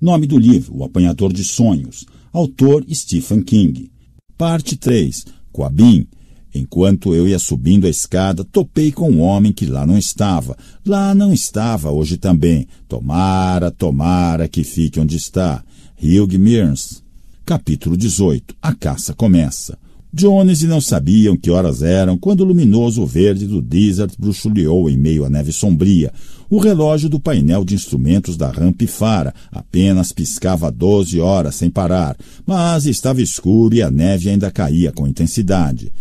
Nome do livro: O Apanhador de Sonhos, autor Stephen King. Parte 3: Coabin. Enquanto eu ia subindo a escada, topei com um homem que lá não estava. Lá não estava hoje também. Tomara, tomara que fique onde está. Hugh Mearns. Capítulo 18. A caça começa. Jones e não sabiam que horas eram quando o luminoso verde do Desert bruxuleou em meio à neve sombria. O relógio do painel de instrumentos da rampa fara apenas piscava doze horas sem parar, mas estava escuro e a neve ainda caía com intensidade.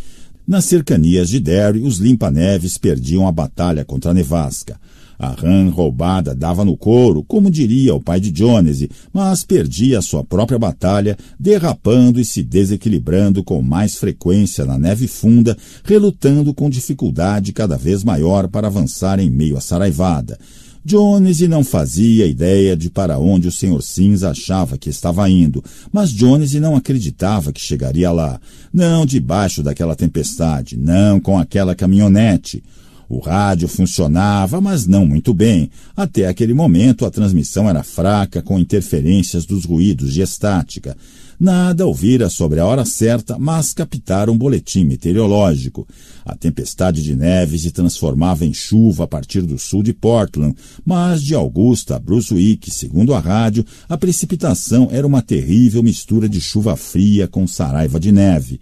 Nas cercanias de Derry, os limpa-neves perdiam a batalha contra a nevasca. A rã roubada dava no couro, como diria o pai de Jones, mas perdia a sua própria batalha, derrapando e se desequilibrando com mais frequência na neve funda, relutando com dificuldade cada vez maior para avançar em meio à saraivada. Jones não fazia ideia de para onde o Senhor Cinza achava que estava indo, mas Jones não acreditava que chegaria lá. Não debaixo daquela tempestade, não com aquela caminhonete. O rádio funcionava, mas não muito bem. Até aquele momento a transmissão era fraca, com interferências dos ruídos de estática. Nada ouvira sobre a hora certa, mas captara um boletim meteorológico. A tempestade de neve se transformava em chuva a partir do sul de Portland, mas de Augusta a Brunswick, segundo a rádio, a precipitação era uma terrível mistura de chuva fria com saraiva de neve.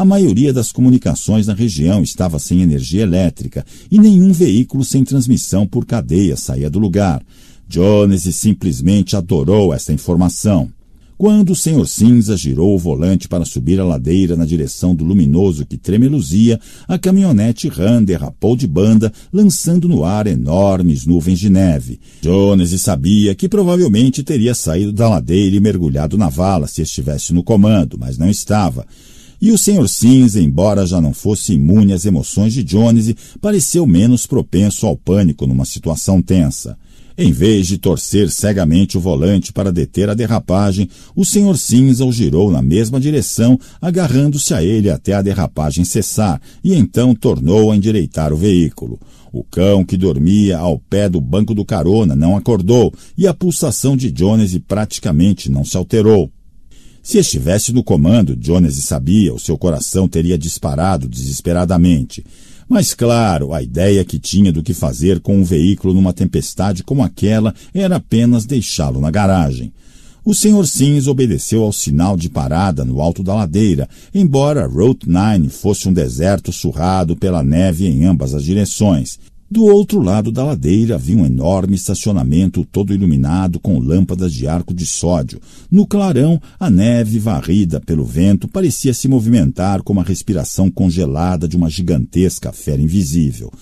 A maioria das comunicações na região estava sem energia elétrica e nenhum veículo sem transmissão por cadeia saía do lugar. Jones simplesmente adorou esta informação. Quando o Senhor Cinza girou o volante para subir a ladeira na direção do luminoso que tremeluzia, a caminhonete Ram derrapou de banda, lançando no ar enormes nuvens de neve. Jones sabia que provavelmente teria saído da ladeira e mergulhado na vala se estivesse no comando, mas não estava. E o Sr. Sims, embora já não fosse imune às emoções de Jones, pareceu menos propenso ao pânico numa situação tensa. Em vez de torcer cegamente o volante para deter a derrapagem, o Sr. Cinza o girou na mesma direção, agarrando-se a ele até a derrapagem cessar, e então tornou a endireitar o veículo. O cão que dormia ao pé do banco do carona não acordou, e a pulsação de Jones praticamente não se alterou. Se estivesse no comando, Jones sabia, o seu coração teria disparado desesperadamente. Mas, claro, a ideia que tinha do que fazer com um veículo numa tempestade como aquela era apenas deixá-lo na garagem. O Sr. Sims obedeceu ao sinal de parada no alto da ladeira, embora Route 9 fosse um deserto surrado pela neve em ambas as direções. Do outro lado da ladeira havia um enorme estacionamento todo iluminado com lâmpadas de arco de sódio. No clarão, a neve, varrida pelo vento, parecia se movimentar como a respiração congelada de uma gigantesca fera invisível.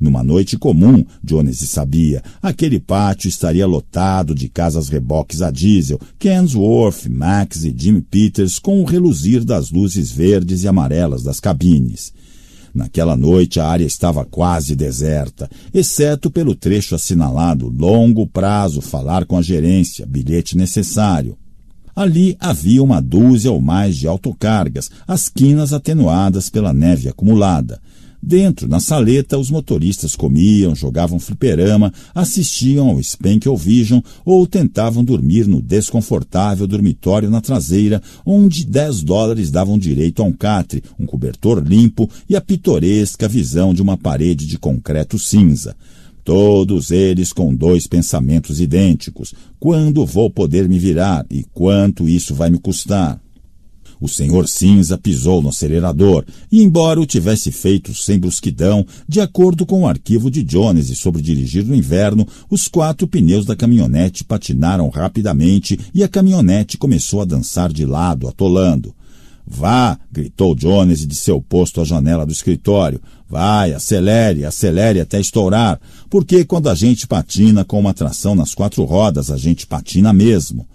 Numa noite comum, Jones sabia, aquele pátio estaria lotado de casas reboques a diesel, Kensworth, Max e Jimmy Peters com o reluzir das luzes verdes e amarelas das cabines. Naquela noite a área estava quase deserta, exceto pelo trecho assinalado longo prazo falar com a gerência, bilhete necessário. Ali havia uma dúzia ou mais de autocargas, as quinas atenuadas pela neve acumulada. Dentro, na saleta, os motoristas comiam, jogavam fliperama, assistiam ao Spank Vision ou tentavam dormir no desconfortável dormitório na traseira, onde 10 dólares davam direito a um catre, um cobertor limpo e a pitoresca visão de uma parede de concreto cinza. Todos eles com dois pensamentos idênticos: quando vou poder me virar e quanto isso vai me custar? O senhor Cinza pisou no acelerador e, embora o tivesse feito sem brusquidão, de acordo com o arquivo de Jones sobre dirigir no inverno, os quatro pneus da caminhonete patinaram rapidamente e a caminhonete começou a dançar de lado, atolando. Vá! gritou Jones de seu posto à janela do escritório. Vai, acelere, acelere até estourar, porque quando a gente patina com uma tração nas quatro rodas, a gente patina mesmo.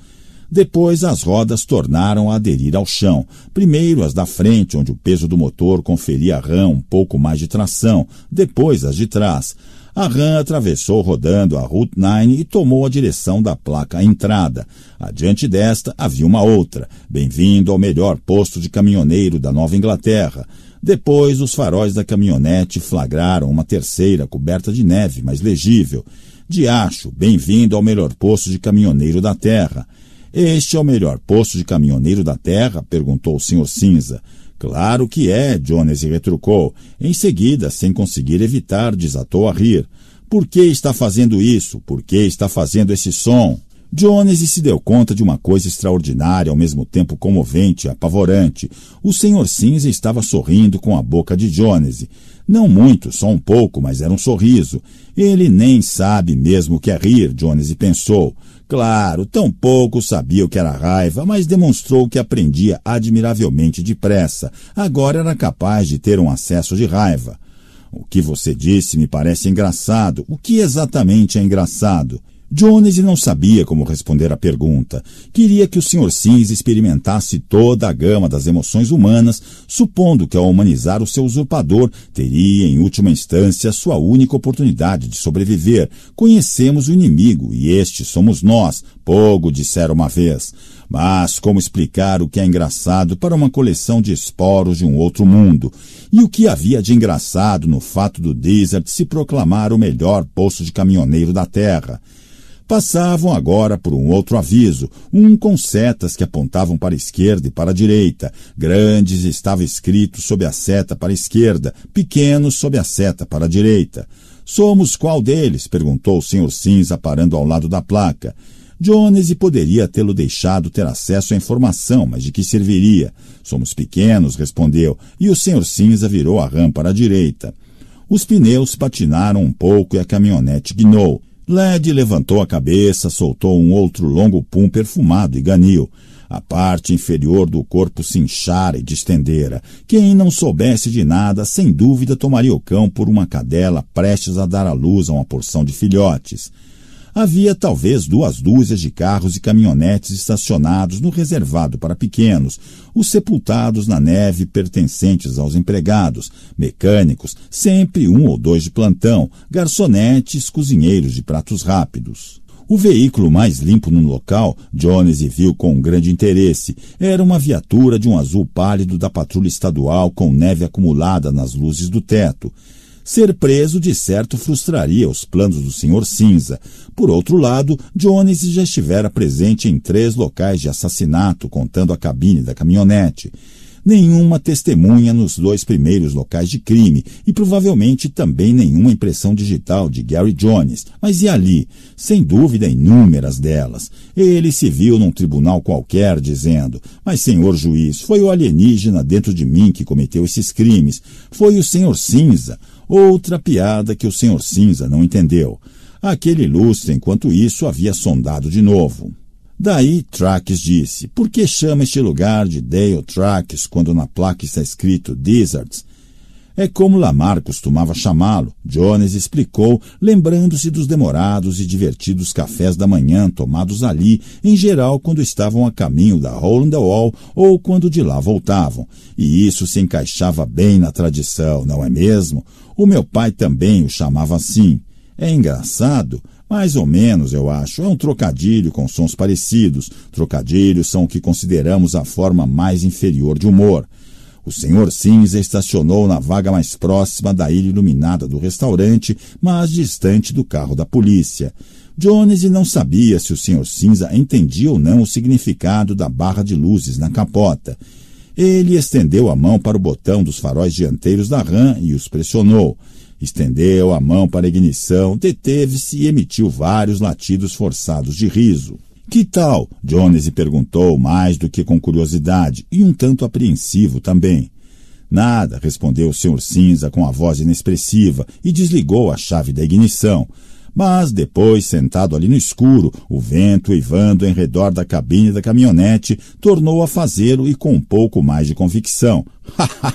Depois, as rodas tornaram a aderir ao chão. Primeiro as da frente, onde o peso do motor conferia à RAM um pouco mais de tração, depois as de trás. A RAM atravessou rodando a Route 9 e tomou a direção da placa entrada. Adiante desta havia uma outra, bem-vindo ao melhor posto de caminhoneiro da Nova Inglaterra. Depois, os faróis da caminhonete flagraram uma terceira coberta de neve, mais legível. Diacho, bem-vindo ao melhor posto de caminhoneiro da Terra. Este é o melhor posto de caminhoneiro da terra? perguntou o senhor Cinza. Claro que é, Jones retrucou. Em seguida, sem conseguir evitar, desatou a rir. Por que está fazendo isso? Por que está fazendo esse som? Jones se deu conta de uma coisa extraordinária, ao mesmo tempo comovente e apavorante. O senhor Cinza estava sorrindo com a boca de Jones. Não muito, só um pouco, mas era um sorriso. Ele nem sabe mesmo o que é rir, Jones pensou. Claro, tão pouco sabia o que era raiva, mas demonstrou que aprendia admiravelmente depressa. Agora era capaz de ter um acesso de raiva. O que você disse me parece engraçado. O que exatamente é engraçado? Jones não sabia como responder à pergunta. Queria que o Sr. Sims experimentasse toda a gama das emoções humanas, supondo que ao humanizar o seu usurpador, teria em última instância sua única oportunidade de sobreviver. Conhecemos o inimigo e este somos nós, Pogo dissera uma vez. Mas como explicar o que é engraçado para uma coleção de esporos de um outro mundo? E o que havia de engraçado no fato do Desert se proclamar o melhor poço de caminhoneiro da Terra? passavam agora por um outro aviso, um com setas que apontavam para a esquerda e para a direita. Grandes estava escrito sob a seta para a esquerda, pequenos sob a seta para a direita. Somos qual deles? perguntou o Sr. Cinza parando ao lado da placa. Jones poderia tê-lo deixado ter acesso à informação, mas de que serviria? Somos pequenos, respondeu, e o Sr. Cinza virou a rampa para a direita. Os pneus patinaram um pouco e a caminhonete guinou. Led levantou a cabeça, soltou um outro longo pum perfumado e ganil. A parte inferior do corpo se inchara e distendera. Quem não soubesse de nada, sem dúvida tomaria o cão por uma cadela prestes a dar à luz a uma porção de filhotes havia talvez duas dúzias de carros e caminhonetes estacionados no reservado para pequenos, os sepultados na neve pertencentes aos empregados, mecânicos, sempre um ou dois de plantão, garçonetes, cozinheiros de pratos rápidos. O veículo mais limpo no local, Jones viu com grande interesse. Era uma viatura de um azul pálido da patrulha estadual com neve acumulada nas luzes do teto. Ser preso, de certo, frustraria os planos do Sr. Cinza. Por outro lado, Jones já estivera presente em três locais de assassinato, contando a cabine da caminhonete. Nenhuma testemunha nos dois primeiros locais de crime e provavelmente também nenhuma impressão digital de Gary Jones. Mas e ali? Sem dúvida, inúmeras delas. Ele se viu num tribunal qualquer dizendo: Mas, senhor juiz, foi o alienígena dentro de mim que cometeu esses crimes. Foi o senhor cinza. Outra piada que o senhor Cinza não entendeu. Aquele ilustre, enquanto isso, havia sondado de novo. Daí trax disse: Por que chama este lugar de Dale trax quando na placa está escrito deserts É como Lamar costumava chamá-lo, Jones explicou, lembrando-se dos demorados e divertidos cafés da manhã tomados ali, em geral quando estavam a caminho da Holland Wall ou quando de lá voltavam. E isso se encaixava bem na tradição, não é mesmo? O meu pai também o chamava assim. É engraçado, mais ou menos, eu acho. É um trocadilho com sons parecidos. Trocadilhos são o que consideramos a forma mais inferior de humor. O senhor Cinza estacionou na vaga mais próxima da ilha iluminada do restaurante, mas distante do carro da polícia. Jones não sabia se o senhor Cinza entendia ou não o significado da barra de luzes na capota. Ele estendeu a mão para o botão dos faróis dianteiros da RAM e os pressionou. Estendeu a mão para a ignição, deteve-se e emitiu vários latidos forçados de riso. Que tal? Jones perguntou, mais do que com curiosidade, e um tanto apreensivo também. Nada, respondeu o Sr. Cinza com a voz inexpressiva e desligou a chave da ignição. Mas depois, sentado ali no escuro, o vento uivando em redor da cabine da caminhonete, tornou a fazê-lo e com um pouco mais de convicção. Ha, ha,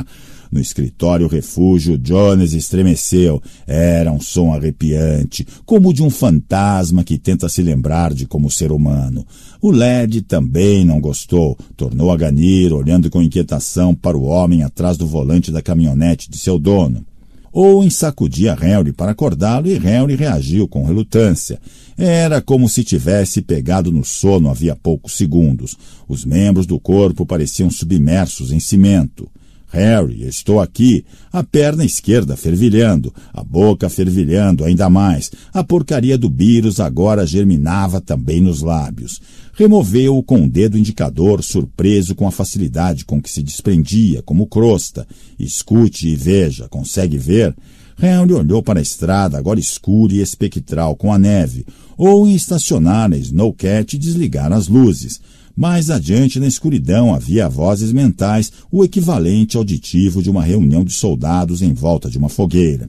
ha! No escritório refúgio, Jones estremeceu. Era um som arrepiante, como de um fantasma que tenta se lembrar de como ser humano. O Led também não gostou. Tornou a ganir, olhando com inquietação para o homem atrás do volante da caminhonete de seu dono ou sacudir sacudia Henry para acordá-lo e Henry reagiu com relutância. Era como se tivesse pegado no sono havia poucos segundos. Os membros do corpo pareciam submersos em cimento. Harry, estou aqui. A perna esquerda fervilhando, a boca fervilhando ainda mais. A porcaria do vírus agora germinava também nos lábios. Removeu-o com o dedo indicador, surpreso com a facilidade com que se desprendia, como crosta. Escute e veja, consegue ver? Henry olhou para a estrada, agora escura e espectral com a neve, ou em estacionar na Snowcat e desligar as luzes. Mais adiante, na escuridão, havia vozes mentais, o equivalente auditivo de uma reunião de soldados em volta de uma fogueira.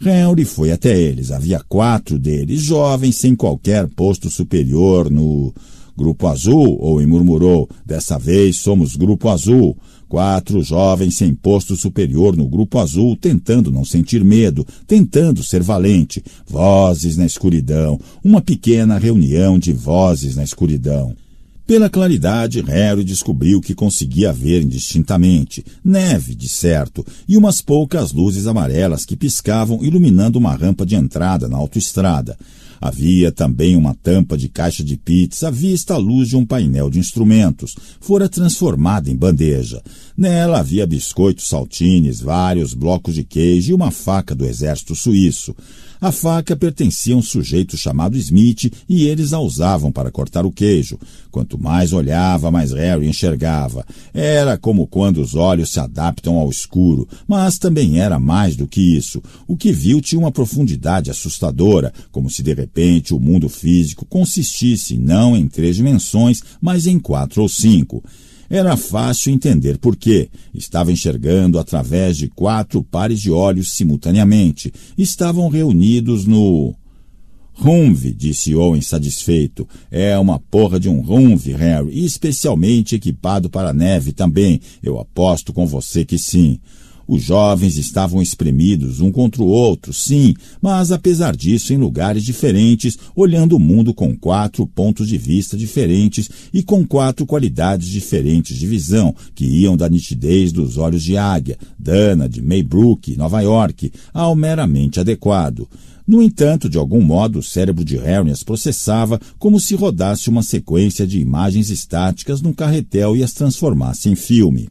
Henry foi até eles. Havia quatro deles, jovens, sem qualquer posto superior no Grupo Azul, ou murmurou: Dessa vez somos Grupo Azul. Quatro jovens sem posto superior no Grupo Azul, tentando não sentir medo, tentando ser valente. Vozes na escuridão. Uma pequena reunião de vozes na escuridão. Pela claridade, Harry descobriu que conseguia ver indistintamente, neve, de certo, e umas poucas luzes amarelas que piscavam iluminando uma rampa de entrada na autoestrada. Havia também uma tampa de caixa de pizza vista à luz de um painel de instrumentos, fora transformada em bandeja. Nela havia biscoitos saltines, vários blocos de queijo e uma faca do exército suíço. A faca pertencia a um sujeito chamado Smith e eles a usavam para cortar o queijo. Quanto mais olhava, mais Harry enxergava. Era como quando os olhos se adaptam ao escuro, mas também era mais do que isso. O que viu tinha uma profundidade assustadora, como se de repente o mundo físico consistisse não em três dimensões, mas em quatro ou cinco. Era fácil entender por quê. Estava enxergando através de quatro pares de olhos simultaneamente. Estavam reunidos no. Rumve, disse Owen satisfeito. É uma porra de um rumve, Harry, especialmente equipado para neve também. Eu aposto com você que sim. Os jovens estavam espremidos um contra o outro, sim, mas apesar disso em lugares diferentes, olhando o mundo com quatro pontos de vista diferentes e com quatro qualidades diferentes de visão, que iam da nitidez dos olhos de Águia, Dana, de Maybrook, Nova York, ao meramente adequado. No entanto, de algum modo, o cérebro de Harry as processava como se rodasse uma sequência de imagens estáticas num carretel e as transformasse em filme.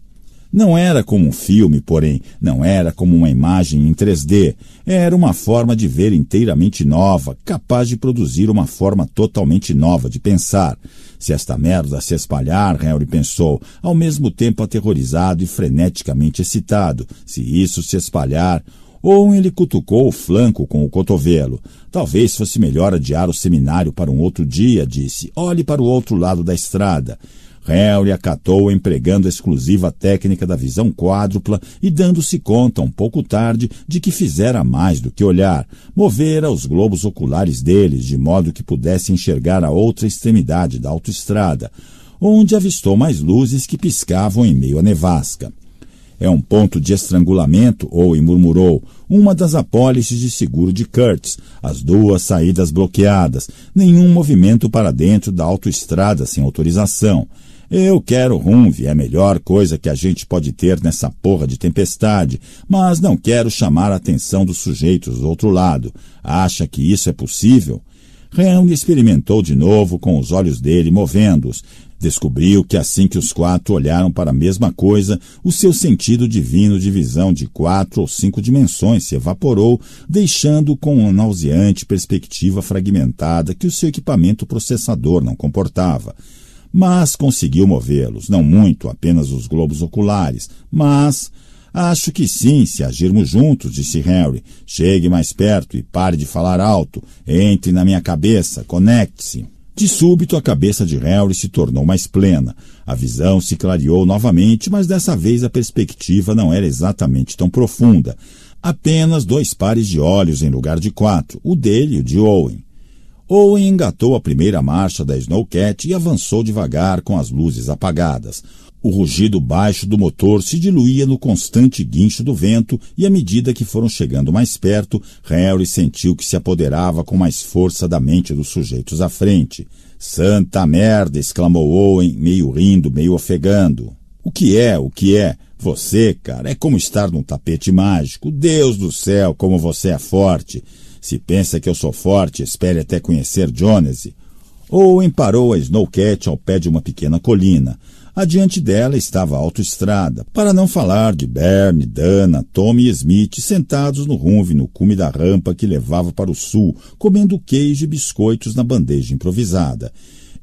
Não era como um filme, porém, não era como uma imagem em 3D. Era uma forma de ver inteiramente nova, capaz de produzir uma forma totalmente nova de pensar. Se esta merda se espalhar, Harry pensou, ao mesmo tempo aterrorizado e freneticamente excitado, se isso se espalhar, ou ele cutucou o flanco com o cotovelo. Talvez fosse melhor adiar o seminário para um outro dia, disse. Olhe para o outro lado da estrada. Harry acatou empregando a exclusiva técnica da visão quádrupla e dando-se conta um pouco tarde de que fizera mais do que olhar. Movera os globos oculares deles de modo que pudesse enxergar a outra extremidade da autoestrada, onde avistou mais luzes que piscavam em meio à nevasca. É um ponto de estrangulamento, ou murmurou, uma das apólices de seguro de Kurtz, as duas saídas bloqueadas, nenhum movimento para dentro da autoestrada sem autorização. Eu quero Rumve é a melhor coisa que a gente pode ter nessa porra de tempestade, mas não quero chamar a atenção dos sujeitos do outro lado. Acha que isso é possível? Reun experimentou de novo com os olhos dele movendo-os. Descobriu que assim que os quatro olharam para a mesma coisa, o seu sentido divino de visão de quatro ou cinco dimensões se evaporou, deixando com uma nauseante perspectiva fragmentada que o seu equipamento processador não comportava mas conseguiu movê-los, não muito, apenas os globos oculares, mas Acho que sim, se agirmos juntos, disse Harry Chegue mais perto e pare de falar alto. Entre na minha cabeça, conecte-se. De súbito, a cabeça de Harry se tornou mais plena. A visão se clareou novamente, mas dessa vez a perspectiva não era exatamente tão profunda. Apenas dois pares de olhos em lugar de quatro, o dele e o de Owen. Owen engatou a primeira marcha da Snowcat e avançou devagar com as luzes apagadas. O rugido baixo do motor se diluía no constante guincho do vento e à medida que foram chegando mais perto, Harry sentiu que se apoderava com mais força da mente dos sujeitos à frente. Santa merda! exclamou Owen, meio rindo, meio ofegando. O que é, o que é? Você, cara, é como estar num tapete mágico. Deus do céu, como você é forte! Se pensa que eu sou forte, espere até conhecer Jonesy. Owen parou a Snowcat ao pé de uma pequena colina. Adiante dela estava a autoestrada, para não falar de Berne, Dana, Tommy e Smith sentados no rumve no cume da rampa que levava para o sul, comendo queijo e biscoitos na bandeja improvisada.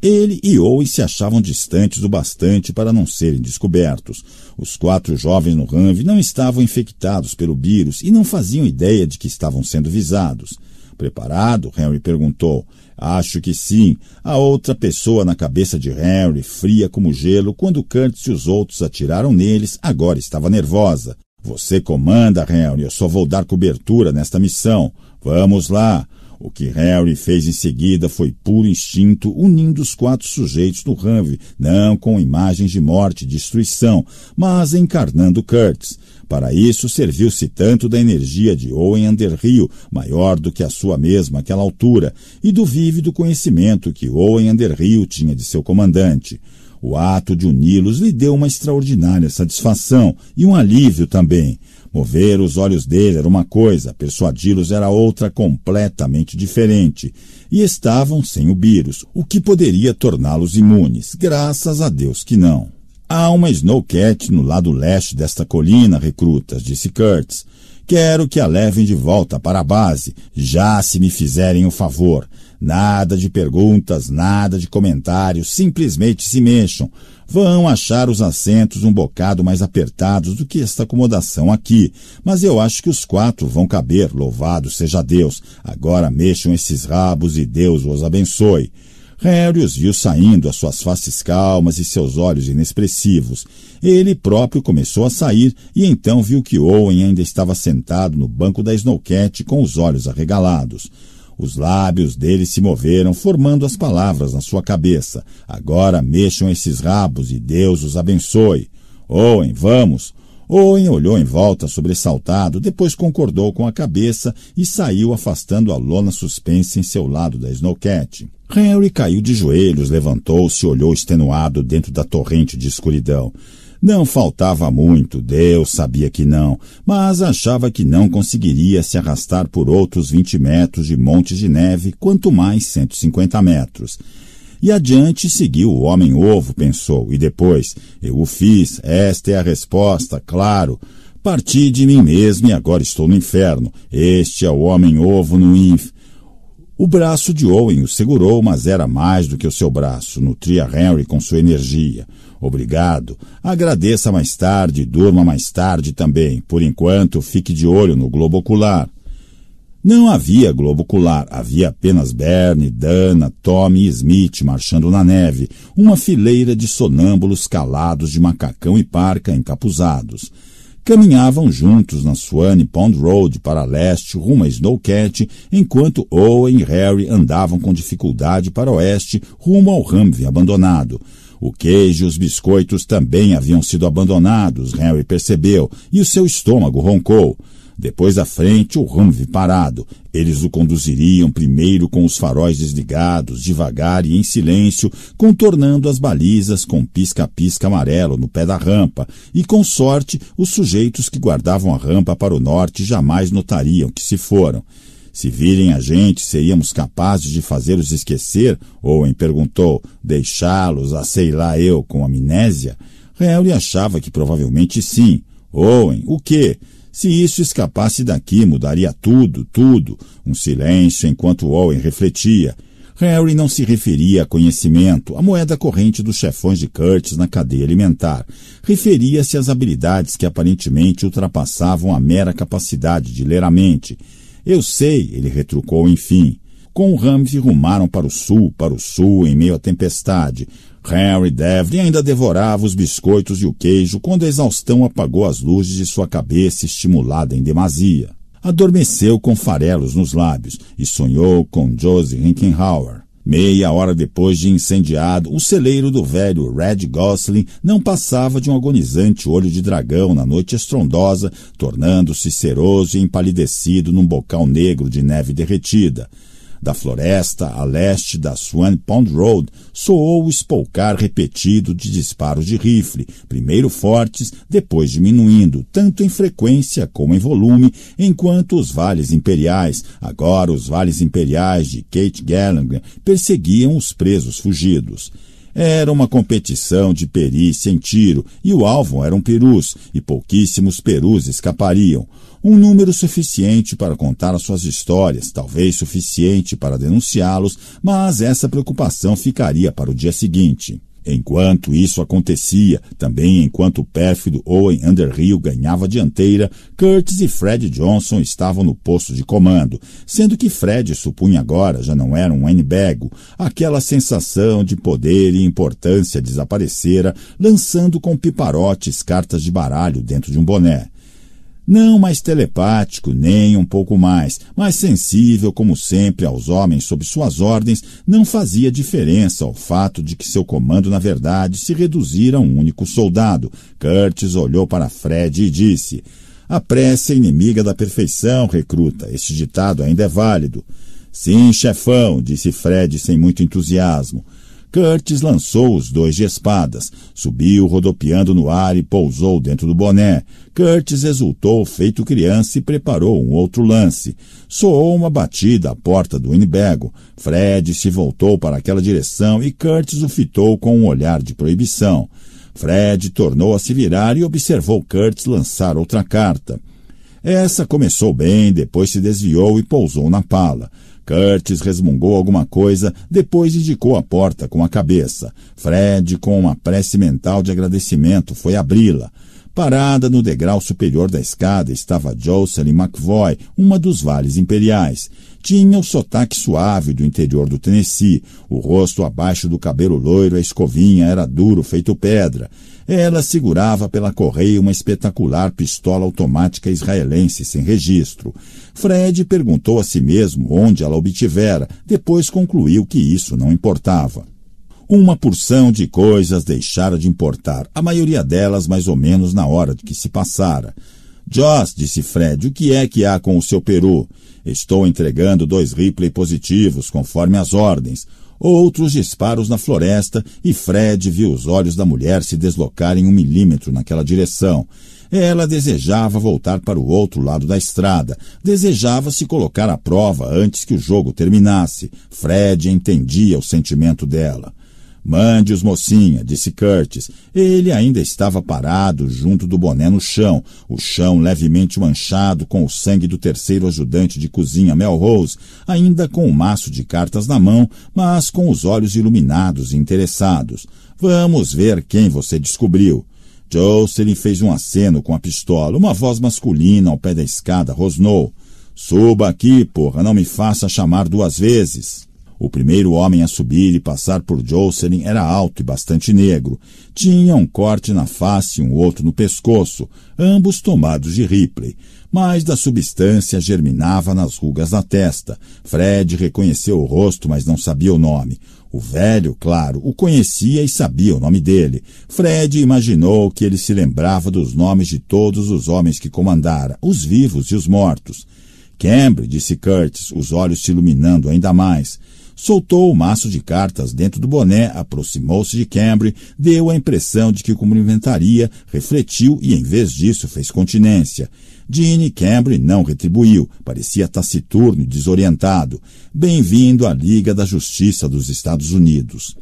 Ele e Owen se achavam distantes o bastante para não serem descobertos. Os quatro jovens no Ranve não estavam infectados pelo vírus e não faziam ideia de que estavam sendo visados. Preparado? Harry perguntou. Acho que sim. A outra pessoa na cabeça de Harry, fria como gelo, quando Curtis e os outros atiraram neles, agora estava nervosa. Você comanda, Harry. Eu só vou dar cobertura nesta missão. Vamos lá. O que Harry fez em seguida foi puro instinto, unindo os quatro sujeitos do Ranve, não com imagens de morte e destruição, mas encarnando Curtis. Para isso, serviu-se tanto da energia de Owen Underhill, maior do que a sua mesma àquela altura, e do vívido conhecimento que Owen Underhill tinha de seu comandante. O ato de uni-los lhe deu uma extraordinária satisfação e um alívio também. Mover os olhos dele era uma coisa, persuadi-los era outra completamente diferente. E estavam sem o vírus, o que poderia torná-los imunes. Graças a Deus que não. Há uma Snowcat no lado leste desta colina, recrutas, disse Kurtz. Quero que a levem de volta para a base, já se me fizerem o favor. Nada de perguntas, nada de comentários, simplesmente se mexam vão achar os assentos um bocado mais apertados do que esta acomodação aqui, mas eu acho que os quatro vão caber, louvado seja Deus. Agora mexam esses rabos e Deus os abençoe. Harry os viu saindo, as suas faces calmas e seus olhos inexpressivos. Ele próprio começou a sair e então viu que Owen ainda estava sentado no banco da Snowcat com os olhos arregalados. Os lábios dele se moveram, formando as palavras na sua cabeça. Agora mexam esses rabos e Deus os abençoe. Owen, vamos! Owen olhou em volta, sobressaltado, depois concordou com a cabeça e saiu afastando a lona suspensa em seu lado da Snowcat. Henry caiu de joelhos, levantou-se e olhou extenuado dentro da torrente de escuridão. Não faltava muito, Deus sabia que não, mas achava que não conseguiria se arrastar por outros vinte metros de montes de neve, quanto mais cento e cinquenta metros. E adiante seguiu o homem-ovo, pensou, e depois, eu o fiz, esta é a resposta, claro. Parti de mim mesmo e agora estou no inferno. Este é o homem-ovo no inf. O braço de Owen o segurou, mas era mais do que o seu braço, nutria Henry com sua energia. Obrigado. Agradeça mais tarde e durma mais tarde também. Por enquanto, fique de olho no globo ocular. Não havia globo ocular, havia apenas Bernie, Dana, Tommy e Smith marchando na neve, uma fileira de sonâmbulos calados de macacão e parca encapuzados. Caminhavam juntos na Swan Pond Road para leste rumo a Snowcat, enquanto Owen e Harry andavam com dificuldade para oeste rumo ao Ramvin abandonado. O queijo e os biscoitos também haviam sido abandonados, Harry percebeu, e o seu estômago roncou. Depois da frente, o Humvee parado. Eles o conduziriam primeiro com os faróis desligados, devagar e em silêncio, contornando as balizas com pisca-pisca amarelo no pé da rampa, e com sorte, os sujeitos que guardavam a rampa para o norte jamais notariam que se foram. Se virem a gente, seríamos capazes de fazê-los esquecer, Owen perguntou, deixá-los a ah, sei lá eu com amnésia? Harry achava que provavelmente sim. Owen, o quê? Se isso escapasse daqui, mudaria tudo, tudo. Um silêncio enquanto Owen refletia. Harry não se referia a conhecimento, a moeda corrente dos chefões de Curtis na cadeia alimentar. Referia-se às habilidades que aparentemente ultrapassavam a mera capacidade de ler a mente. Eu sei, ele retrucou enfim. Com o Ramsey rumaram para o sul, para o sul, em meio à tempestade. Harry Devlin ainda devorava os biscoitos e o queijo quando a exaustão apagou as luzes de sua cabeça estimulada em demasia. Adormeceu com farelos nos lábios e sonhou com Josie Rinkenhauer. Meia hora depois de incendiado, o celeiro do velho Red Gosling não passava de um agonizante olho de dragão na noite estrondosa, tornando-se ceroso e empalidecido num bocal negro de neve derretida. Da floresta a leste da Swan Pond Road soou o espolcar repetido de disparos de rifle, primeiro fortes, depois diminuindo, tanto em frequência como em volume, enquanto os vales imperiais, agora os vales imperiais de Kate Gallagher, perseguiam os presos fugidos. Era uma competição de perícia em tiro, e o alvo eram perus, e pouquíssimos perus escapariam. Um número suficiente para contar as suas histórias, talvez suficiente para denunciá-los, mas essa preocupação ficaria para o dia seguinte. Enquanto isso acontecia, também enquanto o pérfido Owen Underhill ganhava a dianteira, Curtis e Fred Johnson estavam no posto de comando, sendo que Fred supunha agora já não era um n Aquela sensação de poder e importância desaparecera, lançando com piparotes cartas de baralho dentro de um boné. Não mais telepático, nem um pouco mais, mas sensível como sempre aos homens sob suas ordens, não fazia diferença ao fato de que seu comando, na verdade, se reduzira a um único soldado. Curtis olhou para Fred e disse: A pressa é inimiga da perfeição, recruta. Este ditado ainda é válido. Sim, chefão, disse Fred sem muito entusiasmo. Curtis lançou os dois de espadas, subiu rodopiando no ar e pousou dentro do boné. Curtis exultou feito criança e preparou um outro lance. Soou uma batida à porta do Winnebago. Fred se voltou para aquela direção e Curtis o fitou com um olhar de proibição. Fred tornou a se virar e observou Curtis lançar outra carta. Essa começou bem, depois se desviou e pousou na pala. Curtis resmungou alguma coisa, depois indicou a porta com a cabeça. Fred, com uma prece mental de agradecimento, foi abri-la. Parada no degrau superior da escada estava Jocelyn McVoy, uma dos vales imperiais. Tinha o sotaque suave do interior do Tennessee. O rosto abaixo do cabelo loiro, a escovinha era duro, feito pedra. Ela segurava pela correia uma espetacular pistola automática israelense sem registro. Fred perguntou a si mesmo onde ela obtivera, depois concluiu que isso não importava. Uma porção de coisas deixara de importar, a maioria delas mais ou menos na hora de que se passara. Joss, disse Fred, o que é que há com o seu peru? Estou entregando dois Ripley positivos, conforme as ordens outros disparos na floresta e Fred viu os olhos da mulher se deslocarem um milímetro naquela direção. Ela desejava voltar para o outro lado da estrada, desejava se colocar à prova antes que o jogo terminasse. Fred entendia o sentimento dela. Mande-os, mocinha, disse Curtis. Ele ainda estava parado junto do boné no chão, o chão levemente manchado com o sangue do terceiro ajudante de cozinha Melrose, ainda com o um maço de cartas na mão, mas com os olhos iluminados e interessados. Vamos ver quem você descobriu. Jocelyn fez um aceno com a pistola. Uma voz masculina ao pé da escada rosnou. Suba aqui, porra, não me faça chamar duas vezes. O primeiro homem a subir e passar por Jocelyn era alto e bastante negro. Tinha um corte na face e um outro no pescoço, ambos tomados de Ripley. Mas da substância germinava nas rugas da testa. Fred reconheceu o rosto, mas não sabia o nome. O velho, claro, o conhecia e sabia o nome dele. Fred imaginou que ele se lembrava dos nomes de todos os homens que comandara, os vivos e os mortos. Cambridge, disse Curtis, os olhos se iluminando ainda mais. Soltou o maço de cartas dentro do boné, aproximou-se de Cambry, deu a impressão de que o cumprimentaria, refletiu e, em vez disso, fez continência. Gene Cambry não retribuiu, parecia taciturno e desorientado. Bem-vindo à Liga da Justiça dos Estados Unidos.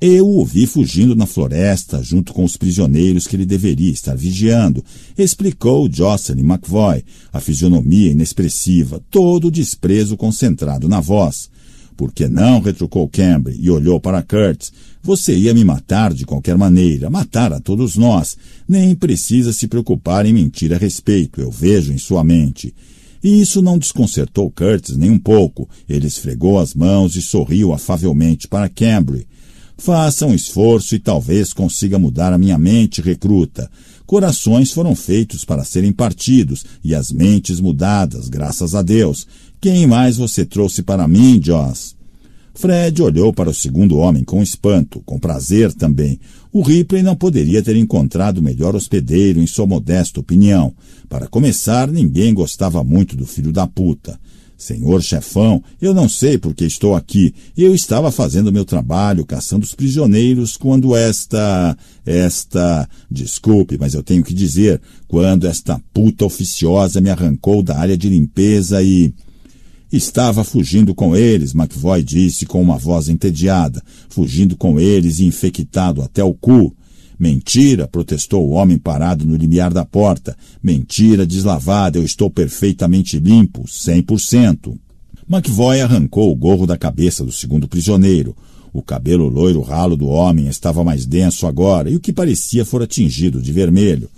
Eu o vi fugindo na floresta, junto com os prisioneiros que ele deveria estar vigiando, explicou Jocelyn McVoy, a fisionomia inexpressiva, todo o desprezo concentrado na voz. Por que não retrucou Campbell e olhou para Kurtz. Você ia me matar de qualquer maneira, matar a todos nós. Nem precisa se preocupar em mentir a respeito, eu vejo em sua mente. E isso não desconcertou Kurtz nem um pouco. Ele esfregou as mãos e sorriu afavelmente para Campbell. Faça um esforço e talvez consiga mudar a minha mente, recruta. Corações foram feitos para serem partidos e as mentes mudadas, graças a Deus. Quem mais você trouxe para mim, Joss? Fred olhou para o segundo homem com espanto, com prazer também. O Ripley não poderia ter encontrado melhor hospedeiro, em sua modesta opinião. Para começar, ninguém gostava muito do filho da puta. Senhor chefão, eu não sei por que estou aqui. Eu estava fazendo meu trabalho, caçando os prisioneiros, quando esta. esta. desculpe, mas eu tenho que dizer, quando esta puta oficiosa me arrancou da área de limpeza e. Estava fugindo com eles, McVoy disse com uma voz entediada. Fugindo com eles e infectado até o cu. Mentira, protestou o homem parado no limiar da porta. Mentira deslavada, eu estou perfeitamente limpo, cem por cento. McVoy arrancou o gorro da cabeça do segundo prisioneiro. O cabelo loiro ralo do homem estava mais denso agora e o que parecia fora tingido de vermelho.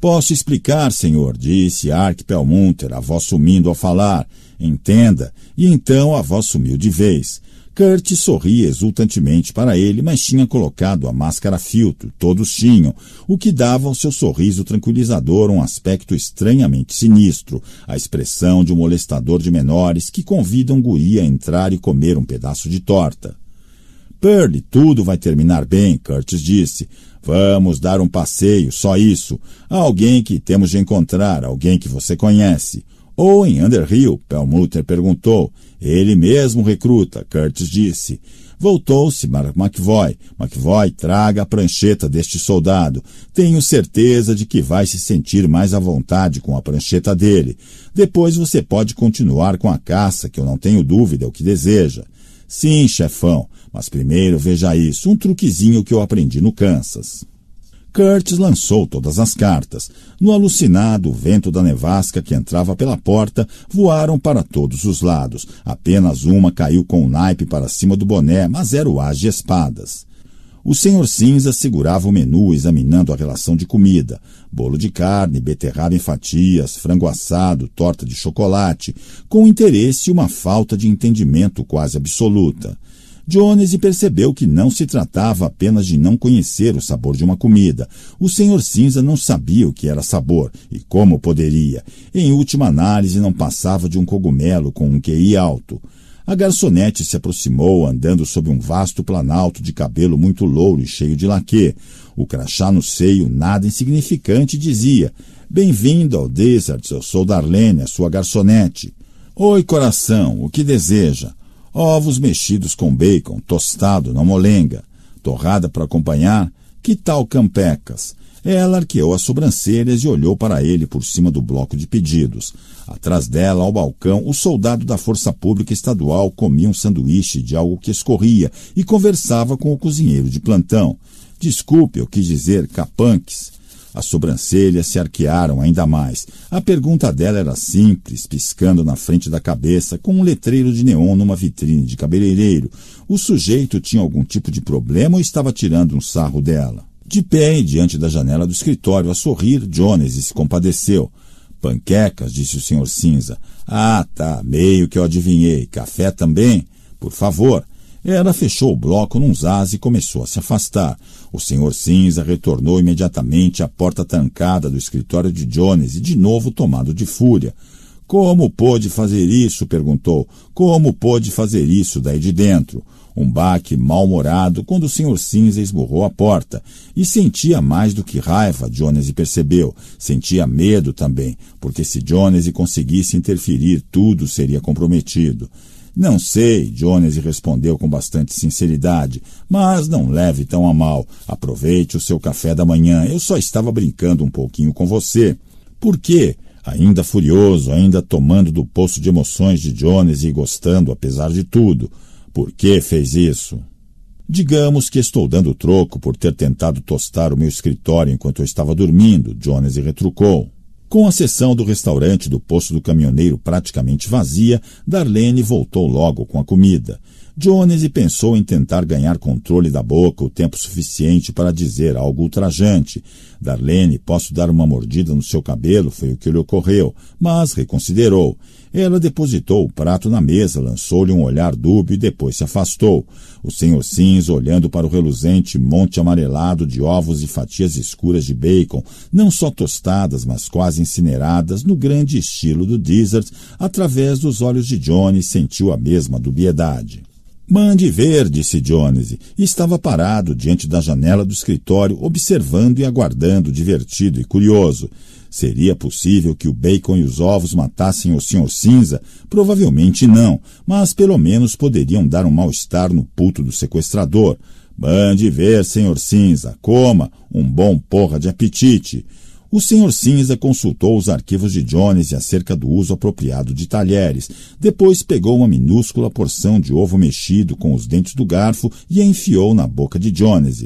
Posso explicar, senhor, disse Ark Pelmunter, a voz sumindo ao falar. Entenda, e então a voz sumiu de vez. Kurt sorria exultantemente para ele, mas tinha colocado a máscara filtro, todos tinham, o que dava ao seu sorriso tranquilizador um aspecto estranhamente sinistro, a expressão de um molestador de menores que convida um guri a entrar e comer um pedaço de torta. Pearl, tudo vai terminar bem, Curtis disse. Vamos dar um passeio, só isso. Há alguém que temos de encontrar, alguém que você conhece. Ou em Underhill, Perlmutter perguntou. Ele mesmo recruta, Curtis disse. Voltou-se para McVoy. McVoy, traga a prancheta deste soldado. Tenho certeza de que vai se sentir mais à vontade com a prancheta dele. Depois você pode continuar com a caça, que eu não tenho dúvida é o que deseja. Sim, chefão, mas primeiro veja isso, um truquezinho que eu aprendi no Kansas. Curtis lançou todas as cartas. No alucinado vento da nevasca que entrava pela porta, voaram para todos os lados. Apenas uma caiu com o um naipe para cima do boné, mas era o as de espadas. O senhor cinza segurava o menu examinando a relação de comida. Bolo de carne, beterraba em fatias, frango assado, torta de chocolate. Com interesse e uma falta de entendimento quase absoluta. Jones percebeu que não se tratava apenas de não conhecer o sabor de uma comida. O senhor cinza não sabia o que era sabor e como poderia. Em última análise, não passava de um cogumelo com um QI alto. A garçonete se aproximou, andando sobre um vasto planalto de cabelo muito louro e cheio de laque. O crachá no seio, nada insignificante, dizia: Bem-vindo ao Desert, eu sou Darlene, a sua garçonete. Oi, coração, o que deseja? ovos mexidos com bacon, tostado na molenga, torrada para acompanhar, que tal campecas? Ela arqueou as sobrancelhas e olhou para ele por cima do bloco de pedidos. Atrás dela, ao balcão, o soldado da Força Pública Estadual comia um sanduíche de algo que escorria e conversava com o cozinheiro de plantão. Desculpe, eu quis dizer capanques. As sobrancelhas se arquearam ainda mais. A pergunta dela era simples, piscando na frente da cabeça, com um letreiro de neon numa vitrine de cabeleireiro. O sujeito tinha algum tipo de problema ou estava tirando um sarro dela? De pé e diante da janela do escritório, a sorrir, Jones se compadeceu. Panquecas, disse o senhor cinza. Ah, tá, meio que eu adivinhei. Café também? Por favor. Ela fechou o bloco num zaz e começou a se afastar. O senhor cinza retornou imediatamente à porta trancada do escritório de Jones e de novo tomado de fúria. Como pôde fazer isso? perguntou. Como pôde fazer isso daí de dentro? Um baque mal-humorado quando o senhor cinza esmurrou a porta. E sentia mais do que raiva, Jones percebeu. Sentia medo também, porque se Jones conseguisse interferir, tudo seria comprometido. Não sei, Jones respondeu com bastante sinceridade, mas não leve tão a mal. Aproveite o seu café da manhã. Eu só estava brincando um pouquinho com você. Por quê? Ainda furioso, ainda tomando do poço de emoções de Jones e gostando, apesar de tudo. Por que fez isso? Digamos que estou dando troco por ter tentado tostar o meu escritório enquanto eu estava dormindo, Jones retrucou. Com a sessão do restaurante do posto do caminhoneiro praticamente vazia, Darlene voltou logo com a comida. Jones pensou em tentar ganhar controle da boca o tempo suficiente para dizer algo ultrajante. Darlene, posso dar uma mordida no seu cabelo, foi o que lhe ocorreu, mas reconsiderou. Ela depositou o prato na mesa, lançou-lhe um olhar dúbio e depois se afastou. O senhor Cinza, olhando para o reluzente monte amarelado de ovos e fatias escuras de bacon, não só tostadas, mas quase incineradas, no grande estilo do dessert, através dos olhos de Johnny sentiu a mesma dubiedade. Mande ver, disse Jones, e estava parado diante da janela do escritório, observando e aguardando, divertido e curioso. Seria possível que o bacon e os ovos matassem o Sr. Cinza? Provavelmente não, mas pelo menos poderiam dar um mal-estar no puto do sequestrador. Mande ver, Sr. Cinza, coma, um bom porra de apetite. O Sr. Cinza consultou os arquivos de Jones acerca do uso apropriado de talheres. Depois pegou uma minúscula porção de ovo mexido com os dentes do garfo e a enfiou na boca de Jones.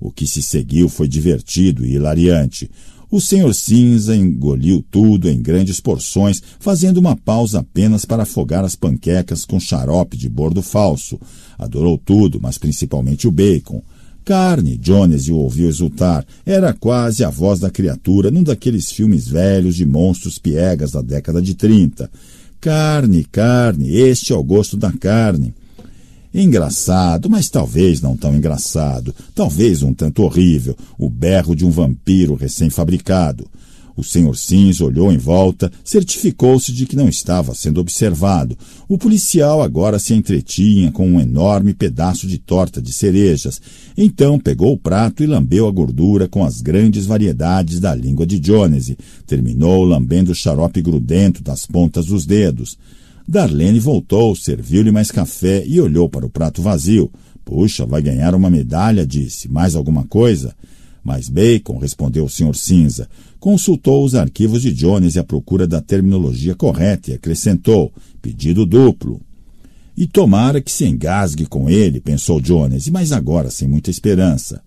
O que se seguiu foi divertido e hilariante. O Sr. Cinza engoliu tudo em grandes porções, fazendo uma pausa apenas para afogar as panquecas com xarope de bordo falso. Adorou tudo, mas principalmente o bacon. Carne, Jones o ouviu exultar. Era quase a voz da criatura num daqueles filmes velhos de monstros piegas da década de 30. Carne, carne, este é o gosto da carne. Engraçado, mas talvez não tão engraçado, talvez um tanto horrível, o berro de um vampiro recém-fabricado. O senhor Sims olhou em volta, certificou-se de que não estava sendo observado. O policial agora se entretinha com um enorme pedaço de torta de cerejas. Então pegou o prato e lambeu a gordura com as grandes variedades da língua de Jones. Terminou lambendo o xarope grudento das pontas dos dedos. Darlene voltou, serviu-lhe mais café e olhou para o prato vazio. Puxa, vai ganhar uma medalha, disse. Mais alguma coisa? Mas Bacon, respondeu o Sr. Cinza, consultou os arquivos de Jones à procura da terminologia correta e acrescentou: pedido duplo. E tomara que se engasgue com ele, pensou Jones, mas agora sem muita esperança.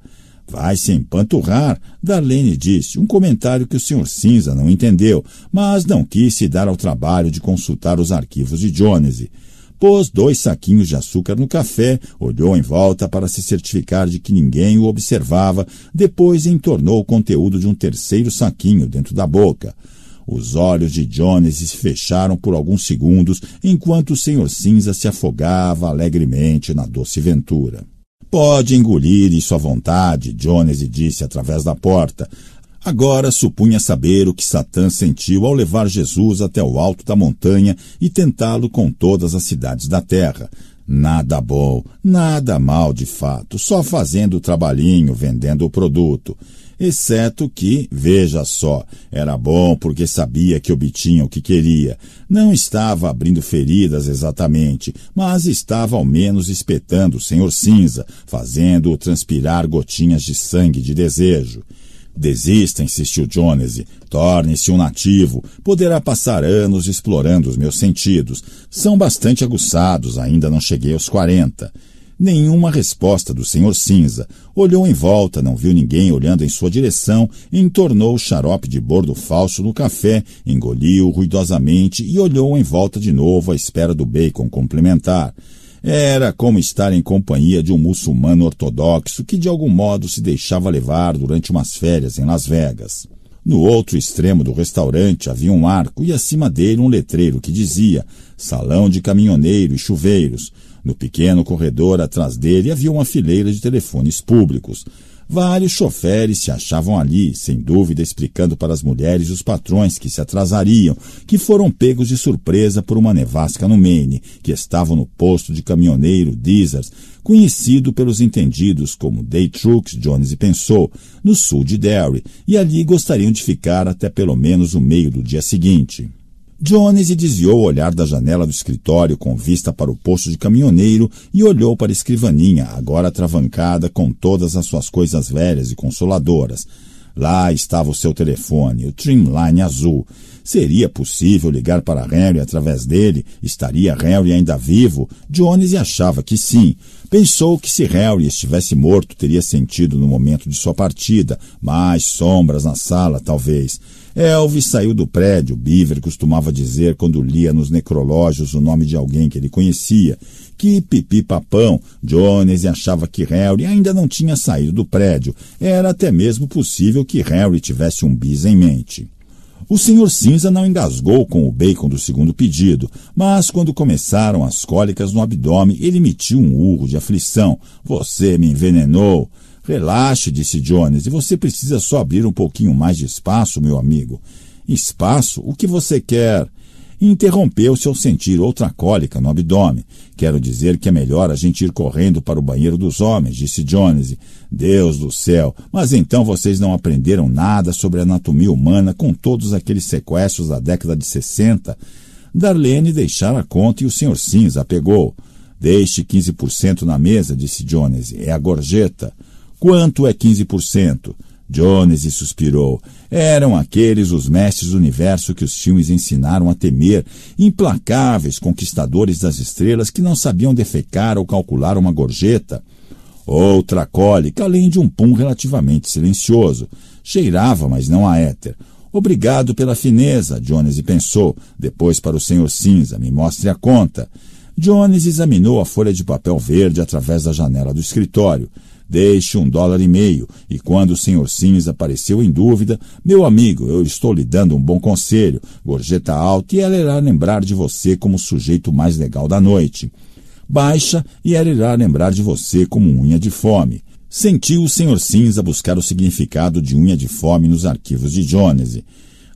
Vai se empanturrar, Darlene disse, um comentário que o Sr. Cinza não entendeu, mas não quis se dar ao trabalho de consultar os arquivos de Jones. Pôs dois saquinhos de açúcar no café, olhou em volta para se certificar de que ninguém o observava, depois entornou o conteúdo de um terceiro saquinho dentro da boca. Os olhos de Jones se fecharam por alguns segundos enquanto o Senhor Cinza se afogava alegremente na doce ventura. Pode engolir isso à vontade, Jones disse através da porta. Agora supunha saber o que Satã sentiu ao levar Jesus até o alto da montanha e tentá-lo com todas as cidades da terra. Nada bom, nada mal de fato, só fazendo o trabalhinho, vendendo o produto. Exceto que, veja só, era bom porque sabia que obtinha o que queria. Não estava abrindo feridas exatamente, mas estava ao menos espetando o Senhor Cinza, fazendo-o transpirar gotinhas de sangue de desejo. Desista, insistiu Jones. Torne-se um nativo. Poderá passar anos explorando os meus sentidos. São bastante aguçados, ainda não cheguei aos quarenta. Nenhuma resposta do Senhor Cinza. Olhou em volta, não viu ninguém olhando em sua direção, entornou o xarope de bordo falso no café, engoliu ruidosamente e olhou em volta de novo à espera do bacon complementar. Era como estar em companhia de um muçulmano ortodoxo que de algum modo se deixava levar durante umas férias em Las Vegas. No outro extremo do restaurante havia um arco e acima dele um letreiro que dizia Salão de Caminhoneiro e Chuveiros. No pequeno corredor atrás dele havia uma fileira de telefones públicos. Vários choferes se achavam ali, sem dúvida explicando para as mulheres os patrões que se atrasariam, que foram pegos de surpresa por uma nevasca no Maine, que estavam no posto de caminhoneiro Deezers, conhecido pelos entendidos como Day Trucks, Jones e pensou, no sul de Derry, e ali gostariam de ficar até pelo menos o meio do dia seguinte. Jones desviou o olhar da janela do escritório com vista para o posto de caminhoneiro e olhou para a escrivaninha, agora atravancada com todas as suas coisas velhas e consoladoras. Lá estava o seu telefone, o Trimline azul. Seria possível ligar para Harry através dele? Estaria Harry ainda vivo? Jones achava que sim. Pensou que se Harry estivesse morto, teria sentido no momento de sua partida, mais sombras na sala, talvez. É, Elvis saiu do prédio, Beaver costumava dizer quando lia nos necrológios o nome de alguém que ele conhecia, que Pipi Papão, Jones achava que Harry ainda não tinha saído do prédio. Era até mesmo possível que Harry tivesse um bis em mente. O senhor Cinza não engasgou com o bacon do segundo pedido, mas quando começaram as cólicas no abdômen, ele emitiu um urro de aflição. Você me envenenou! Relaxe, disse Jones, e você precisa só abrir um pouquinho mais de espaço, meu amigo. Espaço? O que você quer? Interrompeu-se ao sentir outra cólica no abdômen. Quero dizer que é melhor a gente ir correndo para o banheiro dos homens, disse Jones. Deus do céu! Mas então vocês não aprenderam nada sobre a anatomia humana com todos aqueles sequestros da década de 60? Darlene deixara a conta e o senhor Cinza pegou. Deixe 15% na mesa, disse Jones. É a gorjeta. Quanto é 15%? Jones suspirou. Eram aqueles os mestres do universo que os filmes ensinaram a temer, implacáveis conquistadores das estrelas que não sabiam defecar ou calcular uma gorjeta. Outra cólica, além de um pum relativamente silencioso. Cheirava, mas não a éter. Obrigado pela fineza, Jones pensou. Depois para o senhor cinza, me mostre a conta. Jones examinou a folha de papel verde através da janela do escritório. Deixe um dólar e meio, e quando o senhor Sims apareceu em dúvida, meu amigo, eu estou lhe dando um bom conselho, gorjeta alta, e ela irá lembrar de você como o sujeito mais legal da noite. Baixa, e ela irá lembrar de você como unha de fome. Sentiu o senhor Sims a buscar o significado de unha de fome nos arquivos de Jones.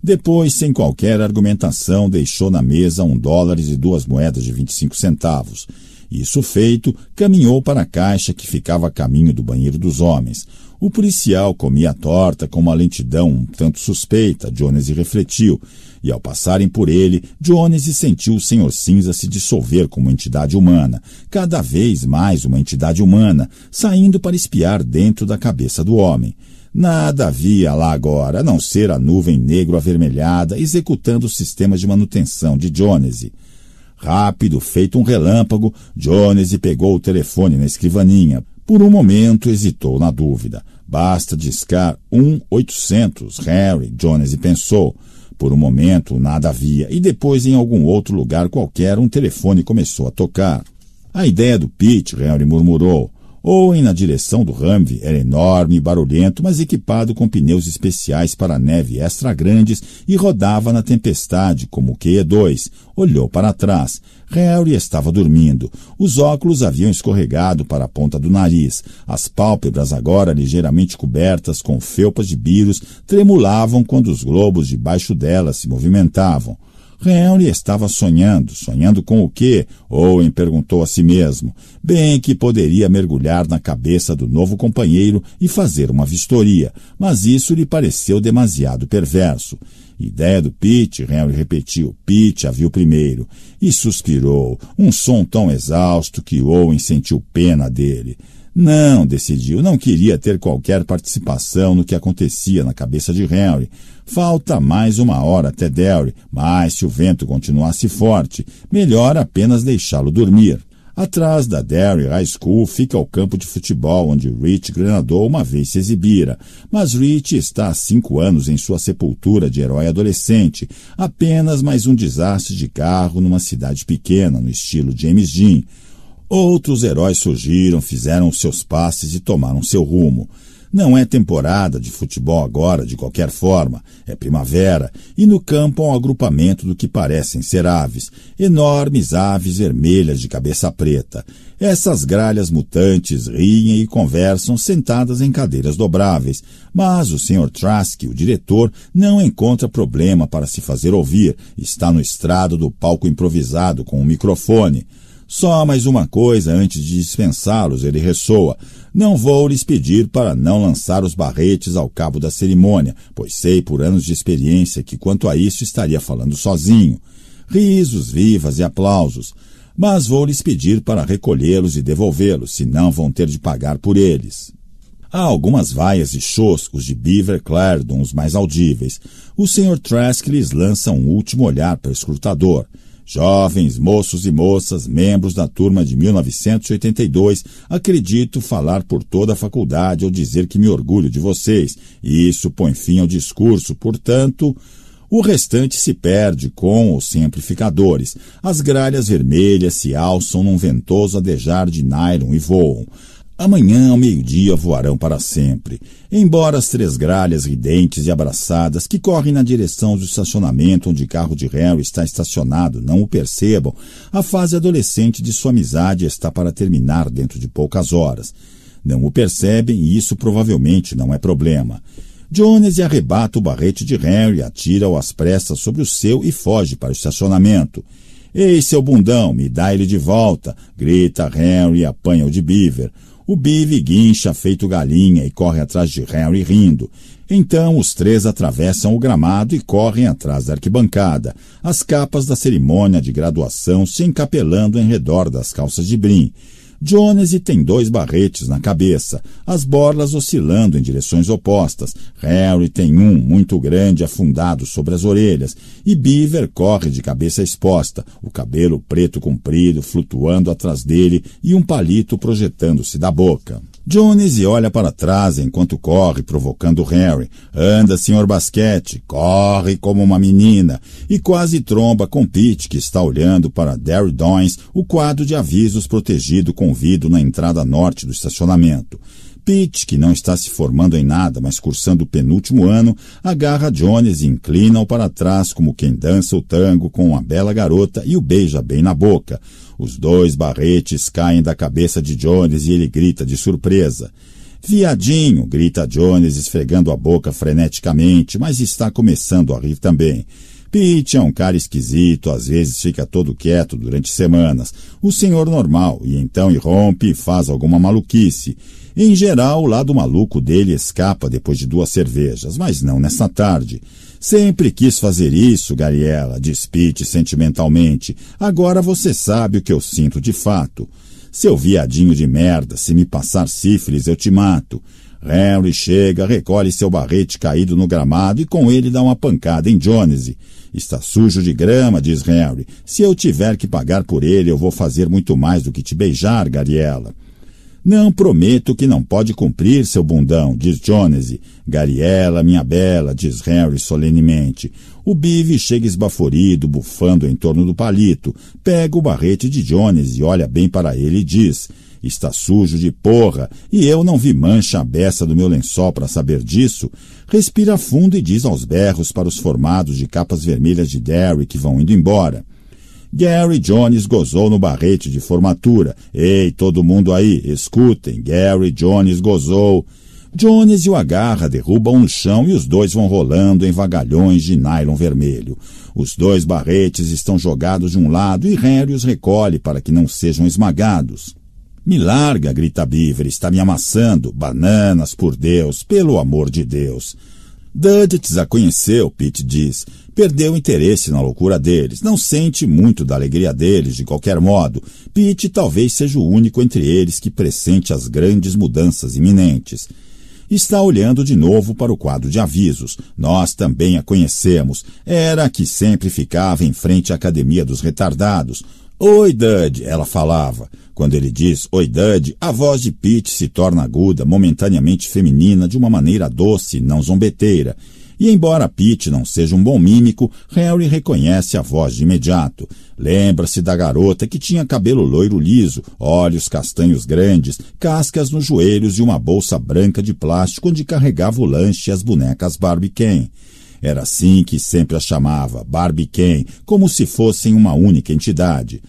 Depois, sem qualquer argumentação, deixou na mesa um dólar e duas moedas de vinte e cinco centavos. Isso feito, caminhou para a caixa que ficava a caminho do banheiro dos homens. O policial comia a torta com uma lentidão um tanto suspeita, Jones refletiu, e ao passarem por ele, Jones sentiu o Senhor Cinza se dissolver como entidade humana, cada vez mais uma entidade humana, saindo para espiar dentro da cabeça do homem. Nada havia lá agora, a não ser a nuvem negro-avermelhada executando os sistemas de manutenção de Jonesy. Rápido, feito um relâmpago, Jones pegou o telefone na escrivaninha. Por um momento hesitou na dúvida. Basta discar um oitocentos, Harry, Jones pensou. Por um momento nada havia, e depois em algum outro lugar qualquer um telefone começou a tocar. A ideia do Pete, Harry murmurou. Ou em na direção do Humvee, era enorme e barulhento, mas equipado com pneus especiais para neve extra grandes e rodava na tempestade como o QE2. Olhou para trás. Harry estava dormindo. Os óculos haviam escorregado para a ponta do nariz. As pálpebras, agora ligeiramente cobertas com felpas de biros tremulavam quando os globos debaixo delas se movimentavam. Henry estava sonhando. Sonhando com o quê? Owen perguntou a si mesmo. Bem que poderia mergulhar na cabeça do novo companheiro e fazer uma vistoria, mas isso lhe pareceu demasiado perverso. Ideia do Pete, Henry repetiu. Pete a viu primeiro. E suspirou, um som tão exausto que Owen sentiu pena dele. Não, decidiu, não queria ter qualquer participação no que acontecia na cabeça de Henry. Falta mais uma hora até Derry, mas se o vento continuasse forte, melhor apenas deixá-lo dormir. Atrás da Derry High School fica o campo de futebol onde Rich Grenadou uma vez se exibira, mas Rich está há cinco anos em sua sepultura de herói adolescente, apenas mais um desastre de carro numa cidade pequena, no estilo James Dean. Outros heróis surgiram, fizeram seus passes e tomaram seu rumo. Não é temporada de futebol agora, de qualquer forma, é primavera, e no campo há um agrupamento do que parecem ser aves, enormes aves vermelhas de cabeça preta. Essas gralhas mutantes riem e conversam sentadas em cadeiras dobráveis, mas o Sr. Trask, o diretor, não encontra problema para se fazer ouvir, está no estrado do palco improvisado com um microfone. Só mais uma coisa antes de dispensá-los, ele ressoa. Não vou lhes pedir para não lançar os barretes ao cabo da cerimônia, pois sei por anos de experiência que quanto a isso estaria falando sozinho. Risos, vivas e aplausos. Mas vou lhes pedir para recolhê-los e devolvê-los, senão vão ter de pagar por eles. Há algumas vaias e os de Beaver Clarendon os mais audíveis. O Sr. Trask lhes lança um último olhar para o escrutador. Jovens, moços e moças, membros da turma de 1982, acredito falar por toda a faculdade ao dizer que me orgulho de vocês, e isso põe fim ao discurso, portanto. O restante se perde com os simplificadores. As gralhas vermelhas se alçam num ventoso adejar de nylon e voam. Amanhã, ao meio-dia, voarão para sempre, embora as três gralhas ridentes e abraçadas que correm na direção do estacionamento onde o carro de Harry está estacionado não o percebam, a fase adolescente de sua amizade está para terminar dentro de poucas horas. Não o percebem e isso provavelmente não é problema. Jones arrebata o barrete de Harry, atira-o às pressas sobre o seu e foge para o estacionamento. Ei, seu bundão, me dá ele de volta! grita Harry e apanha-o de Beaver. O Billy guincha feito galinha e corre atrás de Harry rindo. Então os três atravessam o gramado e correm atrás da arquibancada, as capas da cerimônia de graduação se encapelando em redor das calças de Brim. Dionísio tem dois barretes na cabeça, as borlas oscilando em direções opostas. Harry tem um muito grande afundado sobre as orelhas e Beaver corre de cabeça exposta, o cabelo preto comprido flutuando atrás dele e um palito projetando-se da boca. Jones olha para trás enquanto corre, provocando Harry. Anda, senhor basquete, corre como uma menina, e quase tromba com Pete, que está olhando para Derry Dons, o quadro de avisos protegido com vidro na entrada norte do estacionamento. Pete, que não está se formando em nada, mas cursando o penúltimo ano, agarra Jones e inclina-o para trás como quem dança o tango com uma bela garota e o beija bem na boca. Os dois barretes caem da cabeça de Jones e ele grita de surpresa. Viadinho! grita Jones, esfregando a boca freneticamente, mas está começando a rir também. Pete é um cara esquisito, às vezes fica todo quieto durante semanas. O senhor normal, e então irrompe e faz alguma maluquice. Em geral, o lado maluco dele escapa depois de duas cervejas, mas não nessa tarde. Sempre quis fazer isso, Gariela, diz Pete sentimentalmente. Agora você sabe o que eu sinto de fato. Seu viadinho de merda, se me passar sífilis, eu te mato. Harry chega, recolhe seu barrete caído no gramado e com ele dá uma pancada em Jonesy. Está sujo de grama, diz Harry. Se eu tiver que pagar por ele, eu vou fazer muito mais do que te beijar, Gariela. Não prometo que não pode cumprir, seu bundão, diz Jonesy. Gariela, minha bela, diz Harry solenemente. O Bive chega esbaforido, bufando em torno do palito, pega o barrete de Jones e olha bem para ele e diz: Está sujo de porra, e eu não vi mancha a beça do meu lençol para saber disso. Respira fundo e diz aos berros para os formados de capas vermelhas de Derry que vão indo embora. Gary Jones gozou no barrete de formatura. Ei, todo mundo aí, escutem, Gary Jones gozou. Jones e o agarra derrubam no chão e os dois vão rolando em vagalhões de nylon vermelho. Os dois barretes estão jogados de um lado e Harry os recolhe para que não sejam esmagados. Me larga, grita Beaver, está me amassando. Bananas, por Deus, pelo amor de Deus. Duddits a conheceu, Pete diz. Perdeu interesse na loucura deles, não sente muito da alegria deles, de qualquer modo. Pete talvez seja o único entre eles que pressente as grandes mudanças iminentes. Está olhando de novo para o quadro de avisos. Nós também a conhecemos. Era a que sempre ficava em frente à Academia dos Retardados. Oi, Dud, ela falava. Quando ele diz Oi, Dud, a voz de Pete se torna aguda, momentaneamente feminina, de uma maneira doce, não zombeteira. E embora Pete não seja um bom mímico, Harry reconhece a voz de imediato. Lembra-se da garota que tinha cabelo loiro liso, olhos castanhos grandes, cascas nos joelhos e uma bolsa branca de plástico onde carregava o lanche e as bonecas Barbie Ken. Era assim que sempre a chamava, Ken, como se fossem uma única entidade.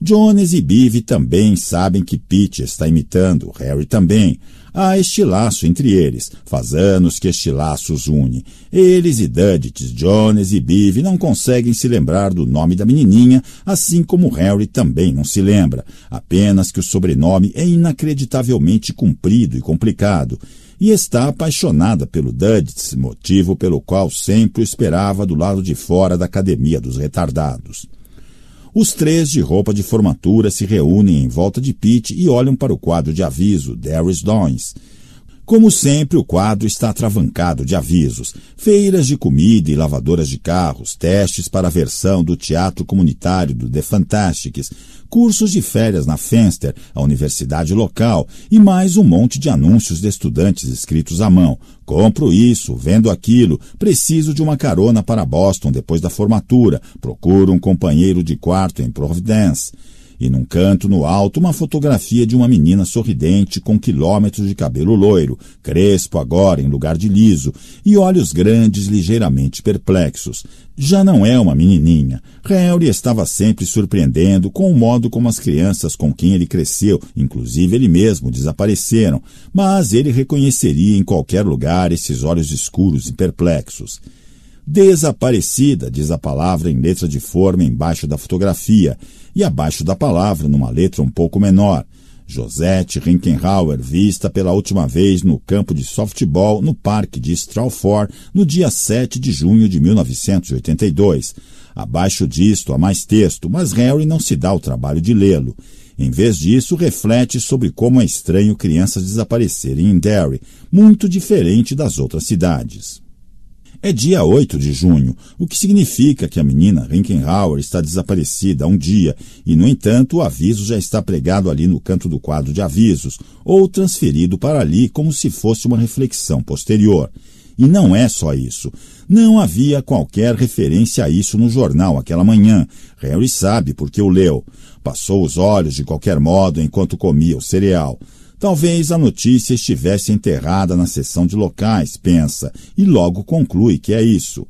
Jones e Bive também sabem que Pete está imitando, Harry também. Há este laço entre eles. Faz anos que este laço os une. Eles e Duddits, Jones e Bive não conseguem se lembrar do nome da menininha, assim como Harry também não se lembra. Apenas que o sobrenome é inacreditavelmente comprido e complicado e está apaixonada pelo Duddits, motivo pelo qual sempre o esperava do lado de fora da academia dos retardados. Os três de roupa de formatura se reúnem em volta de Pete e olham para o quadro de aviso Darius Downs, como sempre, o quadro está travancado de avisos, feiras de comida e lavadoras de carros, testes para a versão do teatro comunitário do The Fantastics, cursos de férias na Fenster, a universidade local, e mais um monte de anúncios de estudantes escritos à mão. Compro isso, vendo aquilo, preciso de uma carona para Boston depois da formatura, procuro um companheiro de quarto em Providence. E num canto no alto, uma fotografia de uma menina sorridente com quilômetros de cabelo loiro, crespo agora em lugar de liso, e olhos grandes ligeiramente perplexos. Já não é uma menininha. Harry estava sempre surpreendendo com o modo como as crianças com quem ele cresceu, inclusive ele mesmo, desapareceram, mas ele reconheceria em qualquer lugar esses olhos escuros e perplexos desaparecida, diz a palavra em letra de forma embaixo da fotografia e abaixo da palavra numa letra um pouco menor. Josette Rinkenhauer, vista pela última vez no campo de softball no parque de Strawford no dia 7 de junho de 1982. Abaixo disto há mais texto, mas Harry não se dá o trabalho de lê-lo. Em vez disso, reflete sobre como é estranho crianças desaparecerem em Derry, muito diferente das outras cidades é dia 8 de junho, o que significa que a menina Rinkenhauer está desaparecida há um dia e, no entanto, o aviso já está pregado ali no canto do quadro de avisos ou transferido para ali como se fosse uma reflexão posterior. E não é só isso. Não havia qualquer referência a isso no jornal aquela manhã. Harry sabe porque o leu. Passou os olhos de qualquer modo enquanto comia o cereal. Talvez a notícia estivesse enterrada na seção de locais, pensa, e logo conclui que é isso.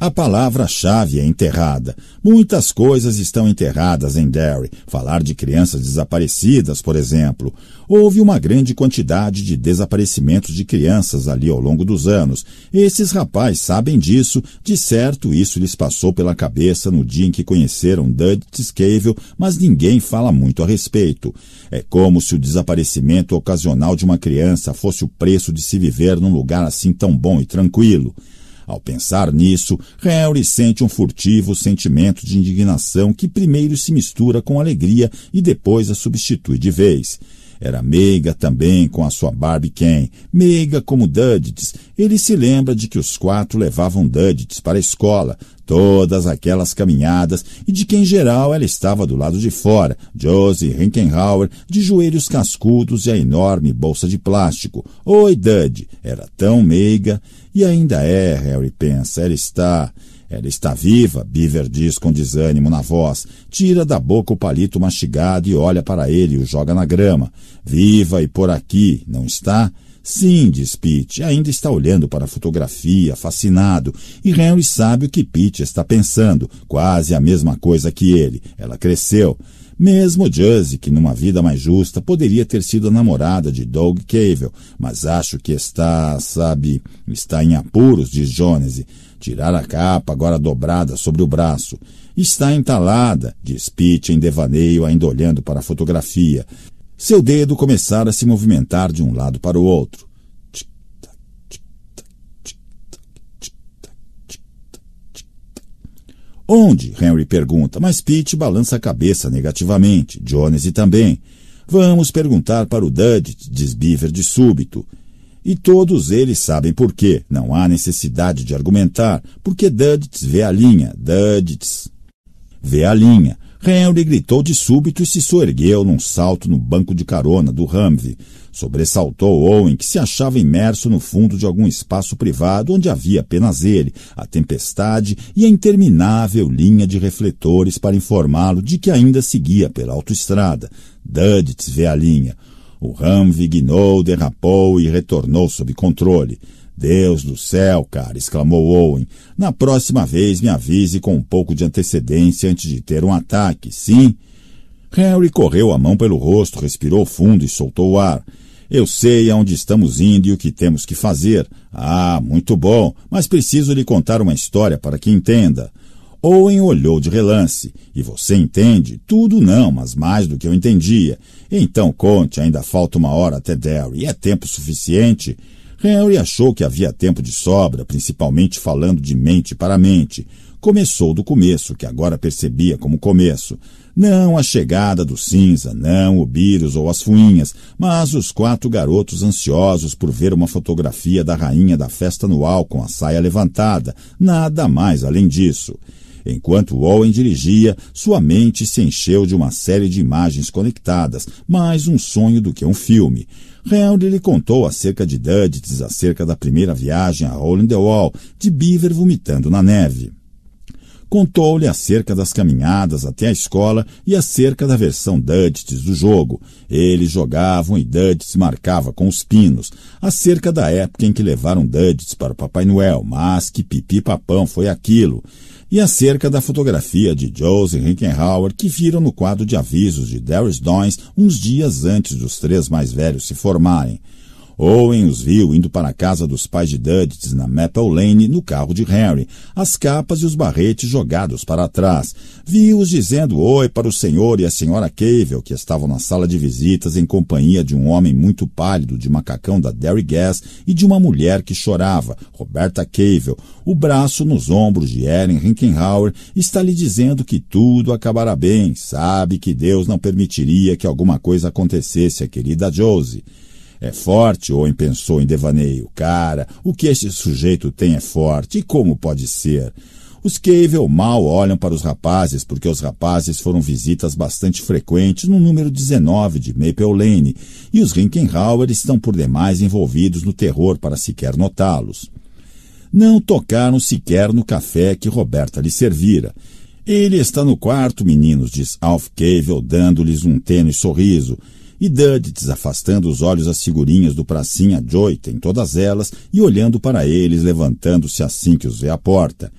A palavra-chave é enterrada. Muitas coisas estão enterradas em Derry. Falar de crianças desaparecidas, por exemplo. Houve uma grande quantidade de desaparecimentos de crianças ali ao longo dos anos. Esses rapazes sabem disso. De certo, isso lhes passou pela cabeça no dia em que conheceram Dudley Tiscavel, mas ninguém fala muito a respeito. É como se o desaparecimento ocasional de uma criança fosse o preço de se viver num lugar assim tão bom e tranquilo. Ao pensar nisso, Harry sente um furtivo sentimento de indignação que primeiro se mistura com alegria e depois a substitui de vez. Era meiga também com a sua Barbie Ken, meiga como Duddits. Ele se lembra de que os quatro levavam Duddits para a escola, todas aquelas caminhadas, e de que em geral ela estava do lado de fora, Josie Rinkenhauer, de joelhos cascudos e a enorme bolsa de plástico. Oi, Dud, era tão meiga. E ainda é, Harry pensa, ela está. Ela está viva, Beaver diz com desânimo na voz. Tira da boca o palito mastigado e olha para ele e o joga na grama. Viva e por aqui, não está? Sim, diz Pete. Ainda está olhando para a fotografia, fascinado. E Henry sabe o que Pete está pensando. Quase a mesma coisa que ele. Ela cresceu. Mesmo Josie, que numa vida mais justa poderia ter sido a namorada de Doug Cavell, mas acho que está, sabe, está em apuros, diz Jones. Tirar a capa, agora dobrada sobre o braço. Está entalada, diz Pete em devaneio, ainda olhando para a fotografia. Seu dedo começara a se movimentar de um lado para o outro. Onde? Henry pergunta, mas Pete balança a cabeça negativamente. Jones também. Vamos perguntar para o Dud. diz Beaver de súbito. E todos eles sabem por quê. Não há necessidade de argumentar, porque Dudley vê a linha. Dudley vê a linha. Henry gritou de súbito e se soergueu num salto no banco de carona do Humvee, sobressaltou Owen, que se achava imerso no fundo de algum espaço privado onde havia apenas ele, a tempestade e a interminável linha de refletores para informá-lo de que ainda seguia pela autoestrada. Duditz vê a linha. O ram vignou, derrapou e retornou sob controle. Deus do céu, cara, exclamou Owen. Na próxima vez me avise com um pouco de antecedência antes de ter um ataque. Sim, Harry correu a mão pelo rosto, respirou fundo e soltou o ar. Eu sei aonde estamos indo e o que temos que fazer. Ah, muito bom, mas preciso lhe contar uma história para que entenda. Owen olhou de relance. E você entende? Tudo não, mas mais do que eu entendia. Então conte, ainda falta uma hora até Derry. É tempo suficiente? Harry achou que havia tempo de sobra, principalmente falando de mente para mente. Começou do começo, que agora percebia como começo. Não a chegada do cinza, não o Bírus ou as fuinhas, mas os quatro garotos ansiosos por ver uma fotografia da rainha da festa anual com a saia levantada, nada mais além disso. Enquanto Owen dirigia, sua mente se encheu de uma série de imagens conectadas, mais um sonho do que um filme. Henry lhe contou acerca de Duddits, acerca da primeira viagem a Hole in the Wall, de Beaver vomitando na neve. Contou-lhe acerca das caminhadas até a escola e acerca da versão Duds do jogo. Eles jogavam e Duds marcava com os pinos. Acerca da época em que levaram Duds para o Papai Noel, mas que pipi-papão foi aquilo e acerca da fotografia de Jose Rickenhauer que viram no quadro de avisos de Darius Dons uns dias antes dos três mais velhos se formarem. Owen os viu indo para a casa dos pais de Duddits na Maple Lane no carro de Harry, as capas e os barretes jogados para trás. Viu-os dizendo oi para o senhor e a senhora Cavell, que estavam na sala de visitas em companhia de um homem muito pálido de macacão da Derry Gas e de uma mulher que chorava, Roberta Cavell, o braço nos ombros de Eren Rinkenhauer, está lhe dizendo que tudo acabará bem, sabe que Deus não permitiria que alguma coisa acontecesse à querida Josie. É forte ou pensou em devaneio? Cara, o que este sujeito tem é forte, e como pode ser? Os Cavel é mal olham para os rapazes, porque os rapazes foram visitas bastante frequentes no número 19 de Maple Lane, e os Rinkenhauer estão por demais envolvidos no terror para sequer notá-los. Não tocaram sequer no café que Roberta lhe servira. Ele está no quarto, meninos, diz Alf Cavel, dando-lhes um tênue sorriso. E Duddits, afastando os olhos às figurinhas do pracinha Joy, em todas elas, e olhando para eles, levantando-se assim que os vê à porta,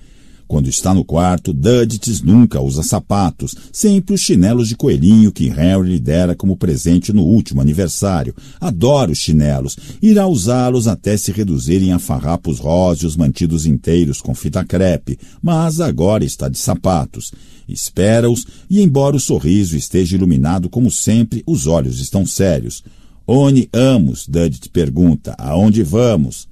quando está no quarto, Dudites nunca usa sapatos, sempre os chinelos de coelhinho que Harry lhe dera como presente no último aniversário. Adora os chinelos. Irá usá-los até se reduzirem a farrapos róseos mantidos inteiros com fita crepe, mas agora está de sapatos. Espera-os e, embora o sorriso esteja iluminado como sempre, os olhos estão sérios. Onde amos? Dudit pergunta. Aonde vamos?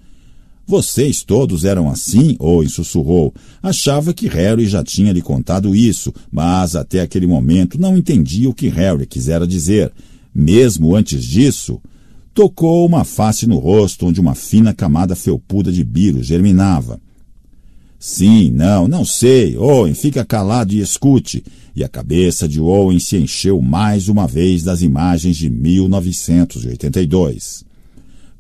Vocês todos eram assim, Owen sussurrou. Achava que Harry já tinha lhe contado isso, mas até aquele momento não entendia o que Harry quisera dizer. Mesmo antes disso, tocou uma face no rosto onde uma fina camada felpuda de biro germinava. Sim, não, não sei. Owen, fica calado e escute. E a cabeça de Owen se encheu mais uma vez das imagens de 1982.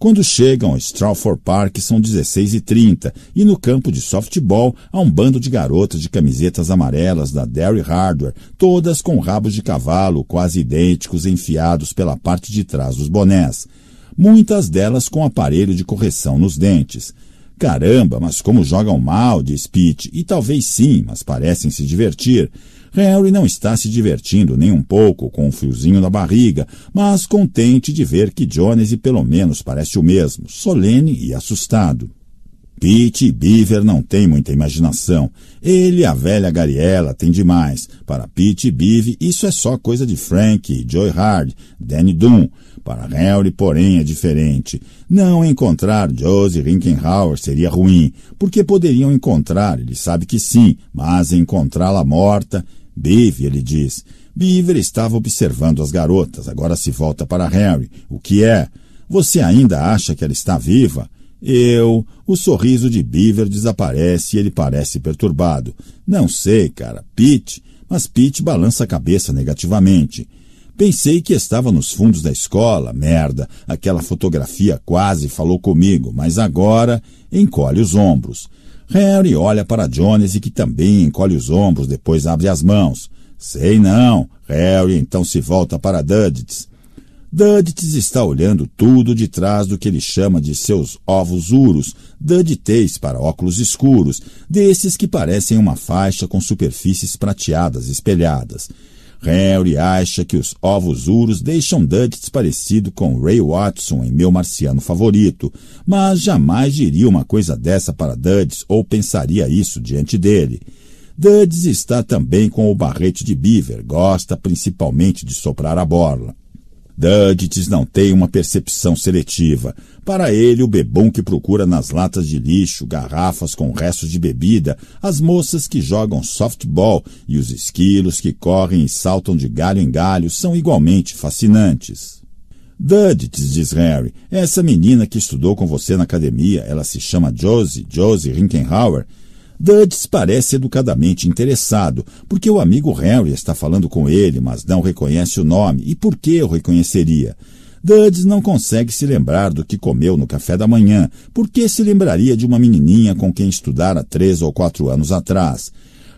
Quando chegam ao Stratford Park são 16h30 e no campo de softball há um bando de garotas de camisetas amarelas da Derry Hardware, todas com rabos de cavalo quase idênticos enfiados pela parte de trás dos bonés. Muitas delas com aparelho de correção nos dentes. Caramba, mas como jogam mal, diz Pete, e talvez sim, mas parecem se divertir. Harry não está se divertindo nem um pouco com o um na barriga, mas contente de ver que Jones pelo menos parece o mesmo, solene e assustado. Pete e Beaver não têm muita imaginação. Ele e a velha Gariela têm demais. Para Pete e Beaver, isso é só coisa de Frank, Joy Hard, Danny Doom. Para Harry, porém, é diferente. Não encontrar Josie Rinkenhauer seria ruim, porque poderiam encontrar, ele sabe que sim, mas encontrá-la morta Dave, ele diz. Beaver estava observando as garotas, agora se volta para Harry. O que é? Você ainda acha que ela está viva? Eu. O sorriso de Beaver desaparece e ele parece perturbado. Não sei, cara. Pete. Mas Pete balança a cabeça negativamente. Pensei que estava nos fundos da escola, merda. Aquela fotografia quase falou comigo, mas agora encolhe os ombros. Harry olha para Jones e que também encolhe os ombros, depois abre as mãos. Sei não. Harry então se volta para Duddits. Duddits está olhando tudo de trás do que ele chama de seus ovos uros, Dudditeis para óculos escuros, desses que parecem uma faixa com superfícies prateadas espelhadas. Harry acha que os ovos duros deixam Dutch parecido com Ray Watson em Meu Marciano Favorito, mas jamais diria uma coisa dessa para Dudds ou pensaria isso diante dele. Dudds está também com o barrete de Beaver, gosta principalmente de soprar a borla. Dudges não tem uma percepção seletiva. Para ele, o bebum que procura nas latas de lixo, garrafas com restos de bebida, as moças que jogam softball e os esquilos que correm e saltam de galho em galho são igualmente fascinantes. Dudges, diz Harry, é essa menina que estudou com você na academia, ela se chama Josie, Josie Rinkenhauer, Dudds parece educadamente interessado, porque o amigo Harry está falando com ele, mas não reconhece o nome. E por que o reconheceria? Dudds não consegue se lembrar do que comeu no café da manhã, porque se lembraria de uma menininha com quem estudara três ou quatro anos atrás.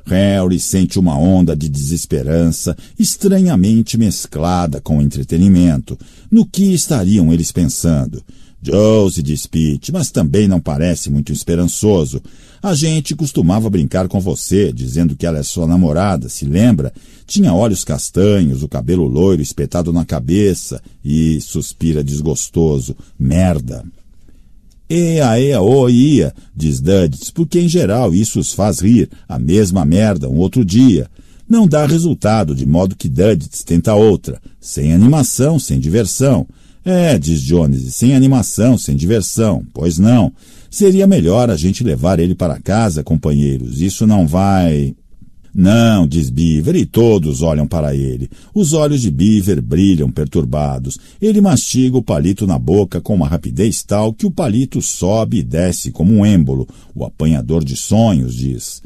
Harry sente uma onda de desesperança, estranhamente mesclada com entretenimento. No que estariam eles pensando? Joe se diz Pete, mas também não parece muito esperançoso. A gente costumava brincar com você, dizendo que ela é sua namorada, se lembra? Tinha olhos castanhos, o cabelo loiro espetado na cabeça e suspira desgostoso. Merda! Ea, ea, oh, ia, diz Duds, porque em geral isso os faz rir, a mesma merda, um outro dia. Não dá resultado, de modo que Duds tenta outra, sem animação, sem diversão. É, diz Jones, sem animação, sem diversão. Pois não. Seria melhor a gente levar ele para casa, companheiros. Isso não vai. Não, diz Beaver, e todos olham para ele. Os olhos de Beaver brilham perturbados. Ele mastiga o palito na boca com uma rapidez tal que o palito sobe e desce como um êmbolo. O apanhador de sonhos, diz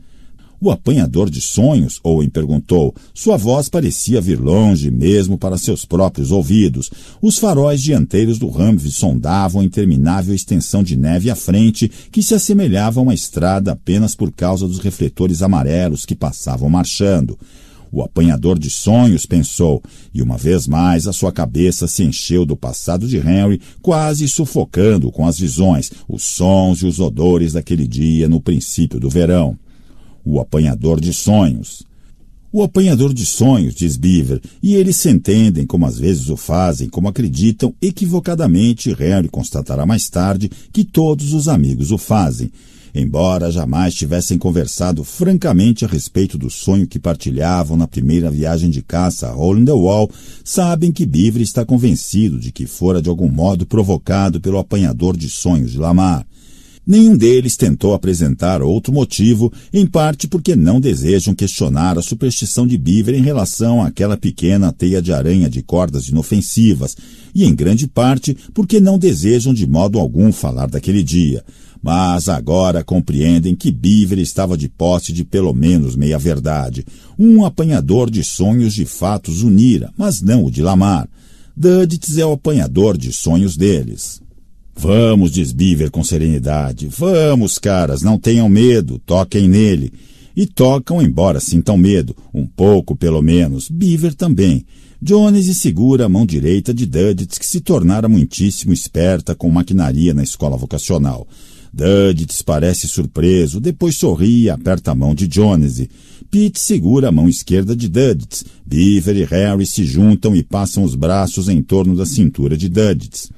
o apanhador de sonhos Owen perguntou. Sua voz parecia vir longe mesmo para seus próprios ouvidos. Os faróis dianteiros do Humvee sondavam a interminável extensão de neve à frente, que se assemelhava a uma estrada apenas por causa dos refletores amarelos que passavam marchando. O apanhador de sonhos pensou, e uma vez mais a sua cabeça se encheu do passado de Henry, quase sufocando com as visões, os sons e os odores daquele dia no princípio do verão o apanhador de sonhos. O apanhador de sonhos, diz Beaver, e eles se entendem, como às vezes o fazem, como acreditam equivocadamente, Harry constatará mais tarde que todos os amigos o fazem, embora jamais tivessem conversado francamente a respeito do sonho que partilhavam na primeira viagem de caça a Hole in the Wall, sabem que Beaver está convencido de que fora de algum modo provocado pelo apanhador de sonhos de Lamar. Nenhum deles tentou apresentar outro motivo, em parte porque não desejam questionar a superstição de Beaver em relação àquela pequena teia de aranha de cordas inofensivas, e em grande parte porque não desejam de modo algum falar daquele dia. Mas agora compreendem que Beaver estava de posse de pelo menos meia-verdade, um apanhador de sonhos de fatos unira, mas não o de Lamar. Duddits é o apanhador de sonhos deles. Vamos, diz Beaver com serenidade. Vamos, caras, não tenham medo, toquem nele. E tocam, embora sintam medo, um pouco pelo menos. Beaver também. Jones segura a mão direita de Duddits, que se tornara muitíssimo esperta com maquinaria na escola vocacional. Duddits parece surpreso, depois sorri e aperta a mão de Jones. Pete segura a mão esquerda de Duddits. Beaver e Harry se juntam e passam os braços em torno da cintura de Duddits.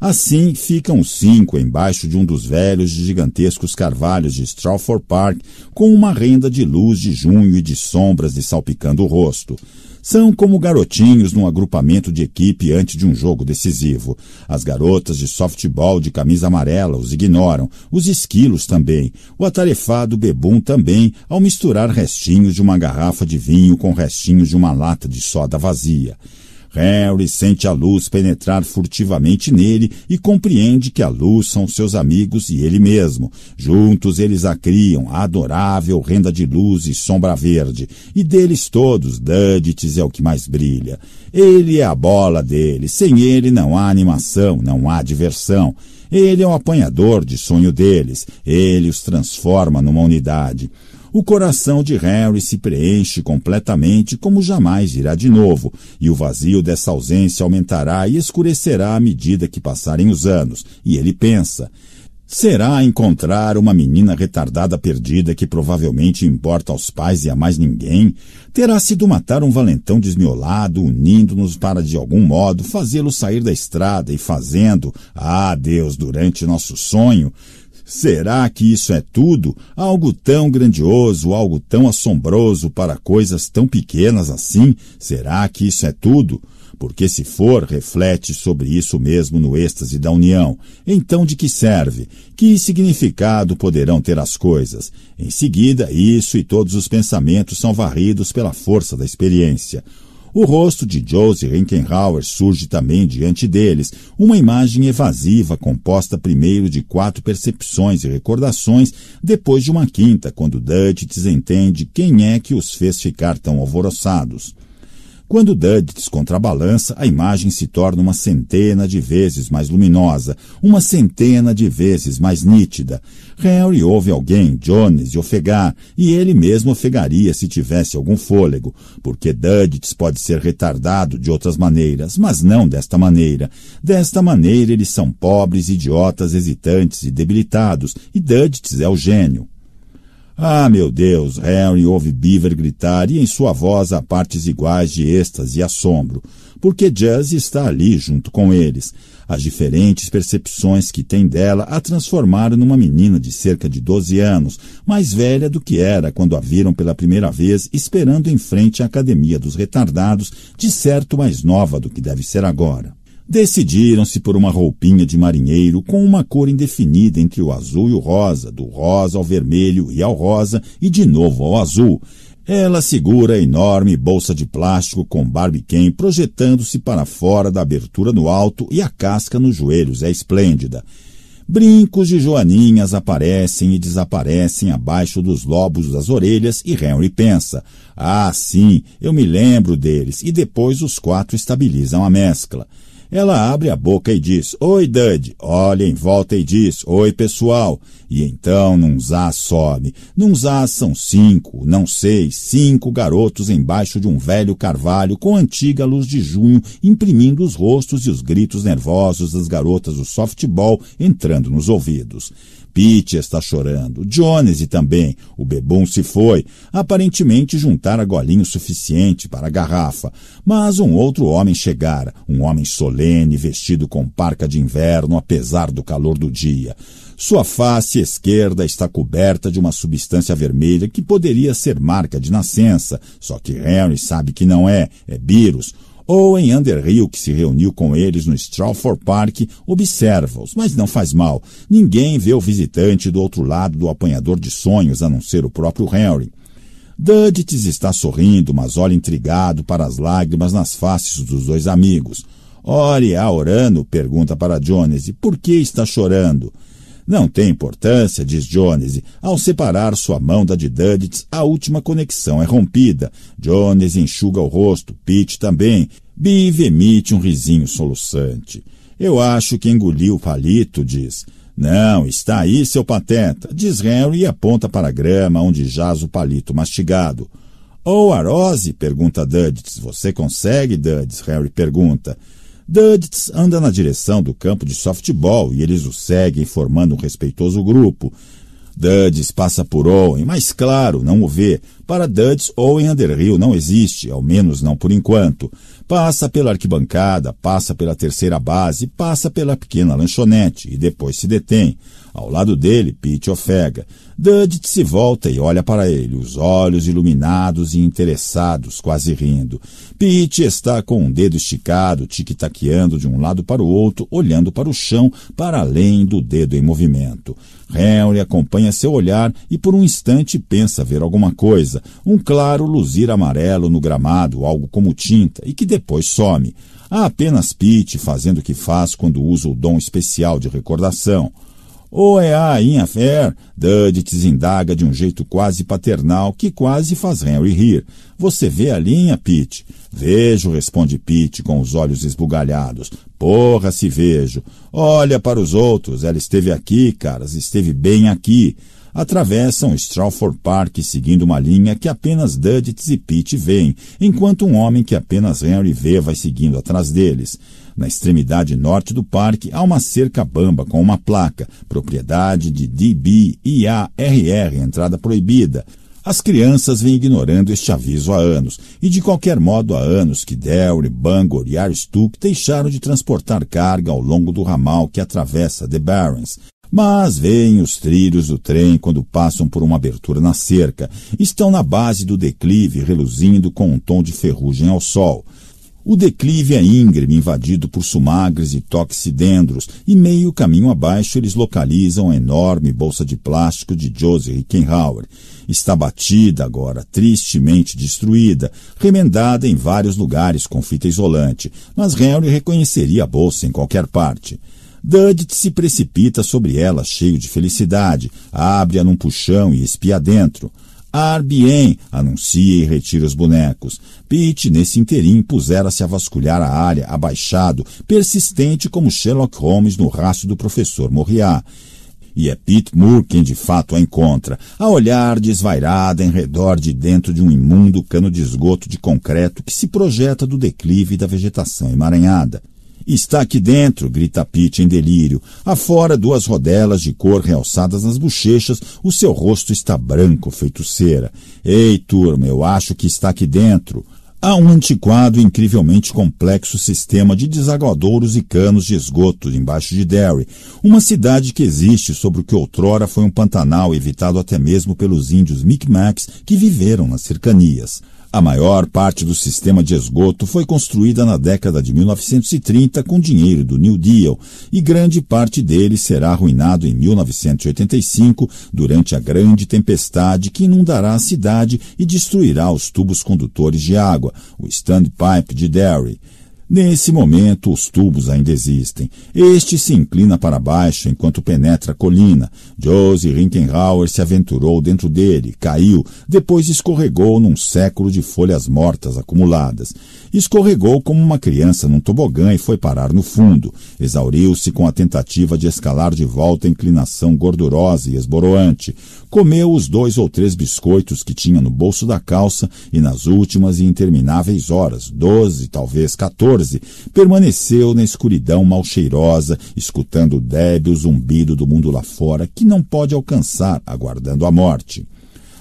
Assim ficam os cinco embaixo de um dos velhos e gigantescos carvalhos de Stratford Park, com uma renda de luz de junho e de sombras de salpicando o rosto. São como garotinhos num agrupamento de equipe antes de um jogo decisivo. As garotas de softball de camisa amarela os ignoram, os esquilos também, o atarefado bebum também, ao misturar restinhos de uma garrafa de vinho com restinhos de uma lata de soda vazia. Harry sente a luz penetrar furtivamente nele e compreende que a luz são seus amigos e ele mesmo. Juntos eles a criam, a adorável renda de luz e sombra verde. E deles todos, Duddits é o que mais brilha. Ele é a bola dele. Sem ele não há animação, não há diversão. Ele é o apanhador de sonho deles. Ele os transforma numa unidade. O coração de Harry se preenche completamente como jamais irá de novo, e o vazio dessa ausência aumentará e escurecerá à medida que passarem os anos, e ele pensa. Será encontrar uma menina retardada perdida que provavelmente importa aos pais e a mais ninguém? Terá sido matar um valentão desmiolado, unindo-nos para de algum modo fazê-lo sair da estrada e fazendo, ah Deus, durante nosso sonho, Será que isso é tudo? Algo tão grandioso, algo tão assombroso para coisas tão pequenas assim? Será que isso é tudo? Porque se for, reflete sobre isso mesmo no êxtase da união. Então de que serve? Que significado poderão ter as coisas? Em seguida, isso e todos os pensamentos são varridos pela força da experiência. O rosto de Josie Renkenhauer surge também diante deles, uma imagem evasiva composta primeiro de quatro percepções e recordações, depois de uma quinta, quando Dutch entende quem é que os fez ficar tão alvoroçados. Quando Dud contrabalança, a imagem se torna uma centena de vezes mais luminosa, uma centena de vezes mais nítida. Henry ouve alguém, Jones, e ofegar, e ele mesmo ofegaria se tivesse algum fôlego, porque Dudits pode ser retardado de outras maneiras, mas não desta maneira. Desta maneira eles são pobres, idiotas, hesitantes e debilitados, e Dudits é o gênio. Ah, meu Deus! Harry ouve Beaver gritar e em sua voz há partes iguais de êxtase e assombro, porque Jazz está ali junto com eles. As diferentes percepções que tem dela a transformaram numa menina de cerca de 12 anos, mais velha do que era quando a viram pela primeira vez esperando em frente à Academia dos Retardados, de certo mais nova do que deve ser agora decidiram-se por uma roupinha de marinheiro com uma cor indefinida entre o azul e o rosa, do rosa ao vermelho e ao rosa e de novo ao azul. Ela segura a enorme bolsa de plástico com Barbicane projetando-se para fora da abertura no alto e a casca nos joelhos é esplêndida. Brincos de joaninhas aparecem e desaparecem abaixo dos lobos das orelhas e Henry pensa: Ah, sim, eu me lembro deles, e depois os quatro estabilizam a mescla. Ela abre a boca e diz: Oi, Dud. Olha em volta e diz: Oi, pessoal. E então some. sobe. Nunzá são cinco, não seis, cinco garotos embaixo de um velho carvalho com antiga luz de junho imprimindo os rostos e os gritos nervosos das garotas do softball entrando nos ouvidos. Pete está chorando, Jones também. O bebum se foi, aparentemente juntara golinho suficiente para a garrafa. Mas um outro homem chegara, um homem solene, vestido com parca de inverno, apesar do calor do dia. Sua face esquerda está coberta de uma substância vermelha que poderia ser marca de nascença, só que Harry sabe que não é, é vírus, ou em Underhill, que se reuniu com eles no Strawford Park, observa-os, mas não faz mal. Ninguém vê o visitante do outro lado do apanhador de sonhos, a não ser o próprio Henry. Dudites está sorrindo, mas olha intrigado para as lágrimas nas faces dos dois amigos. Ore a Orano pergunta para Jones, por que está chorando? Não tem importância, diz Jones, ao separar sua mão da de Duddits, a última conexão é rompida. Jones enxuga o rosto, Pete também. Biv emite um risinho soluçante. Eu acho que engoliu o palito, diz. Não, está aí, seu pateta, diz Harry e aponta para a grama onde jaz o palito mastigado. Ou oh, rose? pergunta Duddits. Você consegue, Duddits? Harry pergunta. Duds anda na direção do campo de softball e eles o seguem formando um respeitoso grupo. Duds passa por Owen, mas claro, não o vê. Para Duds, Owen Underhill não existe, ao menos não por enquanto. Passa pela arquibancada, passa pela terceira base, passa pela pequena lanchonete e depois se detém. Ao lado dele, Pete ofega. Dudley se volta e olha para ele, os olhos iluminados e interessados, quase rindo. Pete está com um dedo esticado, tic-taqueando de um lado para o outro, olhando para o chão, para além do dedo em movimento. Henry acompanha seu olhar e por um instante pensa ver alguma coisa, um claro luzir amarelo no gramado, algo como tinta, e que depois some. Há apenas Pete fazendo o que faz quando usa o dom especial de recordação. Ou é a Inhafer? Duddits indaga de um jeito quase paternal, que quase faz Henry rir. Você vê a linha, Pete? Vejo, responde Pete com os olhos esbugalhados. Porra, se vejo. Olha para os outros. Ela esteve aqui, caras, esteve bem aqui. Atravessam Strawford Park seguindo uma linha que apenas Duddits e Pete veem, enquanto um homem que apenas Henry vê vai seguindo atrás deles. Na extremidade norte do parque há uma cerca bamba com uma placa, propriedade de DBIARR, entrada proibida. As crianças vêm ignorando este aviso há anos, e de qualquer modo há anos que Derry, Bangor e Arstuk deixaram de transportar carga ao longo do ramal que atravessa The Barrens. Mas veem os trilhos do trem quando passam por uma abertura na cerca. Estão na base do declive, reluzindo com um tom de ferrugem ao sol. O declive é íngreme, invadido por sumagres e toxidendros, e meio caminho abaixo eles localizam a enorme bolsa de plástico de Joseph Rickenhauer. Está batida agora, tristemente destruída, remendada em vários lugares com fita isolante, mas Henry reconheceria a bolsa em qualquer parte. Dudley se precipita sobre ela, cheio de felicidade, abre-a num puxão e espia dentro. Arbien anuncia e retira os bonecos. Pete, nesse interim, pusera-se a vasculhar a área, abaixado, persistente como Sherlock Holmes no rastro do professor Moriá. E é Pete Moore quem de fato a encontra, a olhar desvairada em redor de dentro de um imundo cano de esgoto de concreto que se projeta do declive da vegetação emaranhada. Está aqui dentro, grita Pete em delírio. Afora, duas rodelas de cor realçadas nas bochechas, o seu rosto está branco, feito cera. Ei, turma, eu acho que está aqui dentro. Há um antiquado e incrivelmente complexo sistema de desaguadouros e canos de esgoto embaixo de Derry, uma cidade que existe sobre o que outrora foi um pantanal evitado até mesmo pelos índios Micmacs que viveram nas cercanias. A maior parte do sistema de esgoto foi construída na década de 1930 com dinheiro do New Deal e grande parte dele será arruinado em 1985 durante a grande tempestade que inundará a cidade e destruirá os tubos condutores de água, o standpipe de Derry. Nesse momento, os tubos ainda existem. Este se inclina para baixo enquanto penetra a colina. Josie Rinkenhauer se aventurou dentro dele, caiu, depois escorregou num século de folhas mortas acumuladas. Escorregou como uma criança num tobogã e foi parar no fundo. Exauriu-se com a tentativa de escalar de volta a inclinação gordurosa e esboroante. Comeu os dois ou três biscoitos que tinha no bolso da calça e nas últimas e intermináveis horas, doze, talvez quatorze, 14, permaneceu na escuridão mal cheirosa, escutando o débil zumbido do mundo lá fora que não pode alcançar, aguardando a morte.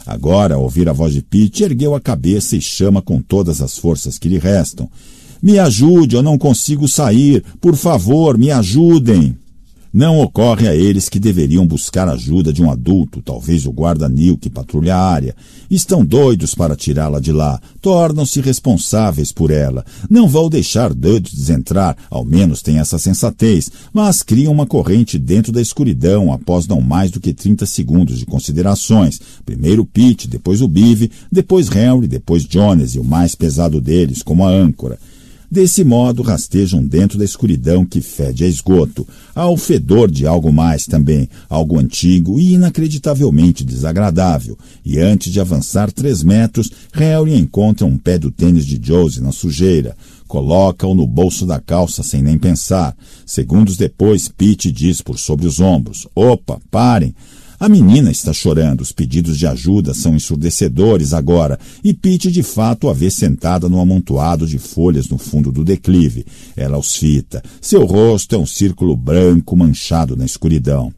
Agora, ao ouvir a voz de Pete, ergueu a cabeça e chama com todas as forças que lhe restam. Me ajude, eu não consigo sair. Por favor, me ajudem. Não ocorre a eles que deveriam buscar ajuda de um adulto, talvez o guarda-nil que patrulha a área. Estão doidos para tirá-la de lá, tornam-se responsáveis por ela. Não vão deixar Dudds entrar, ao menos tem essa sensatez, mas criam uma corrente dentro da escuridão após não mais do que 30 segundos de considerações. Primeiro Pete, depois o Bive, depois Henry, depois Jones e o mais pesado deles, como a âncora. Desse modo, rastejam dentro da escuridão que fede a esgoto, ao fedor de algo mais também, algo antigo e inacreditavelmente desagradável. E antes de avançar três metros, Harry encontra um pé do tênis de Josie na sujeira. Coloca-o no bolso da calça sem nem pensar. Segundos depois, Pete diz por sobre os ombros: Opa, parem! A menina está chorando, os pedidos de ajuda são ensurdecedores agora, e Pete de fato a vê sentada num amontoado de folhas no fundo do declive. Ela os fita. Seu rosto é um círculo branco manchado na escuridão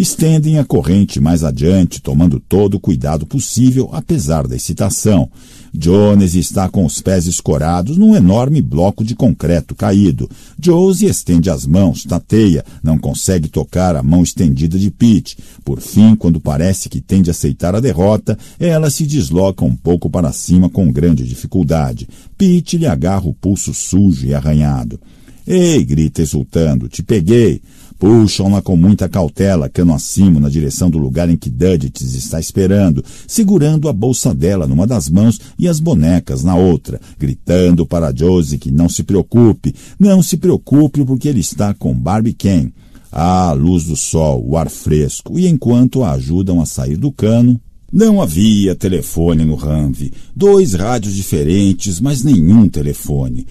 estendem a corrente mais adiante, tomando todo o cuidado possível, apesar da excitação. Jones está com os pés escorados num enorme bloco de concreto caído. Josie estende as mãos, tateia, não consegue tocar a mão estendida de Pete. Por fim, quando parece que tende a aceitar a derrota, ela se desloca um pouco para cima com grande dificuldade. Pete lhe agarra o pulso sujo e arranhado. Ei, grita exultando, te peguei. Puxam-na com muita cautela, cano acima, na direção do lugar em que Duddits está esperando, segurando a bolsa dela numa das mãos e as bonecas na outra, gritando para Josie que não se preocupe, não se preocupe porque ele está com Barbie Ken. A luz do sol, o ar fresco, e enquanto a ajudam a sair do cano, não havia telefone no Ramve Dois rádios diferentes, mas nenhum telefone.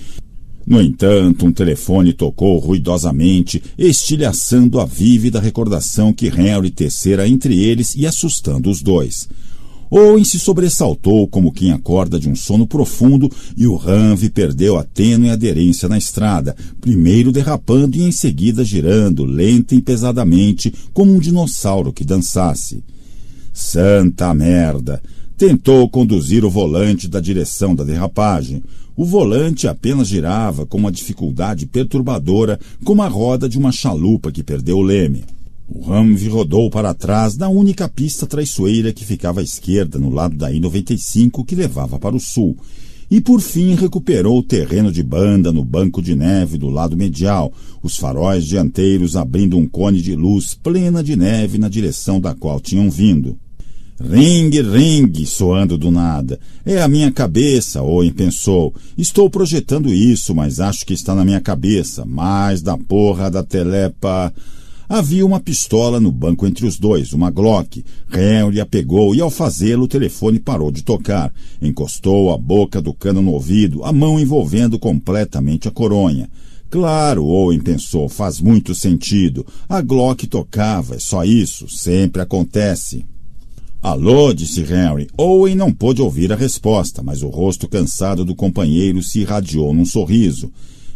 No entanto, um telefone tocou ruidosamente, estilhaçando a vívida recordação que Henry tecera entre eles e assustando os dois. Owen se sobressaltou como quem acorda de um sono profundo e o Ranve perdeu a tênue aderência na estrada, primeiro derrapando e em seguida girando, lenta e pesadamente, como um dinossauro que dançasse. Santa merda! Tentou conduzir o volante da direção da derrapagem. O volante apenas girava com uma dificuldade perturbadora, como a roda de uma chalupa que perdeu o leme. O Humvee rodou para trás da única pista traiçoeira que ficava à esquerda, no lado da I-95 que levava para o sul, e por fim recuperou o terreno de banda no banco de neve do lado medial, os faróis dianteiros abrindo um cone de luz plena de neve na direção da qual tinham vindo. Ring, ring, soando do nada. É a minha cabeça, Owen pensou. Estou projetando isso, mas acho que está na minha cabeça, mais da porra da telepa. Havia uma pistola no banco entre os dois, uma Glock. Henry a pegou e, ao fazê-lo, o telefone parou de tocar. Encostou a boca do cano no ouvido, a mão envolvendo completamente a coronha. Claro, Owen pensou, faz muito sentido. A Glock tocava, é só isso, sempre acontece. Alô, disse Henry. Owen não pôde ouvir a resposta, mas o rosto cansado do companheiro se irradiou num sorriso.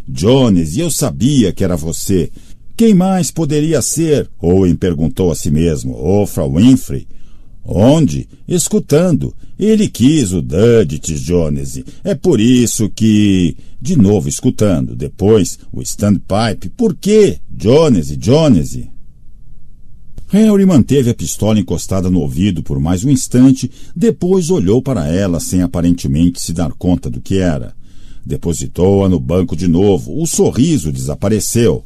Jones, eu sabia que era você. Quem mais poderia ser? Owen perguntou a si mesmo. Ofra Winfrey. Onde? Escutando. Ele quis o Duddits, Jones. É por isso que. De novo escutando. Depois, o standpipe. Por quê? Jones, Jones. Harry manteve a pistola encostada no ouvido por mais um instante, depois olhou para ela sem aparentemente se dar conta do que era. Depositou-a no banco de novo. O sorriso desapareceu.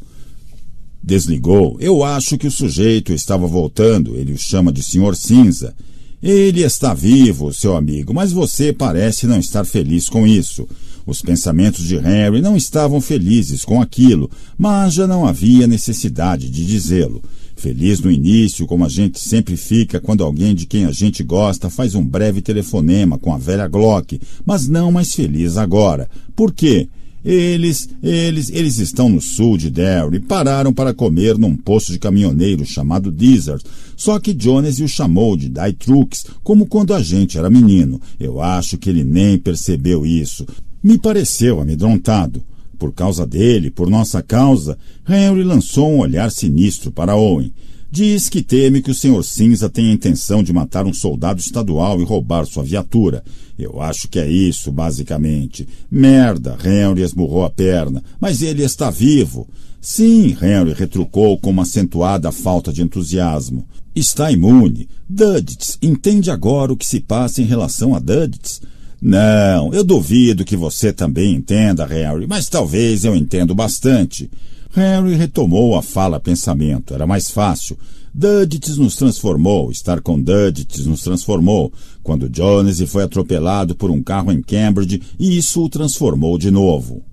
Desligou. Eu acho que o sujeito estava voltando. Ele o chama de Senhor Cinza. Ele está vivo, seu amigo, mas você parece não estar feliz com isso. Os pensamentos de Harry não estavam felizes com aquilo, mas já não havia necessidade de dizê-lo. Feliz no início, como a gente sempre fica quando alguém de quem a gente gosta faz um breve telefonema com a velha Glock, mas não mais feliz agora. Por quê? Eles, eles, eles estão no sul de Derry, pararam para comer num posto de caminhoneiro chamado Desert. Só que Jones o chamou de Die Trucks, como quando a gente era menino. Eu acho que ele nem percebeu isso. Me pareceu amedrontado. Por causa dele, por nossa causa, Henry lançou um olhar sinistro para Owen. Diz que teme que o senhor Cinza tenha a intenção de matar um soldado estadual e roubar sua viatura. Eu acho que é isso, basicamente. Merda, Henry esmurrou a perna, mas ele está vivo. Sim, Henry retrucou com uma acentuada falta de entusiasmo. Está imune. Duddits entende agora o que se passa em relação a Duddits. Não, eu duvido que você também entenda, Harry, mas talvez eu entendo bastante. Harry retomou a fala pensamento. Era mais fácil. Dudites nos transformou. Estar com Dudites nos transformou. Quando Jones foi atropelado por um carro em Cambridge e isso o transformou de novo.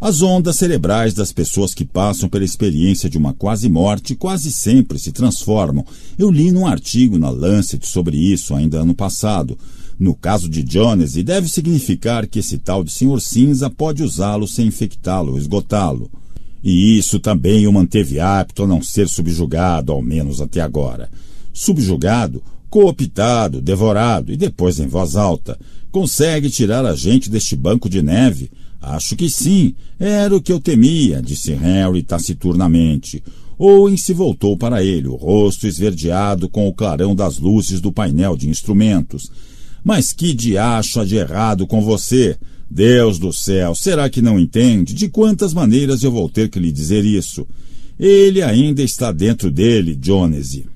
As ondas cerebrais das pessoas que passam pela experiência de uma quase morte quase sempre se transformam. Eu li num artigo na Lancet sobre isso ainda ano passado. No caso de Jones, deve significar que esse tal de Senhor Cinza pode usá-lo sem infectá-lo, esgotá-lo. E isso também o manteve apto a não ser subjugado, ao menos até agora. Subjugado, cooptado, devorado e depois em voz alta. Consegue tirar a gente deste banco de neve? Acho que sim, era o que eu temia, disse Harry taciturnamente. Owen se voltou para ele, o rosto esverdeado com o clarão das luzes do painel de instrumentos. Mas que diacho há de errado com você? Deus do céu, será que não entende de quantas maneiras eu vou ter que lhe dizer isso? Ele ainda está dentro dele, Jonesy.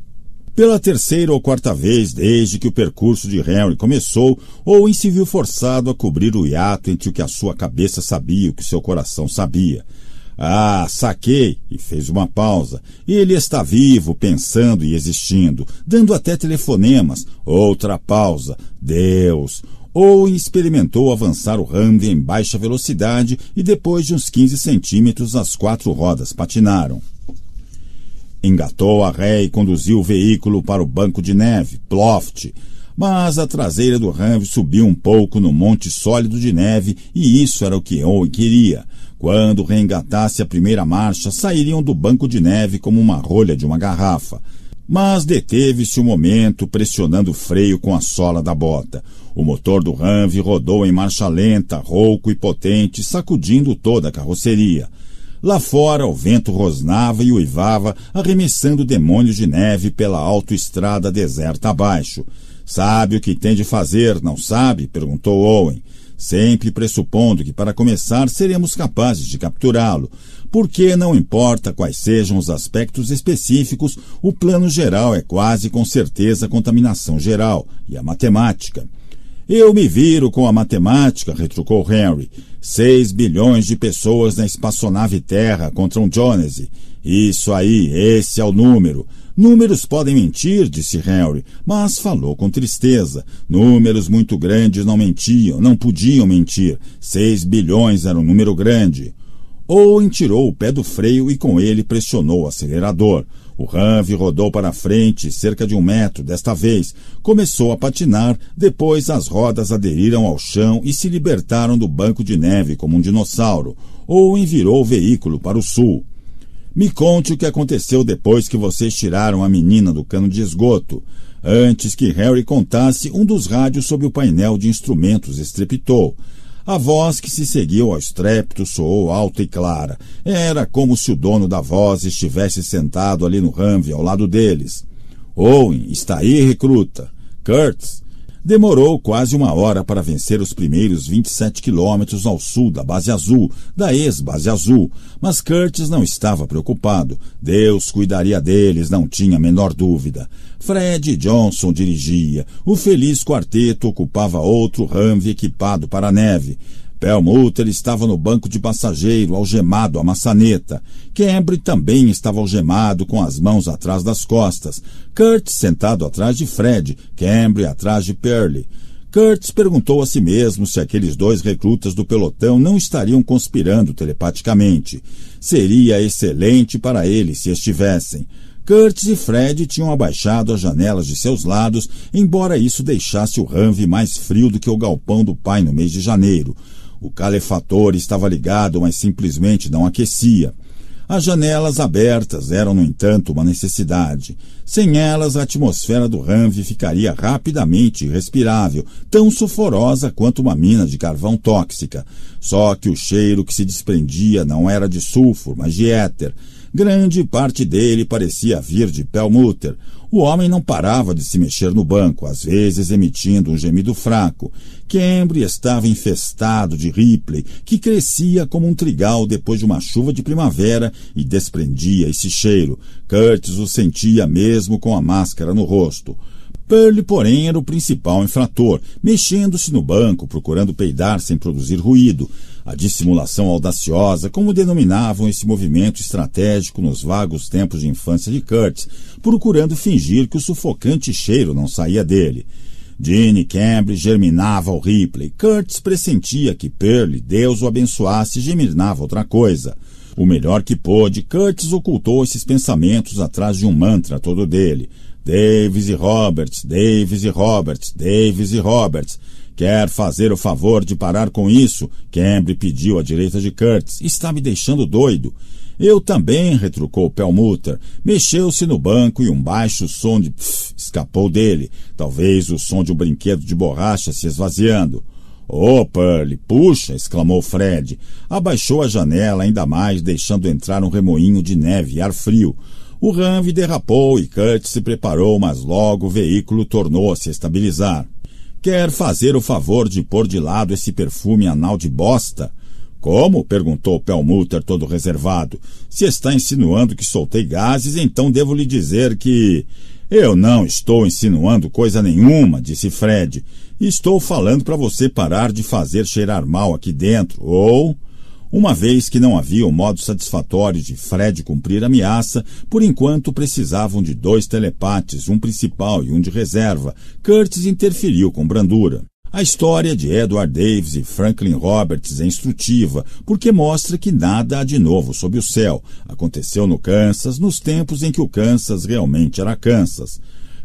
Pela terceira ou quarta vez desde que o percurso de Henry começou, Owen se viu forçado a cobrir o hiato entre o que a sua cabeça sabia e o que seu coração sabia. Ah, saquei! E fez uma pausa. Ele está vivo, pensando e existindo, dando até telefonemas. Outra pausa. Deus! Ou experimentou avançar o Humvee em baixa velocidade e depois de uns 15 centímetros as quatro rodas patinaram. Engatou a ré e conduziu o veículo para o banco de neve, Ploft, mas a traseira do Humvee subiu um pouco no monte sólido de neve e isso era o que Owen queria. Quando reengatasse a primeira marcha, sairiam do banco de neve como uma rolha de uma garrafa. Mas deteve-se um momento, pressionando o freio com a sola da bota. O motor do Ranve rodou em marcha lenta, rouco e potente, sacudindo toda a carroceria. Lá fora, o vento rosnava e uivava, arremessando demônios de neve pela autoestrada deserta abaixo. Sabe o que tem de fazer, não sabe? perguntou Owen sempre pressupondo que para começar seremos capazes de capturá-lo, porque não importa quais sejam os aspectos específicos, o plano geral é quase com certeza a contaminação geral e a matemática. Eu me viro com a matemática, retrucou Henry. Seis bilhões de pessoas na espaçonave Terra contra um Jonesy. Isso aí, esse é o número. Números podem mentir, disse Harry, mas falou com tristeza. Números muito grandes não mentiam, não podiam mentir. Seis bilhões era um número grande. Owen tirou o pé do freio e com ele pressionou o acelerador. O Ranve rodou para frente cerca de um metro desta vez. Começou a patinar, depois as rodas aderiram ao chão e se libertaram do banco de neve como um dinossauro. Owen virou o veículo para o sul. Me conte o que aconteceu depois que vocês tiraram a menina do cano de esgoto. Antes que Harry contasse, um dos rádios sob o painel de instrumentos estrepitou. A voz que se seguiu ao estrépito soou alta e clara. Era como se o dono da voz estivesse sentado ali no Ranvi, ao lado deles. Owen, está aí, recruta. Kurtz, Demorou quase uma hora para vencer os primeiros 27 quilômetros ao sul da Base Azul, da ex-Base Azul, mas Curtis não estava preocupado. Deus cuidaria deles, não tinha a menor dúvida. Fred Johnson dirigia. O feliz quarteto ocupava outro Humvee equipado para a neve. Perlmutter estava no banco de passageiro, algemado à maçaneta. Cambry também estava algemado, com as mãos atrás das costas. Kurt sentado atrás de Fred, Cambry atrás de Perley. Kurtz perguntou a si mesmo se aqueles dois recrutas do pelotão não estariam conspirando telepaticamente. Seria excelente para ele se estivessem. Kurtz e Fred tinham abaixado as janelas de seus lados, embora isso deixasse o ranve mais frio do que o galpão do pai no mês de janeiro. O calefator estava ligado, mas simplesmente não aquecia. As janelas abertas eram, no entanto, uma necessidade. Sem elas, a atmosfera do ranve ficaria rapidamente irrespirável, tão sulfurosa quanto uma mina de carvão tóxica. Só que o cheiro que se desprendia não era de sulfur, mas de éter. Grande parte dele parecia vir de Perlmutter. O homem não parava de se mexer no banco, às vezes emitindo um gemido fraco. Cambry estava infestado de Ripley, que crescia como um trigal depois de uma chuva de primavera e desprendia esse cheiro. Curtis o sentia mesmo com a máscara no rosto. Pearl, porém, era o principal infrator, mexendo-se no banco, procurando peidar sem produzir ruído. A dissimulação audaciosa, como denominavam esse movimento estratégico nos vagos tempos de infância de Kurtz, procurando fingir que o sufocante cheiro não saía dele. Dine Campbell germinava ao Ripley. Kurtz pressentia que Pearl, Deus o abençoasse, germinava outra coisa. O melhor que pôde, Kurtz ocultou esses pensamentos atrás de um mantra todo dele. Davis e Roberts, Davis e Roberts, Davis e Roberts. Quer fazer o favor de parar com isso? Cambry pediu à direita de Curtis. Está me deixando doido. Eu também, retrucou Perlmutter. Mexeu-se no banco e um baixo som de pf escapou dele. Talvez o som de um brinquedo de borracha se esvaziando. Oh, Pearl, puxa! exclamou Fred. Abaixou a janela ainda mais, deixando entrar um remoinho de neve e ar frio. O Ranve derrapou e Kurt se preparou, mas logo o veículo tornou a se estabilizar. Quer fazer o favor de pôr de lado esse perfume anal de bosta? Como? perguntou Pelmúter todo reservado. Se está insinuando que soltei gases, então devo lhe dizer que. Eu não estou insinuando coisa nenhuma, disse Fred. Estou falando para você parar de fazer cheirar mal aqui dentro, ou uma vez que não havia um modo satisfatório de Fred cumprir a ameaça, por enquanto precisavam de dois telepates, um principal e um de reserva. Curtis interferiu com brandura. A história de Edward Davis e Franklin Roberts é instrutiva, porque mostra que nada há de novo sob o céu. Aconteceu no Kansas, nos tempos em que o Kansas realmente era Kansas.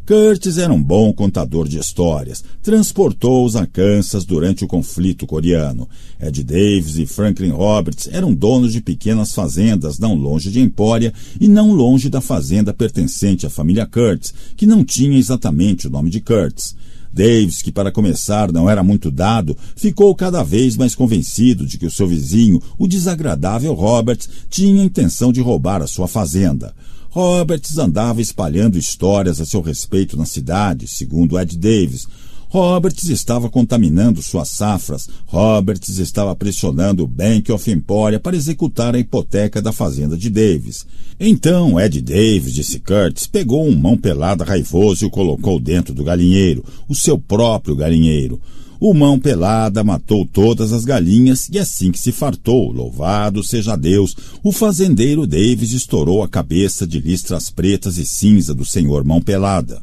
Curtis era um bom contador de histórias. Transportou-os a Kansas durante o conflito coreano. Ed Davis e Franklin Roberts eram donos de pequenas fazendas não longe de Empória e não longe da fazenda pertencente à família Curtis, que não tinha exatamente o nome de Curtis. Davis, que para começar não era muito dado, ficou cada vez mais convencido de que o seu vizinho, o desagradável Roberts, tinha intenção de roubar a sua fazenda. Roberts andava espalhando histórias a seu respeito na cidade, segundo Ed Davis. Roberts estava contaminando suas safras. Roberts estava pressionando o Bank of Emporia para executar a hipoteca da fazenda de Davis. Então, Ed Davis, disse Curtis, pegou um mão pelada raivoso e o colocou dentro do galinheiro, o seu próprio galinheiro. O mão pelada matou todas as galinhas e assim que se fartou, louvado seja Deus, o fazendeiro Davis estourou a cabeça de listras pretas e cinza do senhor mão pelada.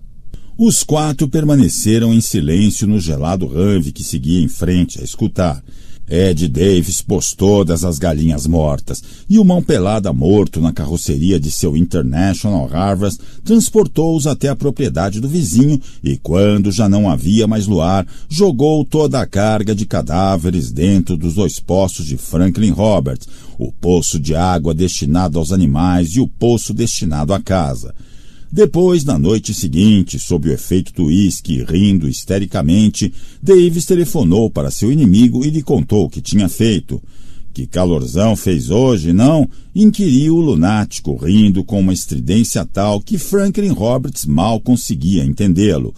Os quatro permaneceram em silêncio no gelado ranve que seguia em frente a escutar, Ed Davis pôs todas as galinhas mortas e o Mão Pelada morto na carroceria de seu International Harvest transportou-os até a propriedade do vizinho e, quando já não havia mais luar, jogou toda a carga de cadáveres dentro dos dois poços de Franklin Roberts, o poço de água destinado aos animais e o poço destinado à casa. Depois, na noite seguinte, sob o efeito do uísque, rindo histericamente, Davis telefonou para seu inimigo e lhe contou o que tinha feito. Que calorzão fez hoje, não? inquiriu o lunático, rindo com uma estridência tal que Franklin Roberts mal conseguia entendê-lo.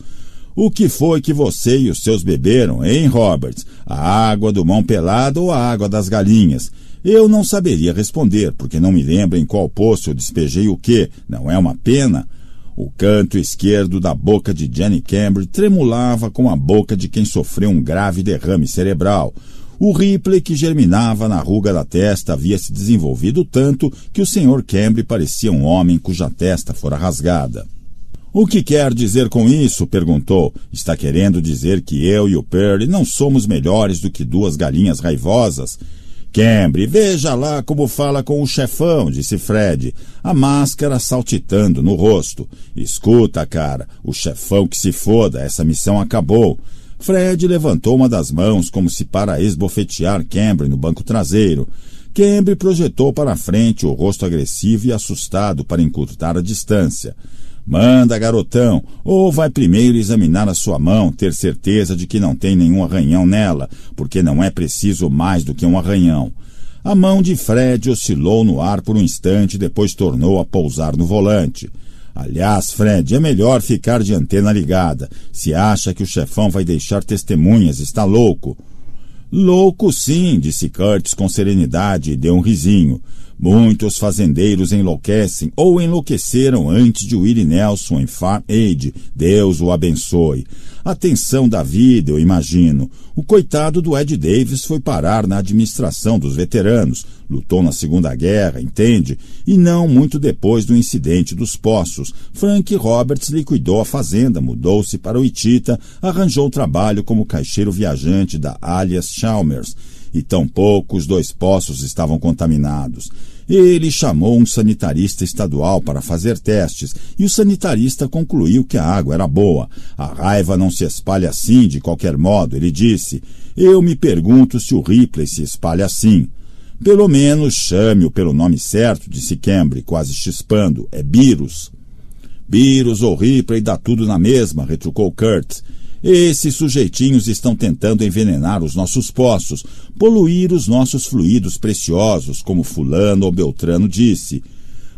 O que foi que você e os seus beberam, hein, Roberts? A água do mão pelado ou a água das galinhas? Eu não saberia responder, porque não me lembro em qual poço eu despejei o que. Não é uma pena? O canto esquerdo da boca de Jenny Cambry tremulava com a boca de quem sofreu um grave derrame cerebral. O Ripley que germinava na ruga da testa havia se desenvolvido tanto que o Sr. Cambry parecia um homem cuja testa fora rasgada. O que quer dizer com isso? perguntou. Está querendo dizer que eu e o Perry não somos melhores do que duas galinhas raivosas? Quebre, veja lá como fala com o chefão, disse Fred, a máscara saltitando no rosto. Escuta, cara, o chefão que se foda, essa missão acabou. Fred levantou uma das mãos como se para esbofetear Cambry no banco traseiro. Cambry projetou para frente o rosto agressivo e assustado para encurtar a distância. Manda, garotão, ou vai primeiro examinar a sua mão, ter certeza de que não tem nenhum arranhão nela, porque não é preciso mais do que um arranhão. A mão de Fred oscilou no ar por um instante, depois tornou a pousar no volante. Aliás, Fred, é melhor ficar de antena ligada. Se acha que o chefão vai deixar testemunhas, está louco. Louco sim, disse Curtis com serenidade e deu um risinho. Muitos fazendeiros enlouquecem ou enlouqueceram antes de Willie Nelson em Farm Aid. Deus o abençoe. Atenção, da vida, eu imagino. O coitado do Ed Davis foi parar na administração dos veteranos, lutou na Segunda Guerra, entende? E não muito depois do incidente dos poços. Frank Roberts liquidou a fazenda, mudou-se para o Itita, arranjou trabalho como caixeiro viajante da Alias Chalmers e tão os dois poços estavam contaminados. Ele chamou um sanitarista estadual para fazer testes e o sanitarista concluiu que a água era boa. A raiva não se espalha assim, de qualquer modo, ele disse. Eu me pergunto se o Ripley se espalha assim. Pelo menos chame-o pelo nome certo, disse Cambry, quase chispando. É Birus. Birus ou Ripley dá tudo na mesma, retrucou Kurtz. Esses sujeitinhos estão tentando envenenar os nossos poços, poluir os nossos fluidos preciosos, como Fulano ou Beltrano disse.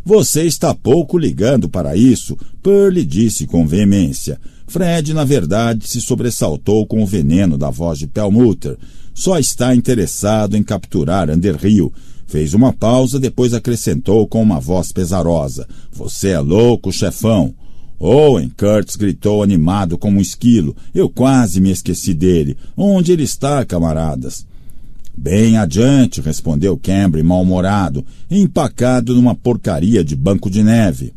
Você está pouco ligando para isso, Pearl disse com veemência. Fred, na verdade, se sobressaltou com o veneno da voz de Pelmutter. Só está interessado em capturar Underhill. Fez uma pausa, depois acrescentou com uma voz pesarosa: Você é louco, chefão. Owen, Kurtz gritou animado como um esquilo. Eu quase me esqueci dele. Onde ele está, camaradas? Bem adiante, respondeu Cambry, mal-humorado, empacado numa porcaria de banco de neve.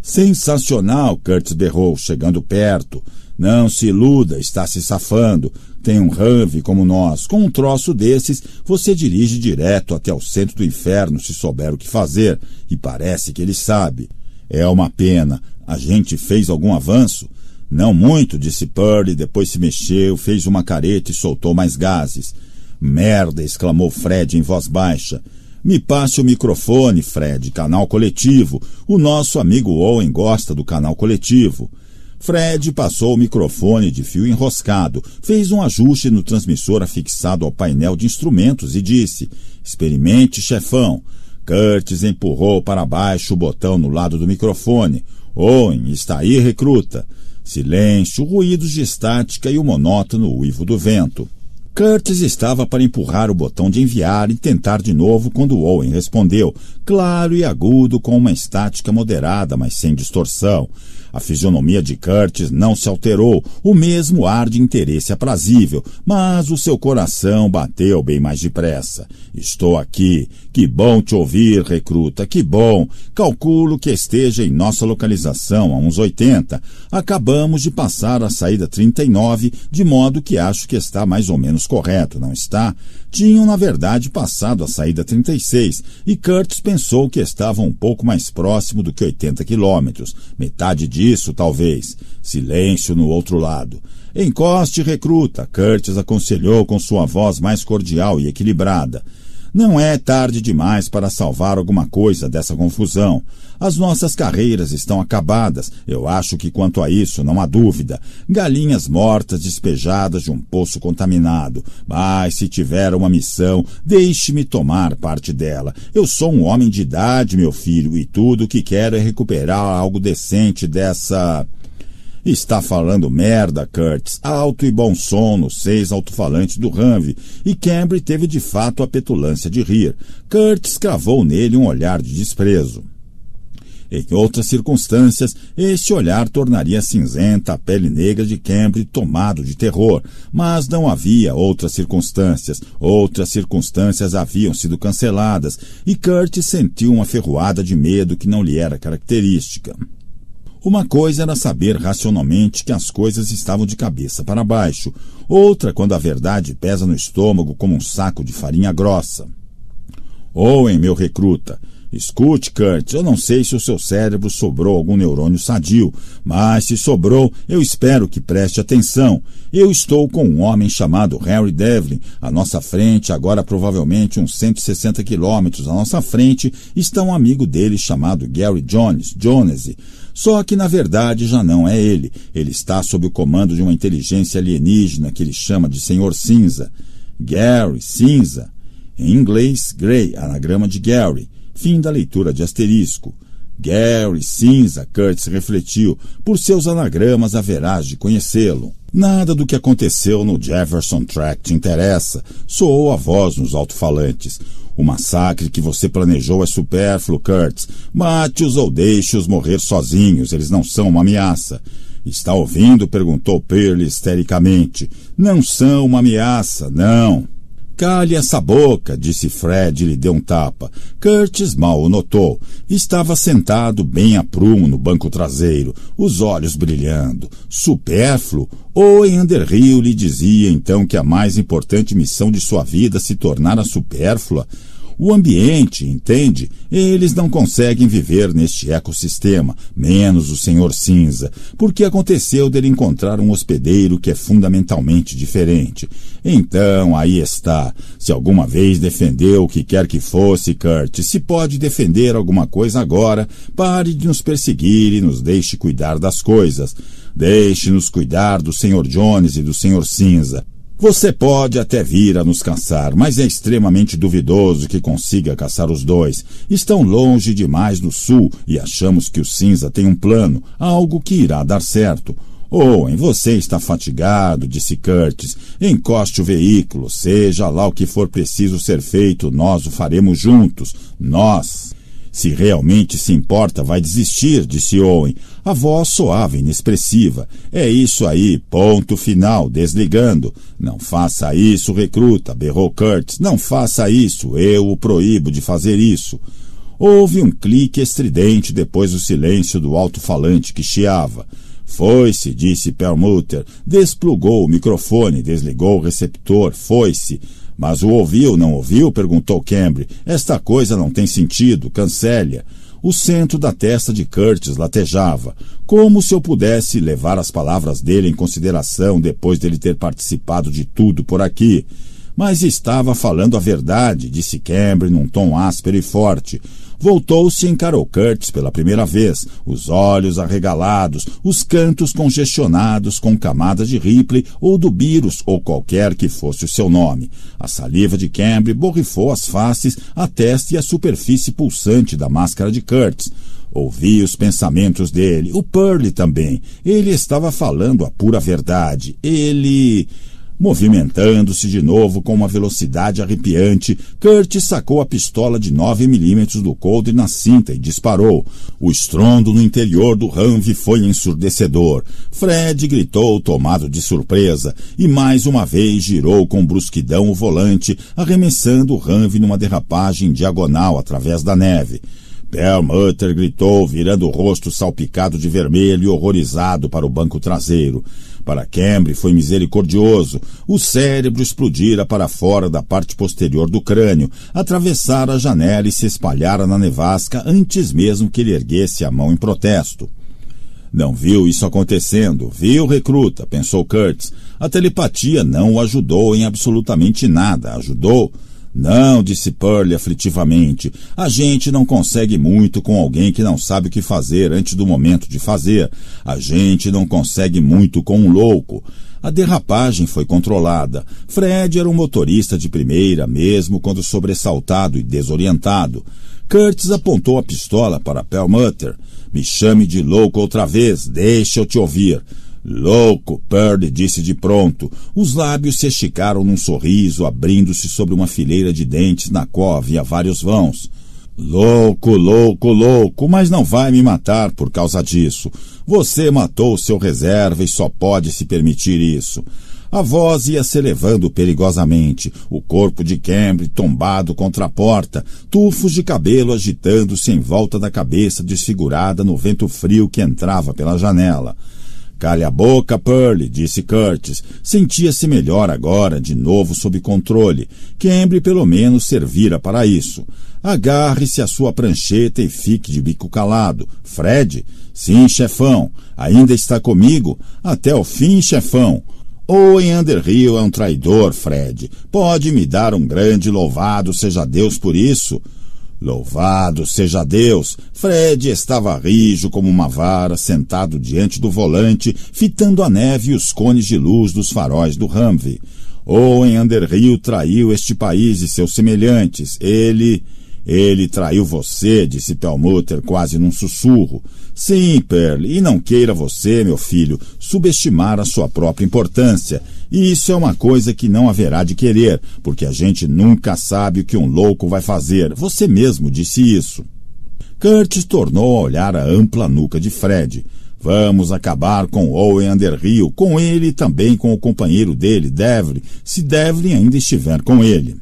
Sensacional, Kurtz berrou, chegando perto. Não se iluda, está se safando. Tem um Humvee como nós. Com um troço desses, você dirige direto até o centro do inferno se souber o que fazer. E parece que ele sabe. É uma pena. A gente fez algum avanço? Não muito, disse Purdy. depois se mexeu, fez uma careta e soltou mais gases. Merda! exclamou Fred em voz baixa. Me passe o microfone, Fred, canal coletivo. O nosso amigo Owen gosta do canal coletivo. Fred passou o microfone de fio enroscado, fez um ajuste no transmissor afixado ao painel de instrumentos e disse: Experimente, chefão. Curtis empurrou para baixo o botão no lado do microfone. Owen está aí, recruta. Silêncio, ruídos de estática e o monótono uivo do vento. Curtis estava para empurrar o botão de enviar e tentar de novo quando Owen respondeu, claro e agudo, com uma estática moderada, mas sem distorção. A fisionomia de Curtis não se alterou, o mesmo ar de interesse aprazível, mas o seu coração bateu bem mais depressa. Estou aqui. Que bom te ouvir, recruta, que bom. Calculo que esteja em nossa localização a uns 80. Acabamos de passar a saída 39, de modo que acho que está mais ou menos correto, não está? tinham na verdade passado a saída 36 e Curtis pensou que estavam um pouco mais próximo do que 80 quilômetros, metade disso talvez. Silêncio no outro lado. Encoste recruta, Curtis aconselhou com sua voz mais cordial e equilibrada. Não é tarde demais para salvar alguma coisa dessa confusão. As nossas carreiras estão acabadas, eu acho que quanto a isso não há dúvida. Galinhas mortas despejadas de um poço contaminado. Mas se tiver uma missão, deixe-me tomar parte dela. Eu sou um homem de idade, meu filho, e tudo o que quero é recuperar algo decente dessa. Está falando merda, Curtis. Alto e bom som nos seis alto-falantes do Ranve, e Cambry teve de fato a petulância de rir. Curtis cravou nele um olhar de desprezo. Em outras circunstâncias, este olhar tornaria cinzenta a pele negra de Cambridge tomado de terror, mas não havia outras circunstâncias. Outras circunstâncias haviam sido canceladas e Kurt sentiu uma ferroada de medo que não lhe era característica. Uma coisa era saber racionalmente que as coisas estavam de cabeça para baixo, outra quando a verdade pesa no estômago como um saco de farinha grossa. Oh, em meu recruta, Escute, Kurt, eu não sei se o seu cérebro sobrou algum neurônio sadio, mas se sobrou, eu espero que preste atenção. Eu estou com um homem chamado Harry Devlin. À nossa frente, agora provavelmente uns 160 quilômetros à nossa frente, está um amigo dele chamado Gary Jones, Jonesy. Só que na verdade já não é ele. Ele está sob o comando de uma inteligência alienígena que ele chama de Senhor Cinza. Gary, Cinza. Em inglês, Grey, anagrama de Gary. Fim da leitura de asterisco. Gary Cinza Curtis refletiu. Por seus anagramas haverás de conhecê-lo. Nada do que aconteceu no Jefferson Tract interessa. Soou a voz nos alto-falantes. O massacre que você planejou é supérfluo, Curtis. Mate-os ou deixe-os morrer sozinhos. Eles não são uma ameaça. Está ouvindo? perguntou Pearl histericamente. Não são uma ameaça, não. Cale essa boca, disse Fred e lhe deu um tapa. Curtis mal o notou. Estava sentado bem a prumo no banco traseiro, os olhos brilhando. Supérfluo? Owen Underhill lhe dizia então que a mais importante missão de sua vida se tornara supérflua o ambiente, entende? Eles não conseguem viver neste ecossistema, menos o Senhor Cinza, porque aconteceu dele encontrar um hospedeiro que é fundamentalmente diferente. Então, aí está. Se alguma vez defendeu o que quer que fosse, Kurt, se pode defender alguma coisa agora, pare de nos perseguir e nos deixe cuidar das coisas. Deixe-nos cuidar do Senhor Jones e do Senhor Cinza. Você pode até vir a nos caçar, mas é extremamente duvidoso que consiga caçar os dois. Estão longe demais no sul e achamos que o cinza tem um plano, algo que irá dar certo. Owen, você está fatigado, disse Curtis. Encoste o veículo, seja lá o que for preciso ser feito, nós o faremos juntos. Nós. Se realmente se importa, vai desistir, disse Owen. A voz soava inexpressiva. É isso aí, ponto final, desligando. Não faça isso, recruta, berrou Kurtz. Não faça isso, eu o proíbo de fazer isso. Houve um clique estridente depois do silêncio do alto-falante que chiava. Foi-se, disse Perlmutter. Desplugou o microfone, desligou o receptor. Foi-se. Mas o ouviu, não ouviu? perguntou Cambry. Esta coisa não tem sentido. Cancele. -a. O centro da testa de Curtis latejava, como se eu pudesse levar as palavras dele em consideração depois dele ter participado de tudo por aqui. Mas estava falando a verdade, disse Campbell num tom áspero e forte, voltou-se e encarou Curtis pela primeira vez, os olhos arregalados, os cantos congestionados com camadas de Ripley ou do Birus ou qualquer que fosse o seu nome. A saliva de Cambry borrifou as faces, a testa e a superfície pulsante da máscara de Curtis. Ouvi os pensamentos dele, o Pearly também. Ele estava falando a pura verdade. Ele. Movimentando-se de novo com uma velocidade arrepiante, Kurt sacou a pistola de 9 milímetros do coldre na cinta e disparou. O estrondo no interior do Ramve foi ensurdecedor. Fred gritou, tomado de surpresa, e mais uma vez girou com brusquidão o volante, arremessando o Ramve numa derrapagem diagonal através da neve. Perlmutter gritou, virando o rosto salpicado de vermelho e horrorizado para o banco traseiro. Para Cambry foi misericordioso. O cérebro explodira para fora da parte posterior do crânio, atravessara a janela e se espalhara na nevasca antes mesmo que ele erguesse a mão em protesto. Não viu isso acontecendo, viu, recruta, pensou Kurtz. A telepatia não o ajudou em absolutamente nada. Ajudou não, disse Pearl aflitivamente. A gente não consegue muito com alguém que não sabe o que fazer antes do momento de fazer. A gente não consegue muito com um louco. A derrapagem foi controlada. Fred era um motorista de primeira, mesmo quando sobressaltado e desorientado. Curtis apontou a pistola para Perlmutter. Me chame de louco outra vez, deixa eu te ouvir. Louco, Purdy disse de pronto. Os lábios se esticaram num sorriso, abrindo-se sobre uma fileira de dentes na qual havia vários vãos. Louco, louco, louco, mas não vai me matar por causa disso. Você matou seu reserva e só pode se permitir isso. A voz ia se elevando perigosamente, o corpo de Campbell tombado contra a porta, tufos de cabelo agitando-se em volta da cabeça desfigurada no vento frio que entrava pela janela. Calha a boca, Pearlie, disse Curtis. Sentia-se melhor agora, de novo sob controle. Cambry pelo menos servira para isso. Agarre-se à sua prancheta e fique de bico calado. Fred? Sim, chefão. Ainda está comigo? Até o fim, chefão. Owen Underhill é um traidor, Fred. Pode me dar um grande louvado seja Deus por isso. Louvado seja Deus! Fred estava rijo como uma vara, sentado diante do volante, fitando a neve e os cones de luz dos faróis do Humvee. Owen Underhill traiu este país e seus semelhantes. Ele. Ele traiu você, disse Pelmutter, quase num sussurro. Sim, Pearl, e não queira você, meu filho, subestimar a sua própria importância. E isso é uma coisa que não haverá de querer, porque a gente nunca sabe o que um louco vai fazer. Você mesmo disse isso. Curtis tornou a olhar a ampla nuca de Fred. Vamos acabar com Owen Underhill, com ele e também com o companheiro dele, Devlin, se Devlin ainda estiver com ele.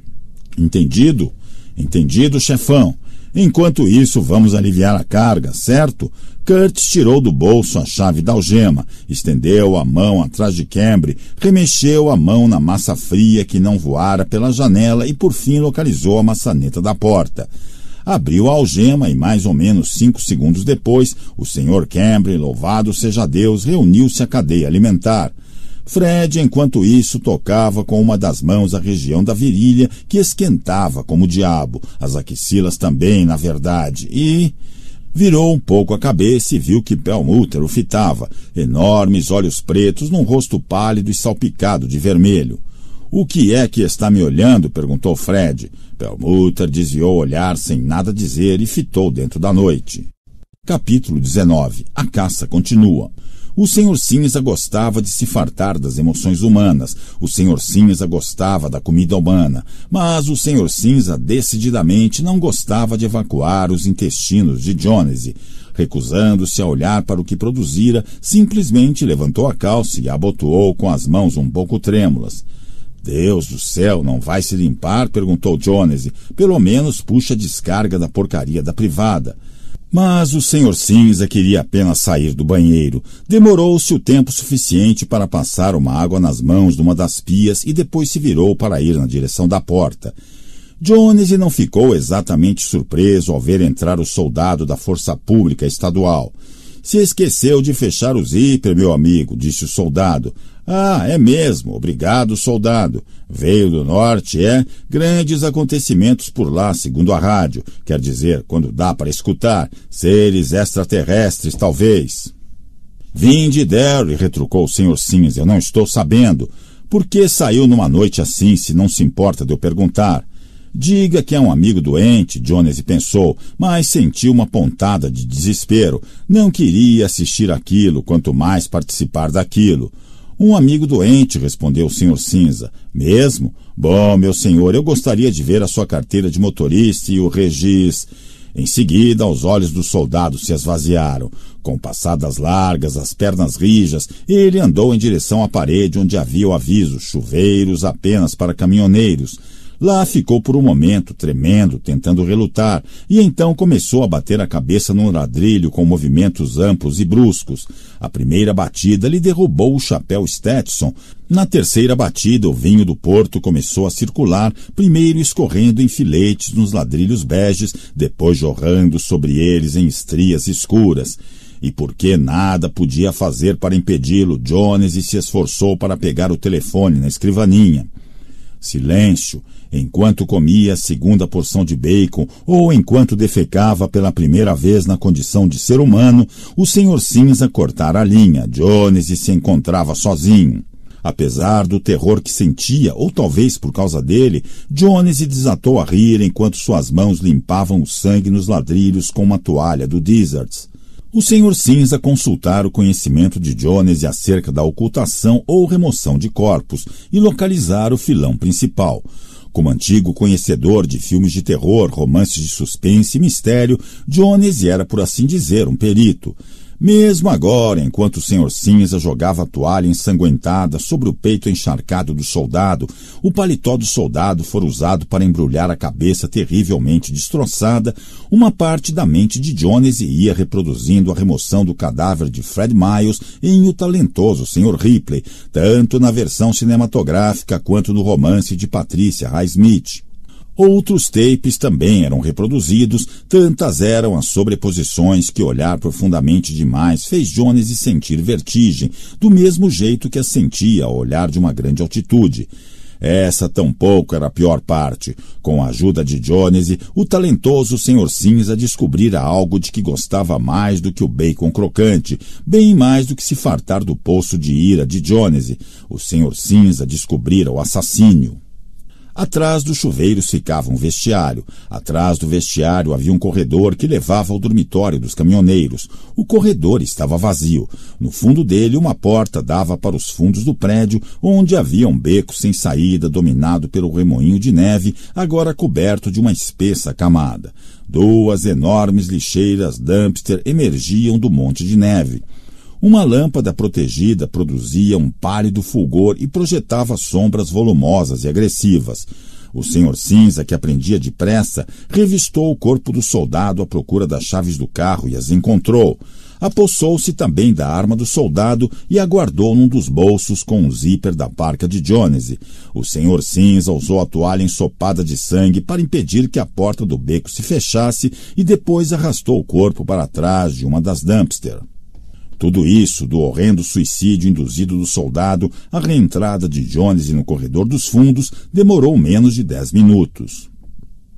Entendido? Entendido, chefão? Enquanto isso, vamos aliviar a carga, certo? Kurtz tirou do bolso a chave da algema, estendeu a mão atrás de Cambre, remexeu a mão na massa fria que não voara pela janela e por fim localizou a maçaneta da porta. Abriu a algema e mais ou menos cinco segundos depois, o senhor Cambre, louvado seja Deus, reuniu-se à cadeia alimentar. Fred, enquanto isso, tocava com uma das mãos a região da virilha que esquentava como o diabo, as axilas também, na verdade, e. Virou um pouco a cabeça e viu que Belmutter o fitava, enormes olhos pretos num rosto pálido e salpicado de vermelho. O que é que está me olhando? perguntou Fred. Belmutter desviou o olhar sem nada dizer e fitou dentro da noite. Capítulo 19 A caça continua. O senhor Cinza gostava de se fartar das emoções humanas, o senhor Cinza gostava da comida humana, mas o senhor Cinza decididamente não gostava de evacuar os intestinos de Jonesy. Recusando-se a olhar para o que produzira, simplesmente levantou a calça e abotoou com as mãos um pouco trêmulas. Deus do céu, não vai se limpar? perguntou Jonesy. Pelo menos puxa a descarga da porcaria da privada. Mas o senhor cinza queria apenas sair do banheiro. Demorou-se o tempo suficiente para passar uma água nas mãos de uma das pias e depois se virou para ir na direção da porta. Jones não ficou exatamente surpreso ao ver entrar o soldado da Força Pública Estadual. Se esqueceu de fechar o zíper, meu amigo, disse o soldado. Ah, é mesmo. Obrigado, soldado. Veio do norte, é? Grandes acontecimentos por lá, segundo a rádio. Quer dizer, quando dá para escutar. Seres extraterrestres, talvez. Vim de Derry, retrucou o senhor Cinza. Eu não estou sabendo. Por que saiu numa noite assim, se não se importa de eu perguntar? Diga que é um amigo doente, Jones pensou, mas sentiu uma pontada de desespero. Não queria assistir aquilo, quanto mais participar daquilo. Um amigo doente, respondeu o senhor Cinza. Mesmo? Bom, meu senhor, eu gostaria de ver a sua carteira de motorista e o regis. Em seguida, os olhos do soldado se esvaziaram. Com passadas largas, as pernas rijas, ele andou em direção à parede onde havia o aviso: chuveiros apenas para caminhoneiros. Lá ficou por um momento, tremendo, tentando relutar, e então começou a bater a cabeça num ladrilho com movimentos amplos e bruscos. A primeira batida lhe derrubou o chapéu Stetson. Na terceira batida, o vinho do Porto começou a circular, primeiro escorrendo em filetes nos ladrilhos beges, depois jorrando sobre eles em estrias escuras e porque nada podia fazer para impedi-lo, Jones se esforçou para pegar o telefone na escrivaninha. Silêncio, enquanto comia a segunda porção de bacon ou enquanto defecava pela primeira vez na condição de ser humano, o senhor cinza cortara a linha. Jones se encontrava sozinho. Apesar do terror que sentia, ou talvez por causa dele, Jones desatou a rir enquanto suas mãos limpavam o sangue nos ladrilhos com uma toalha do Dizzards. O Senhor Cinza consultara o conhecimento de Jones acerca da ocultação ou remoção de corpos e localizar o filão principal. Como antigo conhecedor de filmes de terror, romances de suspense e mistério, Jones era, por assim dizer, um perito. Mesmo agora, enquanto o senhor cinza jogava a toalha ensanguentada sobre o peito encharcado do soldado, o paletó do soldado fora usado para embrulhar a cabeça terrivelmente destroçada, uma parte da mente de Jones ia reproduzindo a remoção do cadáver de Fred Miles em O Talentoso Senhor Ripley, tanto na versão cinematográfica quanto no romance de Patricia Highsmith. Outros tapes também eram reproduzidos, tantas eram as sobreposições que olhar profundamente demais fez Jones sentir vertigem, do mesmo jeito que a sentia ao olhar de uma grande altitude. Essa tampouco era a pior parte. Com a ajuda de Jones, o talentoso senhor Cinza descobrira algo de que gostava mais do que o bacon crocante, bem mais do que se fartar do poço de ira de Jones. O senhor Cinza descobrira o assassínio. Atrás dos chuveiros ficava um vestiário. Atrás do vestiário havia um corredor que levava ao dormitório dos caminhoneiros. O corredor estava vazio. No fundo dele, uma porta dava para os fundos do prédio, onde havia um beco sem saída dominado pelo remoinho de neve, agora coberto de uma espessa camada. Duas enormes lixeiras dumpster emergiam do monte de neve. Uma lâmpada protegida produzia um pálido fulgor e projetava sombras volumosas e agressivas. O senhor cinza, que aprendia depressa, revistou o corpo do soldado à procura das chaves do carro e as encontrou. Apossou-se também da arma do soldado e aguardou num dos bolsos com um zíper da parca de Jones. O senhor cinza usou a toalha ensopada de sangue para impedir que a porta do beco se fechasse e depois arrastou o corpo para trás de uma das dumpster. Tudo isso, do horrendo suicídio induzido do soldado à reentrada de Jones no corredor dos fundos, demorou menos de dez minutos.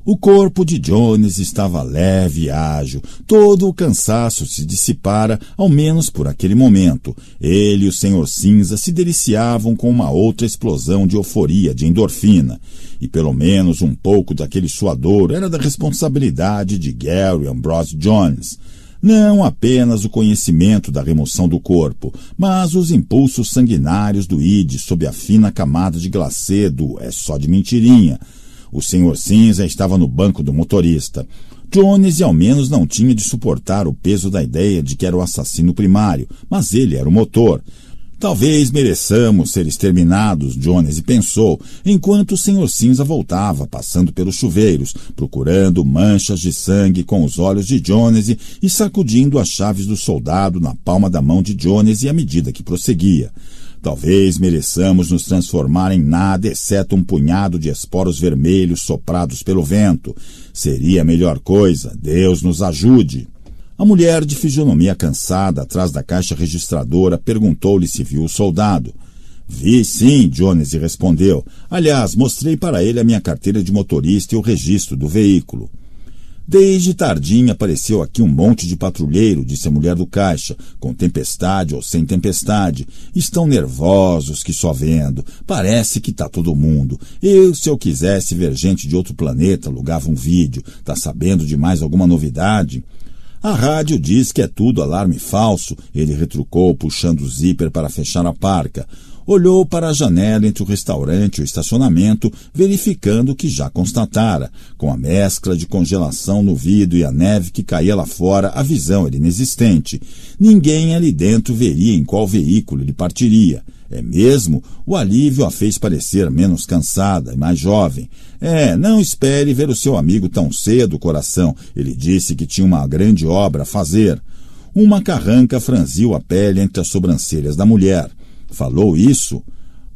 O corpo de Jones estava leve e ágil. Todo o cansaço se dissipara, ao menos por aquele momento. Ele e o Senhor Cinza se deliciavam com uma outra explosão de euforia, de endorfina. E pelo menos um pouco daquele suador era da responsabilidade de Gary Ambrose Jones não apenas o conhecimento da remoção do corpo, mas os impulsos sanguinários do id sob a fina camada de glacê do é só de mentirinha. O senhor cinza estava no banco do motorista. Jones e ao menos não tinha de suportar o peso da ideia de que era o assassino primário, mas ele era o motor. Talvez mereçamos ser exterminados, Jones pensou, enquanto o Senhor Cinza voltava, passando pelos chuveiros, procurando manchas de sangue com os olhos de Jones e sacudindo as chaves do soldado na palma da mão de Jones à medida que prosseguia. Talvez mereçamos nos transformar em nada exceto um punhado de esporos vermelhos soprados pelo vento. Seria a melhor coisa. Deus nos ajude. A mulher de fisionomia cansada atrás da caixa registradora perguntou-lhe se viu o soldado. Vi sim, Jones respondeu. Aliás, mostrei para ele a minha carteira de motorista e o registro do veículo. Desde tardinha apareceu aqui um monte de patrulheiro, disse a mulher do caixa, com tempestade ou sem tempestade. Estão nervosos que só vendo. Parece que tá todo mundo. Eu, se eu quisesse ver gente de outro planeta, alugava um vídeo. Tá sabendo de mais alguma novidade? A rádio diz que é tudo alarme falso, ele retrucou, puxando o zíper para fechar a parca. Olhou para a janela entre o restaurante e o estacionamento, verificando o que já constatara. Com a mescla de congelação no vidro e a neve que caía lá fora, a visão era inexistente. Ninguém ali dentro veria em qual veículo ele partiria. É mesmo, o alívio a fez parecer menos cansada e mais jovem. É, não espere ver o seu amigo tão cedo, coração. Ele disse que tinha uma grande obra a fazer. Uma carranca franziu a pele entre as sobrancelhas da mulher. Falou isso?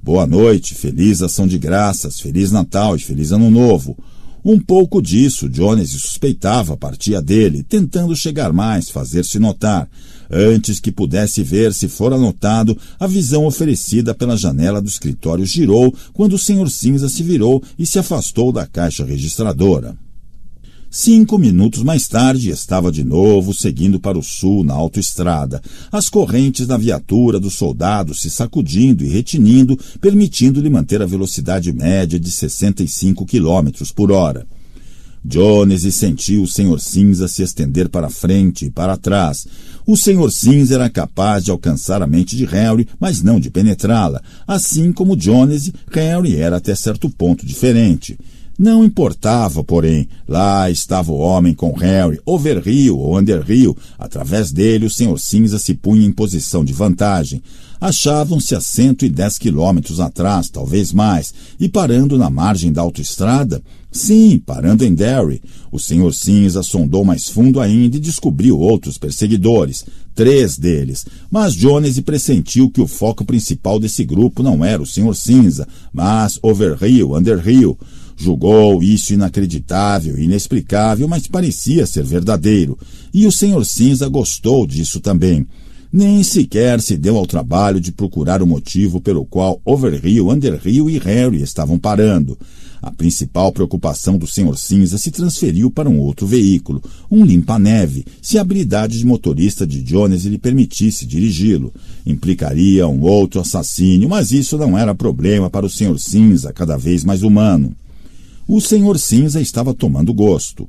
Boa noite, feliz ação de graças, feliz Natal e feliz Ano Novo. Um pouco disso Jones suspeitava partia dele, tentando chegar mais, fazer-se notar. Antes que pudesse ver se fora notado, a visão oferecida pela janela do escritório girou quando o senhor cinza se virou e se afastou da caixa registradora. Cinco minutos mais tarde, estava de novo seguindo para o sul na autoestrada, as correntes da viatura do soldado se sacudindo e retinindo, permitindo-lhe manter a velocidade média de 65 km por hora. Jones sentiu o Senhor Cinza se estender para frente e para trás, o Senhor Sims era capaz de alcançar a mente de Harry, mas não de penetrá-la. Assim como Jones, Harry era até certo ponto diferente. Não importava, porém, lá estava o homem com Harry, over rio ou under rio. Através dele, o Senhor Cinza se punha em posição de vantagem. Achavam-se a 110 quilômetros atrás, talvez mais, e parando na margem da autoestrada, Sim, parando em Derry, o Senhor Cinza sondou mais fundo ainda e descobriu outros perseguidores, três deles. Mas Jones pressentiu que o foco principal desse grupo não era o Senhor Cinza, mas Overhill, Underhill. Julgou isso inacreditável, inexplicável, mas parecia ser verdadeiro. E o Senhor Cinza gostou disso também nem sequer se deu ao trabalho de procurar o motivo pelo qual Overhill, Underhill e Harry estavam parando. A principal preocupação do Sr. Cinza se transferiu para um outro veículo, um limpa-neve, se a habilidade de motorista de Jones lhe permitisse dirigi-lo. Implicaria um outro assassínio, mas isso não era problema para o Sr. Cinza, cada vez mais humano. O Sr. Cinza estava tomando gosto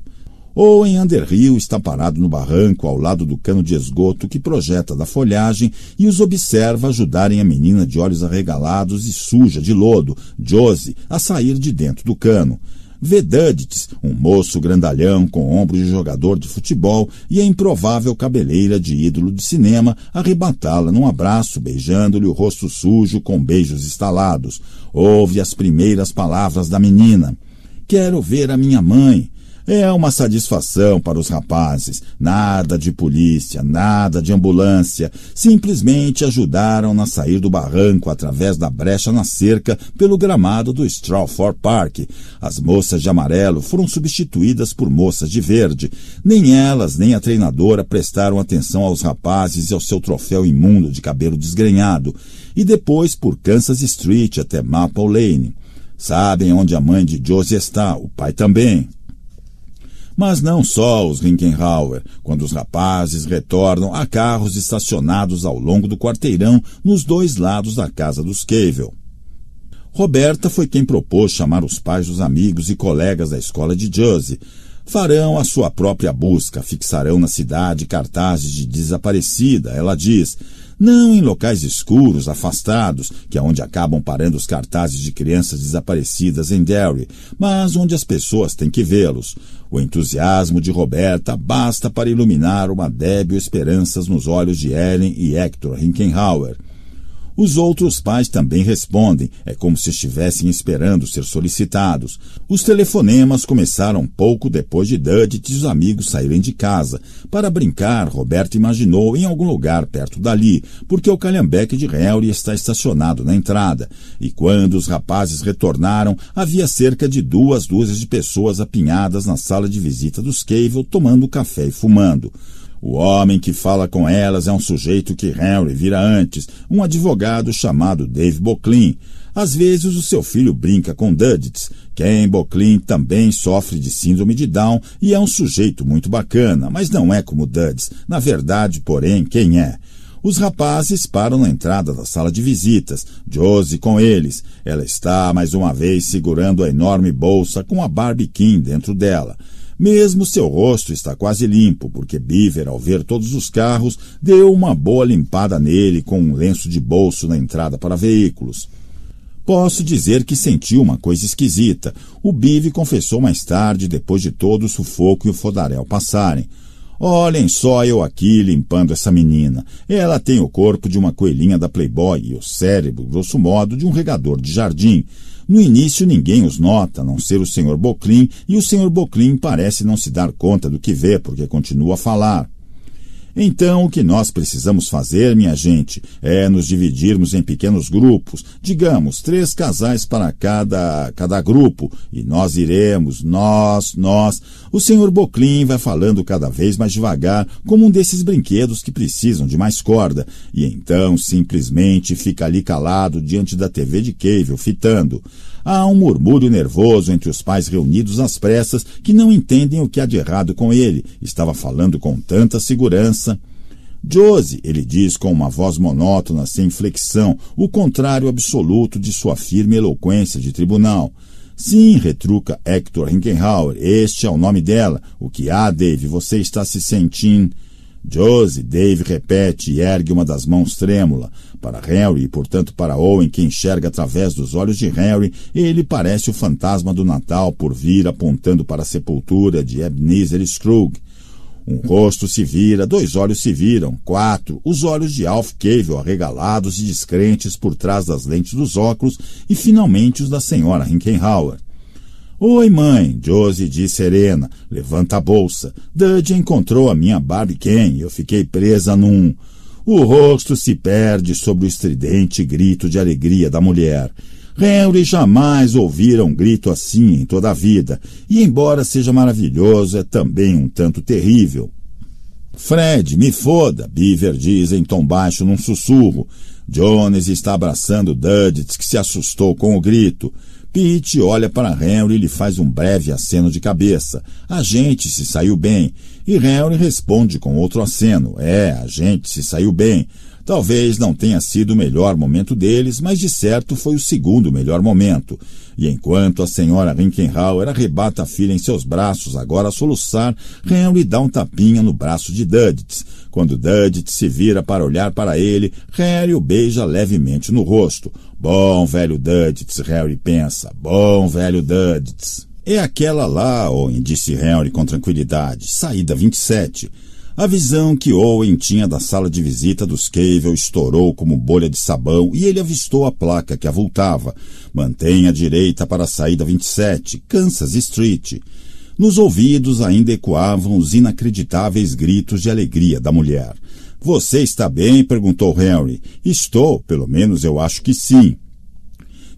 ou em Underhill está parado no barranco ao lado do cano de esgoto que projeta da folhagem e os observa ajudarem a menina de olhos arregalados e suja de lodo, Josie, a sair de dentro do cano. Vê um moço grandalhão com ombros de jogador de futebol e a improvável cabeleira de ídolo de cinema, arrebatá-la num abraço, beijando-lhe o rosto sujo com beijos estalados. Ouve as primeiras palavras da menina. Quero ver a minha mãe. É uma satisfação para os rapazes. Nada de polícia, nada de ambulância. Simplesmente ajudaram-na a sair do barranco através da brecha na cerca pelo gramado do Strawford Park. As moças de amarelo foram substituídas por moças de verde. Nem elas, nem a treinadora prestaram atenção aos rapazes e ao seu troféu imundo de cabelo desgrenhado. E depois por Kansas Street até Maple Lane. Sabem onde a mãe de Josie está, o pai também. Mas não só os Linkenhauer, quando os rapazes retornam a carros estacionados ao longo do quarteirão nos dois lados da casa dos Cavel. Roberta foi quem propôs chamar os pais dos amigos e colegas da escola de Josie. Farão a sua própria busca, fixarão na cidade cartazes de desaparecida, ela diz, não em locais escuros, afastados, que é onde acabam parando os cartazes de crianças desaparecidas em Derry, mas onde as pessoas têm que vê-los. O entusiasmo de Roberta basta para iluminar uma débil esperança nos olhos de Ellen e Hector Rickenhauer. Os outros pais também respondem, é como se estivessem esperando ser solicitados. Os telefonemas começaram pouco depois de Dudit e os amigos saírem de casa. Para brincar, Roberto imaginou em algum lugar perto dali, porque o calhambeque de Harry está estacionado na entrada. E quando os rapazes retornaram, havia cerca de duas dúzias de pessoas apinhadas na sala de visita dos Cable tomando café e fumando. O homem que fala com elas é um sujeito que Henry vira antes, um advogado chamado Dave Boclin. Às vezes o seu filho brinca com Duddits. Ken Boclin também sofre de síndrome de Down e é um sujeito muito bacana, mas não é como Duddits. Na verdade, porém, quem é? Os rapazes param na entrada da sala de visitas, Josie com eles. Ela está mais uma vez segurando a enorme bolsa com a Barbie King dentro dela. Mesmo seu rosto está quase limpo, porque Beaver, ao ver todos os carros, deu uma boa limpada nele com um lenço de bolso na entrada para veículos. Posso dizer que sentiu uma coisa esquisita. O Bive confessou mais tarde, depois de todo o sufoco e o fodaréu passarem. Olhem só eu aqui limpando essa menina. Ela tem o corpo de uma coelhinha da Playboy e o cérebro, grosso modo, de um regador de jardim. No início ninguém os nota, a não ser o Sr. Boclin, e o Sr. Boclin parece não se dar conta do que vê, porque continua a falar. Então, o que nós precisamos fazer, minha gente, é nos dividirmos em pequenos grupos, digamos, três casais para cada, cada grupo, e nós iremos, nós, nós. O senhor Boclin vai falando cada vez mais devagar, como um desses brinquedos que precisam de mais corda, e então simplesmente fica ali calado diante da TV de Cable, fitando. Há um murmúrio nervoso entre os pais reunidos às pressas que não entendem o que há de errado com ele. Estava falando com tanta segurança. Josie, ele diz com uma voz monótona, sem flexão, o contrário absoluto de sua firme eloquência de tribunal. Sim, retruca Hector Hinkenhauer, este é o nome dela. O que há, Dave? Você está se sentindo. Josie, Dave repete e ergue uma das mãos trêmula. Para Harry e, portanto, para Owen, que enxerga através dos olhos de Harry, ele parece o fantasma do Natal por vir apontando para a sepultura de Ebenezer Scrooge. Um rosto se vira, dois olhos se viram, quatro, os olhos de Alf Cavill arregalados e descrentes por trás das lentes dos óculos e finalmente os da senhora Hinkenhauer. Oi, mãe, Josie disse serena. Levanta a bolsa. Dudge encontrou a minha Barbie Ken e eu fiquei presa num. O rosto se perde sobre o estridente grito de alegria da mulher. Henry jamais ouvira um grito assim em toda a vida, e embora seja maravilhoso, é também um tanto terrível. Fred, me foda, Beaver diz em tom baixo num sussurro. Jones está abraçando Duddits, que se assustou com o grito. Pete olha para Henry e lhe faz um breve aceno de cabeça. A gente se saiu bem, e Henry responde com outro aceno: É, a gente se saiu bem. Talvez não tenha sido o melhor momento deles, mas de certo foi o segundo melhor momento. E enquanto a senhora Rinkenhauer arrebata a filha em seus braços, agora a soluçar, Henry dá um tapinha no braço de Duddits. Quando Duddits se vira para olhar para ele, Harry o beija levemente no rosto. Bom velho Duddits, Harry pensa. Bom velho Duddits. É aquela lá, Owen, disse Henry com tranquilidade. Saída 27. A visão que Owen tinha da sala de visita dos Cable estourou como bolha de sabão e ele avistou a placa que avultava. Mantenha a direita para a saída 27, Kansas Street. Nos ouvidos ainda ecoavam os inacreditáveis gritos de alegria da mulher. Você está bem? perguntou Henry. Estou, pelo menos eu acho que sim.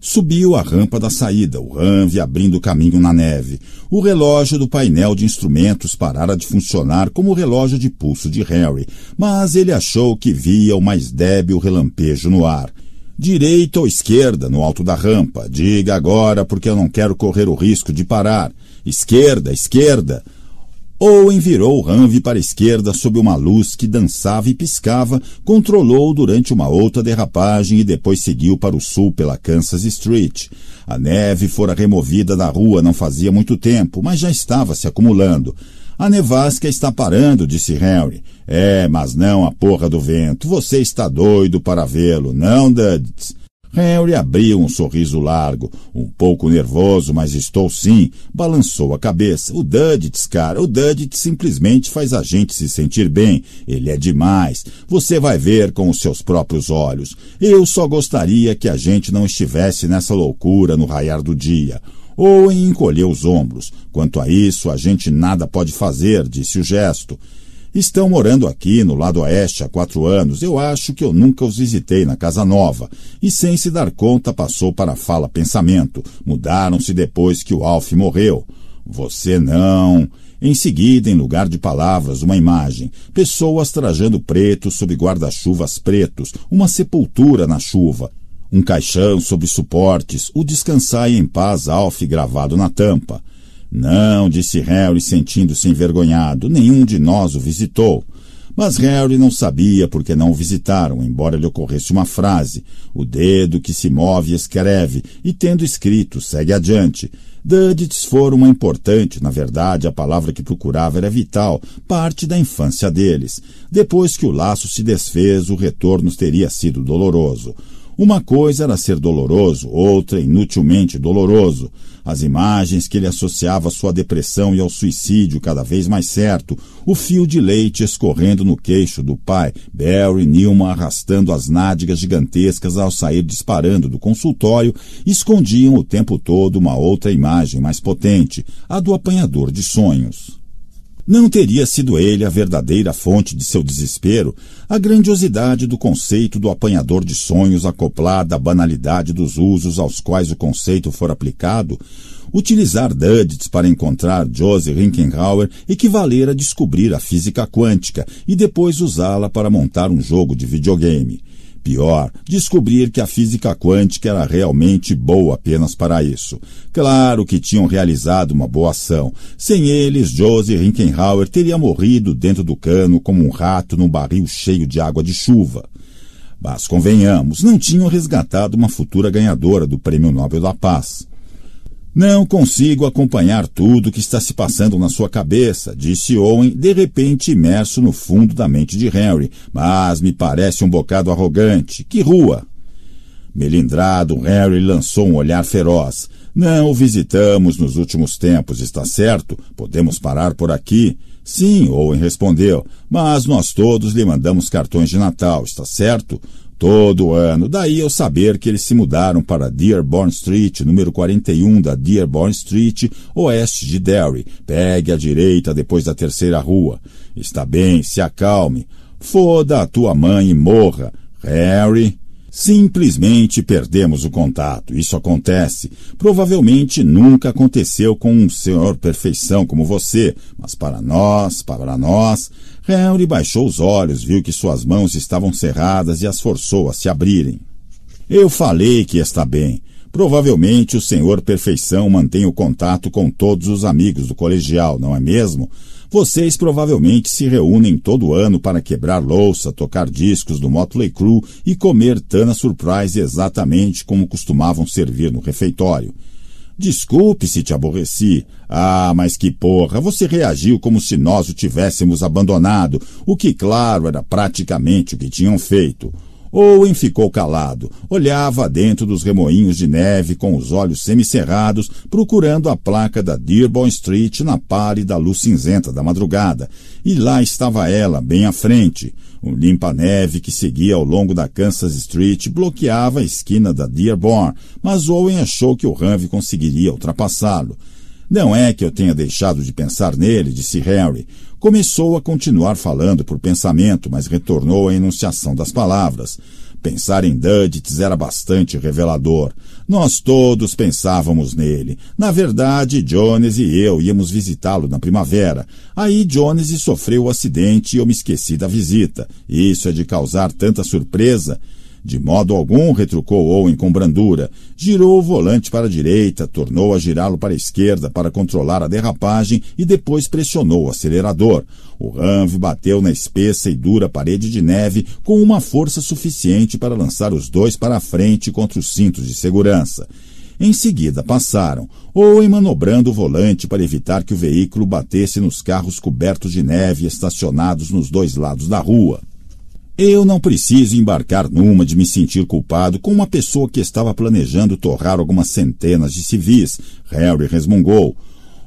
Subiu a rampa da saída, o ranve abrindo caminho na neve. O relógio do painel de instrumentos parara de funcionar como o relógio de pulso de Harry, mas ele achou que via o mais débil relampejo no ar. Direita ou esquerda, no alto da rampa. Diga agora, porque eu não quero correr o risco de parar. Esquerda, esquerda. Owen virou Ranve para a esquerda sob uma luz que dançava e piscava, controlou durante uma outra derrapagem e depois seguiu para o sul pela Kansas Street. A neve fora removida da rua não fazia muito tempo, mas já estava se acumulando. A nevasca está parando, disse Henry. É, mas não a porra do vento. Você está doido para vê-lo, não, Duds? Henry abriu um sorriso largo, um pouco nervoso, mas estou sim. Balançou a cabeça. O Duddits, cara, o Duddits simplesmente faz a gente se sentir bem. Ele é demais. Você vai ver com os seus próprios olhos. Eu só gostaria que a gente não estivesse nessa loucura no raiar do dia ou em encolher os ombros. Quanto a isso, a gente nada pode fazer, disse o gesto. Estão morando aqui no lado oeste há quatro anos. Eu acho que eu nunca os visitei na casa nova. E sem se dar conta, passou para a fala pensamento. Mudaram-se depois que o Alf morreu. Você não. Em seguida, em lugar de palavras, uma imagem. Pessoas trajando preto sob guarda-chuvas pretos. Uma sepultura na chuva. Um caixão sobre suportes. O descansai em paz Alf gravado na tampa. Não, disse Harry, sentindo-se envergonhado. Nenhum de nós o visitou. Mas Harry não sabia porque não o visitaram, embora lhe ocorresse uma frase: O dedo que se move escreve, e tendo escrito, segue adiante. Duddits foram uma importante, na verdade, a palavra que procurava era vital, parte da infância deles. Depois que o laço se desfez, o retorno teria sido doloroso. Uma coisa era ser doloroso, outra inutilmente doloroso. As imagens que ele associava à sua depressão e ao suicídio cada vez mais certo, o fio de leite escorrendo no queixo do pai, Barry Newman arrastando as nádegas gigantescas ao sair disparando do consultório, escondiam o tempo todo uma outra imagem mais potente, a do apanhador de sonhos. Não teria sido ele a verdadeira fonte de seu desespero, a grandiosidade do conceito do apanhador de sonhos acoplada à banalidade dos usos aos quais o conceito for aplicado, utilizar Duddits para encontrar Josie Rickenhauer equivaler a descobrir a física quântica e depois usá-la para montar um jogo de videogame pior, descobrir que a física quântica era realmente boa apenas para isso. Claro que tinham realizado uma boa ação. Sem eles, Josie Rickenhauer teria morrido dentro do cano como um rato num barril cheio de água de chuva. Mas convenhamos, não tinham resgatado uma futura ganhadora do Prêmio Nobel da Paz. Não consigo acompanhar tudo o que está se passando na sua cabeça, disse Owen, de repente imerso no fundo da mente de Henry, mas me parece um bocado arrogante. Que rua! Melindrado, Harry lançou um olhar feroz. Não o visitamos nos últimos tempos, está certo? Podemos parar por aqui? Sim, Owen respondeu. Mas nós todos lhe mandamos cartões de Natal, está certo? todo ano. Daí eu saber que eles se mudaram para Dearborn Street, número 41 da Dearborn Street, oeste de Derry. Pegue à direita depois da terceira rua. Está bem, se acalme. Foda a tua mãe e morra. Harry. Simplesmente perdemos o contato. Isso acontece. Provavelmente nunca aconteceu com um senhor perfeição como você, mas para nós, para nós, Henry baixou os olhos, viu que suas mãos estavam cerradas e as forçou a se abrirem. Eu falei que está bem. Provavelmente o senhor Perfeição mantém o contato com todos os amigos do colegial, não é mesmo? Vocês provavelmente se reúnem todo ano para quebrar louça, tocar discos do Motley Crue e comer Tana Surprise exatamente como costumavam servir no refeitório. Desculpe se te aborreci. Ah, mas que porra! Você reagiu como se nós o tivéssemos abandonado, o que, claro, era praticamente o que tinham feito. Owen ficou calado, olhava dentro dos remoinhos de neve com os olhos semicerrados, procurando a placa da Dearborn Street na pálida luz cinzenta da madrugada. E lá estava ela, bem à frente. Um limpa-neve que seguia ao longo da Kansas Street bloqueava a esquina da Dearborn, mas Owen achou que o Ranve conseguiria ultrapassá-lo. Não é que eu tenha deixado de pensar nele, disse Harry começou a continuar falando por pensamento, mas retornou à enunciação das palavras. Pensar em Duddits era bastante revelador. Nós todos pensávamos nele. Na verdade, Jones e eu íamos visitá-lo na primavera. Aí Jones sofreu o acidente e eu me esqueci da visita. Isso é de causar tanta surpresa. De modo algum retrucou Owen com brandura. Girou o volante para a direita, tornou a girá-lo para a esquerda para controlar a derrapagem e depois pressionou o acelerador. O Ranv bateu na espessa e dura parede de neve com uma força suficiente para lançar os dois para a frente contra os cintos de segurança. Em seguida passaram, em manobrando o volante para evitar que o veículo batesse nos carros cobertos de neve estacionados nos dois lados da rua. Eu não preciso embarcar numa de me sentir culpado com uma pessoa que estava planejando torrar algumas centenas de civis, Harry resmungou.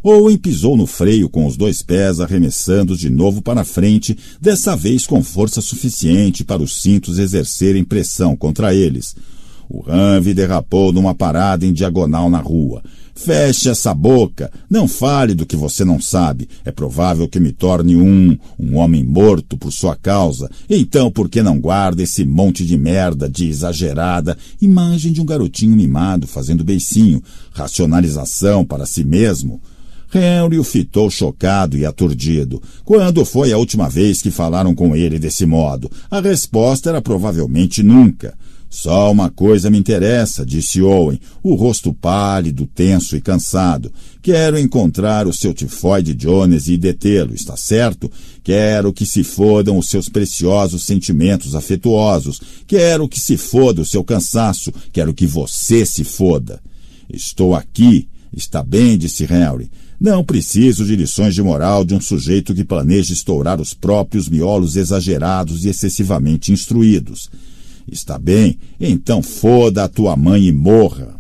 ou pisou no freio com os dois pés arremessando de novo para a frente, dessa vez com força suficiente para os cintos exercerem pressão contra eles. O Ranvi derrapou numa parada em diagonal na rua. Feche essa boca. Não fale do que você não sabe. É provável que me torne um, um homem morto por sua causa. Então, por que não guarda esse monte de merda, de exagerada imagem de um garotinho mimado fazendo beicinho, racionalização para si mesmo? Henry o fitou chocado e aturdido. Quando foi a última vez que falaram com ele desse modo? A resposta era provavelmente nunca. Só uma coisa me interessa, disse Owen, o rosto pálido, tenso e cansado. Quero encontrar o seu tifoide Jones e detê-lo, está certo? Quero que se fodam os seus preciosos sentimentos afetuosos. Quero que se foda o seu cansaço. Quero que você se foda. Estou aqui. Está bem, disse Henry. Não preciso de lições de moral de um sujeito que planeja estourar os próprios miolos exagerados e excessivamente instruídos. Está bem, então foda a tua mãe e morra.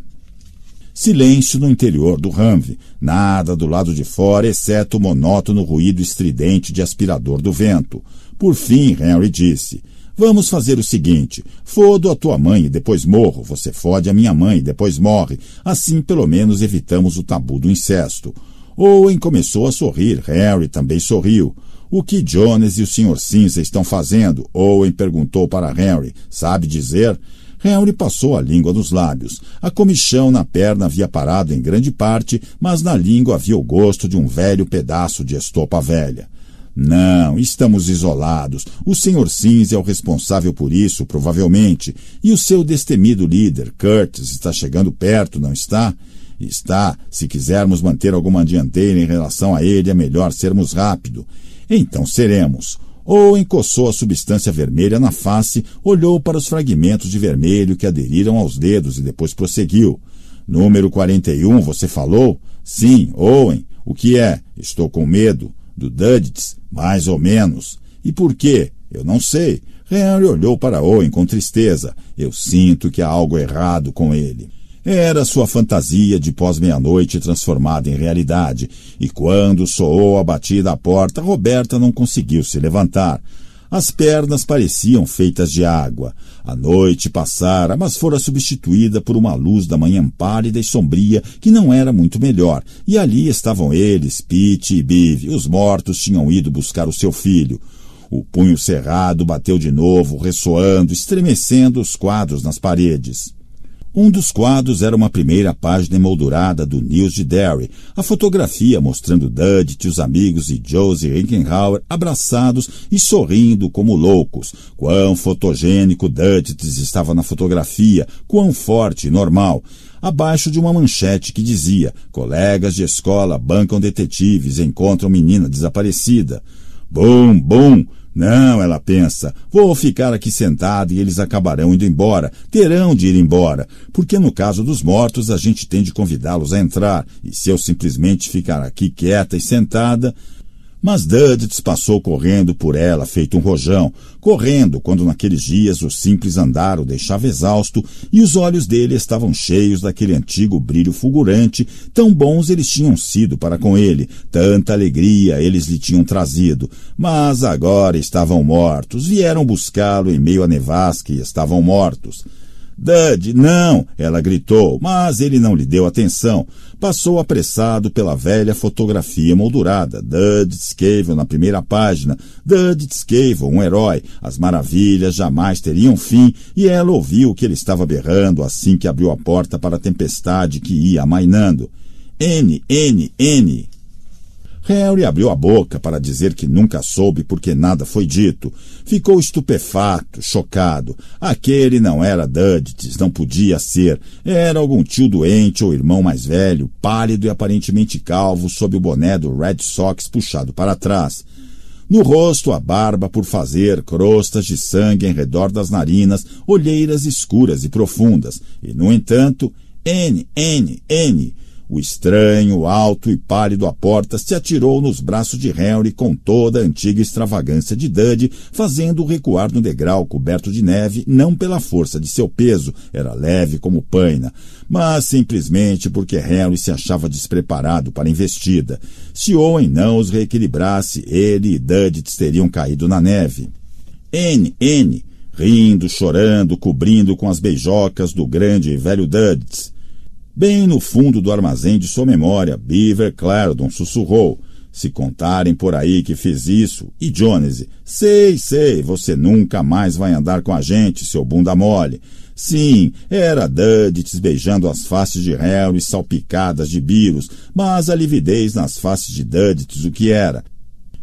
Silêncio no interior do Ranve, nada do lado de fora, exceto o monótono ruído estridente de aspirador do vento. Por fim, Henry disse: Vamos fazer o seguinte: fodo a tua mãe e depois morro, você fode a minha mãe e depois morre. Assim, pelo menos, evitamos o tabu do incesto. Owen começou a sorrir, Harry também sorriu. O que Jones e o Sr. Cinza estão fazendo? Owen perguntou para Henry. Sabe dizer? Henry passou a língua nos lábios. A comichão na perna havia parado em grande parte, mas na língua havia o gosto de um velho pedaço de estopa velha. Não, estamos isolados. O Sr. Cinza é o responsável por isso, provavelmente. E o seu destemido líder, Curtis, está chegando perto, não está? Está. Se quisermos manter alguma dianteira em relação a ele, é melhor sermos rápido. Então seremos. Owen coçou a substância vermelha na face, olhou para os fragmentos de vermelho que aderiram aos dedos e depois prosseguiu. Número 41, você falou? Sim, Owen. O que é? Estou com medo. Do Duddits? Mais ou menos. E por quê? Eu não sei. Henry olhou para Owen com tristeza. Eu sinto que há algo errado com ele. Era sua fantasia de pós-meia-noite transformada em realidade, e quando soou a batida à porta, Roberta não conseguiu se levantar. As pernas pareciam feitas de água. A noite passara, mas fora substituída por uma luz da manhã pálida e sombria que não era muito melhor. E ali estavam eles, Pete e Bive. Os mortos tinham ido buscar o seu filho. O punho cerrado bateu de novo, ressoando, estremecendo os quadros nas paredes. Um dos quadros era uma primeira página emoldurada do News de Derry, a fotografia mostrando Dudley, os amigos e Josie Rickenhauer abraçados e sorrindo como loucos. Quão fotogênico Dudley estava na fotografia, quão forte e normal. Abaixo de uma manchete que dizia: Colegas de escola bancam detetives encontram menina desaparecida. Bum, bum! Não, ela pensa, vou ficar aqui sentada e eles acabarão indo embora, terão de ir embora, porque no caso dos mortos a gente tem de convidá-los a entrar, e se eu simplesmente ficar aqui quieta e sentada, mas Duddits passou correndo por ela, feito um rojão, correndo quando naqueles dias o simples andar o deixava exausto e os olhos dele estavam cheios daquele antigo brilho fulgurante, tão bons eles tinham sido para com ele, tanta alegria eles lhe tinham trazido. Mas agora estavam mortos, vieram buscá-lo em meio à nevasca e estavam mortos. Dud, não! ela gritou, mas ele não lhe deu atenção passou apressado pela velha fotografia moldurada. Dud Scavel na primeira página. Dud Scavel, um herói. As maravilhas jamais teriam fim e ela ouviu que ele estava berrando assim que abriu a porta para a tempestade que ia amainando. N, N, N. Harry abriu a boca para dizer que nunca soube porque nada foi dito. Ficou estupefato, chocado. Aquele não era Duddites, não podia ser. Era algum tio doente ou irmão mais velho, pálido e aparentemente calvo, sob o boné do Red Sox puxado para trás. No rosto, a barba por fazer, crostas de sangue em redor das narinas, olheiras escuras e profundas. E, no entanto, N, N, N o estranho, alto e pálido à porta, se atirou nos braços de Henry com toda a antiga extravagância de Dudley, fazendo-o recuar no degrau coberto de neve, não pela força de seu peso, era leve como paina, mas simplesmente porque Henry se achava despreparado para a investida. Se Owen não os reequilibrasse, ele e Dudley teriam caído na neve. N, N, rindo, chorando, cobrindo com as beijocas do grande e velho Duds. Bem no fundo do armazém de sua memória, Beaver Clarendon sussurrou. Se contarem por aí que fiz isso, e Jones, sei, sei, você nunca mais vai andar com a gente, seu bunda mole. Sim, era Duddits beijando as faces de Harry salpicadas de biros, mas a lividez nas faces de Duddits o que era?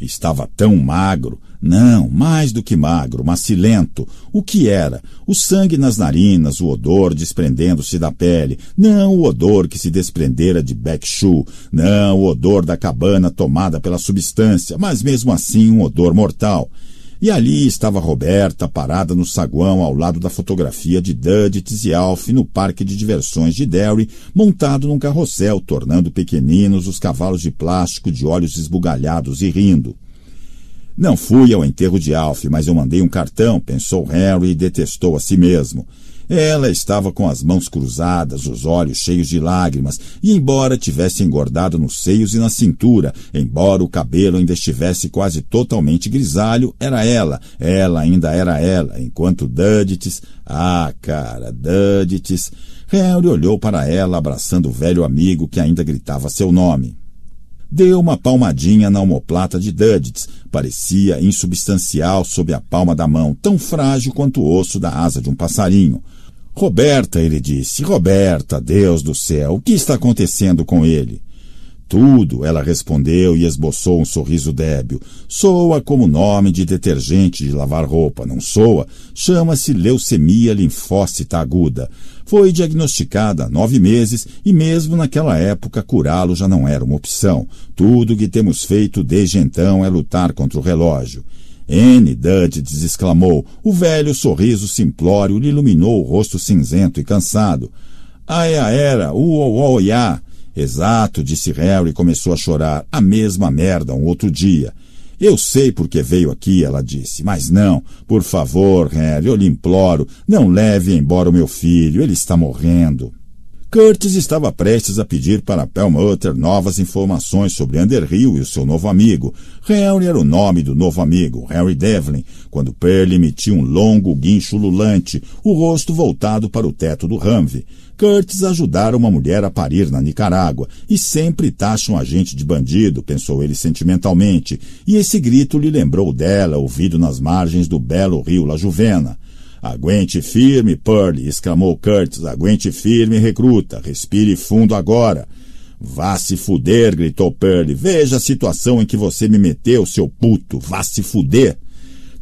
Estava tão magro, não, mais do que magro, macilento. O que era? O sangue nas narinas, o odor desprendendo-se da pele. Não o odor que se desprendera de Bekshu. Não o odor da cabana tomada pela substância, mas mesmo assim um odor mortal. E ali estava Roberta, parada no saguão ao lado da fotografia de Dud e Alf no parque de diversões de Derry, montado num carrossel, tornando pequeninos os cavalos de plástico de olhos esbugalhados e rindo. Não fui ao enterro de Alf, mas eu mandei um cartão, pensou Harry e detestou a si mesmo. Ela estava com as mãos cruzadas, os olhos cheios de lágrimas, e embora tivesse engordado nos seios e na cintura, embora o cabelo ainda estivesse quase totalmente grisalho, era ela, ela ainda era ela, enquanto Dudites, ah, cara, Dudites, Harry olhou para ela abraçando o velho amigo que ainda gritava seu nome deu uma palmadinha na omoplata de Duddits. Parecia insubstancial sob a palma da mão, tão frágil quanto o osso da asa de um passarinho. Roberta, ele disse, Roberta, Deus do céu, o que está acontecendo com ele? Tudo, ela respondeu e esboçou um sorriso débil. Soa como nome de detergente de lavar roupa, não soa? Chama-se leucemia linfócita aguda. Foi diagnosticada há nove meses e, mesmo naquela época, curá-lo já não era uma opção. Tudo o que temos feito desde então é lutar contra o relógio. N. Dudges exclamou. O velho sorriso simplório lhe iluminou o rosto cinzento e cansado. Aia era, uou-uou-iá. Exato, disse Harry e começou a chorar. A mesma merda um outro dia. Eu sei por que veio aqui, ela disse, mas não, por favor, Harry, eu lhe imploro, não leve embora o meu filho, ele está morrendo. Curtis estava prestes a pedir para Perlmutter novas informações sobre Underhill e o seu novo amigo. Henry era o nome do novo amigo, Harry Devlin, quando Pearl emitiu um longo guincho lulante, o rosto voltado para o teto do Humvee. Curtis ajudara uma mulher a parir na Nicarágua, e sempre taxa a gente de bandido, pensou ele sentimentalmente, e esse grito lhe lembrou dela, ouvido nas margens do belo rio La Juvena. Aguente firme, Pearlie, exclamou Curtis. Aguente firme, recruta. Respire fundo agora. Vá se fuder, gritou Pearlie. Veja a situação em que você me meteu, seu puto. Vá se fuder.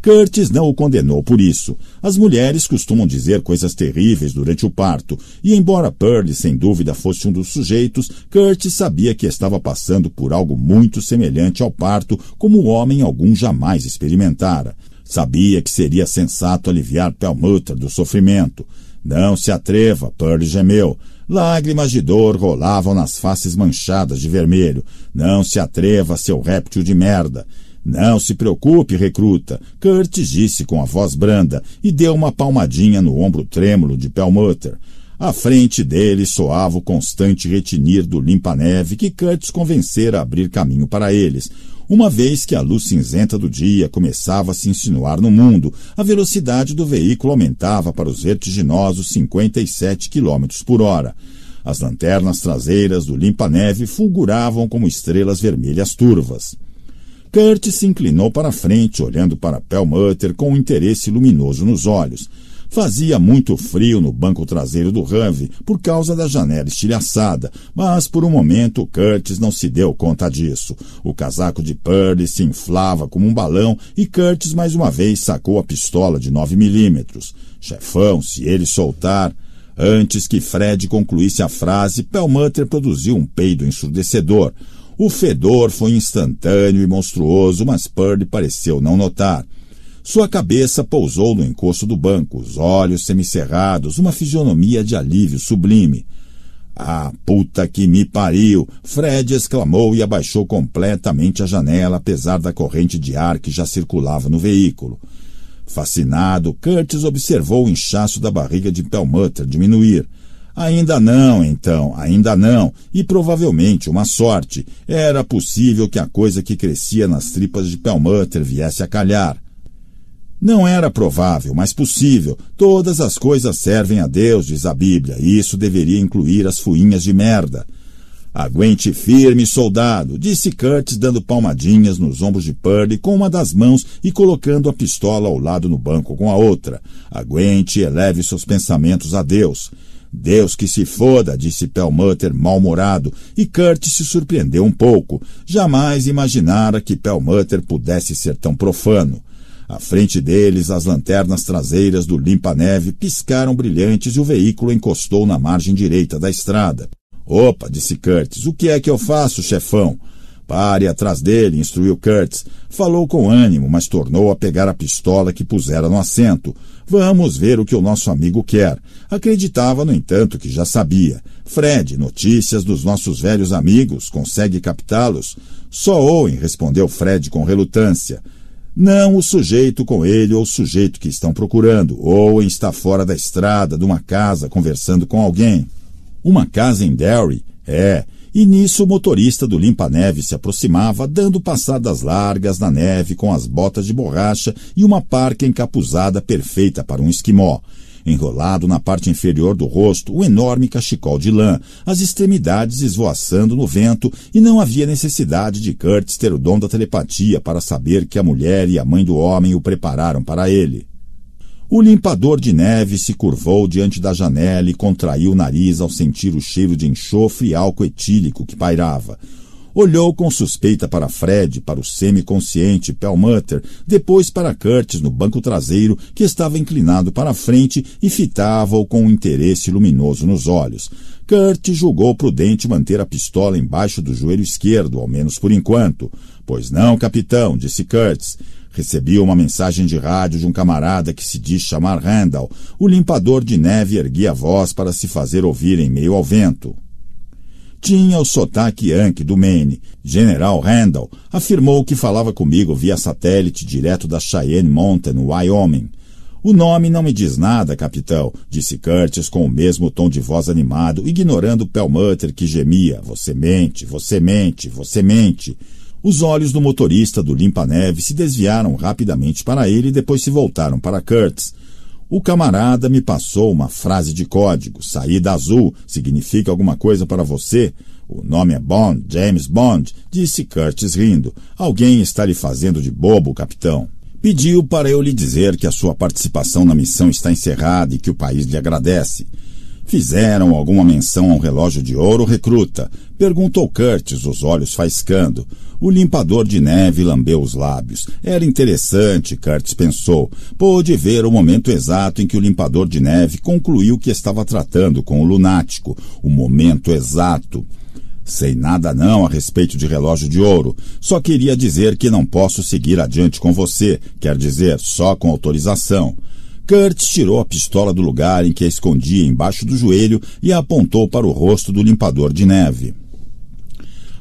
Curtis não o condenou por isso. As mulheres costumam dizer coisas terríveis durante o parto, e embora Pearlie sem dúvida fosse um dos sujeitos, Curtis sabia que estava passando por algo muito semelhante ao parto, como o homem algum jamais experimentara. Sabia que seria sensato aliviar Pelmuta do sofrimento. Não se atreva, Pearl gemeu. Lágrimas de dor rolavam nas faces manchadas de vermelho. Não se atreva, seu réptil de merda. Não se preocupe, recruta, Curtis disse com a voz branda e deu uma palmadinha no ombro trêmulo de Pelmutter. À frente dele soava o constante retinir do limpa-neve que Kurtz convencera a abrir caminho para eles uma vez que a luz cinzenta do dia começava a se insinuar no mundo, a velocidade do veículo aumentava para os vertiginosos 57 km por hora. As lanternas traseiras do limpa-neve fulguravam como estrelas vermelhas turvas. Kurt se inclinou para frente, olhando para Pelmutter com um interesse luminoso nos olhos. Fazia muito frio no banco traseiro do Humvee por causa da janela estilhaçada, mas por um momento Curtis não se deu conta disso. O casaco de Purdy se inflava como um balão e Curtis mais uma vez sacou a pistola de 9 milímetros. Chefão, se ele soltar... Antes que Fred concluísse a frase, Pellmutter produziu um peido ensurdecedor. O fedor foi instantâneo e monstruoso, mas Purdy pareceu não notar. Sua cabeça pousou no encosto do banco, os olhos semicerrados, uma fisionomia de alívio sublime. Ah, puta que me pariu! Fred exclamou e abaixou completamente a janela, apesar da corrente de ar que já circulava no veículo. Fascinado, Curtis observou o inchaço da barriga de Pelmutter diminuir. Ainda não, então, ainda não, e provavelmente uma sorte. Era possível que a coisa que crescia nas tripas de Pelmutter viesse a calhar. Não era provável, mas possível. Todas as coisas servem a Deus, diz a Bíblia, e isso deveria incluir as fuinhas de merda. Aguente firme, soldado, disse Curtis, dando palmadinhas nos ombros de Purdy com uma das mãos e colocando a pistola ao lado no banco com a outra. Aguente e eleve seus pensamentos a Deus. Deus que se foda, disse Pelmutter mal-humorado, e Curtis se surpreendeu um pouco. Jamais imaginara que Pelmutter pudesse ser tão profano. À frente deles, as lanternas traseiras do limpa-neve piscaram brilhantes e o veículo encostou na margem direita da estrada. Opa, disse Curtis, o que é que eu faço, chefão? Pare atrás dele, instruiu Curtis. Falou com ânimo, mas tornou a pegar a pistola que pusera no assento. Vamos ver o que o nosso amigo quer. Acreditava, no entanto, que já sabia. Fred, notícias dos nossos velhos amigos, consegue captá-los? Só Owen, respondeu Fred com relutância não o sujeito com ele ou o sujeito que estão procurando, ou em estar fora da estrada, de uma casa, conversando com alguém. Uma casa em Derry, é, e nisso o motorista do limpa-neve se aproximava, dando passadas largas na neve com as botas de borracha e uma parca encapuzada perfeita para um esquimó enrolado na parte inferior do rosto o enorme cachecol de lã, as extremidades esvoaçando no vento, e não havia necessidade de Curtis ter o dom da telepatia para saber que a mulher e a mãe do homem o prepararam para ele. O limpador de neve se curvou diante da janela e contraiu o nariz ao sentir o cheiro de enxofre e álcool etílico que pairava. Olhou com suspeita para Fred, para o semiconsciente Pellmutter, depois para Curtis no banco traseiro, que estava inclinado para a frente e fitava-o com um interesse luminoso nos olhos. Curtis julgou prudente manter a pistola embaixo do joelho esquerdo, ao menos por enquanto. Pois não, capitão, disse Curtis. Recebi uma mensagem de rádio de um camarada que se diz chamar Randall. O limpador de neve erguia a voz para se fazer ouvir em meio ao vento tinha o sotaque Yankee do Maine. General Randall afirmou que falava comigo via satélite direto da Cheyenne Mountain, Wyoming. O nome não me diz nada, capitão, disse Curtis com o mesmo tom de voz animado, ignorando Pelmutter que gemia. Você mente, você mente, você mente. Os olhos do motorista do Limpa-Neve se desviaram rapidamente para ele e depois se voltaram para Curtis. O camarada me passou uma frase de código. Saída azul significa alguma coisa para você? O nome é Bond, James Bond, disse Curtis rindo. Alguém está lhe fazendo de bobo, capitão. Pediu para eu lhe dizer que a sua participação na missão está encerrada e que o país lhe agradece. Fizeram alguma menção a um relógio de ouro, recruta? Perguntou Curtis, os olhos faiscando. O limpador de neve lambeu os lábios. Era interessante, Curtis pensou. Pôde ver o momento exato em que o limpador de neve concluiu que estava tratando com o lunático. O momento exato. Sei nada não a respeito de relógio de ouro. Só queria dizer que não posso seguir adiante com você, quer dizer, só com autorização. Kurtz tirou a pistola do lugar em que a escondia embaixo do joelho e a apontou para o rosto do limpador de neve.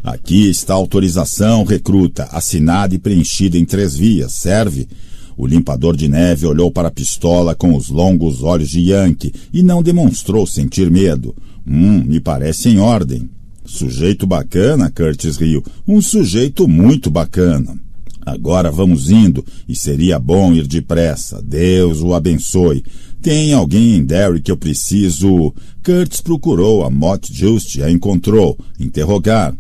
Aqui está a autorização, recruta, assinada e preenchida em três vias. Serve? O limpador de neve olhou para a pistola com os longos olhos de Yankee e não demonstrou sentir medo. Hum, me parece em ordem. Sujeito bacana, Curtis riu. Um sujeito muito bacana. Agora vamos indo, e seria bom ir depressa. Deus o abençoe. Tem alguém em Derry que eu preciso. Curtis procurou a Mott Just e a encontrou. Interrogar.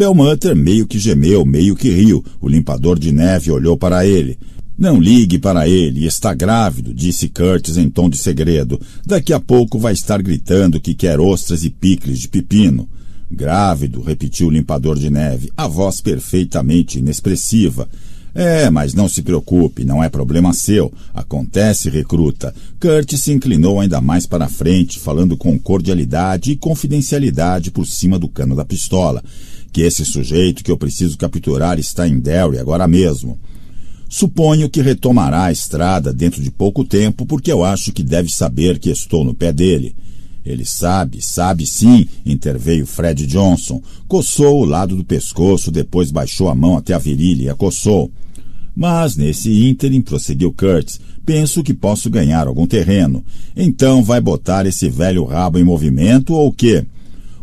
Pelmanter meio que gemeu, meio que riu. O limpador de neve olhou para ele. Não ligue para ele, está grávido, disse Curtis em tom de segredo. Daqui a pouco vai estar gritando que quer ostras e picles de pepino. Grávido, repetiu o limpador de neve, a voz perfeitamente inexpressiva. É, mas não se preocupe, não é problema seu. Acontece, recruta. Curtis se inclinou ainda mais para a frente, falando com cordialidade e confidencialidade por cima do cano da pistola que esse sujeito que eu preciso capturar está em Derry agora mesmo. Suponho que retomará a estrada dentro de pouco tempo, porque eu acho que deve saber que estou no pé dele. Ele sabe, sabe sim, interveio Fred Johnson. Coçou o lado do pescoço, depois baixou a mão até a virilha e a coçou. Mas nesse ínterim, prosseguiu Kurtz, penso que posso ganhar algum terreno. Então vai botar esse velho rabo em movimento ou o quê?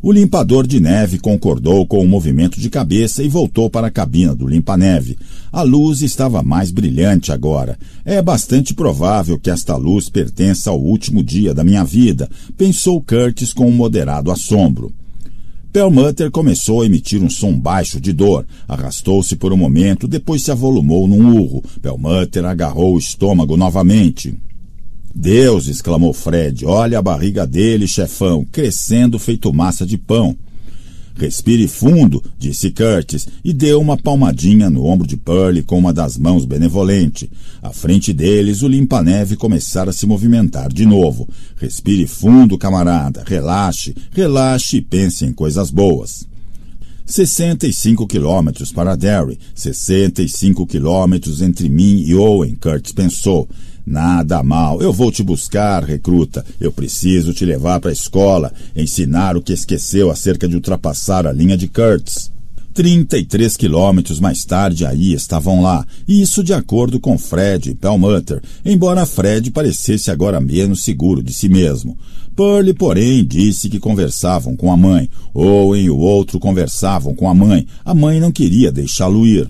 O limpador de neve concordou com o movimento de cabeça e voltou para a cabina do limpa-neve. A luz estava mais brilhante agora. É bastante provável que esta luz pertença ao último dia da minha vida, pensou Curtis com um moderado assombro. Perlmutter começou a emitir um som baixo de dor. Arrastou-se por um momento, depois se avolumou num urro. Perlmutter agarrou o estômago novamente. Deus! exclamou Fred. Olha a barriga dele, chefão, crescendo feito massa de pão. Respire fundo, disse Curtis, e deu uma palmadinha no ombro de Pearlie com uma das mãos benevolente. À frente deles, o limpa-neve começara a se movimentar de novo. Respire fundo, camarada, relaxe, relaxe e pense em coisas boas. 65 quilômetros para Derry, 65 quilômetros entre mim e Owen, Curtis pensou. Nada mal, eu vou te buscar, recruta. Eu preciso te levar para a escola, ensinar o que esqueceu acerca de ultrapassar a linha de Kurtz. 33 quilômetros mais tarde aí estavam lá, e isso de acordo com Fred e Palmutter, embora Fred parecesse agora menos seguro de si mesmo. Pearl, porém, disse que conversavam com a mãe. Owen e o outro conversavam com a mãe. A mãe não queria deixá-lo ir.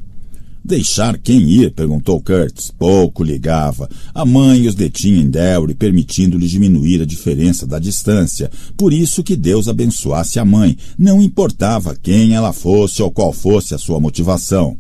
Deixar quem ir? perguntou Kurtz. Pouco ligava. A mãe os detinha em Delry, permitindo-lhes diminuir a diferença da distância. Por isso que Deus abençoasse a mãe. Não importava quem ela fosse ou qual fosse a sua motivação.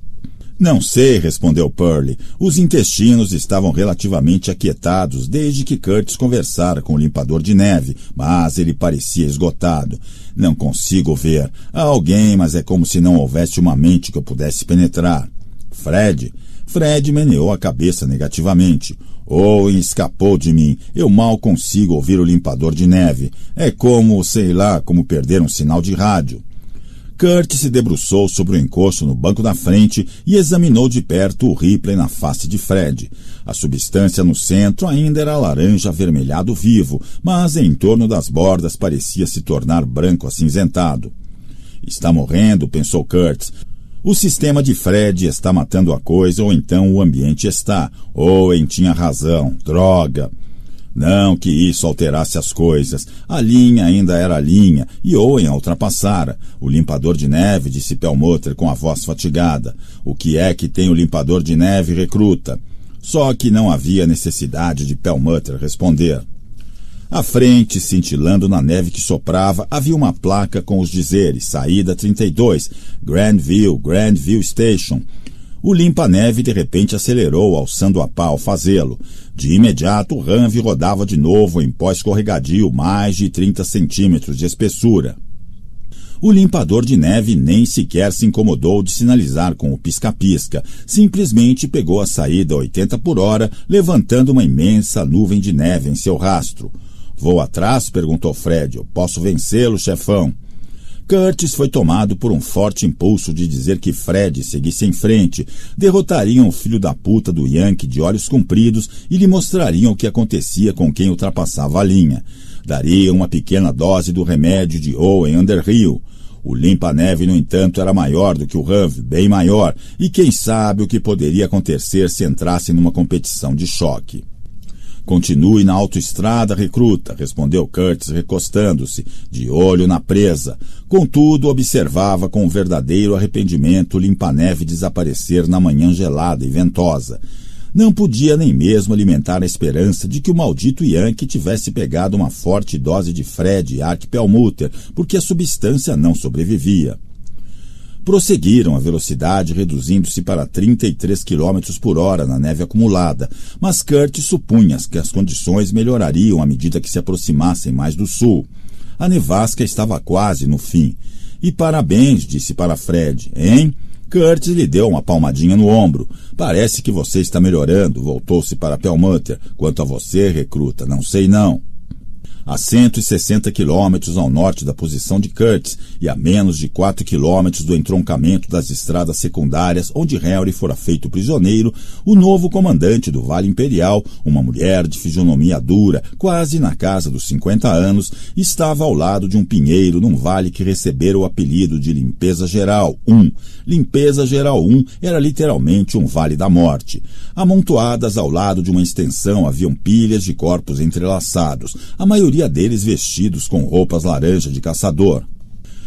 Não sei, respondeu Pearly. Os intestinos estavam relativamente aquietados desde que Curtis conversara com o limpador de neve, mas ele parecia esgotado. Não consigo ver. Há alguém, mas é como se não houvesse uma mente que eu pudesse penetrar. Fred. Fred meneou a cabeça negativamente. Oh, escapou de mim. Eu mal consigo ouvir o limpador de neve. É como, sei lá, como perder um sinal de rádio. Kurt se debruçou sobre o encosto no banco da frente e examinou de perto o Ripley na face de Fred. A substância no centro ainda era laranja avermelhado vivo, mas em torno das bordas parecia se tornar branco acinzentado. Está morrendo, pensou Kurtz. O sistema de Fred está matando a coisa, ou então o ambiente está. Owen tinha razão. Droga! Não que isso alterasse as coisas. A linha ainda era a linha, e Owen a ultrapassara. O limpador de neve, disse Pelmotter com a voz fatigada. O que é que tem o limpador de neve recruta? Só que não havia necessidade de Pelmutter responder. À frente, cintilando na neve que soprava, havia uma placa com os dizeres: Saída 32, Grandview, Grandview Station. O limpa-neve de repente acelerou, alçando a pá ao fazê-lo. De imediato, o ranve rodava de novo em pó escorregadio, mais de 30 centímetros de espessura. O limpador de neve nem sequer se incomodou de sinalizar com o pisca-pisca. Simplesmente pegou a saída a 80 por hora, levantando uma imensa nuvem de neve em seu rastro. Vou atrás? perguntou Fred. Eu posso vencê-lo, chefão. Curtis foi tomado por um forte impulso de dizer que Fred seguisse em frente, derrotariam o filho da puta do Yankee de olhos compridos e lhe mostrariam o que acontecia com quem ultrapassava a linha. Daria uma pequena dose do remédio de Owen Underhill. O limpa-neve, no entanto, era maior do que o Huv, bem maior, e quem sabe o que poderia acontecer se entrasse numa competição de choque. Continue na autoestrada, recruta, respondeu Curtis, recostando-se, de olho na presa. Contudo, observava com verdadeiro arrependimento Limpaneve desaparecer na manhã gelada e ventosa. Não podia nem mesmo alimentar a esperança de que o maldito Yankee tivesse pegado uma forte dose de Fred e Arc porque a substância não sobrevivia prosseguiram a velocidade, reduzindo-se para 33 km por hora na neve acumulada, mas Kurt supunha que as condições melhorariam à medida que se aproximassem mais do sul. A nevasca estava quase no fim. E parabéns, disse para Fred, hein? Kurt lhe deu uma palmadinha no ombro. Parece que você está melhorando, voltou-se para Pellmutter. Quanto a você, recruta, não sei não a 160 quilômetros ao norte da posição de Kurtz e a menos de 4 quilômetros do entroncamento das estradas secundárias onde Henry fora feito prisioneiro, o novo comandante do Vale Imperial, uma mulher de fisionomia dura, quase na casa dos 50 anos, estava ao lado de um pinheiro num vale que recebera o apelido de Limpeza Geral 1. Limpeza Geral 1 era literalmente um vale da morte. Amontoadas ao lado de uma extensão haviam pilhas de corpos entrelaçados, a maioria maioria deles vestidos com roupas laranja de caçador.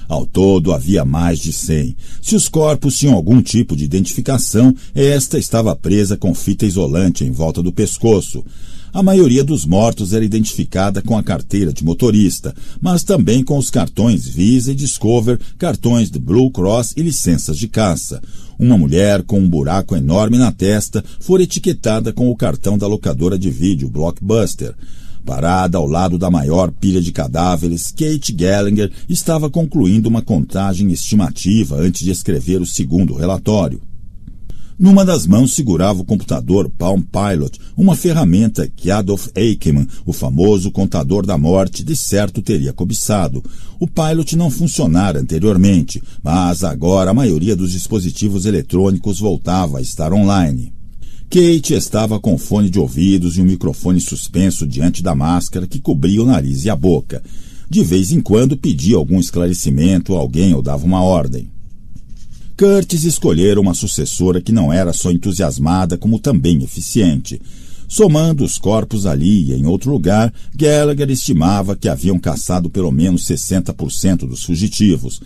Ao todo havia mais de cem. Se os corpos tinham algum tipo de identificação, esta estava presa com fita isolante em volta do pescoço. A maioria dos mortos era identificada com a carteira de motorista, mas também com os cartões Visa e Discover, cartões de Blue Cross e licenças de caça. Uma mulher com um buraco enorme na testa foi etiquetada com o cartão da locadora de vídeo Blockbuster. Parada ao lado da maior pilha de cadáveres, Kate Gallagher estava concluindo uma contagem estimativa antes de escrever o segundo relatório. Numa das mãos segurava o computador Palm Pilot, uma ferramenta que Adolf Eichmann, o famoso contador da morte, de certo teria cobiçado. O Pilot não funcionara anteriormente, mas agora a maioria dos dispositivos eletrônicos voltava a estar online. Kate estava com fone de ouvidos e um microfone suspenso diante da máscara que cobria o nariz e a boca. De vez em quando pedia algum esclarecimento a alguém ou dava uma ordem. Curtis escolhera uma sucessora que não era só entusiasmada, como também eficiente. Somando os corpos ali e em outro lugar, Gallagher estimava que haviam caçado pelo menos 60% dos fugitivos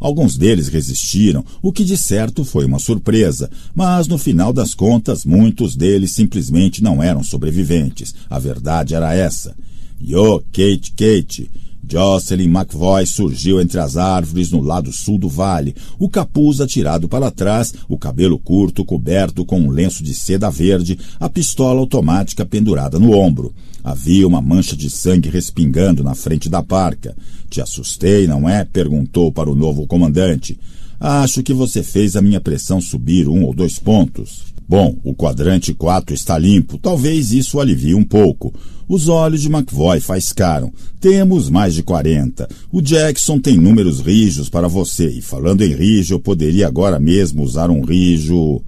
Alguns deles resistiram, o que de certo foi uma surpresa, mas no final das contas, muitos deles simplesmente não eram sobreviventes. A verdade era essa. Yo, Kate, Kate, Jocelyn McVoy surgiu entre as árvores no lado sul do vale, o capuz atirado para trás, o cabelo curto coberto com um lenço de seda verde, a pistola automática pendurada no ombro. Havia uma mancha de sangue respingando na frente da parca. Te assustei, não é? perguntou para o novo comandante. Acho que você fez a minha pressão subir um ou dois pontos. Bom, o quadrante 4 está limpo, talvez isso alivie um pouco. Os olhos de McVoy faiscaram. Temos mais de 40. O Jackson tem números rijos para você, e falando em rijo, eu poderia agora mesmo usar um rijo.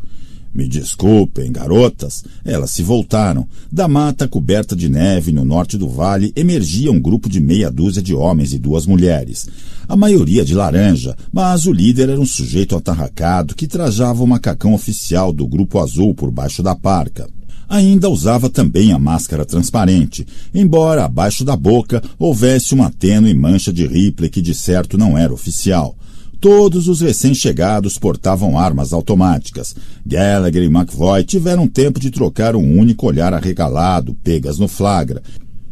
Me desculpem, garotas. Elas se voltaram. Da mata coberta de neve no norte do vale emergia um grupo de meia dúzia de homens e duas mulheres. A maioria de laranja, mas o líder era um sujeito atarracado que trajava o macacão oficial do grupo azul por baixo da parca ainda usava também a máscara transparente, embora abaixo da boca houvesse uma tênue mancha de Ripley que de certo não era oficial. Todos os recém-chegados portavam armas automáticas. Gallagher e McVoy tiveram tempo de trocar um único olhar arregalado, pegas no flagra.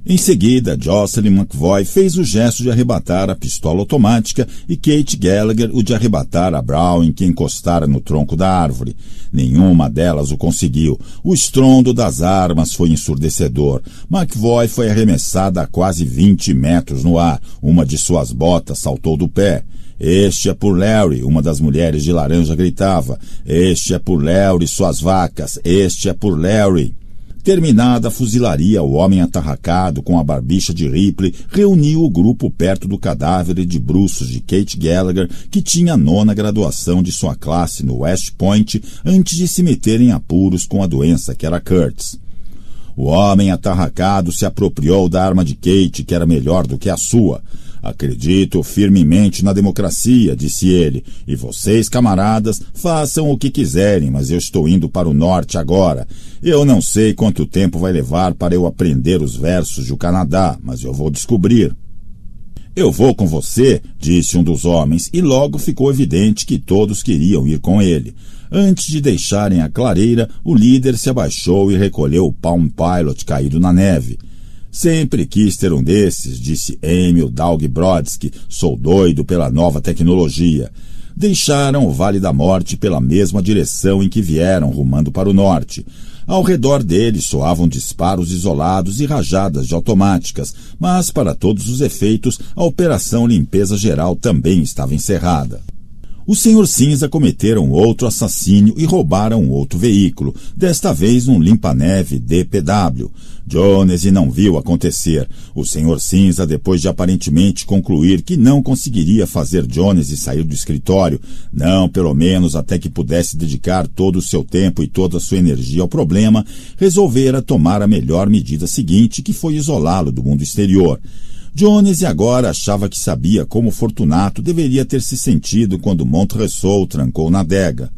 Em seguida, Jocelyn McVoy fez o gesto de arrebatar a pistola automática e Kate Gallagher o de arrebatar a Brown que encostara no tronco da árvore. Nenhuma delas o conseguiu. O estrondo das armas foi ensurdecedor. McVoy foi arremessada a quase 20 metros no ar. Uma de suas botas saltou do pé. Este é por Larry, uma das mulheres de laranja gritava. Este é por Larry, suas vacas. Este é por Larry. Terminada a fuzilaria, o homem atarracado com a barbicha de Ripley reuniu o grupo perto do cadáver de bruços de Kate Gallagher, que tinha a nona graduação de sua classe no West Point, antes de se meter em apuros com a doença que era Kurtz. O homem atarracado se apropriou da arma de Kate, que era melhor do que a sua. Acredito firmemente na democracia, disse ele, e vocês, camaradas, façam o que quiserem, mas eu estou indo para o norte agora. Eu não sei quanto tempo vai levar para eu aprender os versos do Canadá, mas eu vou descobrir. Eu vou com você, disse um dos homens, e logo ficou evidente que todos queriam ir com ele. Antes de deixarem a clareira, o líder se abaixou e recolheu o Palm Pilot caído na neve. Sempre quis ter um desses, disse Emil Dalg-Brodsky. Sou doido pela nova tecnologia. Deixaram o Vale da Morte pela mesma direção em que vieram, rumando para o norte. Ao redor deles soavam disparos isolados e rajadas de automáticas, mas para todos os efeitos, a operação limpeza geral também estava encerrada. O Senhor Cinza cometeram outro assassínio e roubaram outro veículo, desta vez um limpa-neve DPW. Jones não viu acontecer. O Senhor Cinza, depois de aparentemente concluir que não conseguiria fazer Jones sair do escritório, não pelo menos até que pudesse dedicar todo o seu tempo e toda a sua energia ao problema, resolvera tomar a melhor medida seguinte, que foi isolá-lo do mundo exterior. Jones agora achava que sabia como Fortunato deveria ter se sentido quando Montresor trancou na adega.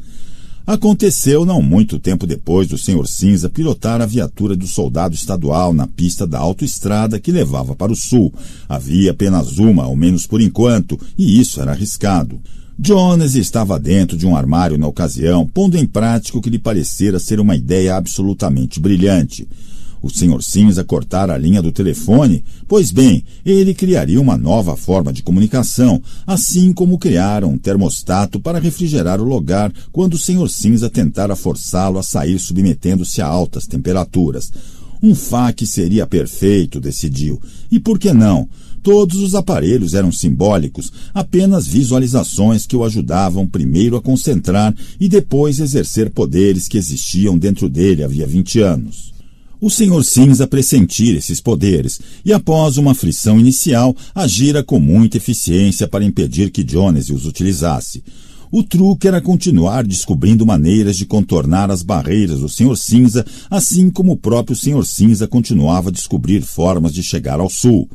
Aconteceu não muito tempo depois do Sr. Cinza pilotar a viatura do soldado estadual na pista da autoestrada que levava para o sul. Havia apenas uma, ao menos por enquanto, e isso era arriscado. Jones estava dentro de um armário na ocasião, pondo em prática o que lhe parecera ser uma ideia absolutamente brilhante. O Sr. Cinza cortara a linha do telefone. Pois bem, ele criaria uma nova forma de comunicação, assim como criaram um termostato para refrigerar o lugar quando o Sr. Cinza tentara forçá-lo a sair submetendo-se a altas temperaturas. Um fac seria perfeito, decidiu. E por que não? Todos os aparelhos eram simbólicos, apenas visualizações que o ajudavam primeiro a concentrar e depois exercer poderes que existiam dentro dele havia 20 anos. O Sr. Cinza pressentir esses poderes e, após uma aflição inicial, agira com muita eficiência para impedir que Jones os utilizasse. O truque era continuar descobrindo maneiras de contornar as barreiras do Sr. Cinza, assim como o próprio Sr. Cinza continuava a descobrir formas de chegar ao sul.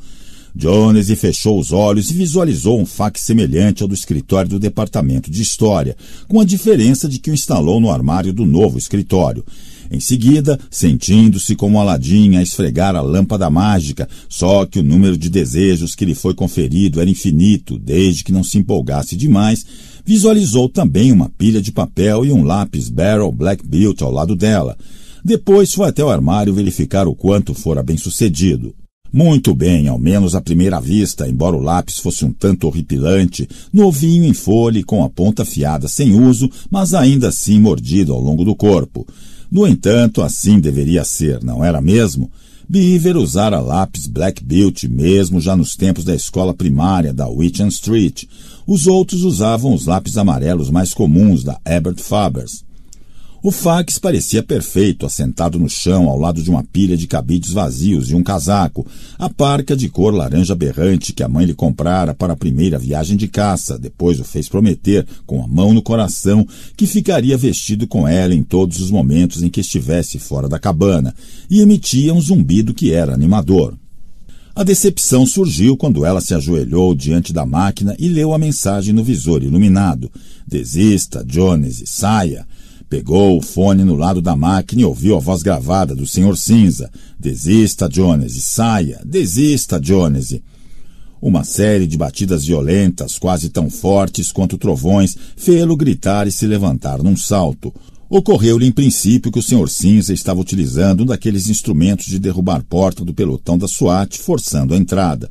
Jones fechou os olhos e visualizou um fax semelhante ao do escritório do Departamento de História, com a diferença de que o instalou no armário do novo escritório. Em seguida, sentindo-se como Aladim a esfregar a lâmpada mágica, só que o número de desejos que lhe foi conferido era infinito, desde que não se empolgasse demais, visualizou também uma pilha de papel e um lápis Barrel Black Built ao lado dela. Depois foi até o armário verificar o quanto fora bem-sucedido. Muito bem, ao menos à primeira vista, embora o lápis fosse um tanto horripilante, novinho em folha e com a ponta afiada sem uso, mas ainda assim mordido ao longo do corpo. No entanto, assim deveria ser, não era mesmo? Beaver usara lápis Black Beauty mesmo já nos tempos da escola primária da Witchen Street. Os outros usavam os lápis amarelos mais comuns da Herbert Fabers. O fax parecia perfeito, assentado no chão ao lado de uma pilha de cabides vazios e um casaco, a parca de cor laranja berrante que a mãe lhe comprara para a primeira viagem de caça, depois o fez prometer, com a mão no coração, que ficaria vestido com ela em todos os momentos em que estivesse fora da cabana, e emitia um zumbido que era animador. A decepção surgiu quando ela se ajoelhou diante da máquina e leu a mensagem no visor iluminado. Desista, Jones, saia. Pegou o fone no lado da máquina e ouviu a voz gravada do Sr. Cinza. Desista, Jones, saia, desista, Jones. Uma série de batidas violentas, quase tão fortes quanto trovões, fê-lo gritar e se levantar num salto. Ocorreu-lhe em princípio que o Sr. Cinza estava utilizando um daqueles instrumentos de derrubar porta do pelotão da SWAT, forçando a entrada.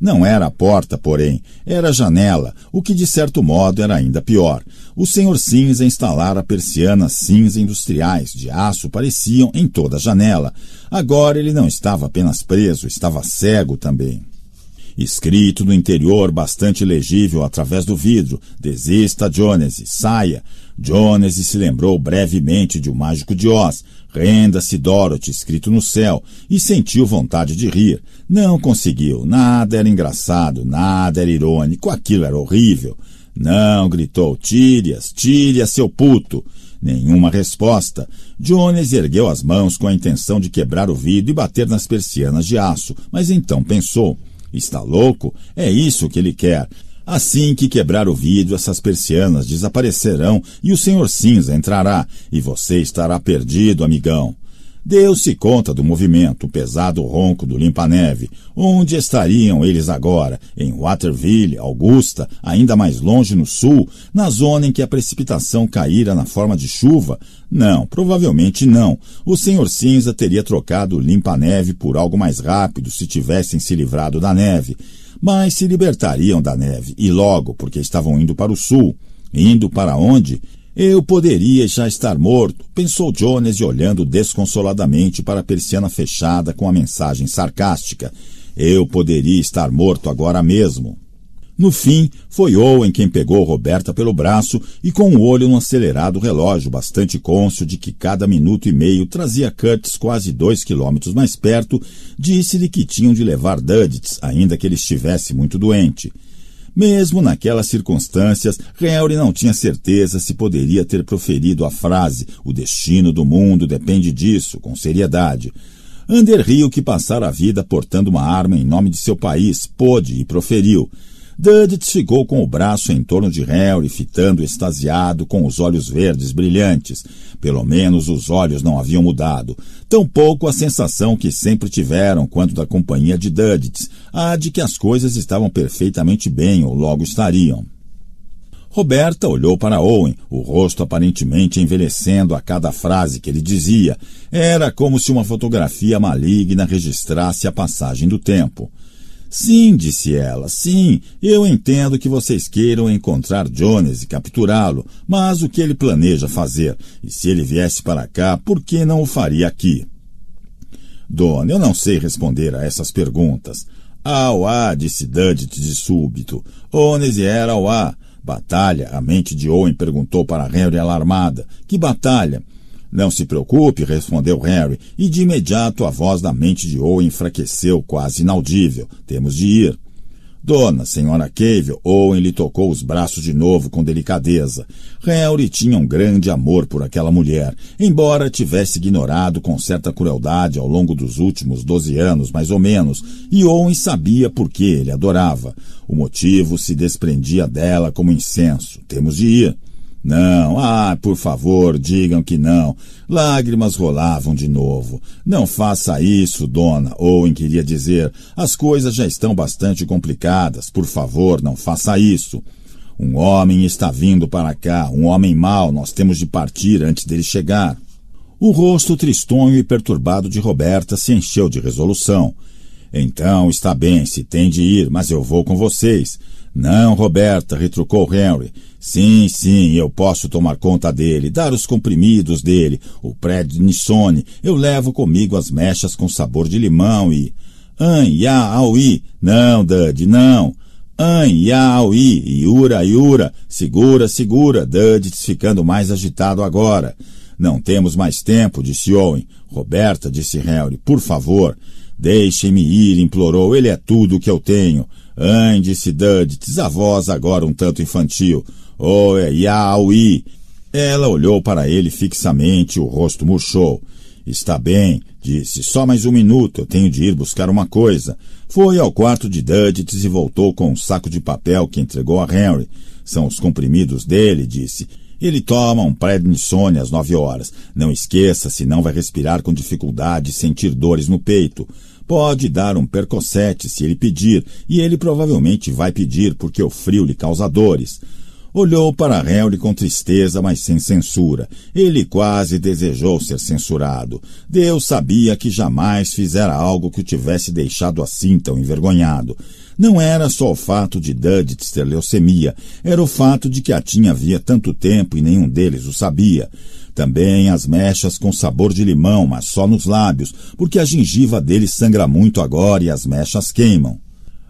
Não era a porta, porém, era a janela, o que de certo modo era ainda pior. O senhor Cinza instalara persianas cinza industriais de aço pareciam em toda a janela. Agora ele não estava apenas preso, estava cego também. Escrito no interior, bastante legível através do vidro: Desista, Jones, saia. Jones se lembrou brevemente de O Mágico de Oz Renda-se, Dorothy, escrito no céu, e sentiu vontade de rir. Não conseguiu. Nada era engraçado, nada era irônico, aquilo era horrível. Não, gritou. Tírias, Tírias, seu puto. Nenhuma resposta. Jones ergueu as mãos com a intenção de quebrar o vidro e bater nas persianas de aço, mas então pensou. Está louco? É isso que ele quer. Assim que quebrar o vidro, essas persianas desaparecerão e o Senhor Cinza entrará, e você estará perdido, amigão. Deu-se conta do movimento, o pesado ronco do limpa-neve. Onde estariam eles agora? Em Waterville, Augusta, ainda mais longe no sul, na zona em que a precipitação caíra na forma de chuva? Não, provavelmente não. O Senhor Cinza teria trocado o limpa-neve por algo mais rápido se tivessem se livrado da neve mas se libertariam da neve e logo, porque estavam indo para o sul, indo para onde eu poderia já estar morto, pensou Jones olhando desconsoladamente para a persiana fechada com a mensagem sarcástica. Eu poderia estar morto agora mesmo. No fim, foi Owen quem pegou Roberta pelo braço e com o um olho no acelerado relógio, bastante côncio de que cada minuto e meio trazia Curtis quase dois quilômetros mais perto, disse-lhe que tinham de levar Duddits, ainda que ele estivesse muito doente. Mesmo naquelas circunstâncias, Henry não tinha certeza se poderia ter proferido a frase o destino do mundo depende disso, com seriedade. Ander Rio, que passara a vida portando uma arma em nome de seu país, pôde e proferiu, Dudit ficou com o braço em torno de Harry, fitando extasiado com os olhos verdes brilhantes. Pelo menos os olhos não haviam mudado. Tampouco a sensação que sempre tiveram quanto da companhia de Dudit, a de que as coisas estavam perfeitamente bem ou logo estariam. Roberta olhou para Owen, o rosto aparentemente envelhecendo a cada frase que ele dizia. Era como se uma fotografia maligna registrasse a passagem do tempo. Sim, disse ela, sim, eu entendo que vocês queiram encontrar Jones e capturá-lo, mas o que ele planeja fazer? E se ele viesse para cá, por que não o faria aqui? Dona, eu não sei responder a essas perguntas. Auá, disse Dudley de súbito. Ones era era Auá. Batalha, a mente de Owen perguntou para Henry alarmada. Que batalha? Não se preocupe, respondeu Harry, e de imediato a voz da mente de Owen enfraqueceu, quase inaudível. Temos de ir. Dona, senhora Cave, Owen lhe tocou os braços de novo com delicadeza. Harry tinha um grande amor por aquela mulher, embora tivesse ignorado com certa crueldade ao longo dos últimos doze anos, mais ou menos, e Owen sabia por que ele adorava. O motivo se desprendia dela como incenso. Temos de ir. Não, ah, por favor, digam que não. Lágrimas rolavam de novo. Não faça isso, dona. Owen queria dizer: as coisas já estão bastante complicadas. Por favor, não faça isso. Um homem está vindo para cá, um homem mau. Nós temos de partir antes dele chegar. O rosto tristonho e perturbado de Roberta se encheu de resolução. Então está bem, se tem de ir, mas eu vou com vocês. Não, Roberta, retrucou Henry. Sim, sim, eu posso tomar conta dele, dar os comprimidos dele, o prednisone. Eu levo comigo as mechas com sabor de limão e. An, ya, i. Não, Dud, não. An, ya, aui. Iura, iura. Segura, segura. Dud ficando mais agitado agora. Não temos mais tempo, disse Owen. Roberta, disse Henry, por favor. Deixe-me ir, implorou. Ele é tudo o que eu tenho. Andy a voz agora um tanto infantil. Oh, é Yauí. Ela olhou para ele fixamente, o rosto murchou. Está bem, disse. Só mais um minuto, eu tenho de ir buscar uma coisa. Foi ao quarto de Dudgetes e voltou com um saco de papel que entregou a Henry. São os comprimidos dele, disse. Ele toma um prednisone às nove horas. Não esqueça, senão vai respirar com dificuldade e sentir dores no peito. Pode dar um percossete se ele pedir, e ele provavelmente vai pedir porque o frio lhe causa dores. Olhou para Henry com tristeza, mas sem censura. Ele quase desejou ser censurado. Deus sabia que jamais fizera algo que o tivesse deixado assim tão envergonhado. Não era só o fato de Dudit ter leucemia, era o fato de que a tinha havia tanto tempo e nenhum deles o sabia. Também as mechas com sabor de limão, mas só nos lábios, porque a gengiva dele sangra muito agora e as mechas queimam.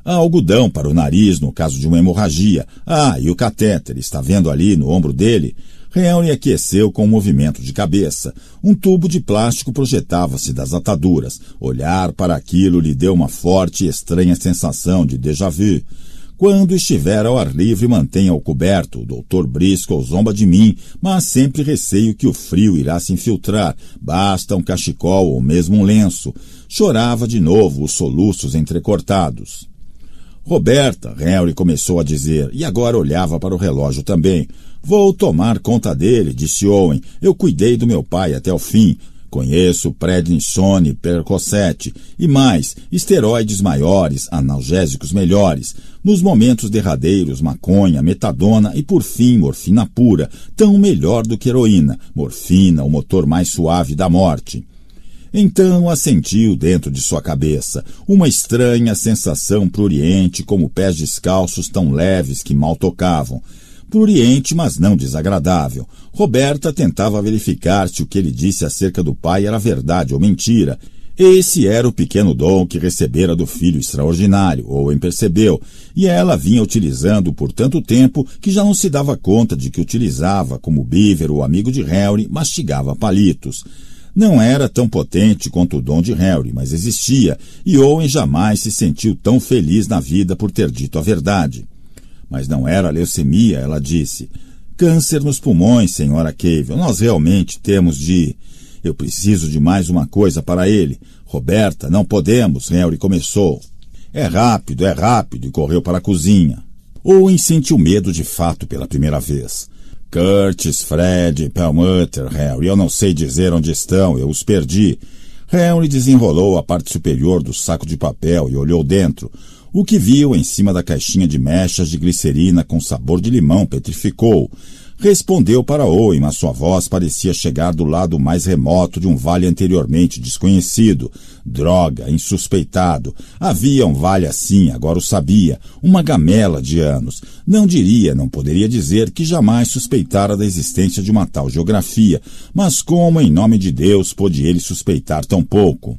Há algodão para o nariz no caso de uma hemorragia. Ah, e o catéter, está vendo ali no ombro dele? Henry aqueceu com um movimento de cabeça. Um tubo de plástico projetava-se das ataduras. Olhar para aquilo lhe deu uma forte e estranha sensação de déjà vu. Quando estiver ao ar livre, mantenha-o coberto. O doutor Briscoe zomba de mim, mas sempre receio que o frio irá se infiltrar. Basta um cachecol ou mesmo um lenço. Chorava de novo, os soluços entrecortados. Roberta, Henry começou a dizer, e agora olhava para o relógio também. Vou tomar conta dele, disse Owen. Eu cuidei do meu pai até o fim. Conheço prednisone, percocete e mais, esteroides maiores, analgésicos melhores. Nos momentos derradeiros, maconha, metadona e, por fim, morfina pura, tão melhor do que heroína, morfina, o motor mais suave da morte. Então assentiu dentro de sua cabeça uma estranha sensação pruriente, como pés descalços tão leves que mal tocavam pruriente, mas não desagradável. Roberta tentava verificar se o que ele disse acerca do pai era verdade ou mentira. Esse era o pequeno dom que recebera do filho extraordinário, ou percebeu, e ela vinha utilizando por tanto tempo que já não se dava conta de que utilizava, como Beaver, o amigo de Harry, mastigava palitos. Não era tão potente quanto o dom de Harry, mas existia, e Owen jamais se sentiu tão feliz na vida por ter dito a verdade. Mas não era leucemia, ela disse. Câncer nos pulmões, senhora Cave. Nós realmente temos de. Eu preciso de mais uma coisa para ele. Roberta, não podemos, Henry começou. É rápido, é rápido, e correu para a cozinha. Owen sentiu medo de fato pela primeira vez. Curtis, Fred, Palmutter, Harry, eu não sei dizer onde estão, eu os perdi. Henry desenrolou a parte superior do saco de papel e olhou dentro. O que viu em cima da caixinha de mechas de glicerina com sabor de limão petrificou. Respondeu para Owen, mas sua voz parecia chegar do lado mais remoto de um vale anteriormente desconhecido. Droga, insuspeitado. Havia um vale assim, agora o sabia, uma gamela de anos. Não diria, não poderia dizer que jamais suspeitara da existência de uma tal geografia, mas como, em nome de Deus, pôde ele suspeitar tão pouco?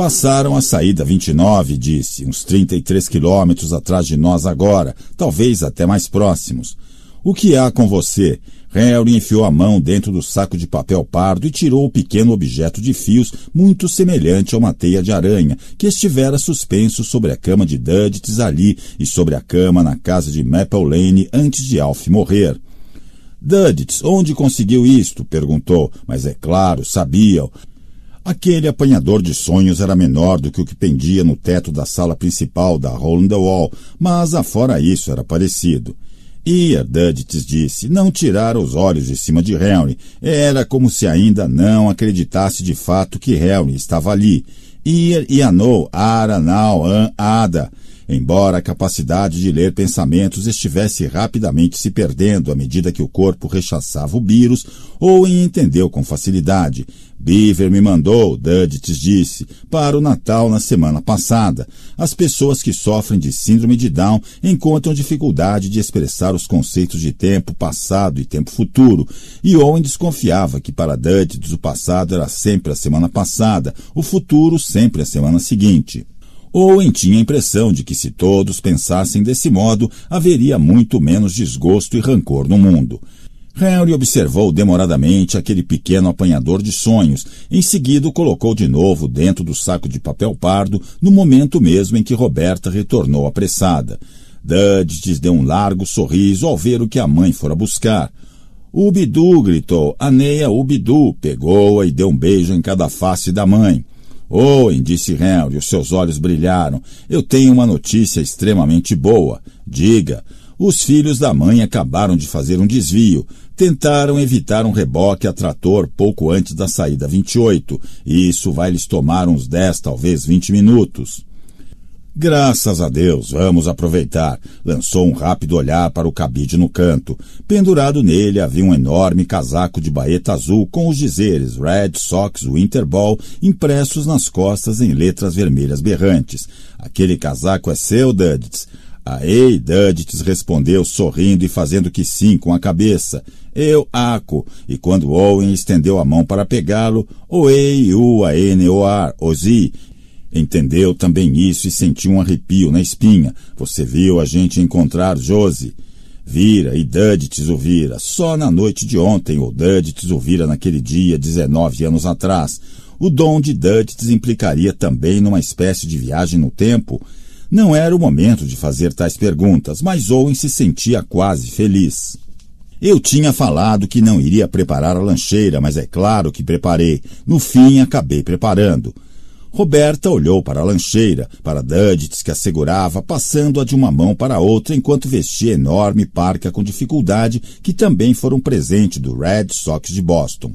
Passaram a saída 29, disse, uns 33 quilômetros atrás de nós agora, talvez até mais próximos. O que há com você? Harry enfiou a mão dentro do saco de papel pardo e tirou o pequeno objeto de fios, muito semelhante a uma teia de aranha, que estivera suspenso sobre a cama de Dudits ali e sobre a cama na casa de Maple Lane antes de Alf morrer. Dudits, onde conseguiu isto? perguntou, mas é claro, sabiam. Aquele apanhador de sonhos era menor do que o que pendia no teto da sala principal da Hole in the Wall, mas afora isso era parecido. E Herdadites disse não tirar os olhos de cima de Henry. Era como se ainda não acreditasse de fato que Henry estava ali. Ir e Anou, nau, An, Ada, Embora a capacidade de ler pensamentos estivesse rapidamente se perdendo à medida que o corpo rechaçava o vírus, Owen entendeu com facilidade. Beaver me mandou, Dudites disse, para o Natal na semana passada. As pessoas que sofrem de síndrome de Down encontram dificuldade de expressar os conceitos de tempo passado e tempo futuro, e Owen desconfiava que para Dudites o passado era sempre a semana passada, o futuro sempre a semana seguinte ou em tinha a impressão de que se todos pensassem desse modo, haveria muito menos desgosto e rancor no mundo. Henry observou demoradamente aquele pequeno apanhador de sonhos, em seguida o colocou de novo dentro do saco de papel pardo, no momento mesmo em que Roberta retornou apressada. Dudges deu um largo sorriso ao ver o que a mãe fora buscar. Ubidu gritou, Aneia Ubidu, pegou-a e deu um beijo em cada face da mãe. Owen, disse Henry, os seus olhos brilharam. Eu tenho uma notícia extremamente boa. Diga. Os filhos da mãe acabaram de fazer um desvio. Tentaram evitar um reboque a trator pouco antes da saída 28, e isso vai lhes tomar uns 10, talvez 20 minutos. Graças a Deus, vamos aproveitar. Lançou um rápido olhar para o cabide no canto. Pendurado nele havia um enorme casaco de baeta azul com os dizeres Red Sox Winter Ball impressos nas costas em letras vermelhas berrantes. Aquele casaco é seu, Duddits. Ei, Duddits respondeu sorrindo e fazendo que sim com a cabeça. Eu aco. E quando Owen estendeu a mão para pegá-lo, oei, u, a, n, o, O, ozi, Entendeu também isso e sentiu um arrepio na espinha. Você viu a gente encontrar Josi. Vira e Dud ouvira só na noite de ontem, ou Dud ouvira naquele dia, 19 anos atrás. O dom de Dud implicaria também numa espécie de viagem no tempo. Não era o momento de fazer tais perguntas, mas Owen se sentia quase feliz. Eu tinha falado que não iria preparar a lancheira, mas é claro que preparei. No fim, acabei preparando. Roberta olhou para a lancheira, para Dudits, que a segurava, passando-a de uma mão para a outra enquanto vestia enorme parca com dificuldade, que também foram um presente do Red Sox de Boston.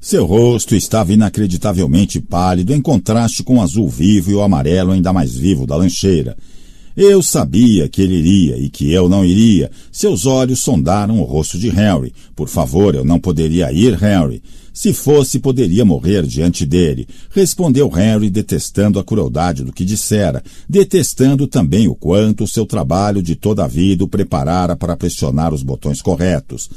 Seu rosto estava inacreditavelmente pálido em contraste com o azul vivo e o amarelo ainda mais vivo da lancheira, eu sabia que ele iria e que eu não iria. Seus olhos sondaram o rosto de Harry. Por favor, eu não poderia ir, Harry. Se fosse, poderia morrer diante dele. Respondeu Harry, detestando a crueldade do que dissera, detestando também o quanto o seu trabalho de toda a vida o preparara para pressionar os botões corretos.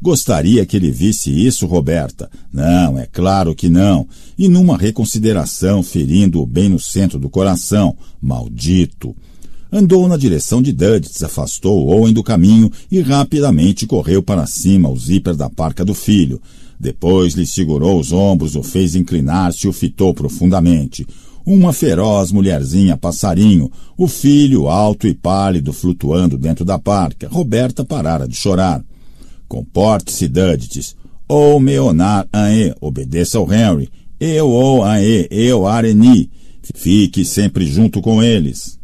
Gostaria que ele visse isso, Roberta? Não, é claro que não. E numa reconsideração, ferindo-o bem no centro do coração. Maldito! Andou na direção de Duddits, afastou afastou Owen do caminho e rapidamente correu para cima ao zíper da parca do filho. Depois lhe segurou os ombros, o fez inclinar-se e o fitou profundamente. Uma feroz mulherzinha passarinho, o filho alto e pálido flutuando dentro da parca. Roberta parara de chorar. Comporte-se, Duddits. Ou meonar ae, obedeça ao Henry. Eu ou ae, eu areni. Fique sempre junto com eles.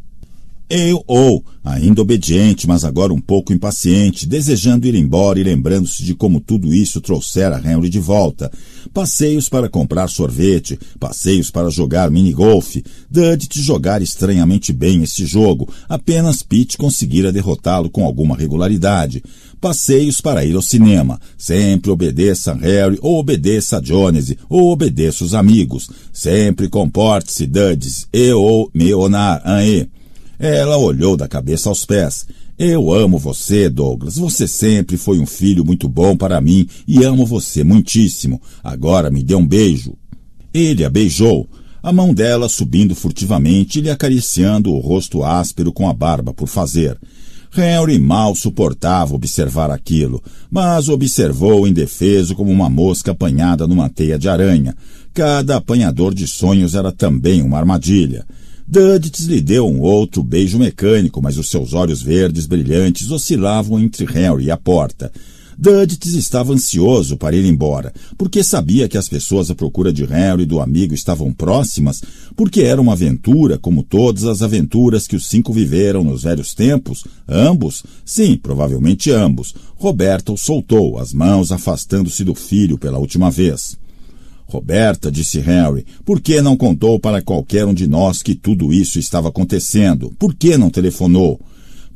Eu ou, ainda obediente, mas agora um pouco impaciente, desejando ir embora e lembrando-se de como tudo isso trouxera Henry de volta. Passeios para comprar sorvete, passeios para jogar minigolfe, Duddit jogar estranhamente bem esse jogo, apenas Pete conseguira derrotá-lo com alguma regularidade. Passeios para ir ao cinema, sempre obedeça a Harry ou obedeça a Jones ou obedeça os amigos, sempre comporte-se Duddit eu ou meonar an ela olhou da cabeça aos pés. Eu amo você, Douglas. Você sempre foi um filho muito bom para mim e amo você muitíssimo. Agora me dê um beijo. Ele a beijou, a mão dela subindo furtivamente e lhe acariciando o rosto áspero com a barba por fazer. Henry mal suportava observar aquilo, mas observou indefeso como uma mosca apanhada numa teia de aranha. Cada apanhador de sonhos era também uma armadilha. Duddits lhe deu um outro beijo mecânico, mas os seus olhos verdes brilhantes oscilavam entre Harry e a porta. Duddits estava ansioso para ir embora, porque sabia que as pessoas à procura de Harry e do amigo estavam próximas, porque era uma aventura como todas as aventuras que os cinco viveram nos velhos tempos. Ambos, sim, provavelmente ambos. Roberto soltou as mãos, afastando-se do filho pela última vez. Roberta, disse Harry, por que não contou para qualquer um de nós que tudo isso estava acontecendo? Por que não telefonou?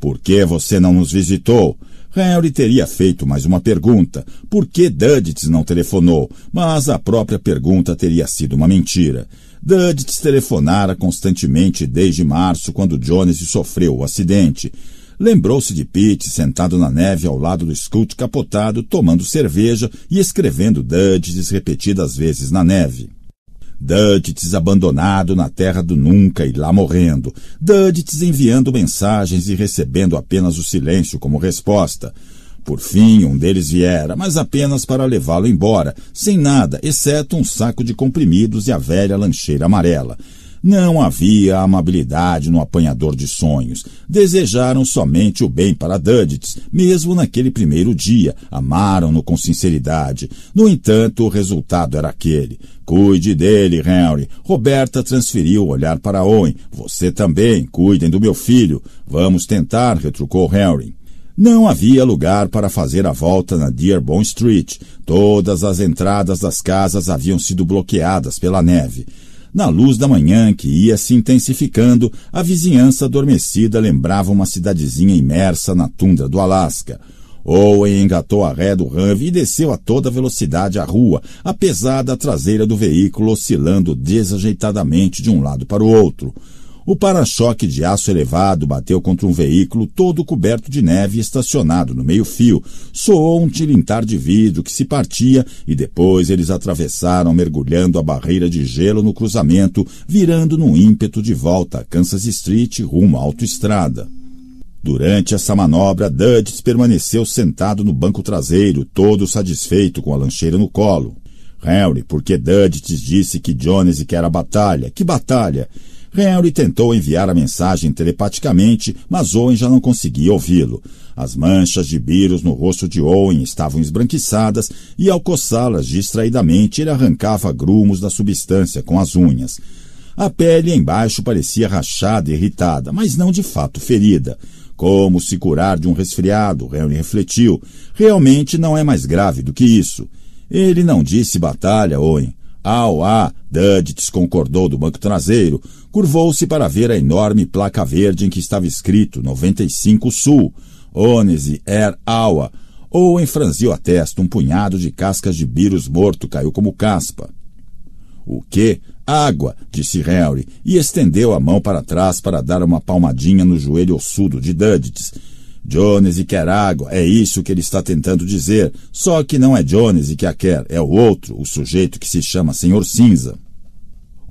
Por que você não nos visitou? Harry teria feito mais uma pergunta. Por que Duddits não telefonou? Mas a própria pergunta teria sido uma mentira. Duddits telefonara constantemente desde março, quando Jones sofreu o acidente lembrou-se de Pete sentado na neve ao lado do Scout capotado, tomando cerveja e escrevendo Dudites repetidas vezes na neve. Dudites abandonado na terra do nunca e lá morrendo. Dudites enviando mensagens e recebendo apenas o silêncio como resposta. Por fim, um deles viera, mas apenas para levá-lo embora, sem nada, exceto um saco de comprimidos e a velha lancheira amarela. Não havia amabilidade no apanhador de sonhos. Desejaram somente o bem para Duddits, mesmo naquele primeiro dia. Amaram-no com sinceridade. No entanto, o resultado era aquele. Cuide dele, Henry. Roberta transferiu o olhar para Owen. Você também, cuidem do meu filho. Vamos tentar, retrucou Henry. Não havia lugar para fazer a volta na Dearborn Street. Todas as entradas das casas haviam sido bloqueadas pela neve. Na luz da manhã, que ia se intensificando, a vizinhança adormecida lembrava uma cidadezinha imersa na tundra do Alasca. Owen engatou a ré do Humvee e desceu a toda velocidade a rua, a pesada traseira do veículo oscilando desajeitadamente de um lado para o outro. O para-choque de aço elevado bateu contra um veículo todo coberto de neve estacionado no meio-fio. Soou um tilintar de vidro que se partia e depois eles atravessaram mergulhando a barreira de gelo no cruzamento, virando num ímpeto de volta a Kansas Street rumo à autoestrada. Durante essa manobra, Dudds permaneceu sentado no banco traseiro, todo satisfeito com a lancheira no colo. Henry, porque Dudds disse que Jones quer a batalha? Que batalha? Harry tentou enviar a mensagem telepaticamente, mas Owen já não conseguia ouvi-lo. As manchas de vírus no rosto de Owen estavam esbranquiçadas e, ao coçá-las distraidamente, ele arrancava grumos da substância com as unhas. A pele embaixo parecia rachada e irritada, mas não de fato ferida. Como se curar de um resfriado, Henry refletiu. Realmente não é mais grave do que isso. Ele não disse batalha, Owen. Ao A, desconcordou do banco traseiro, curvou-se para ver a enorme placa verde em que estava escrito 95 Sul, Onese Air Ala, ou enfranziu a testa, um punhado de cascas de birus morto caiu como caspa. O quê? Água, disse Harry, e estendeu a mão para trás para dar uma palmadinha no joelho ossudo de Duddits, Jones e quer água, é isso que ele está tentando dizer, só que não é Jones que a quer, é o outro, o sujeito que se chama Senhor Cinza.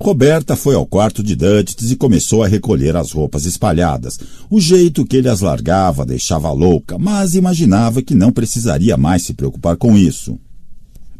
Roberta foi ao quarto de Dantes e começou a recolher as roupas espalhadas. O jeito que ele as largava deixava louca, mas imaginava que não precisaria mais se preocupar com isso.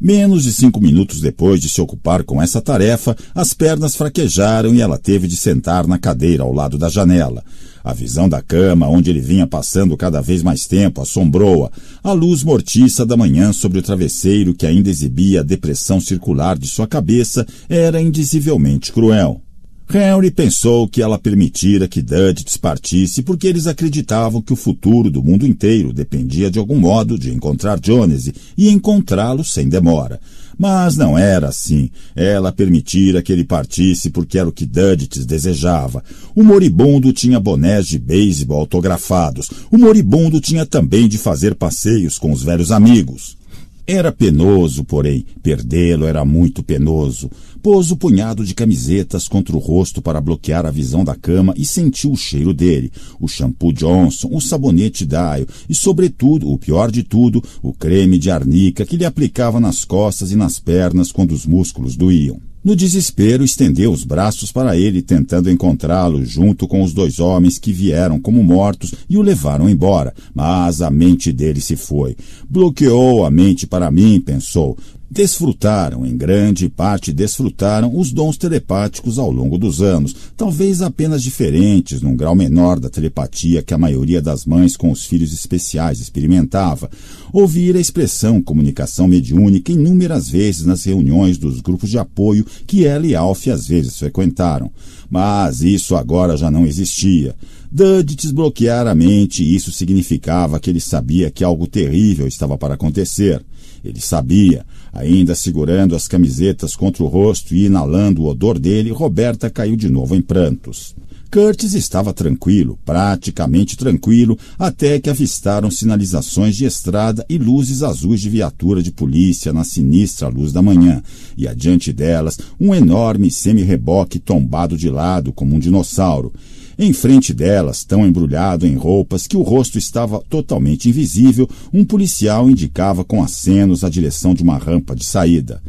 Menos de cinco minutos depois de se ocupar com essa tarefa, as pernas fraquejaram e ela teve de sentar na cadeira ao lado da janela. A visão da cama, onde ele vinha passando cada vez mais tempo, assombrou-a. A luz mortiça da manhã sobre o travesseiro, que ainda exibia a depressão circular de sua cabeça, era indizivelmente cruel. Henry pensou que ela permitira que Dudley partisse porque eles acreditavam que o futuro do mundo inteiro dependia de algum modo de encontrar Jones e encontrá-lo sem demora. Mas não era assim. Ela permitira que ele partisse porque era o que Dudley desejava. O moribundo tinha bonés de beisebol autografados. O moribundo tinha também de fazer passeios com os velhos amigos. Era penoso, porém, perdê-lo era muito penoso. Pôs o punhado de camisetas contra o rosto para bloquear a visão da cama e sentiu o cheiro dele, o shampoo Johnson, o sabonete daio e, sobretudo, o pior de tudo, o creme de arnica que lhe aplicava nas costas e nas pernas quando os músculos doíam. No desespero, estendeu os braços para ele, tentando encontrá-lo junto com os dois homens que vieram como mortos e o levaram embora. Mas a mente dele se foi. Bloqueou a mente para mim, pensou desfrutaram, em grande parte desfrutaram, os dons telepáticos ao longo dos anos, talvez apenas diferentes, num grau menor da telepatia que a maioria das mães com os filhos especiais experimentava. Ouvir a expressão comunicação mediúnica inúmeras vezes nas reuniões dos grupos de apoio que ela e Alf às vezes frequentaram. Mas isso agora já não existia. Dud desbloquear a mente e isso significava que ele sabia que algo terrível estava para acontecer. Ele sabia, Ainda segurando as camisetas contra o rosto e inalando o odor dele, Roberta caiu de novo em prantos. Curtis estava tranquilo, praticamente tranquilo, até que avistaram sinalizações de estrada e luzes azuis de viatura de polícia na sinistra luz da manhã, e adiante delas um enorme semi-reboque tombado de lado como um dinossauro, em frente delas, tão embrulhado em roupas que o rosto estava totalmente invisível, um policial indicava com acenos a direção de uma rampa de saída.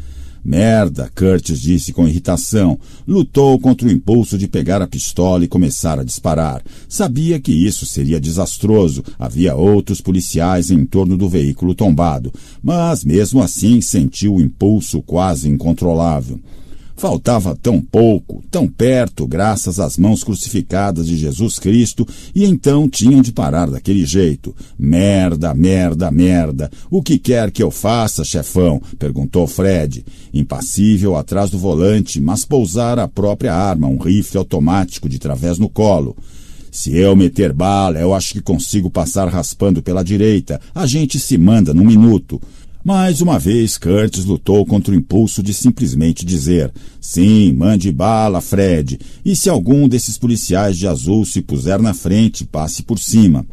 Merda, Curtis disse com irritação. Lutou contra o impulso de pegar a pistola e começar a disparar. Sabia que isso seria desastroso. Havia outros policiais em torno do veículo tombado, mas mesmo assim sentiu o impulso quase incontrolável. Faltava tão pouco, tão perto, graças às mãos crucificadas de Jesus Cristo, e então tinham de parar daquele jeito. Merda, merda, merda. O que quer que eu faça, chefão? perguntou Fred, impassível atrás do volante, mas pousara a própria arma, um rifle automático de través no colo. Se eu meter bala, eu acho que consigo passar raspando pela direita. A gente se manda num minuto. Mais uma vez, Curtis lutou contra o impulso de simplesmente dizer: Sim, mande bala, Fred, e se algum desses policiais de azul se puser na frente, passe por cima.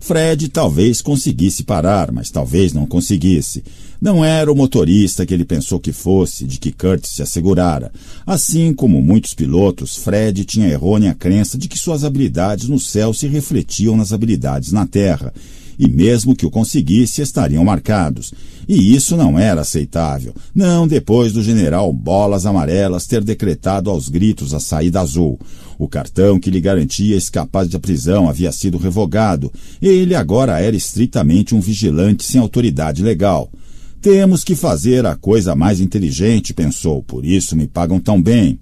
Fred talvez conseguisse parar, mas talvez não conseguisse. Não era o motorista que ele pensou que fosse, de que Curtis se assegurara. Assim como muitos pilotos, Fred tinha a errônea crença de que suas habilidades no céu se refletiam nas habilidades na terra, e mesmo que o conseguisse, estariam marcados. E isso não era aceitável, não depois do general Bolas Amarelas ter decretado aos gritos a saída azul. O cartão que lhe garantia escapar da prisão havia sido revogado, e ele agora era estritamente um vigilante sem autoridade legal. Temos que fazer a coisa mais inteligente, pensou, por isso me pagam tão bem.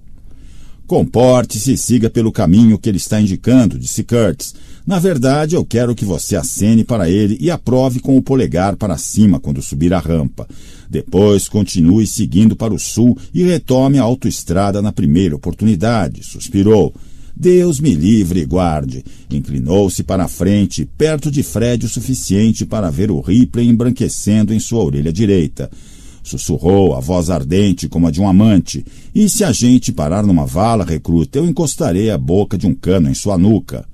Comporte-se e siga pelo caminho que ele está indicando, disse Kurtz. Na verdade, eu quero que você acene para ele e aprove com o polegar para cima quando subir a rampa. Depois continue seguindo para o sul e retome a autoestrada na primeira oportunidade, suspirou. Deus me livre e guarde. Inclinou-se para a frente, perto de Fred o suficiente para ver o Ripley embranquecendo em sua orelha direita. Sussurrou, a voz ardente como a de um amante. E se a gente parar numa vala, recruta, eu encostarei a boca de um cano em sua nuca.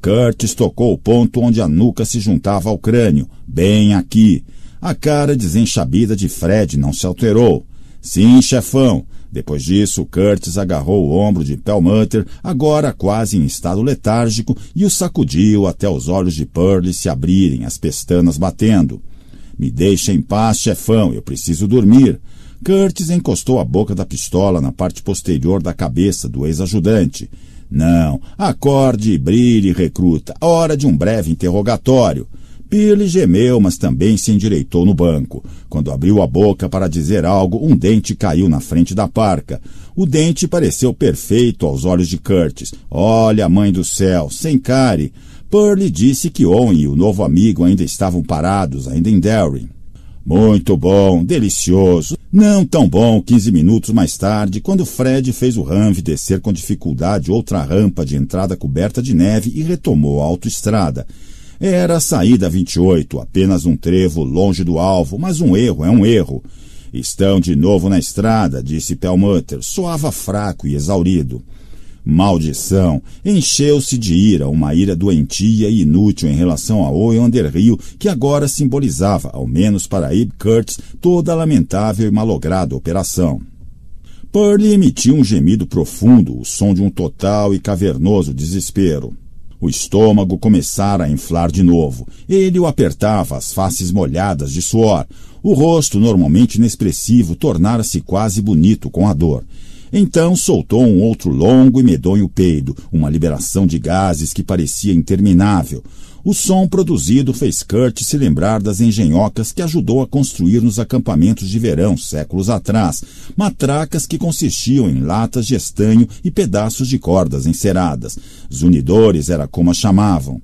Curtis tocou o ponto onde a nuca se juntava ao crânio, bem aqui. A cara desenxabida de Fred não se alterou. Sim, chefão. Depois disso, Curtis agarrou o ombro de Pellmutter, agora quase em estado letárgico, e o sacudiu até os olhos de Pearly se abrirem, as pestanas batendo. Me deixa em paz, chefão, eu preciso dormir. Curtis encostou a boca da pistola na parte posterior da cabeça do ex-ajudante. Não, acorde, brilhe, recruta. Hora de um breve interrogatório. Pirli gemeu, mas também se endireitou no banco. Quando abriu a boca para dizer algo, um dente caiu na frente da parca. O dente pareceu perfeito aos olhos de Curtis. Olha, mãe do céu, sem care. Pearl disse que Owen e o novo amigo ainda estavam parados, ainda em Derry. Muito bom, delicioso. Não tão bom 15 minutos mais tarde, quando Fred fez o Ranve descer com dificuldade outra rampa de entrada coberta de neve e retomou a autoestrada. Era a saída 28, apenas um trevo longe do alvo, mas um erro é um erro. Estão de novo na estrada, disse Pelmutter. Soava fraco e exaurido. Maldição! Encheu-se de ira, uma ira doentia e inútil em relação a Oyander rio que agora simbolizava, ao menos para Ib Kurtz, toda a lamentável e malograda operação. pearl emitiu um gemido profundo, o som de um total e cavernoso desespero. O estômago começara a inflar de novo. Ele o apertava, as faces molhadas de suor. O rosto, normalmente inexpressivo, tornara-se quase bonito com a dor. Então soltou um outro longo e medonho peido, uma liberação de gases que parecia interminável. O som produzido fez Kurt se lembrar das engenhocas que ajudou a construir nos acampamentos de verão séculos atrás, matracas que consistiam em latas de estanho e pedaços de cordas enceradas. Zunidores era como as chamavam.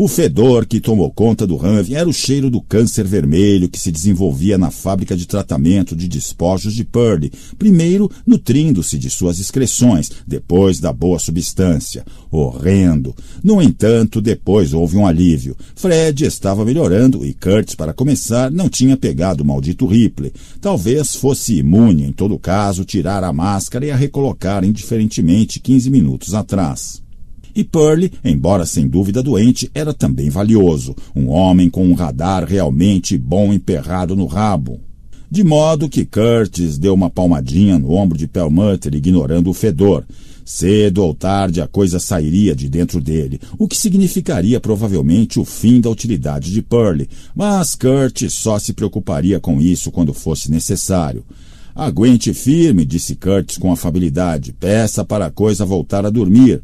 O fedor que tomou conta do Ranvi era o cheiro do câncer vermelho que se desenvolvia na fábrica de tratamento de despojos de Purley, primeiro nutrindo-se de suas excreções, depois da boa substância. Horrendo! No entanto, depois houve um alívio. Fred estava melhorando e Kurtz, para começar, não tinha pegado o maldito Ripley. Talvez fosse imune, em todo caso, tirar a máscara e a recolocar indiferentemente 15 minutos atrás. E Pearl, embora sem dúvida doente, era também valioso, um homem com um radar realmente bom emperrado no rabo. De modo que Curtis deu uma palmadinha no ombro de Pelmutter, ignorando o fedor. Cedo ou tarde a coisa sairia de dentro dele, o que significaria provavelmente o fim da utilidade de Pearl, mas Curtis só se preocuparia com isso quando fosse necessário. Aguente firme, disse Curtis com afabilidade. Peça para a coisa voltar a dormir.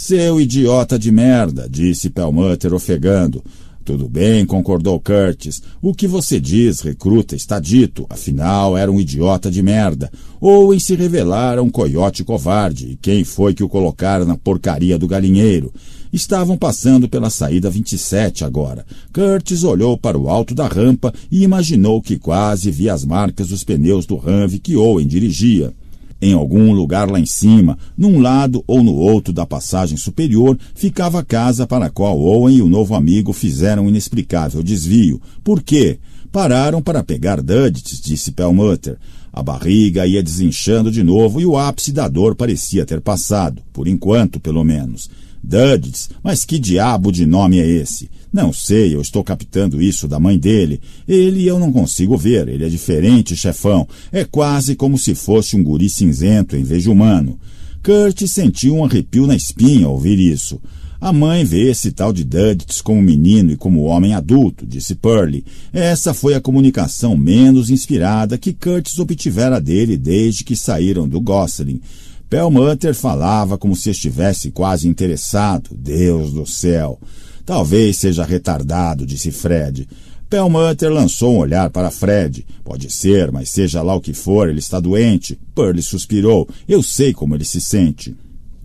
Seu idiota de merda, disse Pelmutter ofegando. Tudo bem, concordou Curtis. O que você diz, recruta, está dito. Afinal, era um idiota de merda. Ou em se revelar um coiote covarde. E quem foi que o colocara na porcaria do galinheiro? Estavam passando pela saída 27 agora. Curtis olhou para o alto da rampa e imaginou que quase via as marcas dos pneus do Humvee que Owen dirigia. Em algum lugar lá em cima, num lado ou no outro da passagem superior, ficava a casa para a qual Owen e o novo amigo fizeram um inexplicável desvio. Por quê? Pararam para pegar Duddits, disse Pellmutter. A barriga ia desinchando de novo e o ápice da dor parecia ter passado, por enquanto, pelo menos. Dudds, mas que diabo de nome é esse? Não sei, eu estou captando isso da mãe dele. Ele eu não consigo ver, ele é diferente, chefão. É quase como se fosse um guri cinzento em vez de humano. Kurt sentiu um arrepio na espinha ao ouvir isso. A mãe vê esse tal de Duddits como menino e como homem adulto, disse Pearlie. Essa foi a comunicação menos inspirada que Curtis obtivera dele desde que saíram do Gosling. Pellmutter falava como se estivesse quase interessado. Deus do céu! Talvez seja retardado, disse Fred. Pellmutter lançou um olhar para Fred. Pode ser, mas seja lá o que for, ele está doente. Pearl suspirou. Eu sei como ele se sente.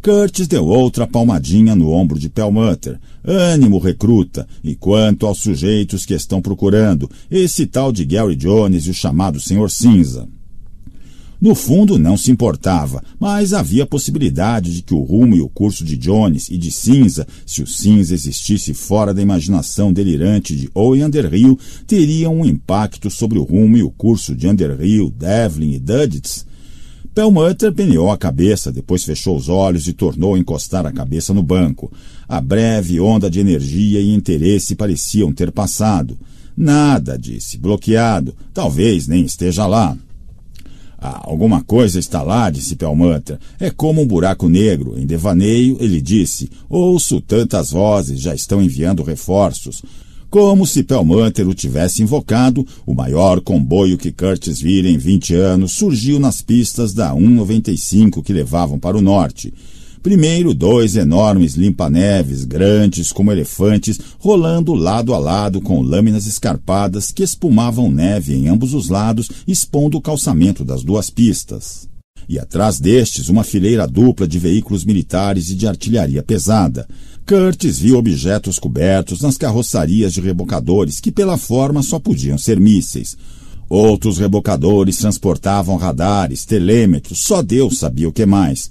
Curtis deu outra palmadinha no ombro de Pellmutter. Ânimo, recruta. E quanto aos sujeitos que estão procurando, esse tal de Gary Jones e o chamado Senhor Cinza. No fundo, não se importava, mas havia a possibilidade de que o rumo e o curso de Jones e de Cinza, se o Cinza existisse fora da imaginação delirante de Owen Underhill, teriam um impacto sobre o rumo e o curso de Underhill, Devlin e Duddits. Perlmutter peneou a cabeça, depois fechou os olhos e tornou a encostar a cabeça no banco. A breve onda de energia e interesse pareciam ter passado. Nada, disse, bloqueado. Talvez nem esteja lá. Ah, alguma coisa está lá, disse Pelmantra. É como um buraco negro. Em devaneio, ele disse: Ouço tantas vozes, já estão enviando reforços. Como se Pelmanter o tivesse invocado, o maior comboio que Curtis vira em 20 anos surgiu nas pistas da 195 que levavam para o norte. Primeiro, dois enormes limpa-neves, grandes como elefantes, rolando lado a lado com lâminas escarpadas que espumavam neve em ambos os lados, expondo o calçamento das duas pistas e atrás destes uma fileira dupla de veículos militares e de artilharia pesada. Curtis viu objetos cobertos nas carroçarias de rebocadores que, pela forma, só podiam ser mísseis. Outros rebocadores transportavam radares, telêmetros, só Deus sabia o que mais.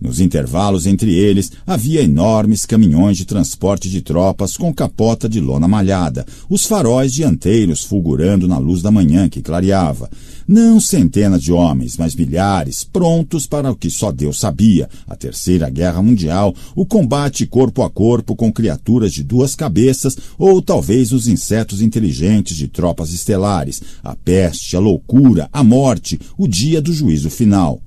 Nos intervalos entre eles, havia enormes caminhões de transporte de tropas com capota de lona malhada, os faróis dianteiros fulgurando na luz da manhã que clareava. Não centenas de homens, mas milhares, prontos para o que só Deus sabia, a Terceira Guerra Mundial, o combate corpo a corpo com criaturas de duas cabeças ou talvez os insetos inteligentes de tropas estelares, a peste, a loucura, a morte, o dia do juízo final.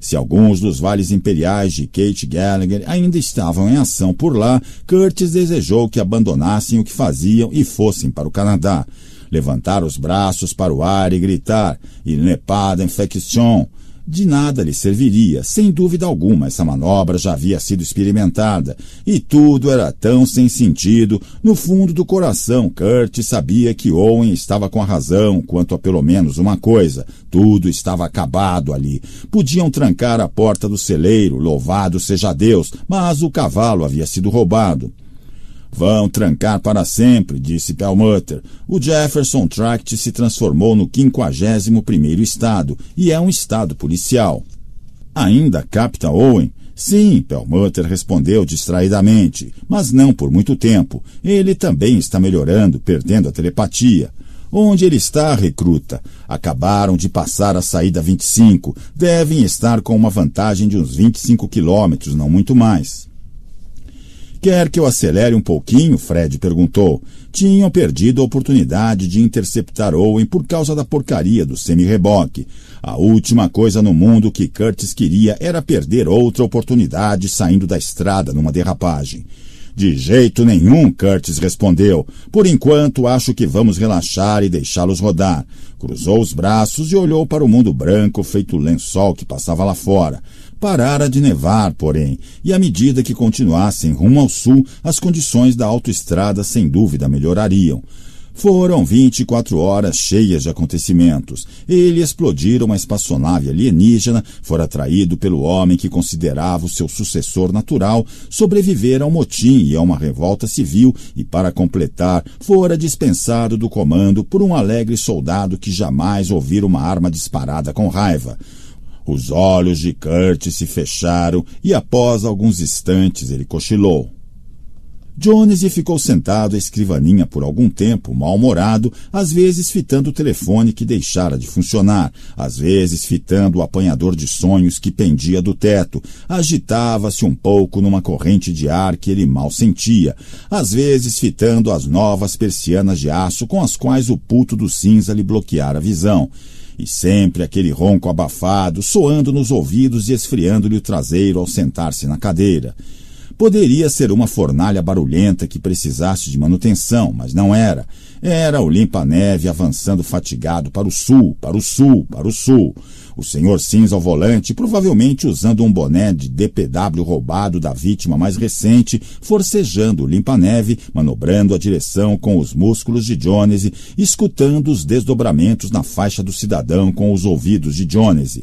Se alguns dos vales imperiais de Kate Gallagher ainda estavam em ação por lá, Curtis desejou que abandonassem o que faziam e fossem para o Canadá levantar os braços para o ar e gritar «Il n'est pas d'infection!» De nada lhe serviria, sem dúvida alguma, essa manobra já havia sido experimentada, e tudo era tão sem sentido. No fundo do coração, Kurt sabia que Owen estava com a razão quanto a pelo menos uma coisa: tudo estava acabado ali. Podiam trancar a porta do celeiro, louvado seja Deus, mas o cavalo havia sido roubado. Vão trancar para sempre, disse Perlmutter. O Jefferson Tract se transformou no 51º estado e é um estado policial. Ainda capta Owen? Sim, Perlmutter respondeu distraidamente, mas não por muito tempo. Ele também está melhorando, perdendo a telepatia. Onde ele está, recruta? Acabaram de passar a saída 25. Devem estar com uma vantagem de uns 25 quilômetros, não muito mais. Quer que eu acelere um pouquinho? Fred perguntou. Tinham perdido a oportunidade de interceptar Owen por causa da porcaria do semi-reboque. A última coisa no mundo que Curtis queria era perder outra oportunidade saindo da estrada numa derrapagem. De jeito nenhum, Curtis respondeu. Por enquanto, acho que vamos relaxar e deixá-los rodar. Cruzou os braços e olhou para o mundo branco feito lençol que passava lá fora. Parara de nevar, porém, e à medida que continuassem rumo ao sul, as condições da autoestrada sem dúvida melhorariam. Foram 24 horas cheias de acontecimentos. Ele explodira uma espaçonave alienígena, fora atraído pelo homem que considerava o seu sucessor natural, sobreviver ao motim e a uma revolta civil e, para completar, fora dispensado do comando por um alegre soldado que jamais ouvira uma arma disparada com raiva. Os olhos de Kurt se fecharam e, após alguns instantes, ele cochilou. Jones ficou sentado à escrivaninha por algum tempo, mal-humorado, às vezes fitando o telefone que deixara de funcionar, às vezes fitando o apanhador de sonhos que pendia do teto, agitava-se um pouco numa corrente de ar que ele mal sentia, às vezes fitando as novas persianas de aço com as quais o puto do cinza lhe bloqueara a visão e sempre aquele ronco abafado soando nos ouvidos e esfriando-lhe o traseiro ao sentar-se na cadeira. Poderia ser uma fornalha barulhenta que precisasse de manutenção, mas não era. Era o limpa-neve avançando fatigado para o sul, para o sul, para o sul, o senhor cinza ao volante, provavelmente usando um boné de DPW roubado da vítima mais recente, forcejando o limpa-neve, manobrando a direção com os músculos de Jones, escutando os desdobramentos na faixa do cidadão com os ouvidos de Jones.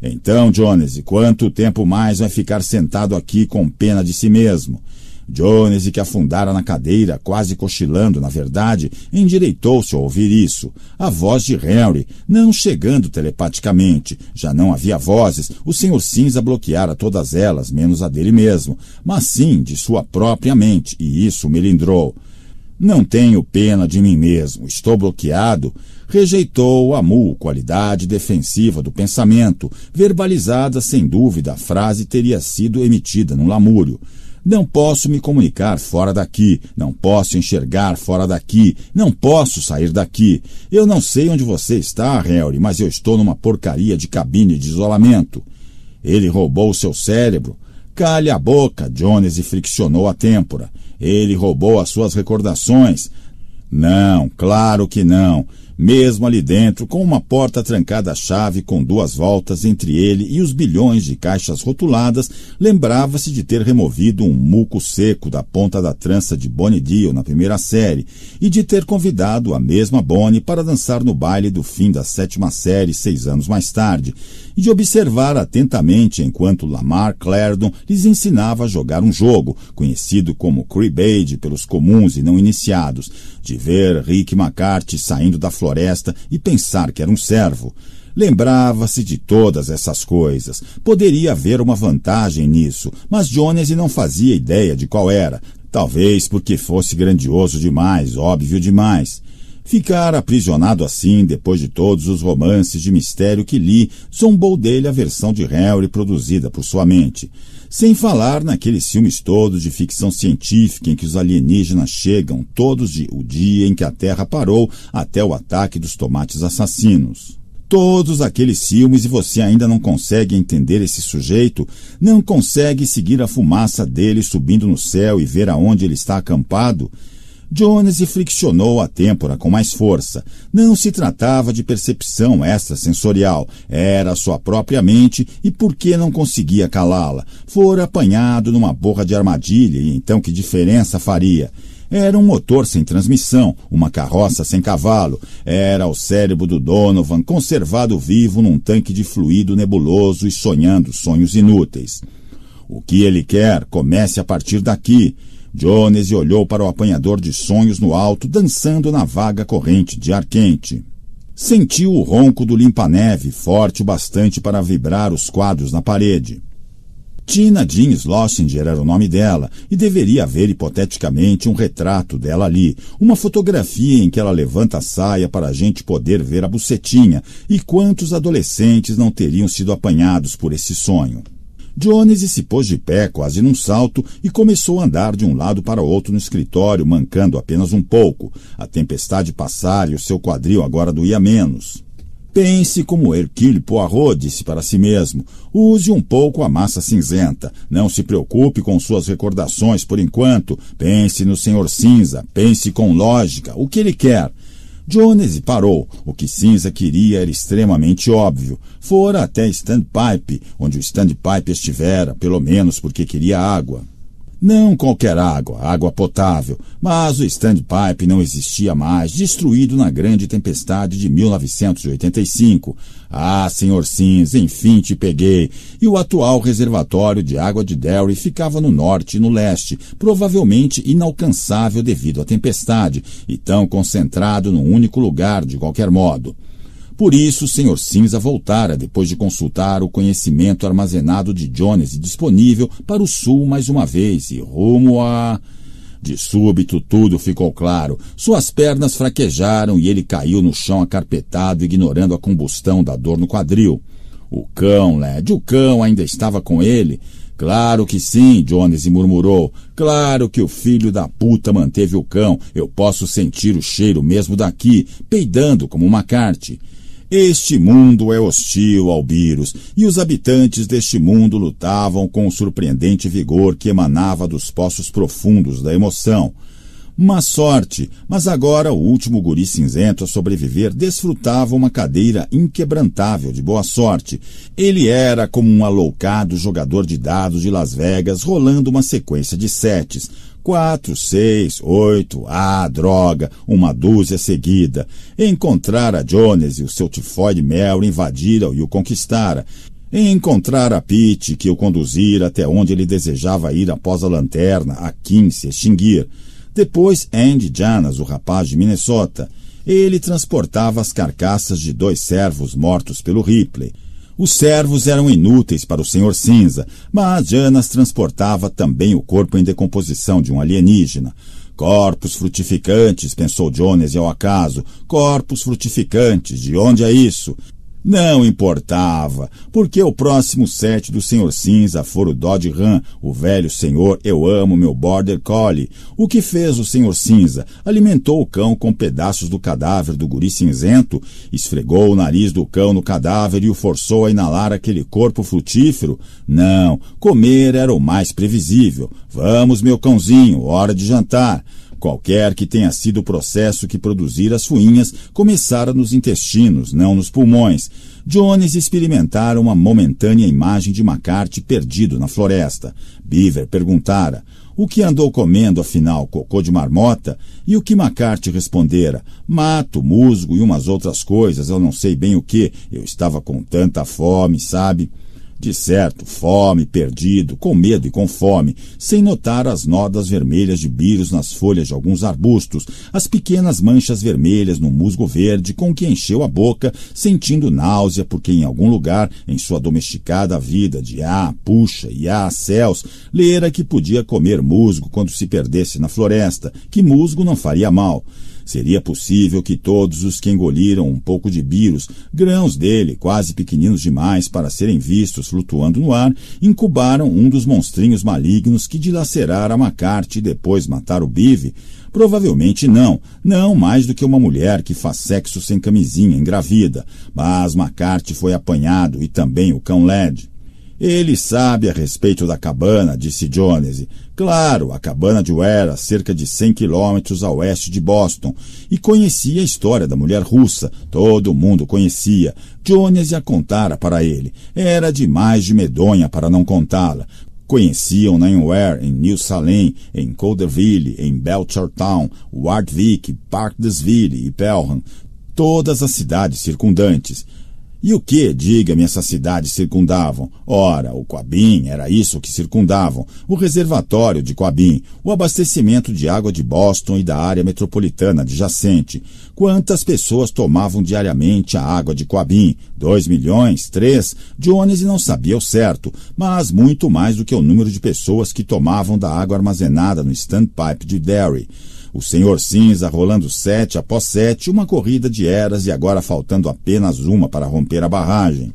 Então, Jones, quanto tempo mais vai ficar sentado aqui com pena de si mesmo? Jones, que afundara na cadeira, quase cochilando, na verdade, endireitou-se ao ouvir isso. A voz de Henry não chegando telepaticamente. Já não havia vozes, o Senhor Cinza bloqueara todas elas, menos a dele mesmo, mas sim de sua própria mente, e isso melindrou. Não tenho pena de mim mesmo, estou bloqueado. Rejeitou a mu qualidade defensiva do pensamento, verbalizada sem dúvida a frase teria sido emitida num lamúrio. Não posso me comunicar fora daqui, não posso enxergar fora daqui, não posso sair daqui. Eu não sei onde você está, Harry, mas eu estou numa porcaria de cabine de isolamento. Ele roubou o seu cérebro. Cale a boca, Jones e friccionou a têmpora. Ele roubou as suas recordações. Não, claro que não mesmo ali dentro, com uma porta trancada à chave com duas voltas entre ele e os bilhões de caixas rotuladas, lembrava-se de ter removido um muco seco da ponta da trança de Bonnie Dio na primeira série e de ter convidado a mesma Bonnie para dançar no baile do fim da sétima série seis anos mais tarde, e de observar atentamente enquanto Lamar Clardon lhes ensinava a jogar um jogo, conhecido como cribbage pelos comuns e não iniciados, de ver Rick McCarthy saindo da floresta e pensar que era um servo. Lembrava-se de todas essas coisas. Poderia haver uma vantagem nisso, mas Jones não fazia ideia de qual era. Talvez porque fosse grandioso demais, óbvio demais. Ficar aprisionado assim, depois de todos os romances de mistério que li, zombou dele a versão de Harry produzida por sua mente. Sem falar naqueles filmes todos de ficção científica em que os alienígenas chegam todos de o dia em que a Terra parou até o ataque dos tomates assassinos todos aqueles filmes e você ainda não consegue entender esse sujeito, não consegue seguir a fumaça dele subindo no céu e ver aonde ele está acampado, Jones friccionou a têmpora com mais força. Não se tratava de percepção extrasensorial, era sua própria mente e por que não conseguia calá-la. Fora apanhado numa borra de armadilha e então que diferença faria? Era um motor sem transmissão, uma carroça sem cavalo. Era o cérebro do Donovan conservado vivo num tanque de fluido nebuloso e sonhando sonhos inúteis. O que ele quer comece a partir daqui. Jones olhou para o apanhador de sonhos no alto, dançando na vaga corrente de ar quente. Sentiu o ronco do limpa-neve, forte o bastante para vibrar os quadros na parede. Tina Jean Slossinger era o nome dela, e deveria haver hipoteticamente um retrato dela ali, uma fotografia em que ela levanta a saia para a gente poder ver a bucetinha, e quantos adolescentes não teriam sido apanhados por esse sonho. Dionísio se pôs de pé, quase num salto, e começou a andar de um lado para outro no escritório, mancando apenas um pouco. A tempestade passara e o seu quadril agora doía menos. Pense como Hercule Poirot disse para si mesmo. Use um pouco a massa cinzenta. Não se preocupe com suas recordações por enquanto. Pense no Senhor Cinza. Pense com lógica. O que ele quer? Jones parou. O que Cinza queria era extremamente óbvio. Fora até Standpipe, onde o Standpipe estivera, pelo menos porque queria água. Não qualquer água, água potável, mas o standpipe não existia mais, destruído na grande tempestade de 1985. Ah, senhor Sims, enfim te peguei. E o atual reservatório de água de Derry ficava no norte e no leste, provavelmente inalcançável devido à tempestade, e tão concentrado num único lugar de qualquer modo. Por isso, o Sr. Cinza voltara depois de consultar o conhecimento armazenado de Jones disponível para o sul mais uma vez e rumo a. De súbito tudo ficou claro. Suas pernas fraquejaram e ele caiu no chão acarpetado, ignorando a combustão da dor no quadril. O cão, Led, o cão ainda estava com ele. Claro que sim, Jones murmurou. Claro que o filho da puta manteve o cão. Eu posso sentir o cheiro mesmo daqui, peidando como uma carte. Este mundo é hostil ao vírus, e os habitantes deste mundo lutavam com o surpreendente vigor que emanava dos poços profundos da emoção. Uma sorte, mas agora o último guri cinzento a sobreviver desfrutava uma cadeira inquebrantável de boa sorte. Ele era como um aloucado jogador de dados de Las Vegas rolando uma sequência de setes quatro, seis, oito, ah, droga, uma dúzia seguida. Encontrar a Jones e o seu tifoide Mel invadira e o conquistara. Encontrar a Pete, que o conduzira até onde ele desejava ir após a lanterna, a Kim se extinguir. Depois Andy Janas, o rapaz de Minnesota. Ele transportava as carcaças de dois servos mortos pelo Ripley. Os servos eram inúteis para o Senhor Cinza, mas Janas transportava também o corpo em decomposição de um alienígena. Corpos frutificantes, pensou Jones ao acaso. Corpos frutificantes, de onde é isso? Não importava, porque o próximo set do Senhor Cinza for o Dodge Ram, o velho senhor Eu Amo Meu Border Collie. O que fez o Senhor Cinza? Alimentou o cão com pedaços do cadáver do guri cinzento, esfregou o nariz do cão no cadáver e o forçou a inalar aquele corpo frutífero? Não, comer era o mais previsível. Vamos, meu cãozinho, hora de jantar. Qualquer que tenha sido o processo que produzir as fuinhas, começara nos intestinos, não nos pulmões. Jones experimentara uma momentânea imagem de McCarthy perdido na floresta. Beaver perguntara, o que andou comendo, afinal, cocô de marmota? E o que McCarthy respondera? Mato, musgo e umas outras coisas, eu não sei bem o que. Eu estava com tanta fome, sabe? De certo, fome, perdido, com medo e com fome, sem notar as nodas vermelhas de bírios nas folhas de alguns arbustos, as pequenas manchas vermelhas no musgo verde com que encheu a boca, sentindo náusea porque em algum lugar, em sua domesticada vida de ah, puxa e ah, céus, lera que podia comer musgo quando se perdesse na floresta, que musgo não faria mal. Seria possível que todos os que engoliram um pouco de birus, grãos dele, quase pequeninos demais para serem vistos flutuando no ar, incubaram um dos monstrinhos malignos que dilacerara Macarte e depois matara o Bive? Provavelmente não, não mais do que uma mulher que faz sexo sem camisinha engravida, mas Macarte foi apanhado e também o cão LED. Ele sabe a respeito da cabana, disse Jones. Claro, a cabana de Wera, cerca de 100 quilômetros a oeste de Boston, e conhecia a história da mulher russa. Todo mundo conhecia. Jones a contara para ele. Era demais de medonha para não contá-la. Conheciam-na em Ware, em New Salem, em Colderville, em Belchertown, Wardwick, Parkdesville e Pelham, todas as cidades circundantes. E o que, diga-me, essas cidades circundavam? Ora, o Coabim era isso que circundavam, o reservatório de Coabim, o abastecimento de água de Boston e da área metropolitana adjacente. Quantas pessoas tomavam diariamente a água de Coabim? Dois milhões? Três? Jones não sabia o certo, mas muito mais do que o número de pessoas que tomavam da água armazenada no standpipe de Derry. O Senhor Cinza rolando sete após sete, uma corrida de eras e agora faltando apenas uma para romper a barragem.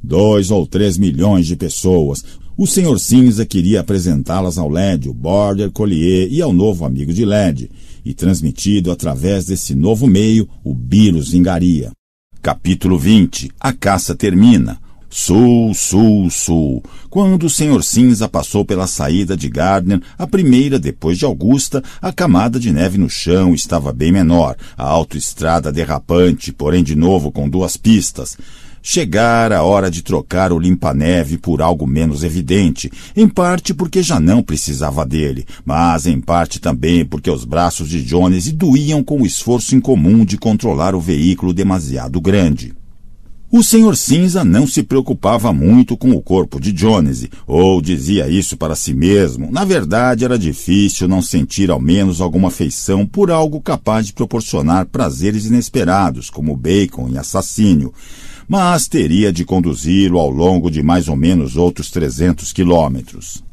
Dois ou três milhões de pessoas. O Senhor Cinza queria apresentá-las ao LED, o Border Collier e ao novo amigo de LED, e transmitido através desse novo meio, o vírus vingaria. Capítulo 20 A caça termina. Sul, sul, sul. Quando o Senhor Cinza passou pela saída de Gardner, a primeira depois de Augusta, a camada de neve no chão estava bem menor, a autoestrada derrapante, porém de novo com duas pistas. Chegara a hora de trocar o limpa-neve por algo menos evidente, em parte porque já não precisava dele, mas em parte também porque os braços de Jones doíam com o esforço incomum de controlar o veículo demasiado grande. O Senhor Cinza não se preocupava muito com o corpo de Jones, ou dizia isso para si mesmo. Na verdade, era difícil não sentir ao menos alguma afeição por algo capaz de proporcionar prazeres inesperados, como bacon e assassínio. Mas teria de conduzi-lo ao longo de mais ou menos outros 300 quilômetros.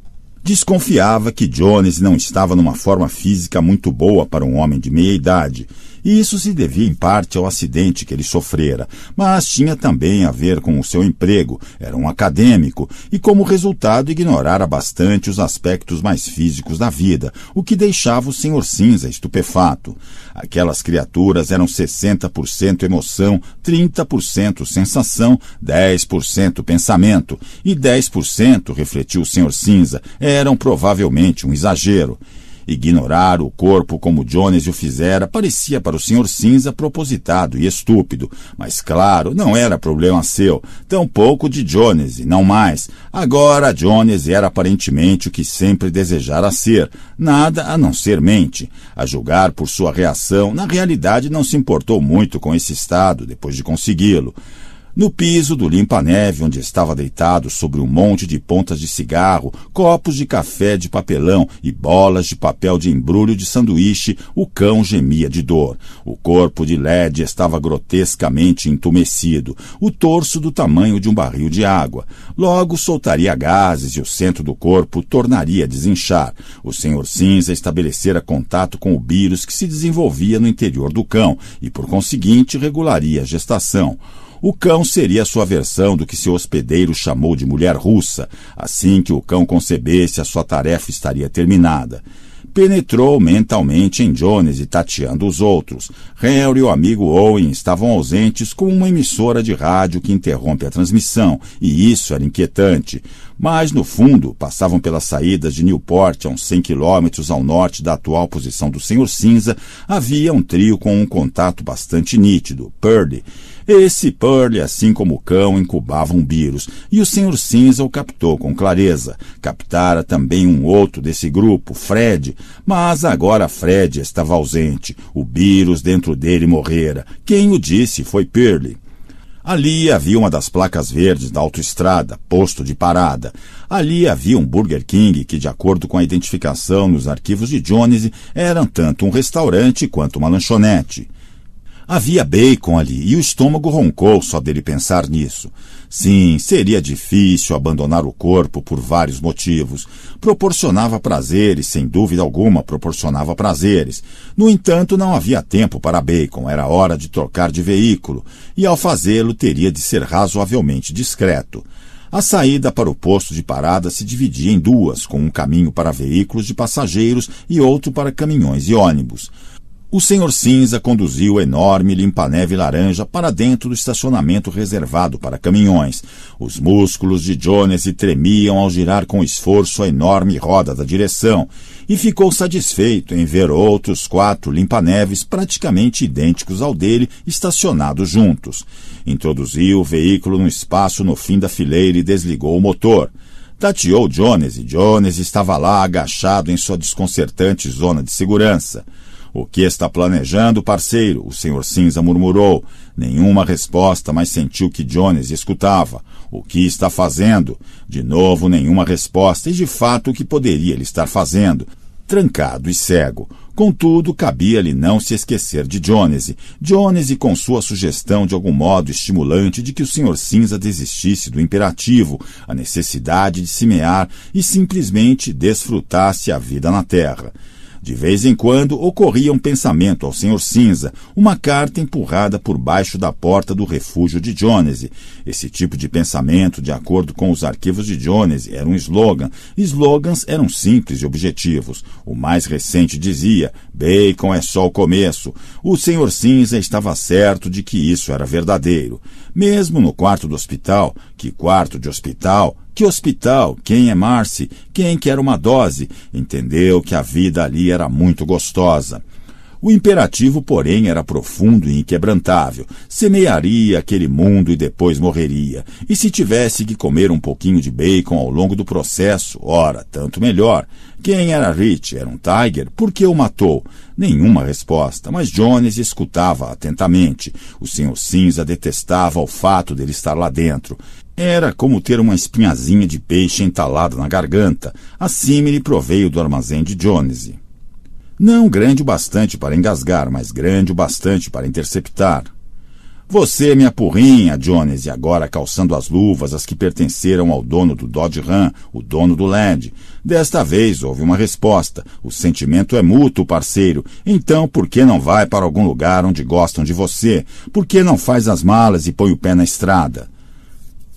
Desconfiava que Jones não estava numa forma física muito boa para um homem de meia idade e isso se devia em parte ao acidente que ele sofrera, mas tinha também a ver com o seu emprego, era um acadêmico, e como resultado ignorara bastante os aspectos mais físicos da vida, o que deixava o senhor cinza estupefato. Aquelas criaturas eram 60% emoção, 30% sensação, 10% pensamento, e 10% refletiu o senhor cinza, eram provavelmente um exagero. Ignorar o corpo como Jones o fizera parecia para o Sr. Cinza propositado e estúpido, mas claro, não era problema seu, tampouco de Jones, e não mais. Agora Jones era aparentemente o que sempre desejara ser, nada a não ser mente. A julgar por sua reação, na realidade não se importou muito com esse estado depois de consegui-lo. No piso do limpa-neve, onde estava deitado sobre um monte de pontas de cigarro, copos de café de papelão e bolas de papel de embrulho de sanduíche, o cão gemia de dor. O corpo de Led estava grotescamente entumecido, o torso do tamanho de um barril de água. Logo soltaria gases e o centro do corpo tornaria a desinchar. O Senhor Cinza estabelecera contato com o vírus que se desenvolvia no interior do cão e, por conseguinte, regularia a gestação. O cão seria sua versão do que seu hospedeiro chamou de mulher russa. Assim que o cão concebesse, a sua tarefa estaria terminada. Penetrou mentalmente em Jones e tateando os outros. Henry e o amigo Owen estavam ausentes como uma emissora de rádio que interrompe a transmissão, e isso era inquietante. Mas, no fundo, passavam pelas saídas de Newport, a uns 100 quilômetros ao norte da atual posição do Senhor Cinza, havia um trio com um contato bastante nítido, Purdy. Esse Purley, assim como o cão, incubava um vírus, e o senhor Cinza o captou com clareza. Captara também um outro desse grupo, Fred, mas agora Fred estava ausente. O vírus dentro dele morrera. Quem o disse foi Purley. Ali havia uma das placas verdes da autoestrada, posto de parada. Ali havia um Burger King que, de acordo com a identificação nos arquivos de Jones, era tanto um restaurante quanto uma lanchonete. Havia bacon ali e o estômago roncou só dele pensar nisso. Sim, seria difícil abandonar o corpo por vários motivos. Proporcionava prazeres, sem dúvida alguma, proporcionava prazeres. No entanto, não havia tempo para bacon, era hora de trocar de veículo, e ao fazê-lo teria de ser razoavelmente discreto. A saída para o posto de parada se dividia em duas, com um caminho para veículos de passageiros e outro para caminhões e ônibus. O senhor Cinza conduziu o enorme limpa-neve laranja para dentro do estacionamento reservado para caminhões. Os músculos de Jones se tremiam ao girar com esforço a enorme roda da direção e ficou satisfeito em ver outros quatro limpa-neves praticamente idênticos ao dele estacionados juntos. Introduziu o veículo no espaço no fim da fileira e desligou o motor. Tateou Jones e Jones estava lá agachado em sua desconcertante zona de segurança. O que está planejando, parceiro? O senhor Cinza murmurou. Nenhuma resposta, mas sentiu que Jones escutava. O que está fazendo? De novo, nenhuma resposta, e de fato o que poderia ele estar fazendo? Trancado e cego. Contudo, cabia-lhe não se esquecer de Jones. Jones com sua sugestão de algum modo estimulante de que o Sr. Cinza desistisse do imperativo, a necessidade de semear e simplesmente desfrutasse a vida na terra. De vez em quando ocorria um pensamento ao Senhor Cinza, uma carta empurrada por baixo da porta do refúgio de Jones. Esse tipo de pensamento, de acordo com os arquivos de Jones, era um slogan. Slogans eram simples e objetivos. O mais recente dizia: Bacon é só o começo. O Senhor Cinza estava certo de que isso era verdadeiro mesmo no quarto do hospital. Que quarto de hospital? Que hospital? Quem é Marcy? Quem quer uma dose? Entendeu que a vida ali era muito gostosa. O imperativo, porém, era profundo e inquebrantável. Semearia aquele mundo e depois morreria. E se tivesse que comer um pouquinho de bacon ao longo do processo, ora, tanto melhor. Quem era Rich? Era um Tiger? Por que o matou? Nenhuma resposta, mas Jones escutava atentamente. O senhor Cinza detestava o fato dele estar lá dentro. Era como ter uma espinhazinha de peixe entalada na garganta. Assim me proveio do armazém de Jones. Não grande o bastante para engasgar, mas grande o bastante para interceptar. Você, minha porrinha, Jones, e agora calçando as luvas, as que pertenceram ao dono do Dodge Ram, o dono do LED. Desta vez houve uma resposta. O sentimento é mútuo, parceiro. Então, por que não vai para algum lugar onde gostam de você? Por que não faz as malas e põe o pé na estrada?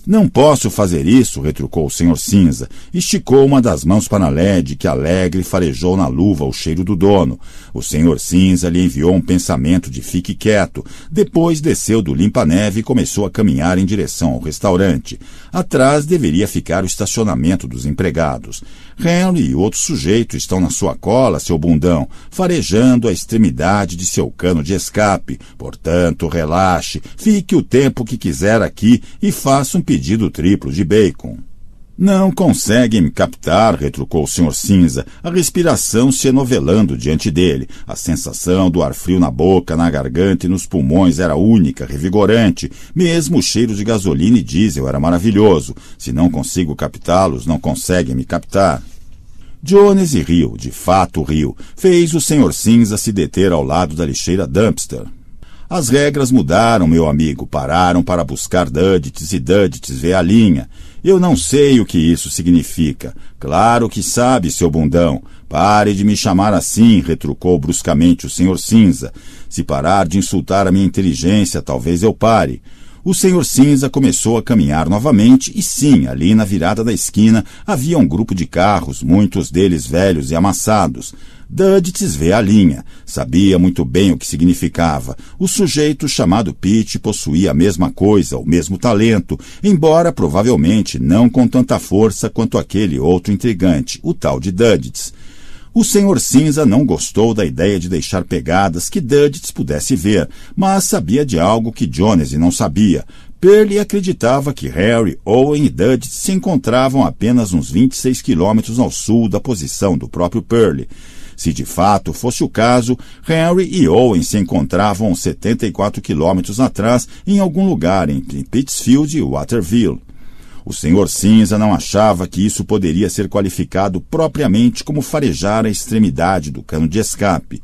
Não posso fazer isso, retrucou o senhor cinza. Esticou uma das mãos para a LED, que alegre farejou na luva o cheiro do dono. O senhor cinza lhe enviou um pensamento de fique quieto. Depois desceu do limpa-neve e começou a caminhar em direção ao restaurante. Atrás deveria ficar o estacionamento dos empregados. Henry e outro sujeito estão na sua cola, seu bundão, farejando a extremidade de seu cano de escape. Portanto, relaxe, fique o tempo que quiser aqui e faça um pedido triplo de bacon. Não conseguem me captar, retrucou o Sr. Cinza, a respiração se enovelando diante dele. A sensação do ar frio na boca, na garganta e nos pulmões era única, revigorante. Mesmo o cheiro de gasolina e diesel era maravilhoso. Se não consigo captá-los, não conseguem me captar. Jones e riu, de fato riu. Fez o senhor cinza se deter ao lado da lixeira dumpster. As regras mudaram, meu amigo. Pararam para buscar dandites e dandites ver a linha. Eu não sei o que isso significa. Claro que sabe, seu bundão. Pare de me chamar assim, retrucou bruscamente o senhor cinza. Se parar de insultar a minha inteligência, talvez eu pare. O senhor cinza começou a caminhar novamente e sim, ali na virada da esquina havia um grupo de carros, muitos deles velhos e amassados. Dudits vê a linha. Sabia muito bem o que significava. O sujeito chamado Pete possuía a mesma coisa, o mesmo talento, embora provavelmente não com tanta força quanto aquele outro intrigante, o tal de Dudits. O Senhor Cinza não gostou da ideia de deixar pegadas que Dudits pudesse ver, mas sabia de algo que Jones não sabia. Perley acreditava que Harry, Owen e Dudits se encontravam apenas uns 26 quilômetros ao sul da posição do próprio Perley. Se de fato fosse o caso, Harry e Owen se encontravam 74 quilômetros atrás em algum lugar entre Pittsfield e Waterville. O senhor Cinza não achava que isso poderia ser qualificado propriamente como farejar a extremidade do cano de escape.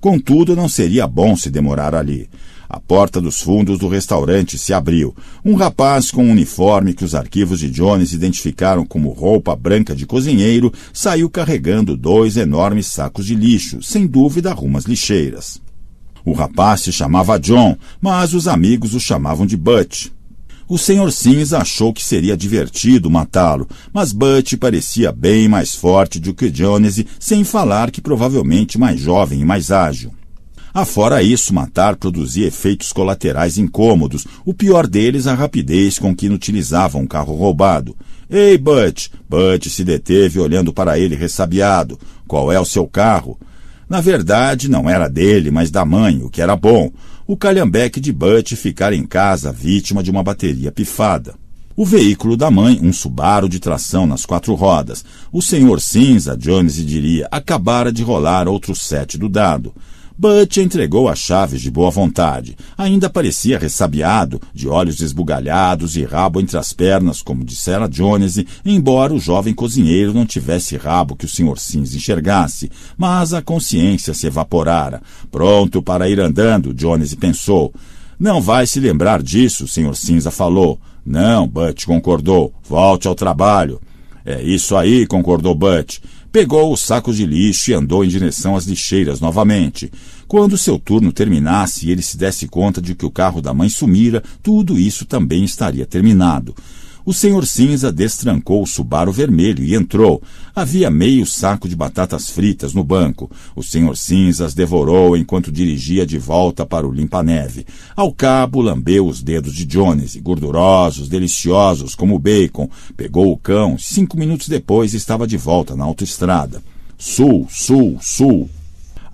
Contudo, não seria bom se demorar ali. A porta dos fundos do restaurante se abriu. Um rapaz com um uniforme que os arquivos de Jones identificaram como roupa branca de cozinheiro saiu carregando dois enormes sacos de lixo, sem dúvida rumas lixeiras. O rapaz se chamava John, mas os amigos o chamavam de Butch. O Senhor Sims achou que seria divertido matá-lo, mas Butch parecia bem mais forte do que Jonesy, sem falar que provavelmente mais jovem e mais ágil. Afora isso, matar produzia efeitos colaterais incômodos, o pior deles a rapidez com que inutilizavam um carro roubado. Ei, Butch! Butch se deteve olhando para ele ressabiado. Qual é o seu carro? Na verdade, não era dele, mas da mãe, o que era bom o calhambeque de Butt ficar em casa vítima de uma bateria pifada. O veículo da mãe, um Subaru de tração nas quatro rodas. O senhor cinza, Jones diria, acabara de rolar outro sete do dado. Butch entregou as chaves de boa vontade. Ainda parecia ressabiado, de olhos esbugalhados e rabo entre as pernas, como dissera Jones, embora o jovem cozinheiro não tivesse rabo que o Sr. Sims enxergasse. Mas a consciência se evaporara. Pronto para ir andando, Jones pensou. Não vai se lembrar disso, senhor Sr. Cinza falou. Não, Butch concordou. Volte ao trabalho. É isso aí, concordou Butch pegou os sacos de lixo e andou em direção às lixeiras novamente. Quando seu turno terminasse e ele se desse conta de que o carro da mãe sumira, tudo isso também estaria terminado. O senhor cinza destrancou o Subaru vermelho e entrou. Havia meio saco de batatas fritas no banco. O senhor cinza as devorou enquanto dirigia de volta para o limpa-neve. Ao cabo, lambeu os dedos de Jones, gordurosos, deliciosos, como bacon. Pegou o cão. Cinco minutos depois, estava de volta na autoestrada. Sul, sul, sul.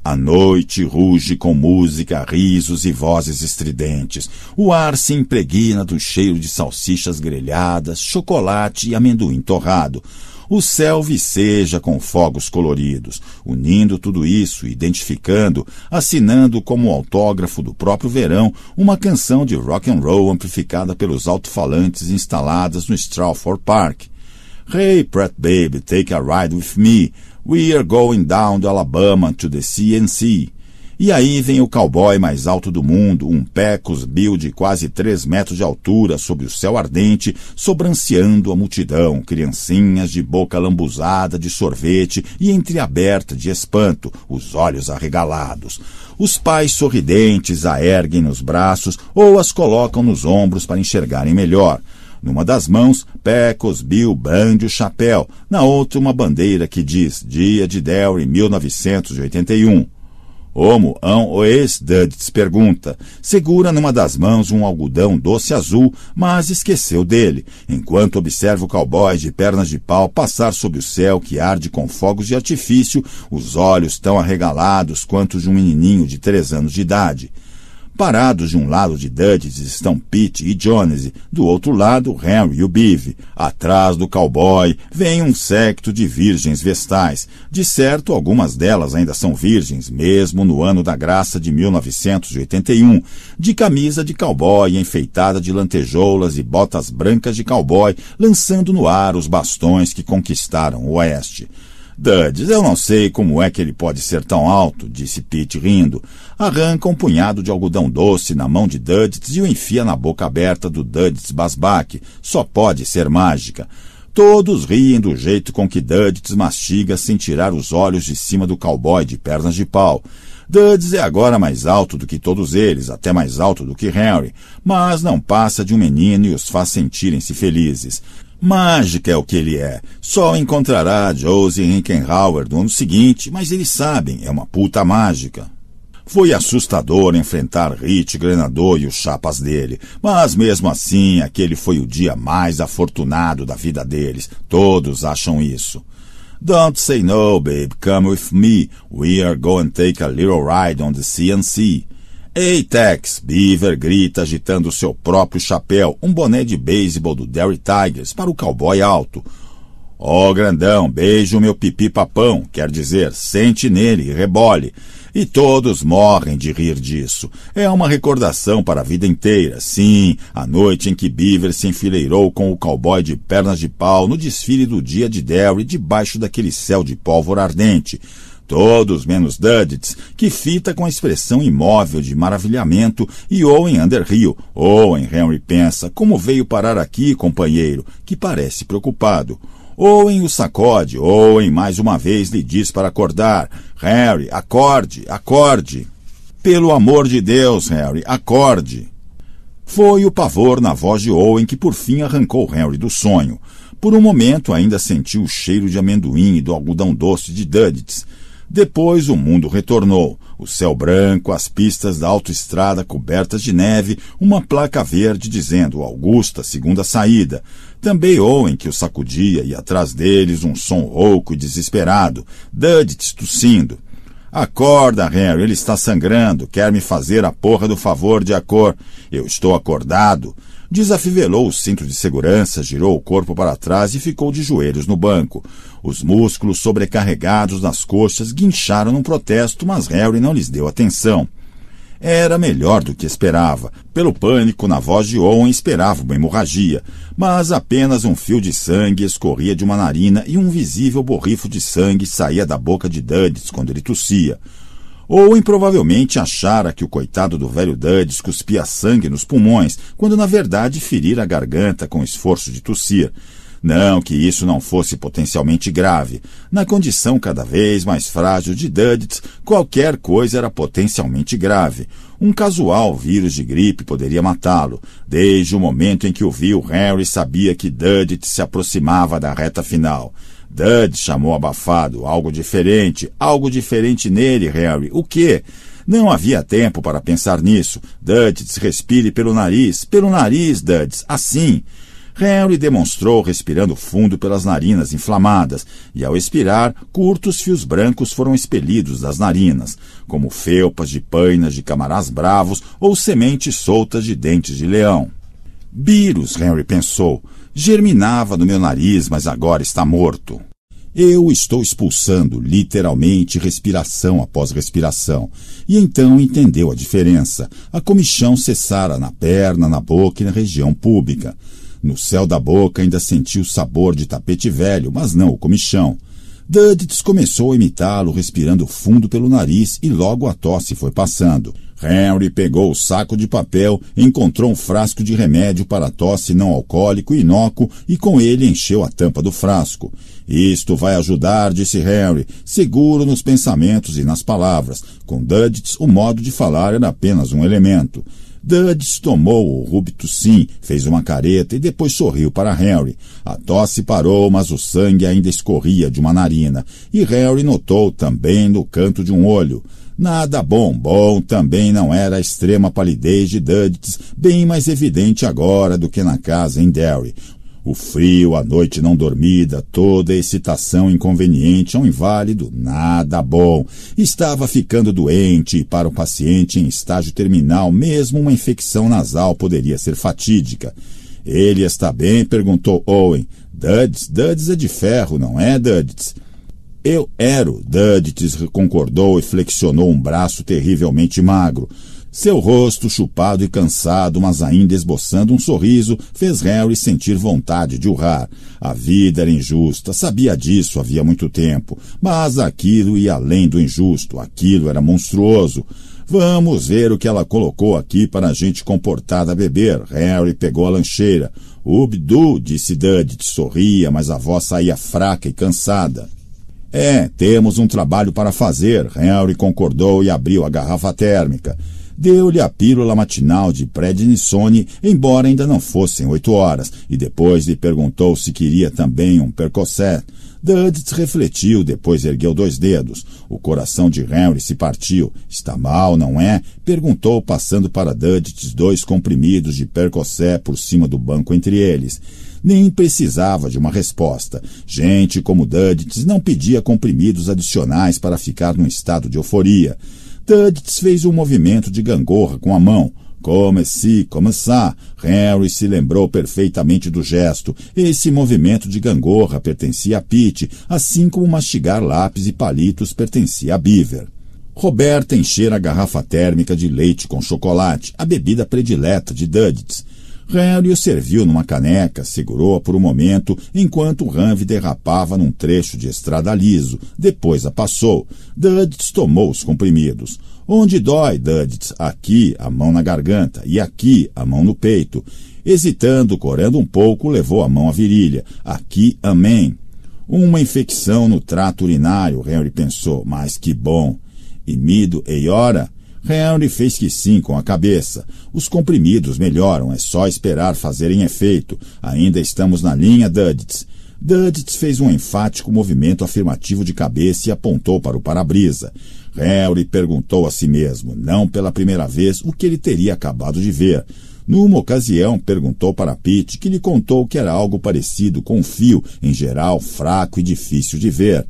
A noite ruge com música, risos e vozes estridentes. O ar se impregna do cheiro de salsichas grelhadas, chocolate e amendoim torrado. O céu viceja com fogos coloridos, unindo tudo isso, identificando, assinando como autógrafo do próprio verão uma canção de rock and roll amplificada pelos alto-falantes instaladas no Stratford Park. Hey, Pratt Baby, take a ride with me. We are going down to Alabama to the CNC. E aí vem o cowboy mais alto do mundo, um pecos bill de quase três metros de altura, sobre o céu ardente, sobranceando a multidão, criancinhas de boca lambuzada de sorvete e entreaberta de espanto, os olhos arregalados. Os pais sorridentes a erguem nos braços ou as colocam nos ombros para enxergarem melhor. Numa das mãos, Pecos Bill brande o chapéu, na outra uma bandeira que diz Dia de Delry 1981. Homo ão oes duds pergunta. Segura numa das mãos um algodão doce azul, mas esqueceu dele, enquanto observa o cowboy de pernas de pau passar sob o céu que arde com fogos de artifício, os olhos tão arregalados quanto os de um menininho de três anos de idade. Parados de um lado de Dudges estão Pete e Jones, do outro lado Henry e o Bive. Atrás do cowboy vem um secto de virgens vestais. De certo, algumas delas ainda são virgens, mesmo no ano da graça de 1981, de camisa de cowboy enfeitada de lantejoulas e botas brancas de cowboy, lançando no ar os bastões que conquistaram o Oeste. Duds, eu não sei como é que ele pode ser tão alto, disse Pete rindo. Arranca um punhado de algodão doce na mão de Duds e o enfia na boca aberta do Duds Basbaque. Só pode ser mágica. Todos riem do jeito com que Duds mastiga sem tirar os olhos de cima do cowboy de pernas de pau. Duds é agora mais alto do que todos eles, até mais alto do que Henry, mas não passa de um menino e os faz sentirem-se felizes. Mágica é o que ele é. Só encontrará Josie Rickenhauer no ano seguinte, mas eles sabem, é uma puta mágica. Foi assustador enfrentar Rich Grenador e os chapas dele, mas mesmo assim aquele foi o dia mais afortunado da vida deles. Todos acham isso. Don't say no, babe, come with me. We are going to take a little ride on the CNC. Ei, Tex! Beaver grita agitando seu próprio chapéu, um boné de beisebol do Derry Tigers, para o cowboy alto. Ó oh, grandão, beijo meu pipi papão, quer dizer, sente nele e rebole. E todos morrem de rir disso. É uma recordação para a vida inteira, sim, a noite em que Beaver se enfileirou com o cowboy de pernas de pau no desfile do dia de Derry debaixo daquele céu de pólvora ardente. Todos menos Duddits, que fita com a expressão imóvel de maravilhamento, e Owen Underhill, Owen Henry pensa, como veio parar aqui, companheiro, que parece preocupado. Owen o sacode, Owen mais uma vez lhe diz para acordar, Harry, acorde, acorde. Pelo amor de Deus, Harry, acorde. Foi o pavor na voz de Owen que por fim arrancou Harry do sonho. Por um momento ainda sentiu o cheiro de amendoim e do algodão doce de Duddits. Depois o mundo retornou. O céu branco, as pistas da autoestrada cobertas de neve, uma placa verde dizendo Augusta, segunda saída. Também Owen que o sacudia e atrás deles um som rouco e desesperado. Dudit tossindo. Acorda, Harry, ele está sangrando, quer me fazer a porra do favor de acor. Eu estou acordado. Desafivelou o cinto de segurança, girou o corpo para trás e ficou de joelhos no banco. Os músculos sobrecarregados nas coxas guincharam num protesto, mas Harry não lhes deu atenção. Era melhor do que esperava. Pelo pânico na voz de Owen, esperava uma hemorragia, mas apenas um fio de sangue escorria de uma narina e um visível borrifo de sangue saía da boca de Dudes quando ele tossia. Ou improvavelmente achara que o coitado do velho Dudes cuspia sangue nos pulmões, quando na verdade ferira a garganta com esforço de tossir. Não que isso não fosse potencialmente grave. Na condição cada vez mais frágil de Duddits, qualquer coisa era potencialmente grave. Um casual vírus de gripe poderia matá-lo. Desde o momento em que o viu, Harry sabia que Duddits se aproximava da reta final. Dud chamou abafado. Algo diferente. Algo diferente nele, Harry. O quê? Não havia tempo para pensar nisso. Duds, respire pelo nariz. Pelo nariz, Duds. Assim. Henry demonstrou respirando fundo pelas narinas inflamadas, e ao expirar, curtos fios brancos foram expelidos das narinas, como felpas de painas de camarás bravos ou sementes soltas de dentes de leão. Birus, Henry pensou germinava no meu nariz, mas agora está morto. Eu estou expulsando, literalmente, respiração após respiração. E então entendeu a diferença. A comichão cessara na perna, na boca e na região pública. No céu da boca ainda senti o sabor de tapete velho, mas não o comichão. Dudits começou a imitá-lo, respirando fundo pelo nariz, e logo a tosse foi passando. Henry pegou o saco de papel, encontrou um frasco de remédio para tosse não alcoólico e inócuo e com ele encheu a tampa do frasco. Isto vai ajudar, disse Henry, seguro nos pensamentos e nas palavras. Com Duddits, o modo de falar era apenas um elemento. Duds tomou o sim, fez uma careta e depois sorriu para Harry. A tosse parou, mas o sangue ainda escorria de uma narina, e Harry notou também no canto de um olho. Nada bom, bom também não era a extrema palidez de Duds, bem mais evidente agora do que na casa em Derry. O frio, a noite não dormida, toda a excitação inconveniente a um inválido, nada bom. Estava ficando doente e para um paciente em estágio terminal, mesmo uma infecção nasal poderia ser fatídica. Ele está bem? perguntou Owen. Duds, Duds é de ferro, não é, Duds? Eu o Duds concordou e flexionou um braço terrivelmente magro. Seu rosto, chupado e cansado, mas ainda esboçando um sorriso, fez Harry sentir vontade de urrar. A vida era injusta, sabia disso havia muito tempo, mas aquilo ia além do injusto, aquilo era monstruoso. Vamos ver o que ela colocou aqui para a gente comportada beber. Harry pegou a lancheira. Ubdu, disse Dudley, sorria, mas a voz saía fraca e cansada. É, temos um trabalho para fazer, Harry concordou e abriu a garrafa térmica deu-lhe a pílula matinal de prednisone, embora ainda não fossem oito horas, e depois lhe perguntou se queria também um percocet. Duddits refletiu, depois ergueu dois dedos. O coração de Henry se partiu. Está mal, não é? Perguntou, passando para Duddits dois comprimidos de percocet por cima do banco entre eles. Nem precisava de uma resposta. Gente como Duddits não pedia comprimidos adicionais para ficar num estado de euforia. Tuds fez um movimento de gangorra com a mão. Comece, é começar. Harry se lembrou perfeitamente do gesto. Esse movimento de gangorra pertencia a Pete, assim como mastigar lápis e palitos pertencia a Beaver. Roberta enchera a garrafa térmica de leite com chocolate, a bebida predileta de Duddits. Harry serviu numa caneca, segurou-a por um momento, enquanto Ranvi derrapava num trecho de estrada liso. Depois a passou. Duds tomou os comprimidos. Onde dói, Duds? Aqui, a mão na garganta, e aqui, a mão no peito. Hesitando, corando um pouco, levou a mão à virilha. Aqui, amém. Uma infecção no trato urinário, Henry pensou, mas que bom. E mido eiora? Henry fez que sim com a cabeça. Os comprimidos melhoram, é só esperar fazerem efeito. Ainda estamos na linha, Duddits. Duddits fez um enfático movimento afirmativo de cabeça e apontou para o para-brisa. Henry perguntou a si mesmo, não pela primeira vez, o que ele teria acabado de ver. Numa ocasião, perguntou para Pete, que lhe contou que era algo parecido com um fio, em geral fraco e difícil de ver.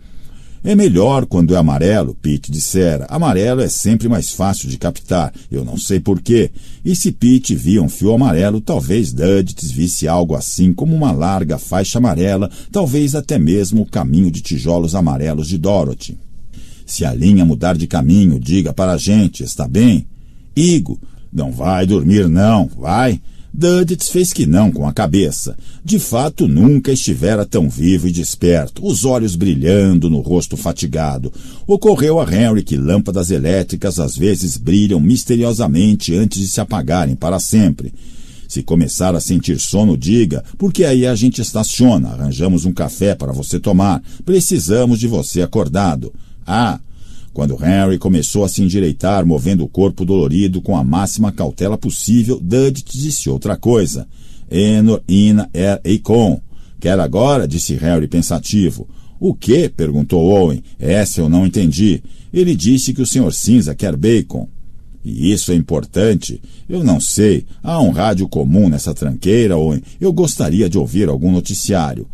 É melhor quando é amarelo, Pete dissera. Amarelo é sempre mais fácil de captar. Eu não sei porquê. E se Pete via um fio amarelo, talvez Duddits visse algo assim como uma larga faixa amarela, talvez até mesmo o caminho de tijolos amarelos de Dorothy. Se a linha mudar de caminho, diga para a gente, está bem? Igo, não vai dormir não, vai. Duddits fez que não com a cabeça. De fato, nunca estivera tão vivo e desperto, os olhos brilhando no rosto fatigado. Ocorreu a Henry que lâmpadas elétricas às vezes brilham misteriosamente antes de se apagarem para sempre. Se começar a sentir sono, diga, porque aí a gente estaciona, arranjamos um café para você tomar, precisamos de você acordado. Ah, quando Harry começou a se endireitar, movendo o corpo dolorido com a máxima cautela possível, Dud disse outra coisa. Enor ina er eikon. Quer agora? disse Harry pensativo. O que? perguntou Owen. É essa eu não entendi. Ele disse que o Sr. Cinza quer bacon. E isso é importante. Eu não sei. Há um rádio comum nessa tranqueira, Owen. Eu gostaria de ouvir algum noticiário.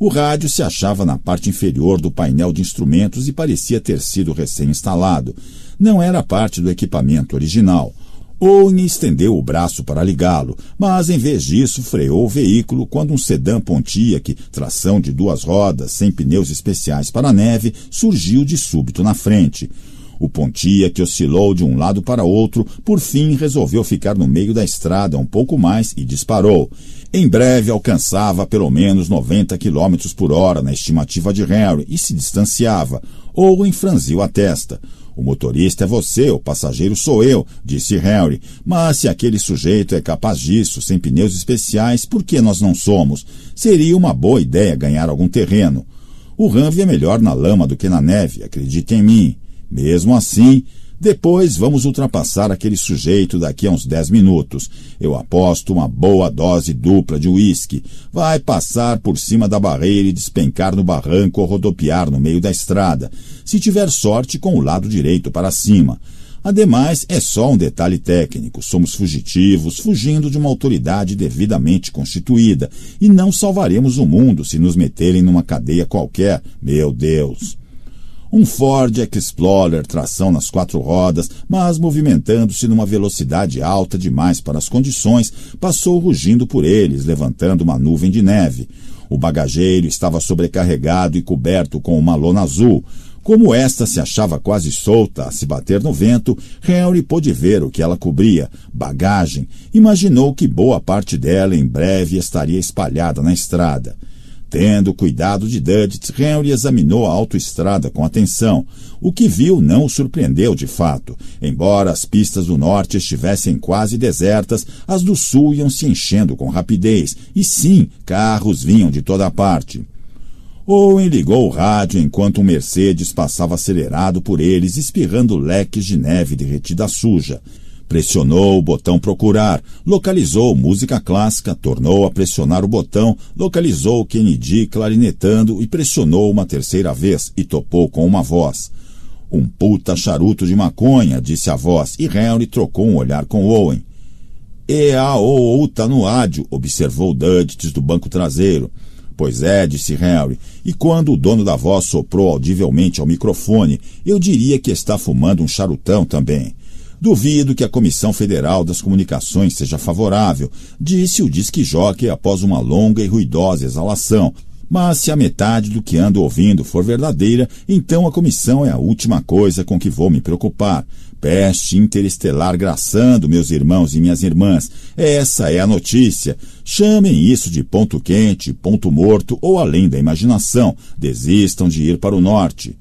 O rádio se achava na parte inferior do painel de instrumentos e parecia ter sido recém-instalado. Não era parte do equipamento original. Owen estendeu o braço para ligá-lo, mas em vez disso freou o veículo quando um sedã Pontiac, tração de duas rodas, sem pneus especiais para neve, surgiu de súbito na frente. O Pontia, que oscilou de um lado para outro, por fim resolveu ficar no meio da estrada um pouco mais e disparou. Em breve alcançava pelo menos 90 km por hora na estimativa de Harry e se distanciava, ou enfranziu a testa. O motorista é você, o passageiro sou eu, disse Harry. Mas se aquele sujeito é capaz disso, sem pneus especiais, por que nós não somos? Seria uma boa ideia ganhar algum terreno. O Ranvi é melhor na lama do que na neve, acredite em mim. Mesmo assim, depois vamos ultrapassar aquele sujeito daqui a uns 10 minutos. Eu aposto uma boa dose dupla de uísque. Vai passar por cima da barreira e despencar no barranco ou rodopiar no meio da estrada, se tiver sorte com o lado direito para cima. Ademais, é só um detalhe técnico. Somos fugitivos, fugindo de uma autoridade devidamente constituída, e não salvaremos o mundo se nos meterem numa cadeia qualquer. Meu Deus! Um Ford Explorer, tração nas quatro rodas, mas movimentando-se numa velocidade alta demais para as condições, passou rugindo por eles, levantando uma nuvem de neve. O bagageiro estava sobrecarregado e coberto com uma lona azul. Como esta se achava quase solta a se bater no vento, Henry pôde ver o que ela cobria, bagagem. Imaginou que boa parte dela em breve estaria espalhada na estrada. Tendo cuidado de Dudley, Henry examinou a autoestrada com atenção. O que viu não o surpreendeu de fato. Embora as pistas do norte estivessem quase desertas, as do sul iam se enchendo com rapidez. E sim, carros vinham de toda parte. Owen ligou o rádio enquanto um Mercedes passava acelerado por eles, espirrando leques de neve derretida suja. Pressionou o botão procurar, localizou música clássica, tornou a pressionar o botão, localizou Kennedy clarinetando e pressionou uma terceira vez e topou com uma voz. Um puta charuto de maconha, disse a voz, e Henry trocou um olhar com Owen. e ou tá no ádio, observou Dudges do banco traseiro. Pois é, disse Harry e quando o dono da voz soprou audivelmente ao microfone, eu diria que está fumando um charutão também. Duvido que a Comissão Federal das Comunicações seja favorável, disse o disque jockey após uma longa e ruidosa exalação. Mas se a metade do que ando ouvindo for verdadeira, então a comissão é a última coisa com que vou me preocupar. Peste interestelar graçando, meus irmãos e minhas irmãs. Essa é a notícia. Chamem isso de ponto quente, ponto morto ou além da imaginação. Desistam de ir para o norte.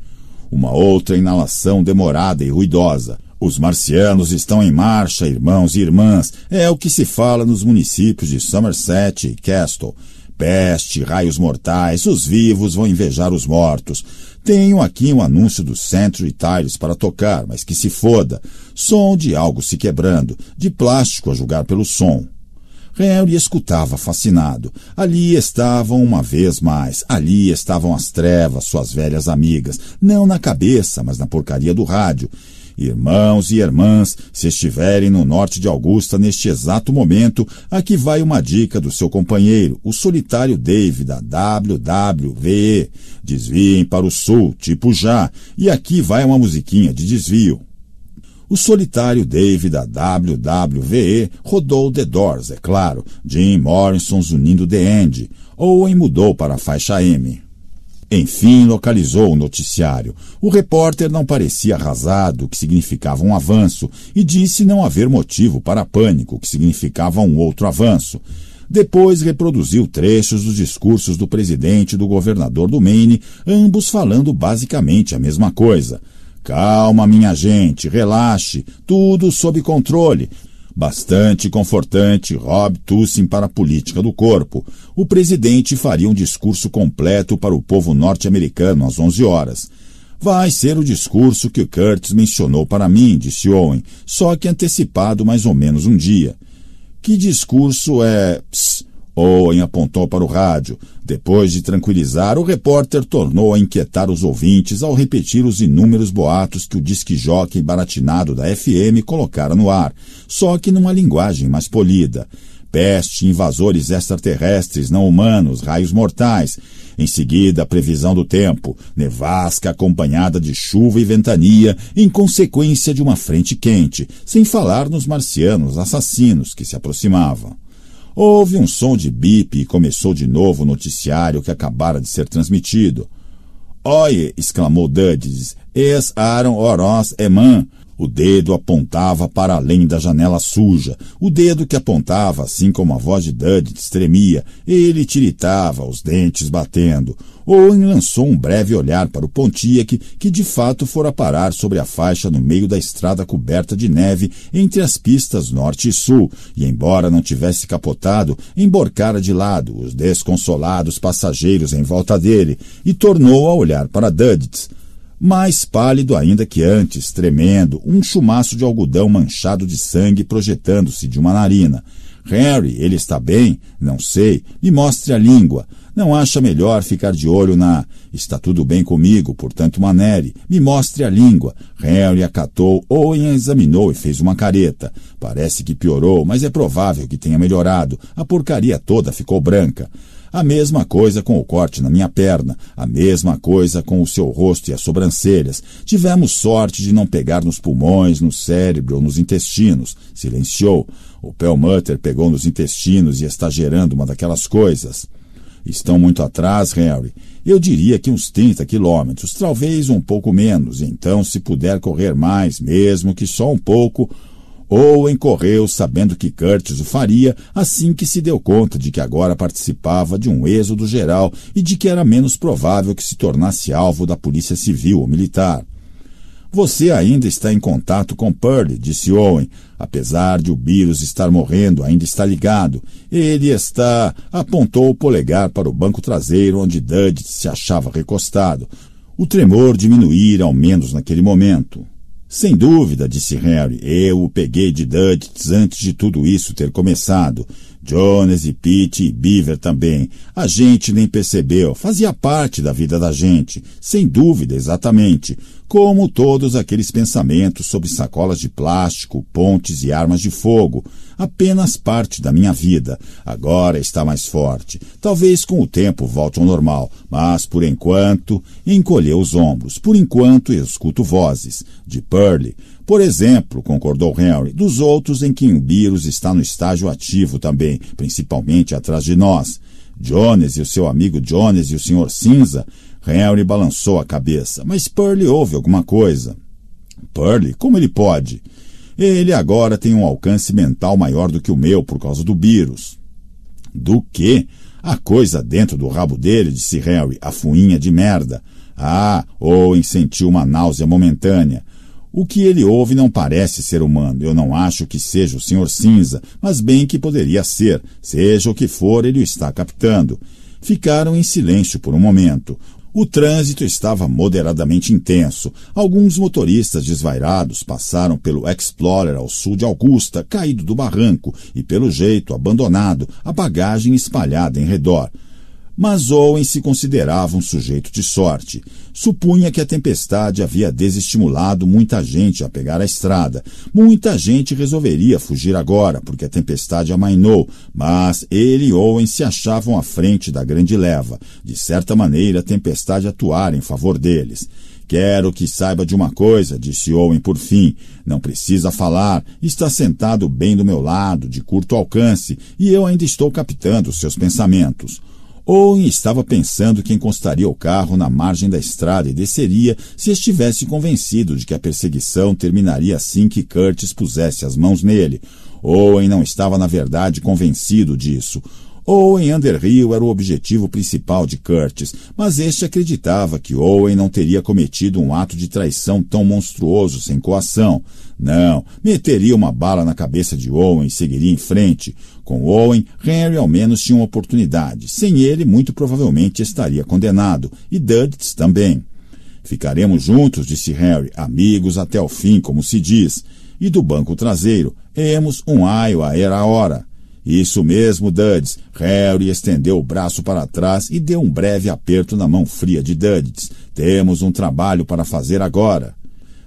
Uma outra inalação demorada e ruidosa. Os marcianos estão em marcha, irmãos e irmãs. É o que se fala nos municípios de Somerset e Castle. Peste, raios mortais, os vivos vão invejar os mortos. Tenho aqui um anúncio do Century Tires para tocar, mas que se foda. Som de algo se quebrando, de plástico a julgar pelo som. Harry escutava fascinado. Ali estavam uma vez mais, ali estavam as trevas, suas velhas amigas, não na cabeça, mas na porcaria do rádio. Irmãos e irmãs, se estiverem no norte de Augusta neste exato momento, aqui vai uma dica do seu companheiro, o solitário David, da WWVE. Desviem para o sul, tipo já, e aqui vai uma musiquinha de desvio. O solitário David da WWVE rodou The Doors, é claro, Jim Morrison unindo The End, em mudou para a faixa M. Enfim, localizou o noticiário. O repórter não parecia arrasado, o que significava um avanço, e disse não haver motivo para pânico, o que significava um outro avanço. Depois reproduziu trechos dos discursos do presidente e do governador do Maine, ambos falando basicamente a mesma coisa. Calma, minha gente, relaxe, tudo sob controle. Bastante confortante, Rob Tussin para a política do corpo. O presidente faria um discurso completo para o povo norte-americano às 11 horas. Vai ser o discurso que Curtis mencionou para mim, disse Owen, só que antecipado mais ou menos um dia. Que discurso é. Psst, Owen apontou para o rádio. Depois de tranquilizar, o repórter tornou a inquietar os ouvintes ao repetir os inúmeros boatos que o disque-jockey baratinado da FM colocara no ar, só que numa linguagem mais polida. Peste, invasores extraterrestres não humanos, raios mortais. Em seguida, a previsão do tempo, nevasca acompanhada de chuva e ventania, em consequência de uma frente quente, sem falar nos marcianos assassinos que se aproximavam. Houve um som de bipe e começou de novo o noticiário que acabara de ser transmitido. Oie! exclamou Dudes. Es aram oros eman. O dedo apontava para além da janela suja, o dedo que apontava, assim como a voz de Dudley tremia, ele tiritava, os dentes batendo. Owen lançou um breve olhar para o Pontiac, que de fato fora parar sobre a faixa no meio da estrada coberta de neve entre as pistas norte e sul, e embora não tivesse capotado, emborcara de lado os desconsolados passageiros em volta dele, e tornou a olhar para Dudley mais pálido ainda que antes, tremendo, um chumaço de algodão manchado de sangue projetando-se de uma narina. Harry, ele está bem? Não sei. Me mostre a língua. Não acha melhor ficar de olho na. Está tudo bem comigo, portanto, Manere. Me mostre a língua. Harry acatou, ou examinou e fez uma careta. Parece que piorou, mas é provável que tenha melhorado. A porcaria toda ficou branca. A mesma coisa com o corte na minha perna, a mesma coisa com o seu rosto e as sobrancelhas. Tivemos sorte de não pegar nos pulmões, no cérebro ou nos intestinos. Silenciou. O Pellmutter pegou nos intestinos e está gerando uma daquelas coisas. Estão muito atrás, Harry. Eu diria que uns 30 quilômetros, talvez um pouco menos. Então, se puder correr mais, mesmo que só um pouco, Owen correu sabendo que Curtis o faria assim que se deu conta de que agora participava de um êxodo geral e de que era menos provável que se tornasse alvo da polícia civil ou militar. Você ainda está em contato com Purley, disse Owen. Apesar de o vírus estar morrendo, ainda está ligado. Ele está. apontou o polegar para o banco traseiro onde Dud se achava recostado. O tremor diminuíra ao menos naquele momento. Sem dúvida, disse Harry, eu o peguei de Duddits antes de tudo isso ter começado. Jones e Pete e Beaver também. A gente nem percebeu, fazia parte da vida da gente. Sem dúvida, exatamente como todos aqueles pensamentos sobre sacolas de plástico, pontes e armas de fogo, apenas parte da minha vida. Agora está mais forte. Talvez com o tempo volte ao normal, mas por enquanto encolheu os ombros. Por enquanto escuto vozes. De Pearly. Por exemplo, concordou Henry, dos outros em que o vírus está no estágio ativo também, principalmente atrás de nós. Jones e o seu amigo Jones e o Sr. Cinza Henry balançou a cabeça, mas Pearlie ouve alguma coisa. Pearlie, como ele pode? Ele agora tem um alcance mental maior do que o meu por causa do vírus. Do quê? A coisa dentro do rabo dele, disse Harry, a fuinha de merda. Ah, Owen sentiu uma náusea momentânea. O que ele ouve não parece ser humano. Eu não acho que seja o Sr. Cinza, mas bem que poderia ser. Seja o que for, ele o está captando. Ficaram em silêncio por um momento. O trânsito estava moderadamente intenso. Alguns motoristas desvairados passaram pelo Explorer ao sul de Augusta, caído do barranco e, pelo jeito, abandonado, a bagagem espalhada em redor mas Owen se considerava um sujeito de sorte. Supunha que a tempestade havia desestimulado muita gente a pegar a estrada. Muita gente resolveria fugir agora, porque a tempestade amainou, mas ele e Owen se achavam à frente da grande leva. De certa maneira, a tempestade atuara em favor deles. Quero que saiba de uma coisa, disse Owen por fim. Não precisa falar, está sentado bem do meu lado, de curto alcance, e eu ainda estou captando seus pensamentos. Owen estava pensando que encostaria o carro na margem da estrada e desceria se estivesse convencido de que a perseguição terminaria assim que Curtis pusesse as mãos nele. Owen não estava, na verdade, convencido disso. Owen Underhill era o objetivo principal de Curtis, mas este acreditava que Owen não teria cometido um ato de traição tão monstruoso sem coação. Não, meteria uma bala na cabeça de Owen e seguiria em frente. Com Owen, Henry ao menos tinha uma oportunidade. Sem ele, muito provavelmente estaria condenado, e Duddits também. Ficaremos juntos, disse Harry, amigos até o fim, como se diz. E do banco traseiro, emos um aio a era hora. Isso mesmo, Duddits. Harry estendeu o braço para trás e deu um breve aperto na mão fria de Duddits. Temos um trabalho para fazer agora.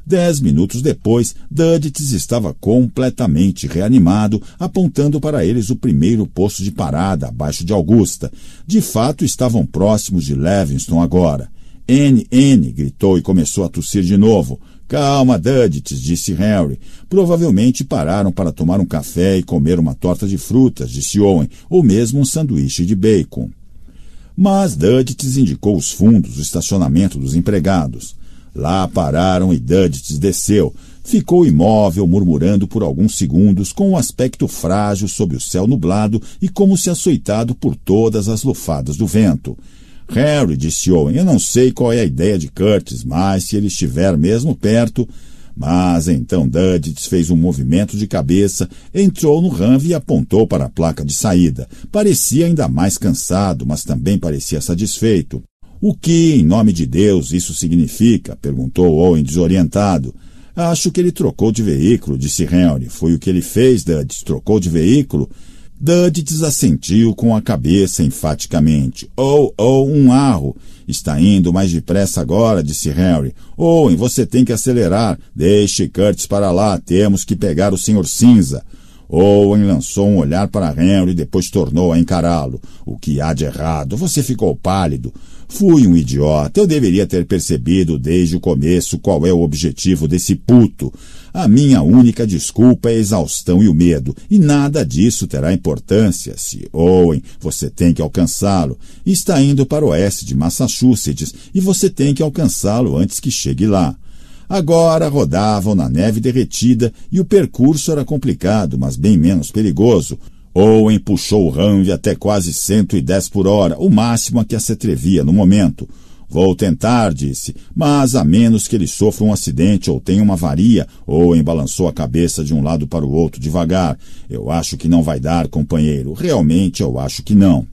Dez minutos depois, Duddits estava completamente reanimado, apontando para eles o primeiro posto de parada, abaixo de Augusta. De fato, estavam próximos de Levinston agora. N, N, gritou e começou a tossir de novo. Calma, Duddits, disse Harry. Provavelmente pararam para tomar um café e comer uma torta de frutas, disse Owen, ou mesmo um sanduíche de bacon. Mas Duddits indicou os fundos, o estacionamento dos empregados. Lá pararam e Dudley desceu. Ficou imóvel, murmurando por alguns segundos, com um aspecto frágil sob o céu nublado e como se açoitado por todas as lufadas do vento. Harry, disse Owen, eu não sei qual é a ideia de Curtis, mas se ele estiver mesmo perto. Mas então Dudley fez um movimento de cabeça, entrou no ranve e apontou para a placa de saída. Parecia ainda mais cansado, mas também parecia satisfeito. O que, em nome de Deus, isso significa? perguntou Owen desorientado. Acho que ele trocou de veículo, disse Henry. Foi o que ele fez, Dudley. Trocou de veículo? Dudley desassentiu com a cabeça enfaticamente. Ou, oh, ou, oh, um arro. Está indo mais depressa agora, disse Henry. Owen, você tem que acelerar. Deixe Curtis para lá. Temos que pegar o Sr. Cinza. Owen lançou um olhar para Henry e depois tornou a encará-lo. O que há de errado? Você ficou pálido. Fui um idiota. Eu deveria ter percebido desde o começo qual é o objetivo desse puto. A minha única desculpa é a exaustão e o medo, e nada disso terá importância se Owen, você tem que alcançá-lo. Está indo para o oeste de Massachusetts e você tem que alcançá-lo antes que chegue lá. Agora rodavam na neve derretida e o percurso era complicado, mas bem menos perigoso. Owen puxou o range até quase 110 por hora, o máximo a que se atrevia no momento. Vou tentar, disse, mas a menos que ele sofra um acidente ou tenha uma avaria, Owen balançou a cabeça de um lado para o outro devagar. Eu acho que não vai dar, companheiro. Realmente eu acho que não.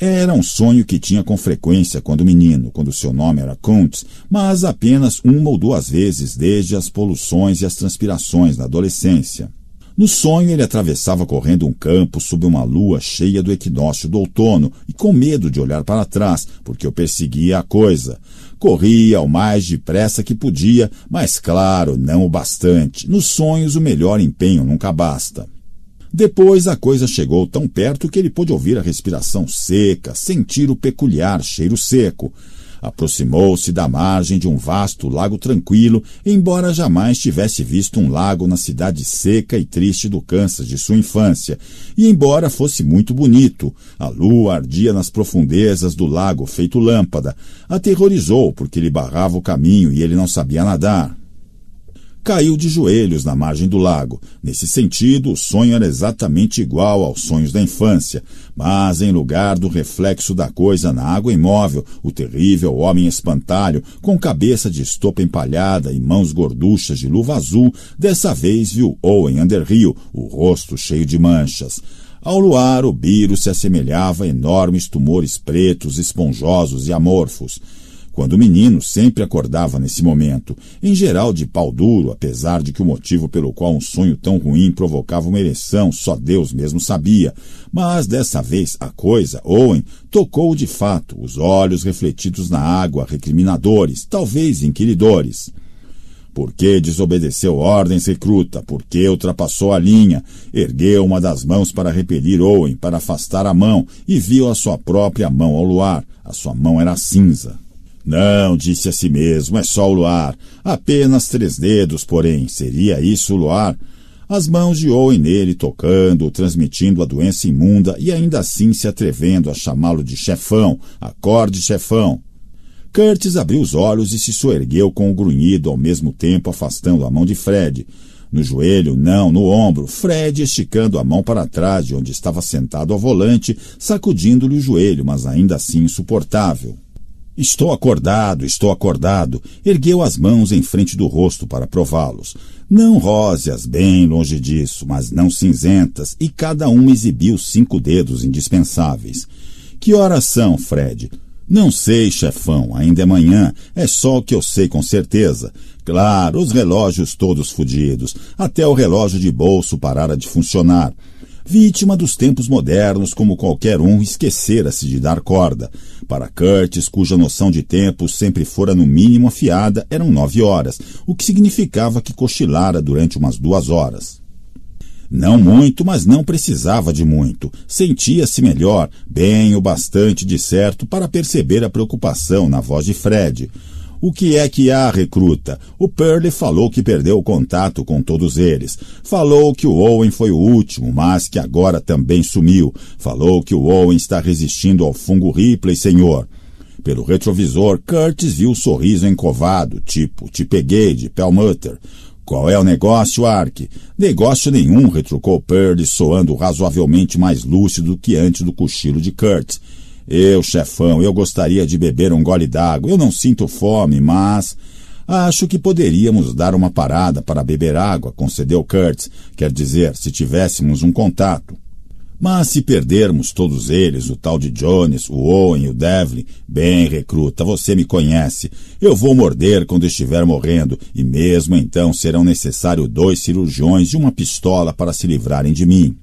Era um sonho que tinha com frequência quando menino, quando seu nome era Kuntz, mas apenas uma ou duas vezes desde as poluções e as transpirações na adolescência. No sonho, ele atravessava correndo um campo sob uma lua cheia do equinócio do outono e com medo de olhar para trás, porque o perseguia a coisa. Corria o mais depressa que podia, mas claro, não o bastante. Nos sonhos, o melhor empenho nunca basta. Depois a coisa chegou tão perto que ele pôde ouvir a respiração seca, sentir o peculiar cheiro seco. Aproximou-se da margem de um vasto lago tranquilo, embora jamais tivesse visto um lago na cidade seca e triste do Kansas de sua infância, e embora fosse muito bonito, a lua ardia nas profundezas do lago feito lâmpada. Aterrorizou porque lhe barrava o caminho e ele não sabia nadar caiu de joelhos na margem do lago. Nesse sentido, o sonho era exatamente igual aos sonhos da infância, mas em lugar do reflexo da coisa na água imóvel, o terrível homem espantalho, com cabeça de estopa empalhada e mãos gorduchas de luva azul, dessa vez viu Owen Underhill, o rosto cheio de manchas. Ao luar, o biro se assemelhava a enormes tumores pretos, esponjosos e amorfos quando o menino sempre acordava nesse momento, em geral de pau duro, apesar de que o motivo pelo qual um sonho tão ruim provocava uma ereção só Deus mesmo sabia. Mas dessa vez a coisa, Owen, tocou de fato, os olhos refletidos na água, recriminadores, talvez inquiridores. Por que desobedeceu ordens, recruta? Por que ultrapassou a linha? Ergueu uma das mãos para repelir Owen, para afastar a mão, e viu a sua própria mão ao luar. A sua mão era cinza. Não, disse a si mesmo, é só o luar. Apenas três dedos, porém, seria isso o luar? As mãos de Owen nele tocando, transmitindo a doença imunda e ainda assim se atrevendo a chamá-lo de chefão, acorde chefão. Curtis abriu os olhos e se soergueu com o um grunhido, ao mesmo tempo afastando a mão de Fred. No joelho, não, no ombro, Fred esticando a mão para trás de onde estava sentado ao volante, sacudindo-lhe o joelho, mas ainda assim insuportável. Estou acordado, estou acordado. Ergueu as mãos em frente do rosto para prová-los. Não róseas, bem longe disso, mas não cinzentas, e cada um exibiu cinco dedos indispensáveis. Que horas são, Fred? Não sei, chefão, ainda é manhã, é só o que eu sei com certeza. Claro, os relógios todos fodidos, até o relógio de bolso parara de funcionar vítima dos tempos modernos, como qualquer um esquecera-se de dar corda. Para Curtis, cuja noção de tempo sempre fora no mínimo afiada, eram nove horas, o que significava que cochilara durante umas duas horas. Não muito, mas não precisava de muito. Sentia-se melhor, bem o bastante de certo, para perceber a preocupação na voz de Fred. O que é que há, recruta? O Pearly falou que perdeu o contato com todos eles. Falou que o Owen foi o último, mas que agora também sumiu. Falou que o Owen está resistindo ao fungo Ripley, senhor. Pelo retrovisor, Curtis viu o sorriso encovado, tipo, te peguei, de Pellmutter. Qual é o negócio, Ark? Negócio nenhum, retrucou Pearly, soando razoavelmente mais lúcido que antes do cochilo de Curtis. Eu, chefão, eu gostaria de beber um gole d'água. Eu não sinto fome, mas. Acho que poderíamos dar uma parada para beber água, concedeu Kurtz. Quer dizer, se tivéssemos um contato. Mas se perdermos todos eles, o tal de Jones, o Owen, o Devlin, bem, recruta, você me conhece. Eu vou morder quando estiver morrendo, e mesmo então serão necessários dois cirurgiões e uma pistola para se livrarem de mim.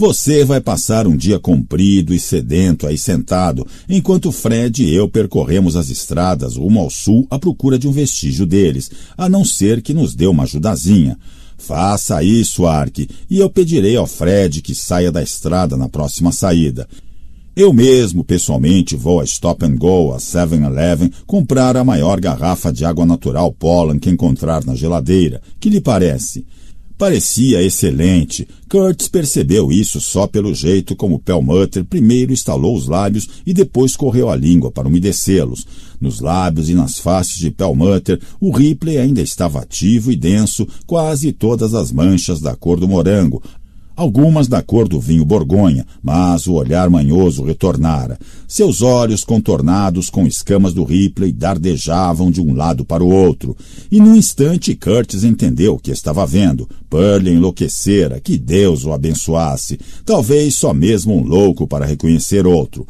Você vai passar um dia comprido e sedento aí sentado, enquanto Fred e eu percorremos as estradas rumo ao sul à procura de um vestígio deles, a não ser que nos dê uma ajudazinha. Faça isso, Ark, e eu pedirei ao Fred que saia da estrada na próxima saída. Eu mesmo, pessoalmente, vou a Stop and Go, a 7-Eleven, comprar a maior garrafa de água natural Pollen que encontrar na geladeira. Que lhe parece? Parecia excelente. Kurtz percebeu isso só pelo jeito como Pellmutter primeiro estalou os lábios e depois correu a língua para umedecê-los. Nos lábios e nas faces de Pellmutter, o Ripley ainda estava ativo e denso, quase todas as manchas da cor do morango, algumas da cor do vinho borgonha, mas o olhar manhoso retornara. Seus olhos contornados com escamas do Ripley dardejavam de um lado para o outro, e num instante Curtis entendeu o que estava vendo. Pearl enlouquecera, que Deus o abençoasse, talvez só mesmo um louco para reconhecer outro.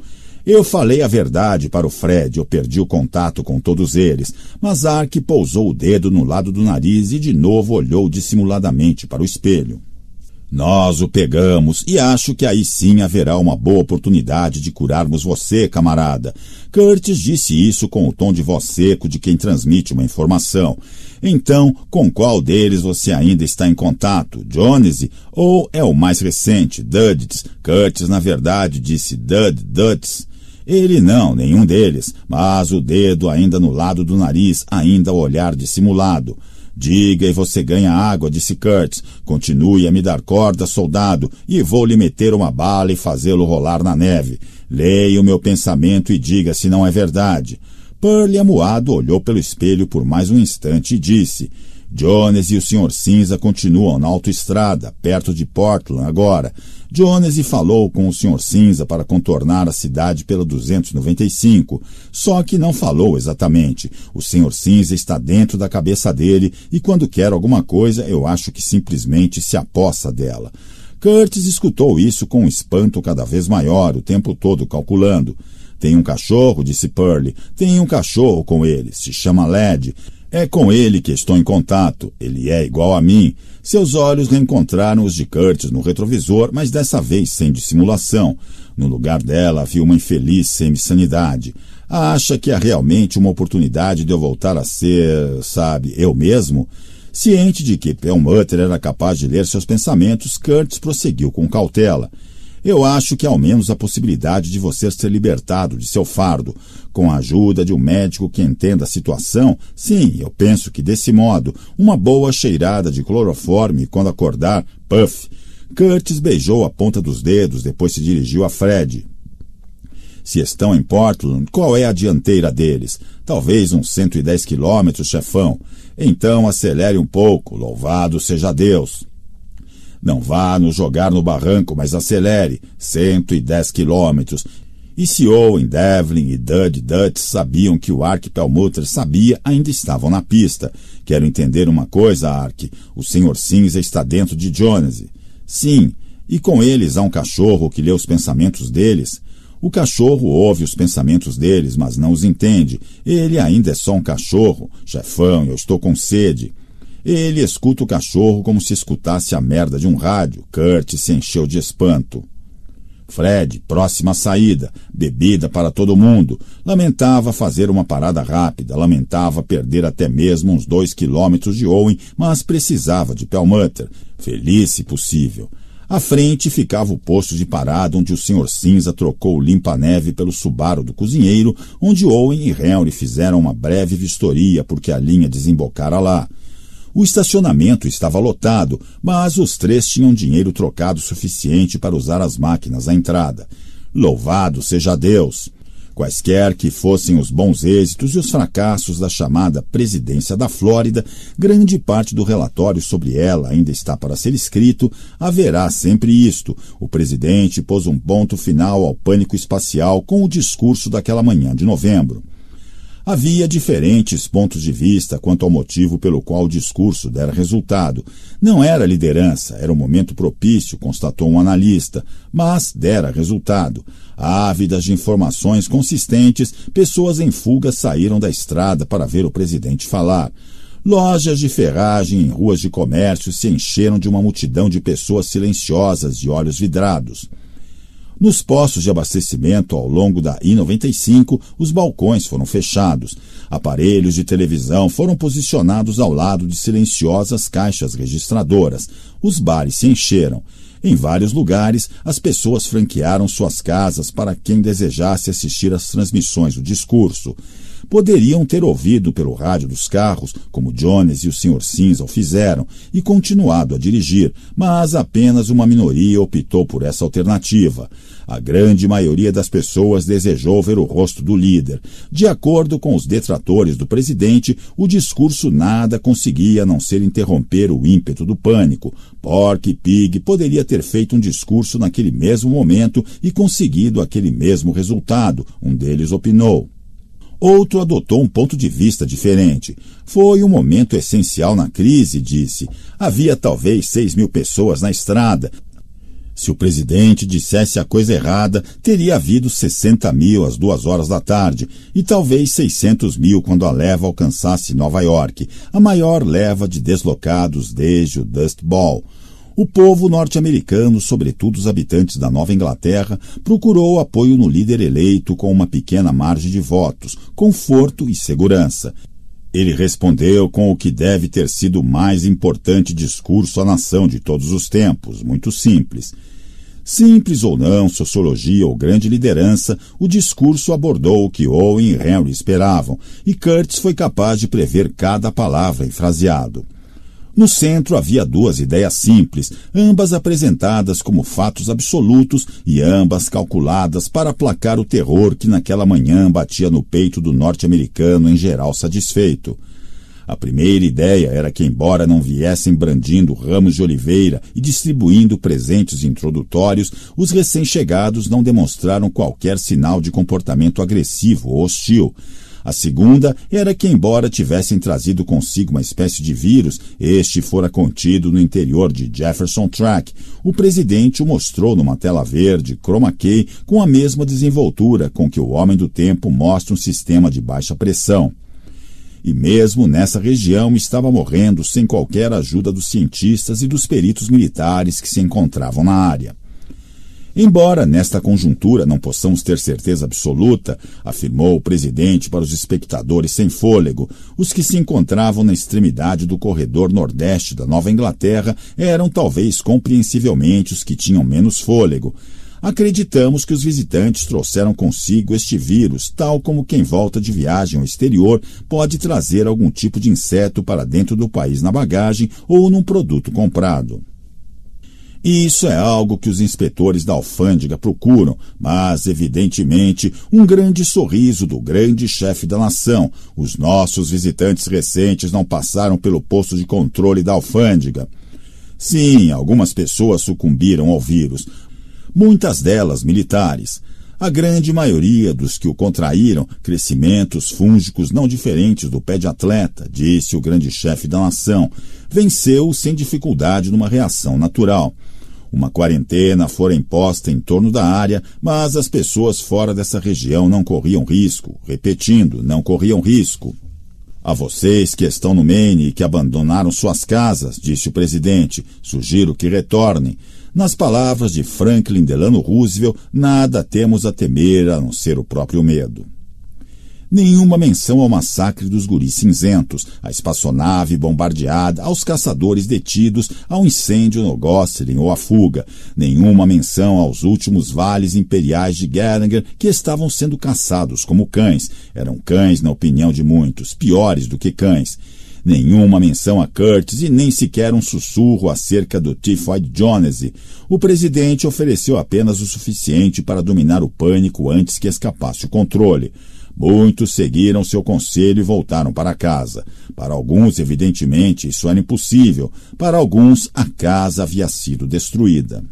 Eu falei a verdade para o Fred, eu perdi o contato com todos eles, mas Ark pousou o dedo no lado do nariz e de novo olhou dissimuladamente para o espelho. Nós o pegamos e acho que aí sim haverá uma boa oportunidade de curarmos você, camarada. Curtis disse isso com o tom de voz seco de quem transmite uma informação. Então, com qual deles você ainda está em contato? Jones ou é o mais recente, Duds? Curtis, na verdade, disse Dud, Duds. Ele não, nenhum deles, mas o dedo ainda no lado do nariz, ainda o olhar dissimulado. Diga e você ganha água, disse Kurtz. Continue a me dar corda, soldado, e vou lhe meter uma bala e fazê-lo rolar na neve. Leia o meu pensamento e diga se não é verdade. Pearl amuado olhou pelo espelho por mais um instante e disse: Jones e o Sr. Cinza continuam na autoestrada, perto de Portland, agora. Jones falou com o Sr. Cinza para contornar a cidade pela 295, só que não falou exatamente. O Sr. Cinza está dentro da cabeça dele e quando quer alguma coisa, eu acho que simplesmente se aposta dela. Curtis escutou isso com um espanto cada vez maior, o tempo todo calculando. Tem um cachorro, disse Pearlie. Tem um cachorro com ele. Se chama Led. É com ele que estou em contato. Ele é igual a mim. Seus olhos reencontraram os de Curtis no retrovisor, mas dessa vez sem dissimulação. No lugar dela havia uma infeliz semi-sanidade. Acha que há é realmente uma oportunidade de eu voltar a ser, sabe, eu mesmo? Ciente de que Pelmutter era capaz de ler seus pensamentos, Curtis prosseguiu com cautela. Eu acho que ao menos a possibilidade de você ser libertado de seu fardo, com a ajuda de um médico que entenda a situação. Sim, eu penso que desse modo, uma boa cheirada de cloroforme quando acordar, puff. Curtis beijou a ponta dos dedos, depois se dirigiu a Fred. Se estão em Portland, qual é a dianteira deles? Talvez uns 110 quilômetros, chefão. Então acelere um pouco, louvado seja Deus. Não vá nos jogar no barranco, mas acelere 110 quilômetros. E se Owen, Devlin e Dud Dutch sabiam que o Ark Pelmutter sabia, ainda estavam na pista. Quero entender uma coisa, Ark. O Sr. Cinza está dentro de Jones. Sim, e com eles há um cachorro que lê os pensamentos deles. O cachorro ouve os pensamentos deles, mas não os entende. Ele ainda é só um cachorro. Chefão, eu estou com sede. Ele escuta o cachorro como se escutasse a merda de um rádio. Kurt se encheu de espanto. Fred, próxima saída, bebida para todo mundo. Lamentava fazer uma parada rápida, lamentava perder até mesmo uns dois quilômetros de Owen, mas precisava de Pelmutter, feliz se possível. À frente ficava o posto de parada onde o senhor Cinza trocou o limpa-neve pelo Subaru do cozinheiro, onde Owen e Henry fizeram uma breve vistoria porque a linha desembocara lá. O estacionamento estava lotado, mas os três tinham dinheiro trocado suficiente para usar as máquinas à entrada. Louvado seja Deus! Quaisquer que fossem os bons êxitos e os fracassos da chamada presidência da Flórida, grande parte do relatório sobre ela ainda está para ser escrito, haverá sempre isto. O presidente pôs um ponto final ao pânico espacial com o discurso daquela manhã de novembro. Havia diferentes pontos de vista quanto ao motivo pelo qual o discurso dera resultado. Não era liderança, era um momento propício, constatou um analista, mas dera resultado. Ávidas de informações consistentes, pessoas em fuga saíram da estrada para ver o presidente falar. Lojas de ferragem em ruas de comércio se encheram de uma multidão de pessoas silenciosas e olhos vidrados. Nos postos de abastecimento ao longo da I-95, os balcões foram fechados. Aparelhos de televisão foram posicionados ao lado de silenciosas caixas registradoras. Os bares se encheram. Em vários lugares, as pessoas franquearam suas casas para quem desejasse assistir às transmissões do discurso poderiam ter ouvido pelo rádio dos carros, como Jones e o Sr. Cinza o fizeram, e continuado a dirigir, mas apenas uma minoria optou por essa alternativa. A grande maioria das pessoas desejou ver o rosto do líder. De acordo com os detratores do presidente, o discurso nada conseguia a não ser interromper o ímpeto do pânico. Porky Pig poderia ter feito um discurso naquele mesmo momento e conseguido aquele mesmo resultado, um deles opinou. Outro adotou um ponto de vista diferente. Foi um momento essencial na crise, disse. Havia talvez seis mil pessoas na estrada. Se o presidente dissesse a coisa errada, teria havido 60 mil às duas horas da tarde e talvez 600 mil quando a leva alcançasse Nova York, a maior leva de deslocados desde o Dust Bowl. O povo norte-americano, sobretudo os habitantes da Nova Inglaterra, procurou apoio no líder eleito com uma pequena margem de votos, conforto e segurança. Ele respondeu com o que deve ter sido o mais importante discurso à nação de todos os tempos, muito simples. Simples ou não, sociologia ou grande liderança, o discurso abordou o que Owen e Henry esperavam, e Kurtz foi capaz de prever cada palavra em fraseado. No centro havia duas ideias simples, ambas apresentadas como fatos absolutos e ambas calculadas para aplacar o terror que naquela manhã batia no peito do norte-americano em geral satisfeito. A primeira ideia era que, embora não viessem brandindo ramos de oliveira e distribuindo presentes introdutórios, os recém-chegados não demonstraram qualquer sinal de comportamento agressivo ou hostil. A segunda era que, embora tivessem trazido consigo uma espécie de vírus, este fora contido no interior de Jefferson Track. O presidente o mostrou numa tela verde, chroma key, com a mesma desenvoltura com que o homem do tempo mostra um sistema de baixa pressão e mesmo nessa região estava morrendo sem qualquer ajuda dos cientistas e dos peritos militares que se encontravam na área. Embora nesta conjuntura não possamos ter certeza absoluta, afirmou o presidente para os espectadores sem fôlego, os que se encontravam na extremidade do corredor nordeste da Nova Inglaterra eram talvez compreensivelmente os que tinham menos fôlego. Acreditamos que os visitantes trouxeram consigo este vírus, tal como quem volta de viagem ao exterior pode trazer algum tipo de inseto para dentro do país na bagagem ou num produto comprado. E isso é algo que os inspetores da alfândega procuram, mas, evidentemente, um grande sorriso do grande chefe da nação. Os nossos visitantes recentes não passaram pelo posto de controle da alfândega. Sim, algumas pessoas sucumbiram ao vírus, muitas delas militares. A grande maioria dos que o contraíram, crescimentos fúngicos não diferentes do pé de atleta, disse o grande chefe da nação, venceu sem dificuldade numa reação natural. Uma quarentena fora imposta em torno da área, mas as pessoas fora dessa região não corriam risco. Repetindo, não corriam risco. A vocês que estão no Maine e que abandonaram suas casas, disse o presidente, sugiro que retornem. Nas palavras de Franklin Delano Roosevelt, nada temos a temer a não ser o próprio medo nenhuma menção ao massacre dos guris cinzentos, à espaçonave bombardeada, aos caçadores detidos, ao incêndio no Gosselin ou à fuga, nenhuma menção aos últimos vales imperiais de Geringer que estavam sendo caçados como cães. Eram cães, na opinião de muitos, piores do que cães nenhuma menção a Curtis e nem sequer um sussurro acerca do Typhoid Jonesy. O presidente ofereceu apenas o suficiente para dominar o pânico antes que escapasse o controle. Muitos seguiram seu conselho e voltaram para casa. Para alguns, evidentemente, isso era impossível. Para alguns, a casa havia sido destruída.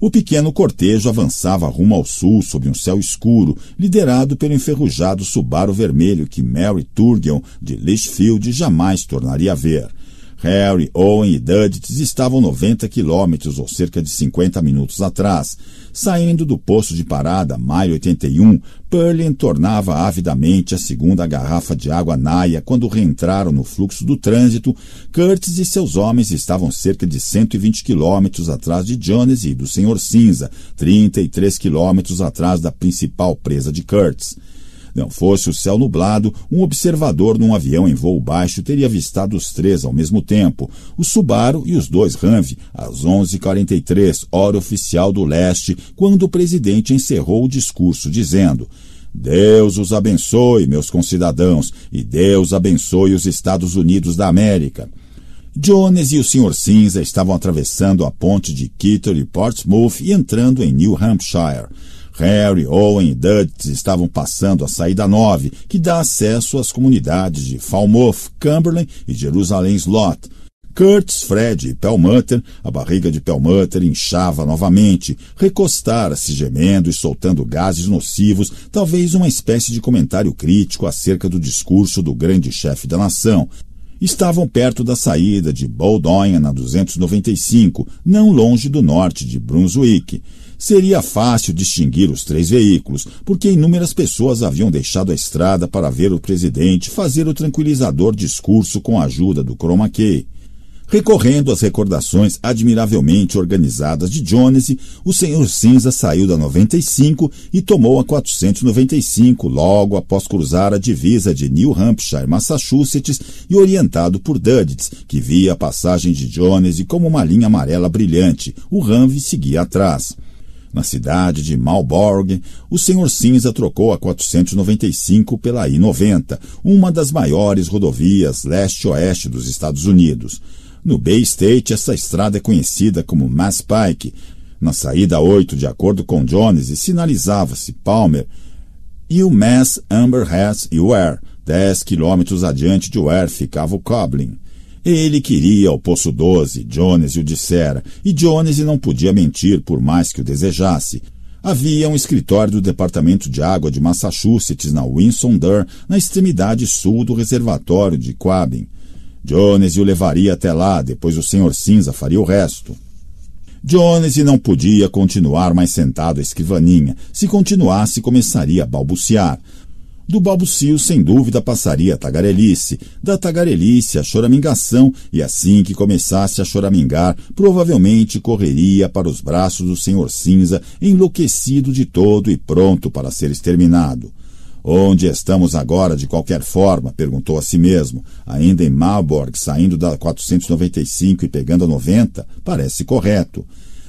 O pequeno cortejo avançava rumo ao sul sob um céu escuro, liderado pelo enferrujado Subaru vermelho que Mary Turgeon de Lichfield jamais tornaria a ver. Harry, Owen e Dudley estavam 90 quilômetros ou cerca de 50 minutos atrás. Saindo do posto de parada, maio 81, Pearl entornava avidamente a segunda garrafa de água naia quando reentraram no fluxo do trânsito. Curtis e seus homens estavam cerca de 120 quilômetros atrás de Jones e do Senhor Cinza, 33 quilômetros atrás da principal presa de Curtis. Não fosse o céu nublado, um observador num avião em voo baixo teria avistado os três ao mesmo tempo, o Subaru e os dois Humvee, às 11h43, hora oficial do leste, quando o presidente encerrou o discurso dizendo Deus os abençoe, meus concidadãos, e Deus abençoe os Estados Unidos da América. Jones e o Sr. Cinza estavam atravessando a ponte de Kittle e Portsmouth e entrando em New Hampshire. Harry, Owen e Dutz estavam passando a saída 9, que dá acesso às comunidades de Falmouth, Cumberland e Jerusalém Slot. Kurtz, Fred e Pelmutter, a barriga de Pelmutter inchava novamente, recostara-se gemendo e soltando gases nocivos, talvez uma espécie de comentário crítico acerca do discurso do grande chefe da nação. Estavam perto da saída de Boldonha na 295, não longe do norte de Brunswick. Seria fácil distinguir os três veículos, porque inúmeras pessoas haviam deixado a estrada para ver o presidente fazer o tranquilizador discurso com a ajuda do chroma key. Recorrendo às recordações admiravelmente organizadas de Jones, o Senhor Cinza saiu da 95 e tomou a 495 logo após cruzar a divisa de New Hampshire, Massachusetts e orientado por Dudits, que via a passagem de Jones como uma linha amarela brilhante. O Ramve seguia atrás. Na cidade de Malborg, o Sr. Cinza trocou a 495 pela I-90, uma das maiores rodovias leste-oeste dos Estados Unidos. No Bay State, essa estrada é conhecida como Mass Pike. Na saída 8, de acordo com Jones, sinalizava-se Palmer e o Mass Amber e Ware. Dez quilômetros adiante de Ware ficava o Coblin. Ele queria ao Poço 12, Jones o dissera, e Jones não podia mentir por mais que o desejasse. Havia um escritório do Departamento de Água de Massachusetts na winston Durr, na extremidade sul do reservatório de Quabbin. Jones o levaria até lá, depois o Senhor Cinza faria o resto. Jones não podia continuar mais sentado à escrivaninha. Se continuasse, começaria a balbuciar. Do balbucio, sem dúvida, passaria a tagarelice, da tagarelice a choramingação, e assim que começasse a choramingar, provavelmente correria para os braços do Senhor Cinza, enlouquecido de todo e pronto para ser exterminado. Onde estamos agora, de qualquer forma? perguntou a si mesmo. Ainda em Malborg, saindo da 495 e pegando a 90, parece correto.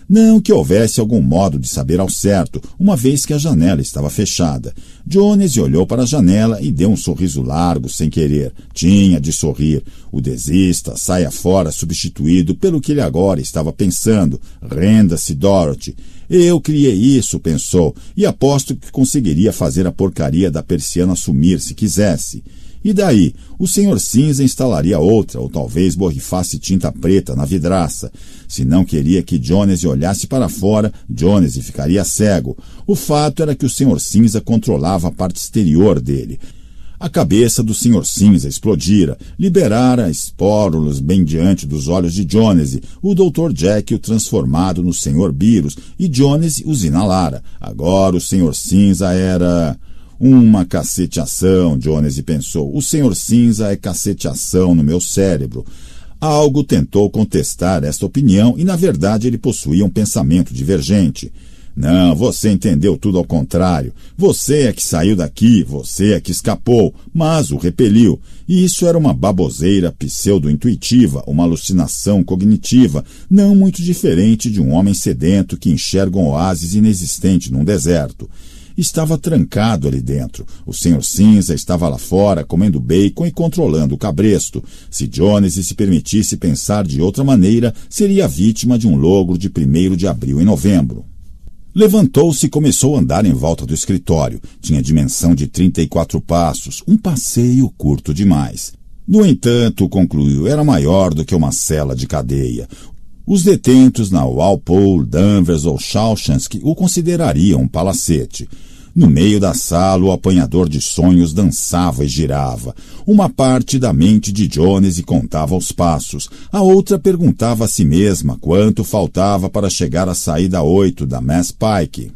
Não que houvesse algum modo de saber ao certo, uma vez que a janela estava fechada. Jones olhou para a janela e deu um sorriso largo, sem querer. Tinha de sorrir. O desista saia fora substituído pelo que ele agora estava pensando. Renda-se, Dorothy. Eu criei isso, pensou, e aposto que conseguiria fazer a porcaria da persiana sumir se quisesse. E daí? O senhor cinza instalaria outra, ou talvez borrifasse tinta preta na vidraça. Se não queria que Jones olhasse para fora, Jones ficaria cego. O fato era que o senhor cinza controlava a parte exterior dele. A cabeça do senhor Cinza explodira, liberara esporos bem diante dos olhos de Jones, o Dr. Jack o transformado no senhor Birus, e Jones os inalara. Agora o senhor Cinza era... Uma caceteação, Jones pensou. O senhor cinza é caceteação no meu cérebro. Algo tentou contestar esta opinião e, na verdade, ele possuía um pensamento divergente. Não, você entendeu tudo ao contrário. Você é que saiu daqui, você é que escapou, mas o repeliu. E isso era uma baboseira pseudo-intuitiva, uma alucinação cognitiva, não muito diferente de um homem sedento que enxerga um oásis inexistente num deserto estava trancado ali dentro. O senhor Cinza estava lá fora, comendo bacon e controlando o cabresto. Se Jones se permitisse pensar de outra maneira, seria vítima de um logro de 1 de abril em novembro. Levantou-se e começou a andar em volta do escritório. Tinha dimensão de 34 passos, um passeio curto demais. No entanto, concluiu, era maior do que uma cela de cadeia. Os detentos na Walpole, Danvers ou Shawshank o considerariam um palacete. No meio da sala, o apanhador de sonhos dançava e girava. Uma parte da mente de Jones e contava os passos. A outra perguntava a si mesma quanto faltava para chegar à saída 8 da Mass Pike.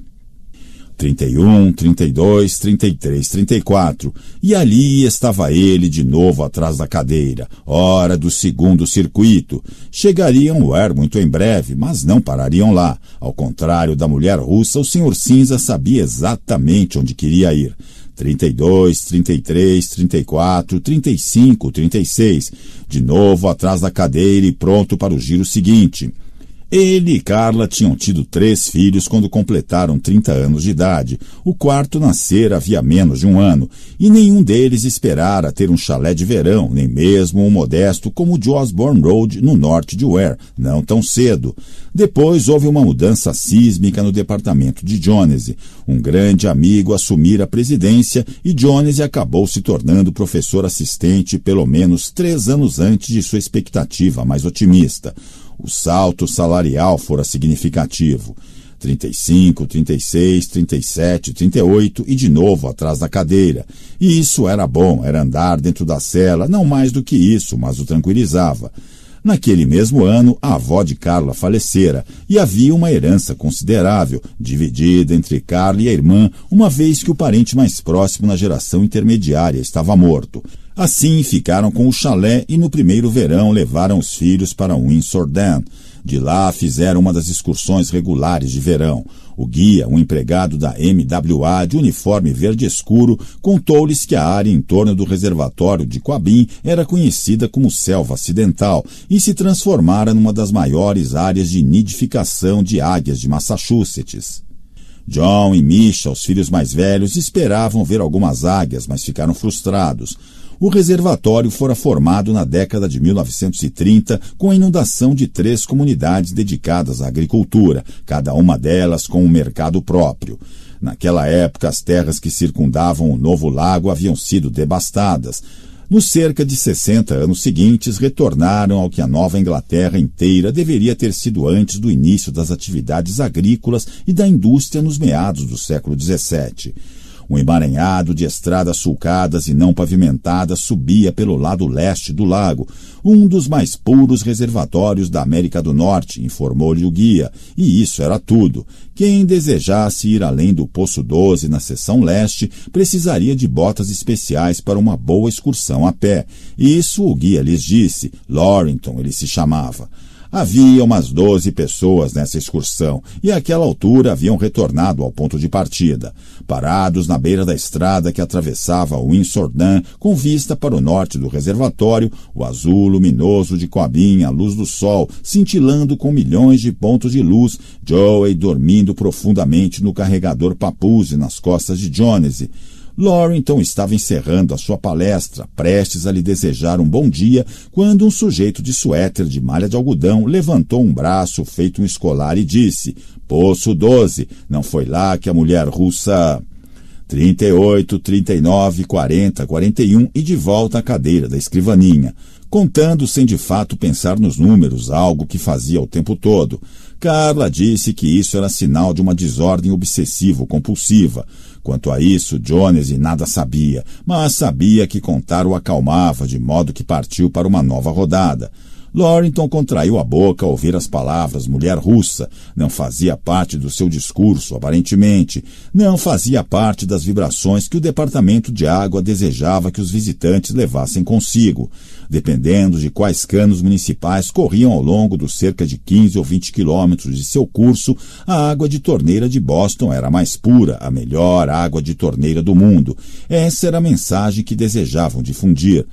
31, 32, 33, 34. E ali estava ele de novo atrás da cadeira, hora do segundo circuito. Chegariam ao muito em breve, mas não parariam lá. Ao contrário da mulher russa, o senhor cinza sabia exatamente onde queria ir. 32, 33, 34, 35, 36. De novo atrás da cadeira e pronto para o giro seguinte. Ele e Carla tinham tido três filhos quando completaram 30 anos de idade. O quarto nascera havia menos de um ano, e nenhum deles esperara ter um chalé de verão, nem mesmo um modesto como o de Osborne Road, no norte de Ware, não tão cedo. Depois houve uma mudança sísmica no departamento de Jones. Um grande amigo assumira a presidência e Jones acabou se tornando professor assistente pelo menos três anos antes de sua expectativa mais otimista o salto salarial fora significativo. 35, 36, 37, 38 e de novo atrás da cadeira. E isso era bom, era andar dentro da cela, não mais do que isso, mas o tranquilizava. Naquele mesmo ano, a avó de Carla falecera e havia uma herança considerável, dividida entre Carla e a irmã, uma vez que o parente mais próximo na geração intermediária estava morto. Assim, ficaram com o chalé e no primeiro verão levaram os filhos para Windsor Dam. De lá fizeram uma das excursões regulares de verão. O guia, um empregado da MWA de uniforme verde escuro, contou-lhes que a área em torno do reservatório de Coabim era conhecida como selva acidental e se transformara numa das maiores áreas de nidificação de águias de Massachusetts. John e Misha, os filhos mais velhos, esperavam ver algumas águias, mas ficaram frustrados. O reservatório fora formado na década de 1930 com a inundação de três comunidades dedicadas à agricultura, cada uma delas com um mercado próprio. Naquela época, as terras que circundavam o novo lago haviam sido devastadas. Nos cerca de 60 anos seguintes, retornaram ao que a Nova Inglaterra inteira deveria ter sido antes do início das atividades agrícolas e da indústria nos meados do século XVII. Um emaranhado de estradas sulcadas e não pavimentadas subia pelo lado leste do lago, um dos mais puros reservatórios da América do Norte, informou-lhe o guia, e isso era tudo. Quem desejasse ir além do Poço 12 na seção leste precisaria de botas especiais para uma boa excursão a pé. Isso o guia lhes disse. Laurenton, ele se chamava. Havia umas doze pessoas nessa excursão e àquela altura haviam retornado ao ponto de partida, parados na beira da estrada que atravessava o Insordan com vista para o norte do reservatório, o azul luminoso de Coabim à luz do sol, cintilando com milhões de pontos de luz, Joey dormindo profundamente no carregador papuse nas costas de Jonesy, então estava encerrando a sua palestra, prestes a lhe desejar um bom dia, quando um sujeito de suéter de malha de algodão levantou um braço feito um escolar e disse: Poço 12, não foi lá que a mulher russa. 38, 39, 40, 41 e de volta à cadeira da escrivaninha, contando sem de fato pensar nos números, algo que fazia o tempo todo. Carla disse que isso era sinal de uma desordem obsessivo-compulsiva. Quanto a isso, Jones nada sabia, mas sabia que contar o acalmava, de modo que partiu para uma nova rodada. Lorenton contraiu a boca ao ouvir as palavras mulher russa. Não fazia parte do seu discurso, aparentemente. Não fazia parte das vibrações que o departamento de água desejava que os visitantes levassem consigo, dependendo de quais canos municipais corriam ao longo dos cerca de 15 ou 20 quilômetros de seu curso, a água de torneira de Boston era mais pura, a melhor água de torneira do mundo. Essa era a mensagem que desejavam difundir.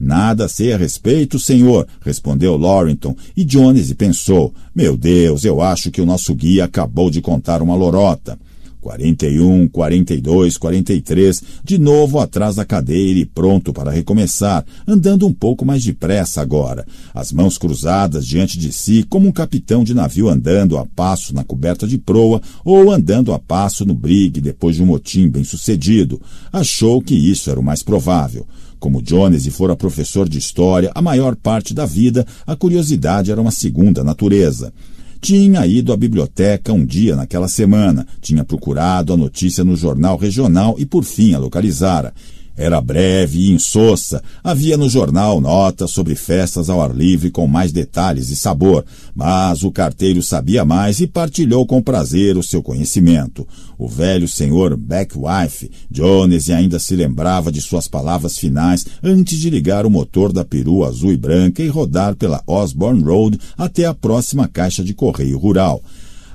Nada sei a respeito, senhor, respondeu Laurenton, e Jones pensou: Meu Deus, eu acho que o nosso guia acabou de contar uma lorota. 41, 42, 43, de novo atrás da cadeira e pronto para recomeçar, andando um pouco mais depressa agora, as mãos cruzadas diante de si, como um capitão de navio andando a passo na coberta de proa ou andando a passo no brigue depois de um motim bem sucedido. Achou que isso era o mais provável. Como Jones fora professor de história a maior parte da vida, a curiosidade era uma segunda natureza. Tinha ido à biblioteca um dia naquela semana, tinha procurado a notícia no jornal regional e por fim a localizara. Era breve e insossa. Havia no jornal notas sobre festas ao ar livre com mais detalhes e sabor, mas o carteiro sabia mais e partilhou com prazer o seu conhecimento. O velho senhor Beckwife, Jones ainda se lembrava de suas palavras finais antes de ligar o motor da perua azul e branca e rodar pela Osborne Road até a próxima caixa de correio rural.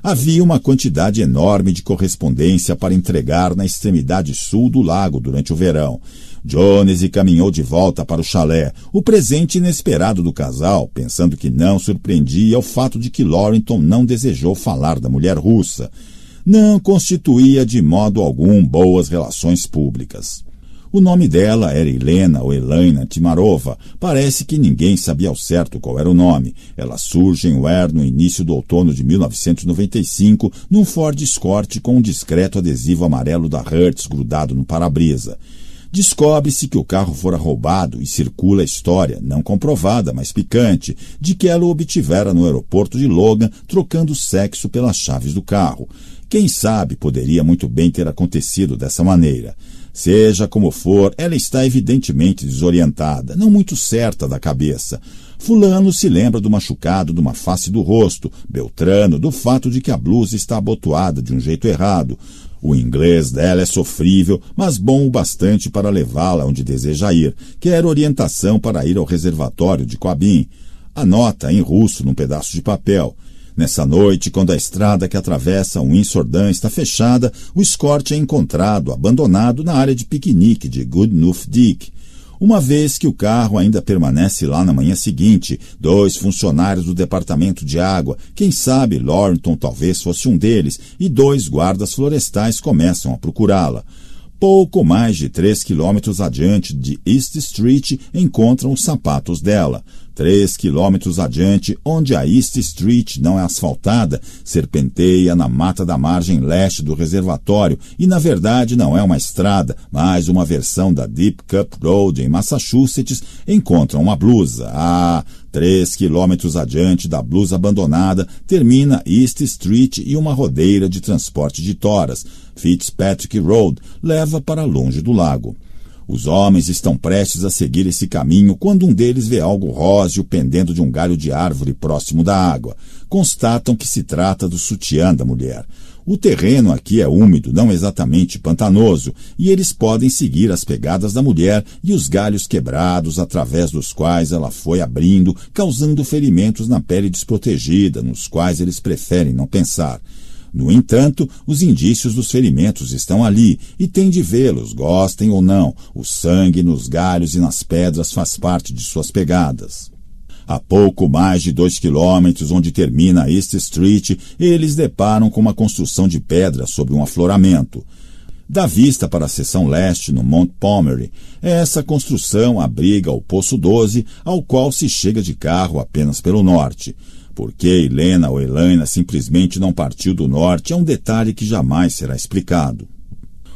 Havia uma quantidade enorme de correspondência para entregar na extremidade sul do lago durante o verão. Jones caminhou de volta para o chalé, o presente inesperado do casal, pensando que não surpreendia o fato de que Laurenton não desejou falar da mulher russa. Não constituía de modo algum boas relações públicas. O nome dela era Helena ou Elaina Timarova. Parece que ninguém sabia ao certo qual era o nome. Ela surge em air no início do outono de 1995, num Ford Escort com um discreto adesivo amarelo da Hertz grudado no para-brisa. Descobre-se que o carro fora roubado e circula a história, não comprovada, mas picante, de que ela o obtivera no aeroporto de Logan, trocando sexo pelas chaves do carro. Quem sabe poderia muito bem ter acontecido dessa maneira. Seja como for, ela está evidentemente desorientada, não muito certa da cabeça. Fulano se lembra do machucado de uma face do rosto, Beltrano do fato de que a blusa está abotoada de um jeito errado. O inglês dela é sofrível, mas bom o bastante para levá-la onde deseja ir. Quer orientação para ir ao reservatório de Coabim. Anota em russo num pedaço de papel. Nessa noite, quando a estrada que atravessa o Insordã está fechada, o escorte é encontrado abandonado na área de piquenique de Goodnough Dick. Uma vez que o carro ainda permanece lá na manhã seguinte, dois funcionários do departamento de água, quem sabe Lornton talvez fosse um deles, e dois guardas florestais começam a procurá-la. Pouco mais de três quilômetros adiante de East Street encontram os sapatos dela. Três quilômetros adiante, onde a East Street não é asfaltada, serpenteia na mata da margem leste do reservatório e, na verdade, não é uma estrada, mas uma versão da Deep Cup Road em Massachusetts, encontra uma blusa. Ah, Três quilômetros adiante da blusa abandonada, termina East Street e uma rodeira de transporte de toras, Fitzpatrick Road, leva para longe do lago. Os homens estão prestes a seguir esse caminho quando um deles vê algo róseo pendendo de um galho de árvore próximo da água. Constatam que se trata do sutiã da mulher. O terreno aqui é úmido, não exatamente pantanoso, e eles podem seguir as pegadas da mulher e os galhos quebrados através dos quais ela foi abrindo, causando ferimentos na pele desprotegida, nos quais eles preferem não pensar. No entanto, os indícios dos ferimentos estão ali e tem de vê-los, gostem ou não. O sangue nos galhos e nas pedras faz parte de suas pegadas. A pouco mais de dois quilômetros onde termina East Street, eles deparam com uma construção de pedra sobre um afloramento. Da vista para a seção leste, no Mount Pomery, essa construção abriga o Poço 12, ao qual se chega de carro apenas pelo norte. Porque Helena ou Helena simplesmente não partiu do norte é um detalhe que jamais será explicado.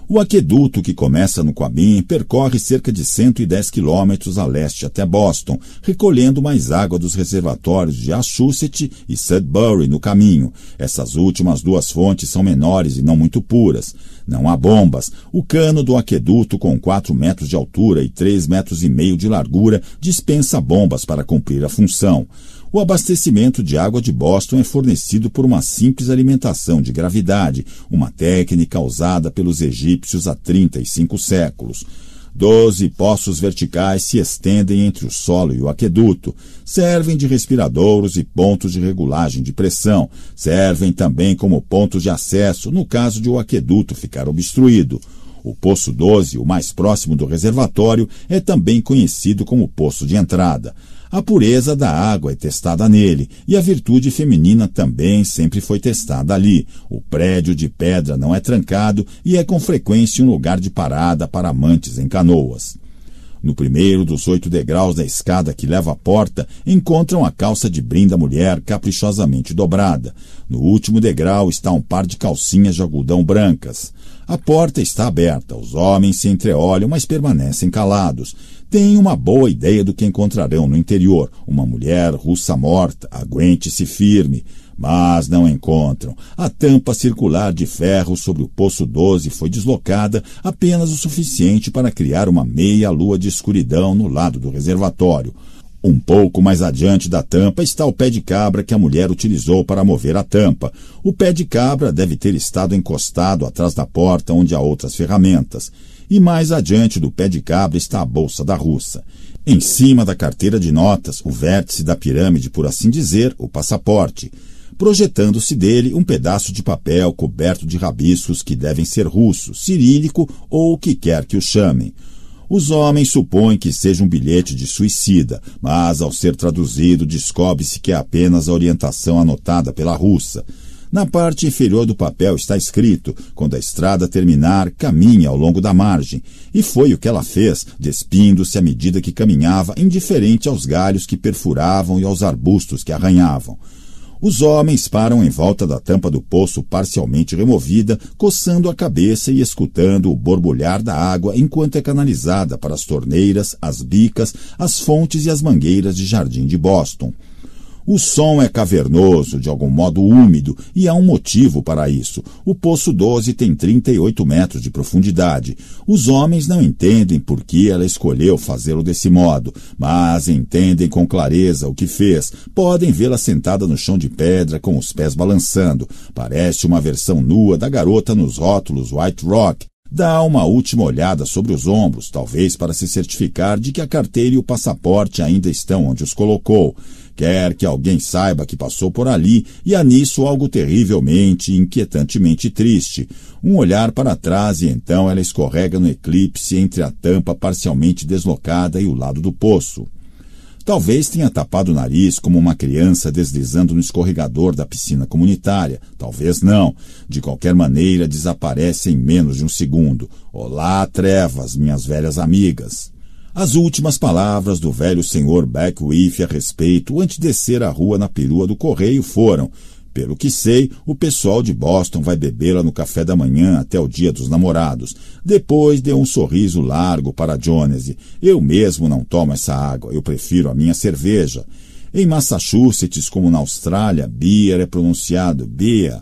O aqueduto que começa no Coabim percorre cerca de 110 quilômetros a leste até Boston, recolhendo mais água dos reservatórios de Ashuset e Sudbury no caminho. Essas últimas duas fontes são menores e não muito puras. Não há bombas. O cano do aqueduto, com 4 metros de altura e 3,5 metros e meio de largura, dispensa bombas para cumprir a função. O abastecimento de água de Boston é fornecido por uma simples alimentação de gravidade, uma técnica usada pelos egípcios há 35 séculos. Doze poços verticais se estendem entre o solo e o aqueduto. Servem de respiradouros e pontos de regulagem de pressão. Servem também como pontos de acesso no caso de o aqueduto ficar obstruído. O Poço 12, o mais próximo do reservatório, é também conhecido como Poço de Entrada. A pureza da água é testada nele, e a virtude feminina também sempre foi testada ali. O prédio de pedra não é trancado e é com frequência um lugar de parada para amantes em canoas. No primeiro dos oito degraus da escada que leva à porta, encontram a calça de brim da mulher caprichosamente dobrada. No último degrau está um par de calcinhas de algodão brancas. A porta está aberta, os homens se entreolham, mas permanecem calados têm uma boa ideia do que encontrarão no interior: uma mulher russa morta, aguente-se firme. Mas não encontram. A tampa circular de ferro sobre o poço 12 foi deslocada apenas o suficiente para criar uma meia-lua de escuridão no lado do reservatório. Um pouco mais adiante da tampa está o pé de cabra que a mulher utilizou para mover a tampa. O pé de cabra deve ter estado encostado atrás da porta onde há outras ferramentas e mais adiante do pé de cabra está a Bolsa da Russa. Em cima da carteira de notas, o vértice da pirâmide, por assim dizer, o passaporte, projetando-se dele um pedaço de papel coberto de rabiscos que devem ser russo, cirílico ou o que quer que o chamem. Os homens supõem que seja um bilhete de suicida, mas ao ser traduzido descobre-se que é apenas a orientação anotada pela russa. Na parte inferior do papel está escrito: quando a estrada terminar, caminhe ao longo da margem. E foi o que ela fez, despindo-se à medida que caminhava, indiferente aos galhos que perfuravam e aos arbustos que arranhavam. Os homens param em volta da tampa do poço parcialmente removida, coçando a cabeça e escutando o borbulhar da água enquanto é canalizada para as torneiras, as bicas, as fontes e as mangueiras de jardim de Boston. O som é cavernoso, de algum modo úmido, e há um motivo para isso. O Poço 12 tem 38 metros de profundidade. Os homens não entendem por que ela escolheu fazê-lo desse modo, mas entendem com clareza o que fez. Podem vê-la sentada no chão de pedra, com os pés balançando. Parece uma versão nua da garota nos rótulos White Rock, dá uma última olhada sobre os ombros, talvez para se certificar de que a carteira e o passaporte ainda estão onde os colocou quer que alguém saiba que passou por ali e há nisso algo terrivelmente, inquietantemente triste. Um olhar para trás e então ela escorrega no eclipse entre a tampa parcialmente deslocada e o lado do poço. Talvez tenha tapado o nariz como uma criança deslizando no escorregador da piscina comunitária. Talvez não. De qualquer maneira, desaparece em menos de um segundo. Olá, trevas, minhas velhas amigas as últimas palavras do velho senhor Beckwith a respeito antes de descer a rua na perua do correio foram: pelo que sei, o pessoal de Boston vai bebê-la no café da manhã até o dia dos namorados. Depois deu um sorriso largo para Jones. Eu mesmo não tomo essa água, eu prefiro a minha cerveja. Em Massachusetts, como na Austrália, beer é pronunciado bia.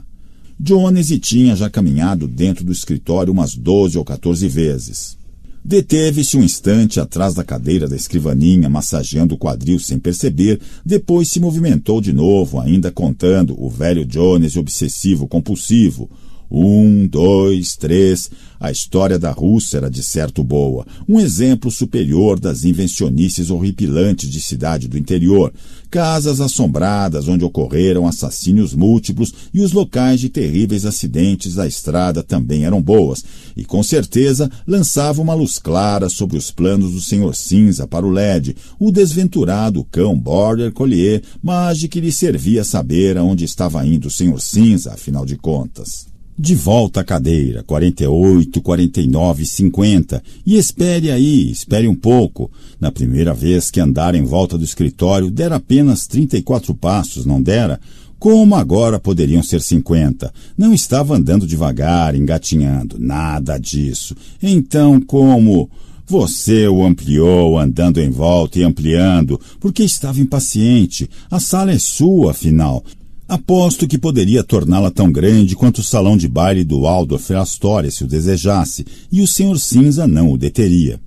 Jones tinha já caminhado dentro do escritório umas doze ou quatorze vezes. Deteve-se um instante atrás da cadeira da escrivaninha, massageando o quadril sem perceber, depois se movimentou de novo, ainda contando o velho Jones obsessivo compulsivo, um, dois, três. A história da Rússia era de certo boa, um exemplo superior das invencionices horripilantes de cidade do interior, casas assombradas onde ocorreram assassínios múltiplos e os locais de terríveis acidentes da estrada também eram boas, e com certeza lançava uma luz clara sobre os planos do Senhor Cinza para o LED, o desventurado cão Border Collier, mas de que lhe servia saber aonde estava indo o Senhor Cinza, afinal de contas de volta à cadeira, 48, 49, 50, e espere aí, espere um pouco. Na primeira vez que andara em volta do escritório, dera apenas 34 passos, não dera? Como agora poderiam ser 50? Não estava andando devagar, engatinhando, nada disso. Então, como? Você o ampliou, andando em volta e ampliando, porque estava impaciente. A sala é sua, afinal. Aposto que poderia torná-la tão grande quanto o salão de baile do Waldorf Astoria se o desejasse, e o Sr. Cinza não o deteria.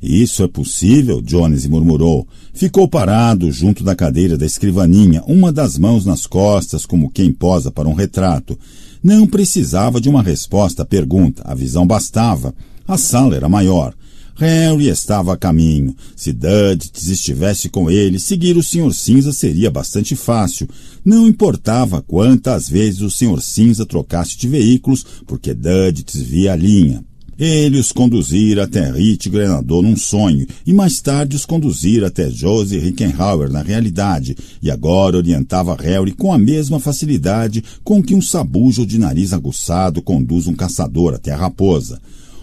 Isso é possível, Jones murmurou. Ficou parado junto da cadeira da escrivaninha, uma das mãos nas costas, como quem posa para um retrato. Não precisava de uma resposta à pergunta, a visão bastava. A sala era maior. Harry estava a caminho. Se Dudley estivesse com ele, seguir o Sr. Cinza seria bastante fácil. Não importava quantas vezes o Sr. Cinza trocasse de veículos, porque Dudley via a linha. Ele os conduzira até Rich Grenador num sonho, e mais tarde os conduzira até Josie Rickenhauer na realidade, e agora orientava Harry com a mesma facilidade com que um sabujo de nariz aguçado conduz um caçador até a raposa.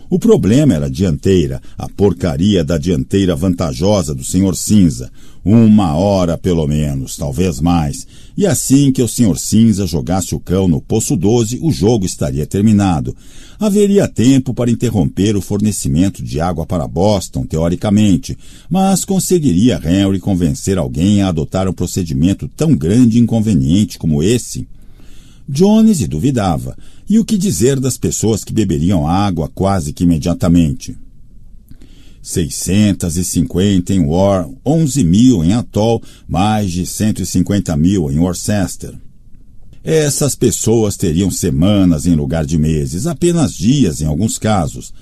O problema era a dianteira, a porcaria da dianteira vantajosa do Senhor Cinza. Uma hora pelo menos, talvez mais. E assim que o Senhor Cinza jogasse o cão no poço 12, o jogo estaria terminado. Haveria tempo para interromper o fornecimento de água para Boston, teoricamente, mas conseguiria Henry convencer alguém a adotar um procedimento tão grande e inconveniente como esse? Jones duvidava. E o que dizer das pessoas que beberiam água quase que imediatamente? 650 em War, 11 mil em Atoll, mais de 150 mil em Worcester. Essas pessoas teriam semanas em lugar de meses, apenas dias em alguns casos.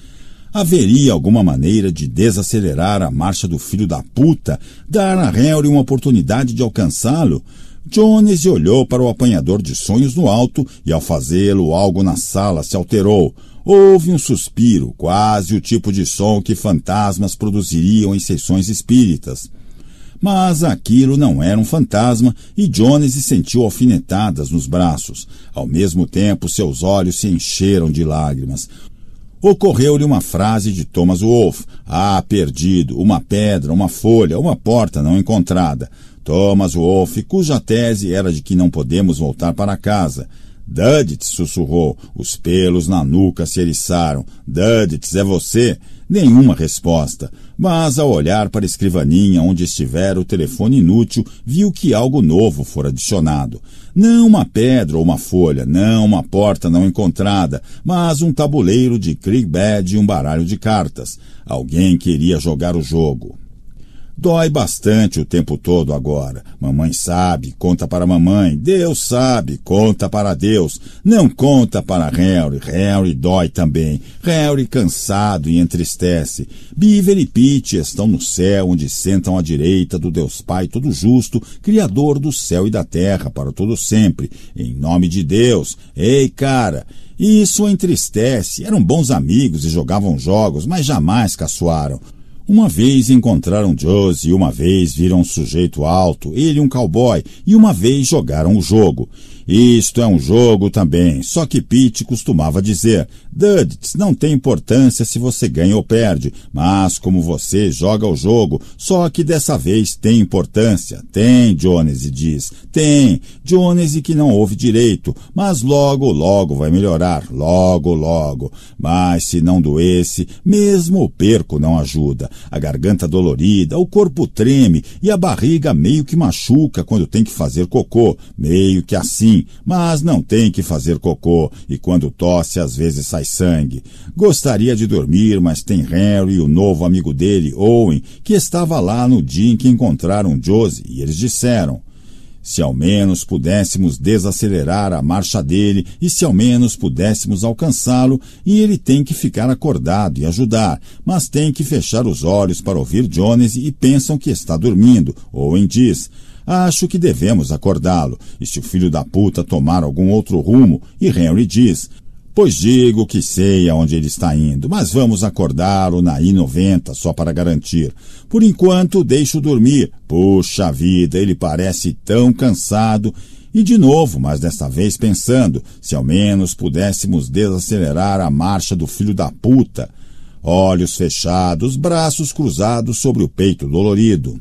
Haveria alguma maneira de desacelerar a marcha do filho da puta, dar a Harry uma oportunidade de alcançá-lo, Jones olhou para o apanhador de sonhos no alto e, ao fazê-lo, algo na sala se alterou. Houve um suspiro, quase o tipo de som que fantasmas produziriam em sessões espíritas. Mas aquilo não era um fantasma e Jones sentiu alfinetadas nos braços. Ao mesmo tempo, seus olhos se encheram de lágrimas. Ocorreu-lhe uma frase de Thomas Wolfe: Ah, perdido, uma pedra, uma folha, uma porta não encontrada. Thomas Wolfe, cuja tese era de que não podemos voltar para casa. Duddits sussurrou. Os pelos na nuca se eriçaram. Duddits, é você? Nenhuma resposta. Mas, ao olhar para a escrivaninha onde estivera o telefone inútil, viu que algo novo fora adicionado. Não uma pedra ou uma folha, não uma porta não encontrada, mas um tabuleiro de Krigbad e um baralho de cartas. Alguém queria jogar o jogo. Dói bastante o tempo todo agora. Mamãe sabe, conta para mamãe. Deus sabe, conta para Deus. Não conta para Harry. Harry dói também. Harry cansado e entristece. Beaver e Pete estão no céu, onde sentam à direita do Deus Pai todo justo, Criador do céu e da terra para todo sempre. Em nome de Deus. Ei, cara! E isso entristece. Eram bons amigos e jogavam jogos, mas jamais caçoaram. Uma vez encontraram Josie, uma vez viram um sujeito alto, ele um cowboy, e uma vez jogaram o jogo. Isto é um jogo também, só que Pete costumava dizer: Duds, não tem importância se você ganha ou perde, mas como você joga o jogo, só que dessa vez tem importância. Tem, Jones diz. Tem. Jones que não ouve direito, mas logo, logo vai melhorar. Logo, logo. Mas se não doesse, mesmo o perco não ajuda. A garganta dolorida, o corpo treme e a barriga meio que machuca quando tem que fazer cocô, meio que assim sim, mas não tem que fazer cocô e quando tosse às vezes sai sangue. Gostaria de dormir, mas tem Harry e o novo amigo dele, Owen, que estava lá no dia em que encontraram Josie e eles disseram: se ao menos pudéssemos desacelerar a marcha dele e se ao menos pudéssemos alcançá-lo, e ele tem que ficar acordado e ajudar, mas tem que fechar os olhos para ouvir Jones e pensam que está dormindo, Owen diz. Acho que devemos acordá-lo, e se o filho da puta tomar algum outro rumo, e Henry diz, Pois digo que sei aonde ele está indo, mas vamos acordá-lo na I-90 só para garantir. Por enquanto, deixo dormir. Puxa vida, ele parece tão cansado. E de novo, mas desta vez pensando, se ao menos pudéssemos desacelerar a marcha do filho da puta. Olhos fechados, braços cruzados sobre o peito dolorido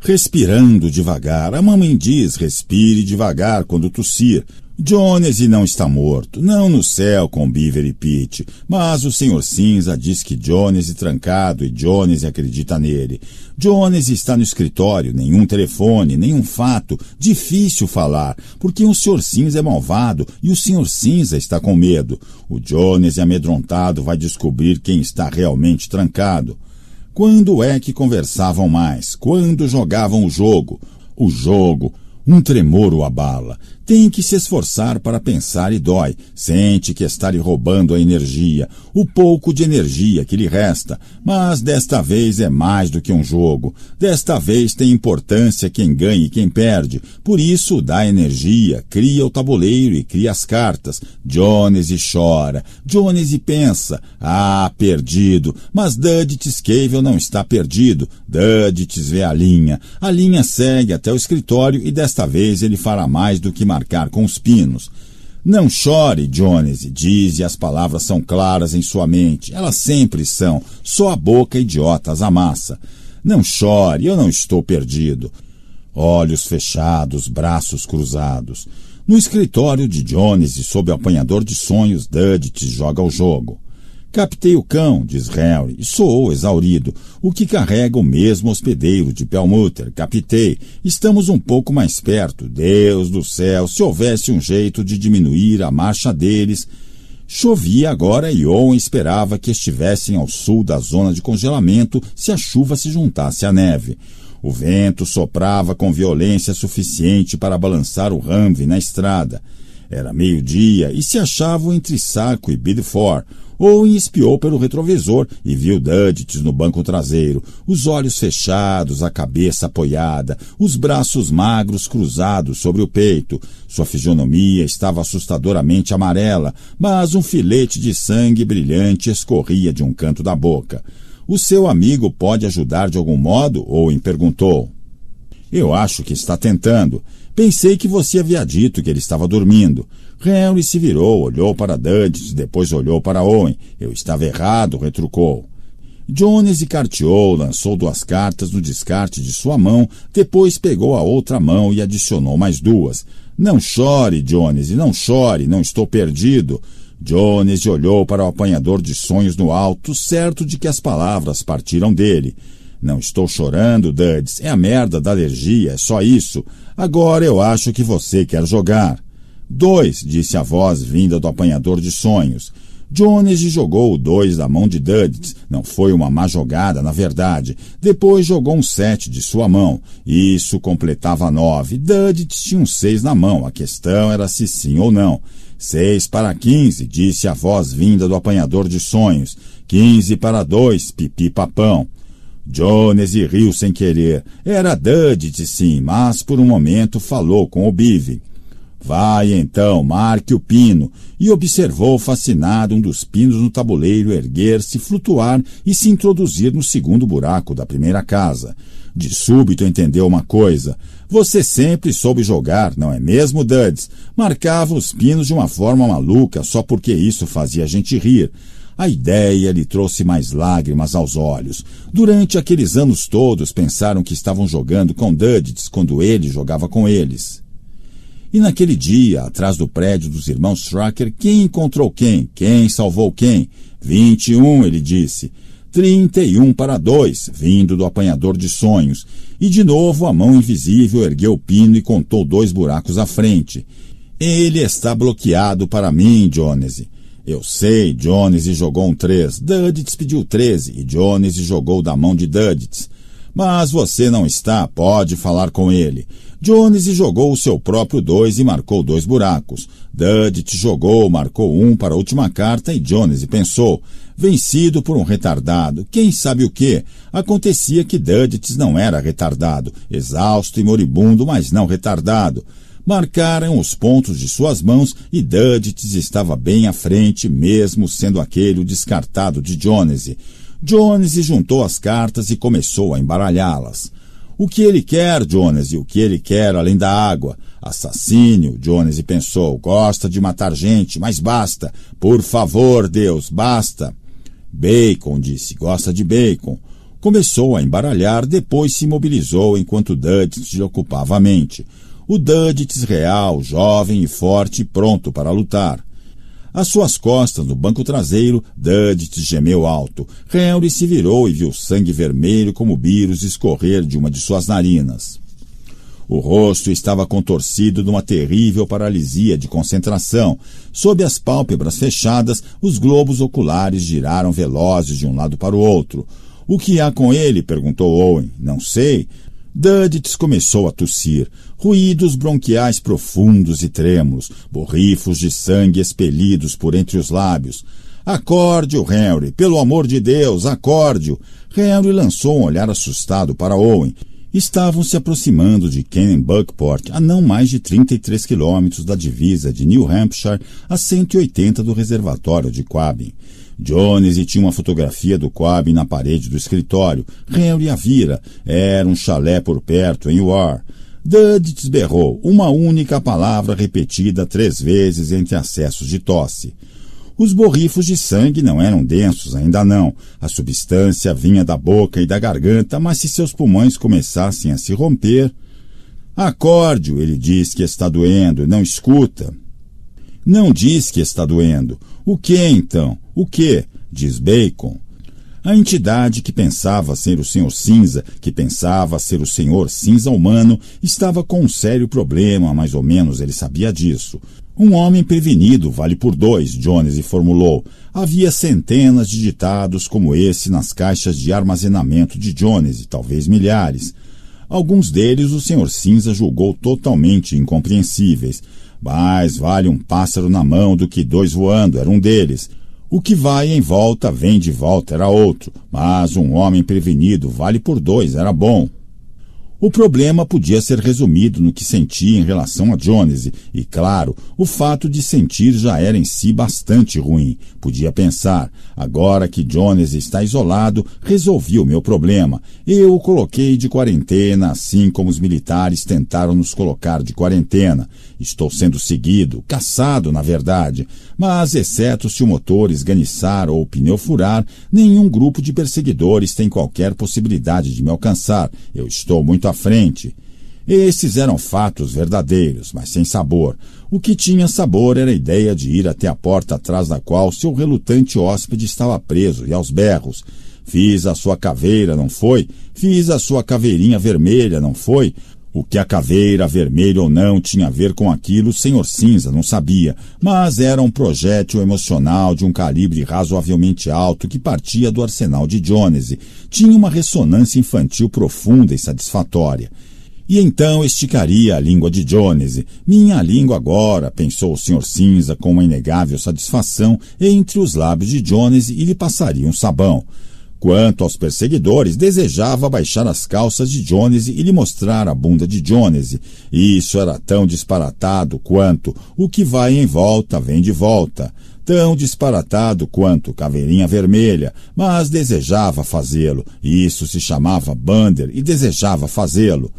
respirando devagar. A mamãe diz: respire devagar quando tossir. Jones não está morto, não no céu com Beaver e Pete, mas o Senhor Cinza diz que Jones é trancado e Jones acredita nele. Jones está no escritório, nenhum telefone, nenhum fato, difícil falar, porque o Senhor Cinza é malvado e o Senhor Cinza está com medo. O Jones amedrontado vai descobrir quem está realmente trancado. Quando é que conversavam mais? Quando jogavam o jogo? O jogo, um tremor o abala. Tem que se esforçar para pensar e dói. Sente que está lhe roubando a energia, o pouco de energia que lhe resta. Mas desta vez é mais do que um jogo. Desta vez tem importância quem ganha e quem perde. Por isso, dá energia, cria o tabuleiro e cria as cartas. Jones e chora. Jones e pensa. Ah, perdido. Mas Dudits Tiscavel não está perdido. Dudits vê a linha. A linha segue até o escritório e desta vez ele fará mais do que marcar com os pinos. Não chore, Jones, diz, e as palavras são claras em sua mente. Elas sempre são. Só a boca idiota as amassa. Não chore, eu não estou perdido. Olhos fechados, braços cruzados. No escritório de Jones e sob o apanhador de sonhos, te joga o jogo. Captei o cão, diz Harry, e soou exaurido, o que carrega o mesmo hospedeiro de Pelmuter. Captei, estamos um pouco mais perto. Deus do céu, se houvesse um jeito de diminuir a marcha deles. Chovia agora e Owen esperava que estivessem ao sul da zona de congelamento se a chuva se juntasse à neve. O vento soprava com violência suficiente para balançar o Ramve na estrada. Era meio-dia e se achavam entre Saco e Bidford ou espiou pelo retrovisor e viu Dudites no banco traseiro, os olhos fechados, a cabeça apoiada, os braços magros cruzados sobre o peito. Sua fisionomia estava assustadoramente amarela, mas um filete de sangue brilhante escorria de um canto da boca. O seu amigo pode ajudar de algum modo? Owen perguntou. Eu acho que está tentando. Pensei que você havia dito que ele estava dormindo. Henry se virou, olhou para Dantes, depois olhou para Owen. Eu estava errado, retrucou. Jones encarteou, lançou duas cartas no descarte de sua mão, depois pegou a outra mão e adicionou mais duas. Não chore, Jones, não chore, não estou perdido. Jones olhou para o apanhador de sonhos no alto, certo de que as palavras partiram dele. Não estou chorando, Duds, é a merda da alergia, é só isso. Agora eu acho que você quer jogar. Dois, disse a voz vinda do apanhador de sonhos. Jones jogou o 2 da mão de Duddits. Não foi uma má jogada, na verdade. Depois jogou um 7 de sua mão. Isso completava 9. Duddits tinha um 6 na mão. A questão era se sim ou não. 6 para 15, disse a voz vinda do apanhador de sonhos. 15 para 2, pipi papão. Jones riu sem querer. Era Duddits, sim, mas por um momento falou com o Bive. Vai então, marque o pino, e observou fascinado um dos pinos no tabuleiro erguer-se, flutuar e se introduzir no segundo buraco da primeira casa. De súbito entendeu uma coisa. Você sempre soube jogar, não é mesmo, Duds? Marcava os pinos de uma forma maluca, só porque isso fazia a gente rir. A ideia lhe trouxe mais lágrimas aos olhos. Durante aqueles anos todos pensaram que estavam jogando com Duds quando ele jogava com eles. E naquele dia, atrás do prédio dos irmãos Tracker, quem encontrou quem? Quem salvou quem? 21, ele disse. 31 para 2, vindo do apanhador de sonhos. E de novo a mão invisível ergueu o pino e contou dois buracos à frente. Ele está bloqueado para mim, Jonesy. Eu sei, Jonesy jogou um 3, Duddits pediu 13 e Jonesy jogou da mão de Duddits. Mas você não está, pode falar com ele. Jones jogou o seu próprio dois e marcou dois buracos. Dudit jogou, marcou um para a última carta e Jones pensou. Vencido por um retardado, quem sabe o que? Acontecia que Dudit não era retardado, exausto e moribundo, mas não retardado marcaram os pontos de suas mãos e Dudit estava bem à frente, mesmo sendo aquele o descartado de Jones. Jones juntou as cartas e começou a embaralhá-las. O que ele quer, Jones, e o que ele quer além da água? Assassínio, Jones pensou. Gosta de matar gente, mas basta. Por favor, Deus, basta. Bacon, disse. Gosta de bacon. Começou a embaralhar, depois se mobilizou enquanto Duddits lhe ocupava a mente. O Duddits real, jovem e forte, pronto para lutar. Às suas costas, no banco traseiro, Duddit gemeu alto. Henry se virou e viu sangue vermelho como vírus escorrer de uma de suas narinas. O rosto estava contorcido numa terrível paralisia de concentração. Sob as pálpebras fechadas, os globos oculares giraram velozes de um lado para o outro. O que há com ele? perguntou Owen. Não sei, Duddits começou a tossir, ruídos bronquiais profundos e trêmulos, borrifos de sangue expelidos por entre os lábios. Acorde-o, Henry! Pelo amor de Deus, acorde-o! Henry lançou um olhar assustado para Owen. Estavam se aproximando de Cannon Buckport, a não mais de 33 quilômetros da divisa de New Hampshire, a 180 do reservatório de Quabbin. Jones e tinha uma fotografia do Quab na parede do escritório. Henry a vira. Era um chalé por perto, em War. Dud desberrou uma única palavra repetida três vezes entre acessos de tosse. Os borrifos de sangue não eram densos, ainda não. A substância vinha da boca e da garganta, mas se seus pulmões começassem a se romper. Acorde-o, ele diz que está doendo, não escuta. Não diz que está doendo. O que então? O que, diz Bacon, a entidade que pensava ser o Senhor Cinza, que pensava ser o Senhor Cinza humano, estava com um sério problema, mais ou menos ele sabia disso. Um homem prevenido vale por dois, Jones formulou. Havia centenas de ditados como esse nas caixas de armazenamento de Jones, talvez milhares. Alguns deles o Senhor Cinza julgou totalmente incompreensíveis. Mas vale um pássaro na mão do que dois voando, era um deles. O que vai em volta, vem de volta, era outro, mas um homem prevenido vale por dois, era bom. O problema podia ser resumido no que sentia em relação a Jones, e claro, o fato de sentir já era em si bastante ruim. Podia pensar, agora que Jones está isolado, resolvi o meu problema. Eu o coloquei de quarentena, assim como os militares tentaram nos colocar de quarentena. Estou sendo seguido, caçado, na verdade. Mas, exceto se o motor esganiçar ou o pneu furar, nenhum grupo de perseguidores tem qualquer possibilidade de me alcançar. Eu estou muito à frente. Esses eram fatos verdadeiros, mas sem sabor. O que tinha sabor era a ideia de ir até a porta atrás da qual seu relutante hóspede estava preso e aos berros. Fiz a sua caveira, não foi? Fiz a sua caveirinha vermelha, não foi? O que a caveira, vermelha ou não, tinha a ver com aquilo, o senhor Cinza não sabia, mas era um projétil emocional de um calibre razoavelmente alto que partia do arsenal de Jones. Tinha uma ressonância infantil profunda e satisfatória. E então esticaria a língua de Jones. Minha língua agora, pensou o senhor Cinza com uma inegável satisfação, entre os lábios de Jones e lhe passaria um sabão. Quanto aos perseguidores, desejava baixar as calças de Jones e lhe mostrar a bunda de Jones. Isso era tão disparatado quanto o que vai em volta vem de volta. Tão disparatado quanto Caveirinha Vermelha, mas desejava fazê-lo. Isso se chamava Bander e desejava fazê-lo.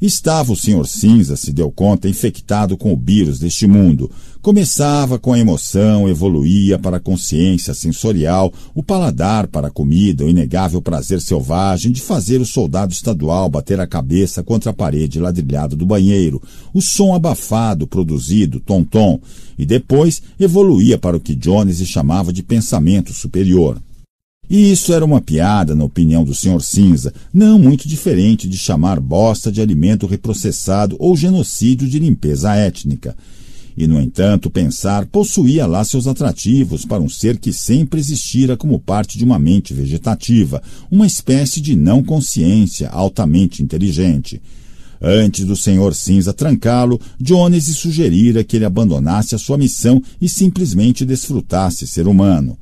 Estava o Sr. Cinza, se deu conta, infectado com o vírus deste mundo. Começava com a emoção, evoluía para a consciência sensorial, o paladar para a comida, o inegável prazer selvagem de fazer o soldado estadual bater a cabeça contra a parede ladrilhada do banheiro, o som abafado produzido, tom-tom, e depois evoluía para o que Jones chamava de pensamento superior. E isso era uma piada, na opinião do Sr. Cinza, não muito diferente de chamar bosta de alimento reprocessado ou genocídio de limpeza étnica. E, no entanto, pensar possuía lá seus atrativos para um ser que sempre existira como parte de uma mente vegetativa, uma espécie de não consciência altamente inteligente. Antes do Senhor Cinza trancá-lo, Jones sugerira que ele abandonasse a sua missão e simplesmente desfrutasse ser humano.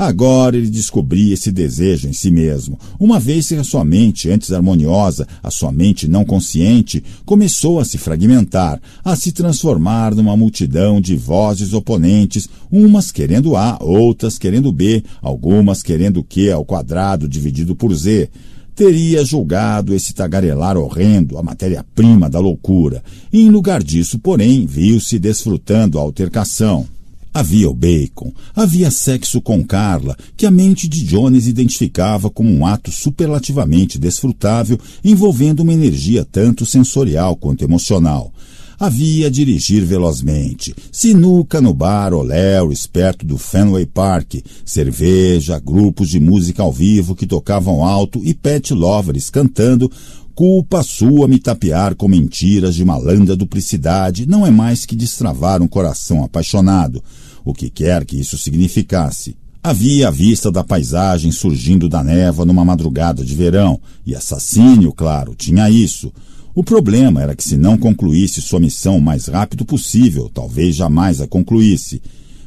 Agora ele descobria esse desejo em si mesmo, uma vez que a sua mente, antes harmoniosa, a sua mente não consciente, começou a se fragmentar, a se transformar numa multidão de vozes oponentes, umas querendo A, outras querendo B, algumas querendo Q ao quadrado dividido por Z teria julgado esse tagarelar horrendo a matéria-prima da loucura. em lugar disso, porém, viu-se desfrutando a altercação. Havia o bacon, havia sexo com Carla, que a mente de Jones identificava como um ato superlativamente desfrutável, envolvendo uma energia tanto sensorial quanto emocional. Havia dirigir velozmente, sinuca no bar O'Learys perto do Fenway Park, cerveja, grupos de música ao vivo que tocavam alto e Pet Lovers cantando, Culpa sua me tapear com mentiras de malanda duplicidade não é mais que destravar um coração apaixonado, o que quer que isso significasse. Havia a vista da paisagem surgindo da névoa numa madrugada de verão, e assassínio, claro, tinha isso. O problema era que se não concluísse sua missão o mais rápido possível, talvez jamais a concluísse.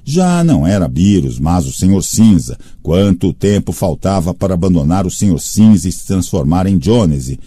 Já não era Birus, mas o Senhor Cinza. Quanto tempo faltava para abandonar o Senhor Cinza e se transformar em Jonesy?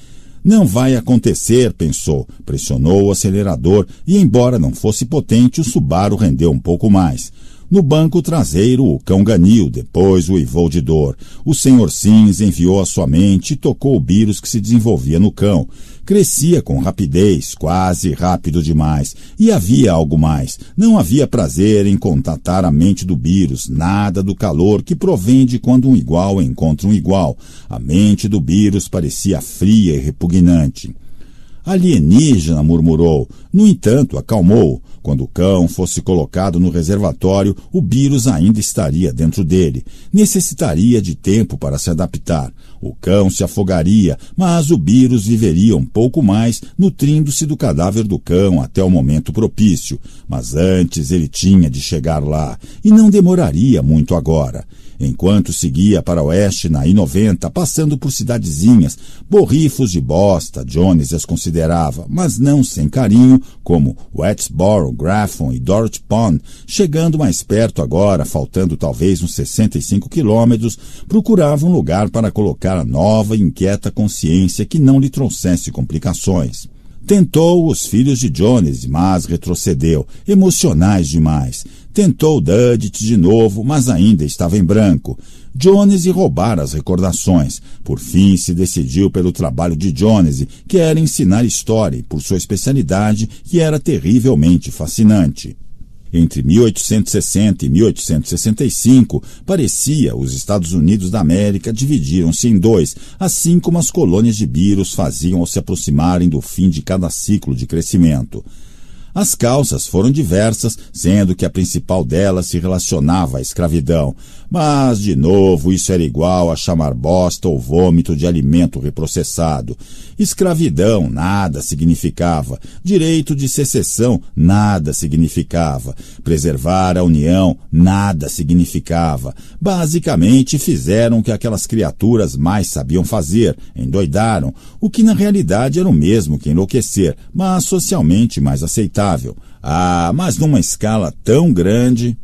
Não vai acontecer, pensou. Pressionou o acelerador e, embora não fosse potente, o Subaru rendeu um pouco mais. No banco traseiro, o cão ganil, depois uivou de dor. O senhor cinza enviou a sua mente e tocou o vírus que se desenvolvia no cão. Crescia com rapidez, quase rápido demais. E havia algo mais. Não havia prazer em contatar a mente do vírus, nada do calor que provém de quando um igual encontra um igual. A mente do vírus parecia fria e repugnante. Alienígena, murmurou. No entanto, acalmou. Quando o cão fosse colocado no reservatório, o vírus ainda estaria dentro dele. Necessitaria de tempo para se adaptar. O cão se afogaria, mas o vírus viveria um pouco mais, nutrindo-se do cadáver do cão até o momento propício. Mas antes ele tinha de chegar lá, e não demoraria muito agora. Enquanto seguia para oeste na I-90, passando por cidadezinhas, borrifos de bosta, Jones as considerava, mas não sem carinho, como Wetsboro, Graffon e Dorothy Pond, chegando mais perto agora, faltando talvez uns 65 quilômetros, procurava um lugar para colocar a nova e inquieta consciência que não lhe trouxesse complicações. Tentou os filhos de Jones, mas retrocedeu, emocionais demais. Tentou Duddit de novo, mas ainda estava em branco. Jones roubara as recordações. Por fim, se decidiu pelo trabalho de Jones, que era ensinar história, por sua especialidade, que era terrivelmente fascinante. Entre 1860 e 1865, parecia os Estados Unidos da América dividiram-se em dois, assim como as colônias de biros faziam ao se aproximarem do fim de cada ciclo de crescimento. As causas foram diversas, sendo que a principal delas se relacionava à escravidão. Mas, de novo, isso era igual a chamar bosta ou vômito de alimento reprocessado. Escravidão nada significava. Direito de secessão nada significava. Preservar a União nada significava. Basicamente fizeram o que aquelas criaturas mais sabiam fazer, endoidaram, o que na realidade era o mesmo que enlouquecer, mas socialmente mais aceitável. Ah, mas numa escala tão grande.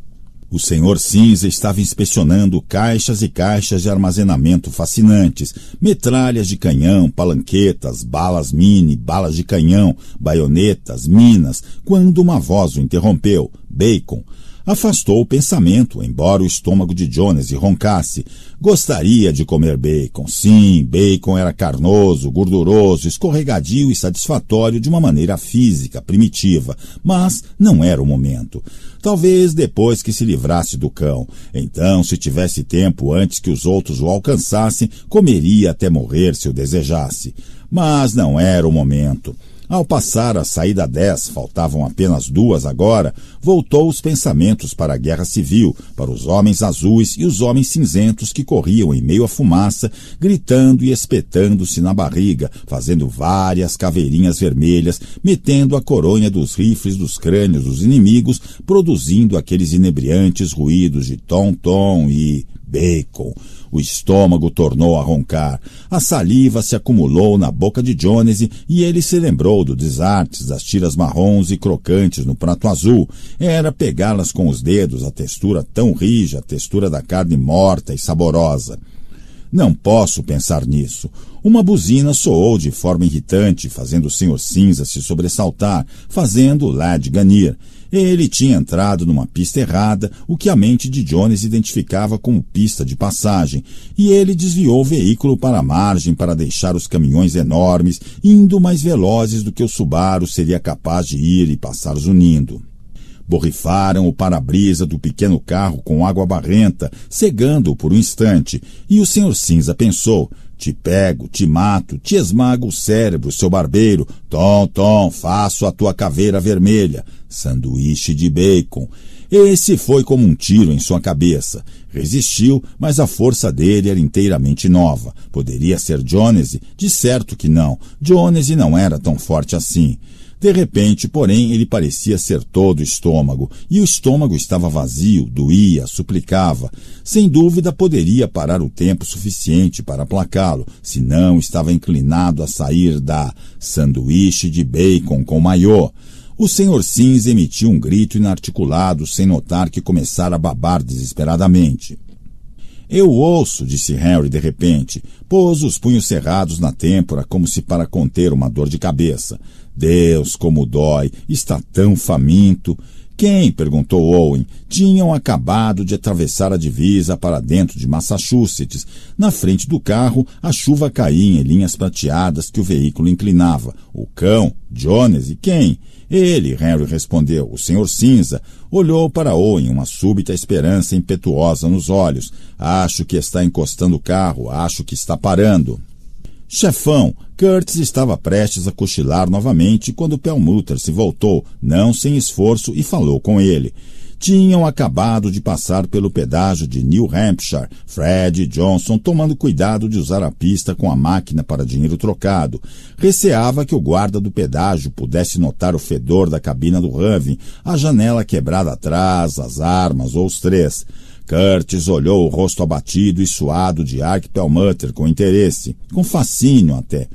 O senhor cinza estava inspecionando caixas e caixas de armazenamento fascinantes, metralhas de canhão, palanquetas, balas mini, balas de canhão, baionetas, minas, quando uma voz o interrompeu. Bacon, afastou o pensamento, embora o estômago de Jones roncasse. Gostaria de comer bacon. Sim, bacon era carnoso, gorduroso, escorregadio e satisfatório de uma maneira física, primitiva, mas não era o momento. Talvez depois que se livrasse do cão. Então, se tivesse tempo antes que os outros o alcançassem, comeria até morrer se o desejasse. Mas não era o momento. Ao passar a saída 10, faltavam apenas duas agora, voltou os pensamentos para a guerra civil, para os homens azuis e os homens cinzentos que corriam em meio à fumaça, gritando e espetando-se na barriga, fazendo várias caveirinhas vermelhas, metendo a coronha dos rifles dos crânios dos inimigos, produzindo aqueles inebriantes ruídos de tom-tom e bacon, o estômago tornou a roncar. A saliva se acumulou na boca de Jones e ele se lembrou do desartes das tiras marrons e crocantes no prato azul. Era pegá-las com os dedos, a textura tão rija, a textura da carne morta e saborosa. Não posso pensar nisso. Uma buzina soou de forma irritante, fazendo o senhor Cinza se sobressaltar, fazendo o Lad ganir. Ele tinha entrado numa pista errada, o que a mente de Jones identificava como pista de passagem, e ele desviou o veículo para a margem para deixar os caminhões enormes, indo mais velozes do que o Subaru seria capaz de ir e passar zunindo. Borrifaram o para-brisa do pequeno carro com água barrenta, cegando-o por um instante, e o Sr. Cinza pensou: te pego, te mato, te esmago o cérebro, seu barbeiro. Tom, tom, faço a tua caveira vermelha. Sanduíche de bacon. Esse foi como um tiro em sua cabeça. Resistiu, mas a força dele era inteiramente nova. Poderia ser Jonesy? De certo que não. Jonesy não era tão forte assim. De repente, porém, ele parecia ser todo estômago, e o estômago estava vazio, doía, suplicava. Sem dúvida poderia parar o tempo suficiente para aplacá-lo, se não estava inclinado a sair da sanduíche de bacon com maiô. O senhor Sims emitiu um grito inarticulado, sem notar que começara a babar desesperadamente. Eu ouço, disse Harry de repente. Pôs os punhos cerrados na têmpora como se para conter uma dor de cabeça. Deus, como dói! Está tão faminto! Quem? perguntou Owen. Tinham acabado de atravessar a divisa para dentro de Massachusetts. Na frente do carro, a chuva caía em linhas prateadas que o veículo inclinava. O cão? Jones e quem? Ele, Henry respondeu. O senhor cinza. Olhou para Owen, uma súbita esperança impetuosa nos olhos. Acho que está encostando o carro, acho que está parando. Chefão, Curtis estava prestes a cochilar novamente quando Perlmutter se voltou, não sem esforço, e falou com ele. Tinham acabado de passar pelo pedágio de New Hampshire, Fred e Johnson tomando cuidado de usar a pista com a máquina para dinheiro trocado. Receava que o guarda do pedágio pudesse notar o fedor da cabina do Raven, a janela quebrada atrás, as armas ou os três. Curtis olhou o rosto abatido e suado de Achtelmutter com interesse, com fascínio até.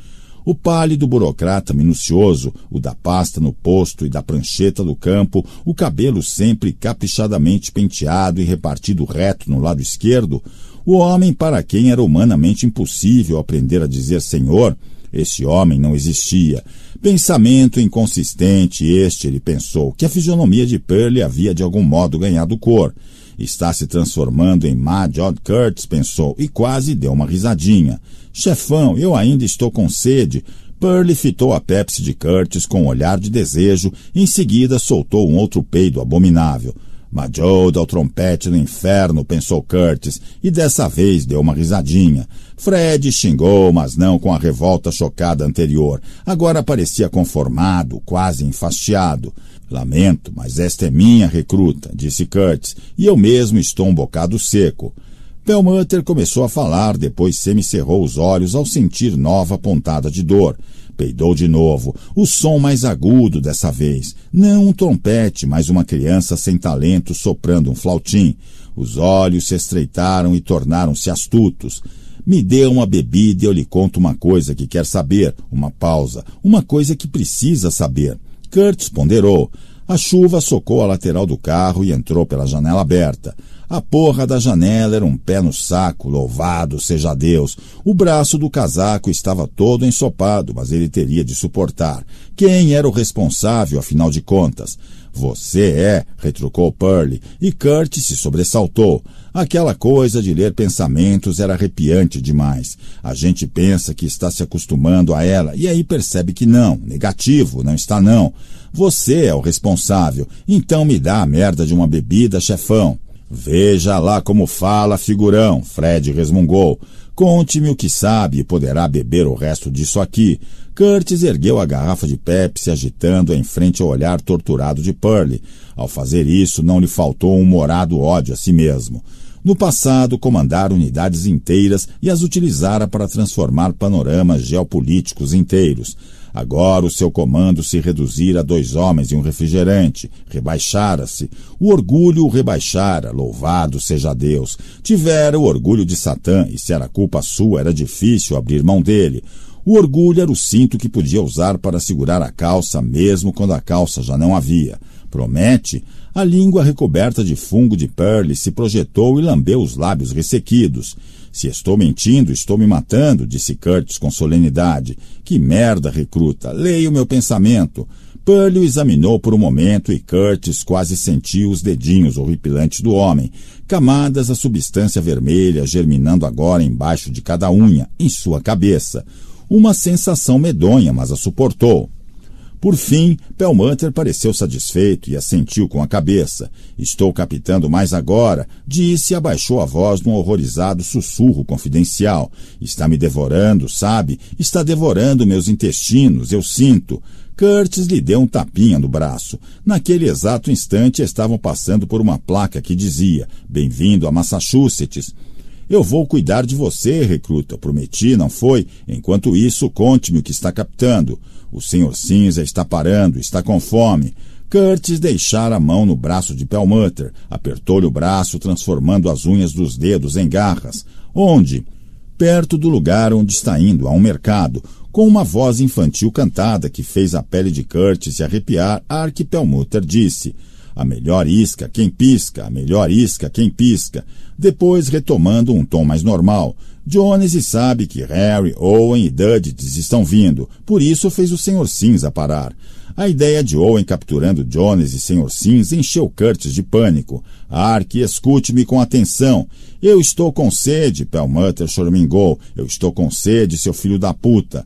O pálido burocrata minucioso, o da pasta no posto e da prancheta do campo, o cabelo sempre caprichadamente penteado e repartido reto no lado esquerdo, o homem para quem era humanamente impossível aprender a dizer senhor, esse homem não existia. Pensamento inconsistente este, ele pensou, que a fisionomia de Pearl havia de algum modo ganhado cor. Está se transformando em Mad Odd Curtis, pensou, e quase deu uma risadinha. Chefão, eu ainda estou com sede. Pearly fitou a Pepsi de Curtis com um olhar de desejo, em seguida soltou um outro peido abominável. Majode ao trompete no inferno, pensou Curtis, e dessa vez deu uma risadinha. Fred xingou, mas não com a revolta chocada anterior. Agora parecia conformado, quase enfastiado. Lamento, mas esta é minha recruta, disse Curtis, e eu mesmo estou um bocado seco. Bellmutter começou a falar, depois semicerrou os olhos ao sentir nova pontada de dor. Peidou de novo, o som mais agudo dessa vez. Não um trompete, mas uma criança sem talento soprando um flautim. Os olhos se estreitaram e tornaram-se astutos. Me dê uma bebida e eu lhe conto uma coisa que quer saber, uma pausa, uma coisa que precisa saber. Kurtz ponderou. A chuva socou a lateral do carro e entrou pela janela aberta. A porra da janela era um pé no saco, louvado seja Deus. O braço do casaco estava todo ensopado, mas ele teria de suportar. Quem era o responsável, afinal de contas? Você é, retrucou Pearlie, e Kurt se sobressaltou. Aquela coisa de ler pensamentos era arrepiante demais. A gente pensa que está se acostumando a ela e aí percebe que não, negativo, não está não. Você é o responsável, então me dá a merda de uma bebida, chefão. Veja lá como fala, figurão, Fred resmungou. Conte-me o que sabe e poderá beber o resto disso aqui. Curtis ergueu a garrafa de Pepsi, agitando em frente ao olhar torturado de Pearlie. Ao fazer isso, não lhe faltou um morado ódio a si mesmo. No passado, comandara unidades inteiras e as utilizara para transformar panoramas geopolíticos inteiros. Agora o seu comando se reduzira a dois homens e um refrigerante. Rebaixara-se. O orgulho o rebaixara. Louvado seja Deus. Tivera o orgulho de Satã, e se era culpa sua, era difícil abrir mão dele. O orgulho era o cinto que podia usar para segurar a calça, mesmo quando a calça já não havia. Promete, a língua recoberta de fungo de Pearl se projetou e lambeu os lábios ressequidos. Se estou mentindo, estou me matando, disse Curtis com solenidade. Que merda, recruta! Leia o meu pensamento. Pearl o examinou por um momento e Curtis quase sentiu os dedinhos horripilantes do homem, camadas da substância vermelha germinando agora embaixo de cada unha, em sua cabeça. Uma sensação medonha, mas a suportou. Por fim, Pelmanter pareceu satisfeito e assentiu com a cabeça. Estou captando mais agora, disse e abaixou a voz num horrorizado sussurro confidencial. Está me devorando, sabe? Está devorando meus intestinos, eu sinto. Curtis lhe deu um tapinha no braço. Naquele exato instante estavam passando por uma placa que dizia: Bem-vindo a Massachusetts. Eu vou cuidar de você, recruta. Prometi, não foi? Enquanto isso, conte-me o que está captando. O senhor Cinza está parando, está com fome. Curtis deixara a mão no braço de Pelmutter, apertou-lhe o braço, transformando as unhas dos dedos em garras. Onde? Perto do lugar onde está indo, a um mercado, com uma voz infantil cantada que fez a pele de Curtis se arrepiar, Ark Pelmutter disse — a melhor isca, quem pisca, a melhor isca, quem pisca. Depois, retomando um tom mais normal, Jones sabe que Harry, Owen e Dudley estão vindo, por isso fez o Senhor Cinza parar. A ideia de Owen capturando Jones e Senhor Cinza encheu Curtis de pânico. Ark, escute-me com atenção. Eu estou com sede, Pelmutter choramingou. Eu estou com sede, seu filho da puta.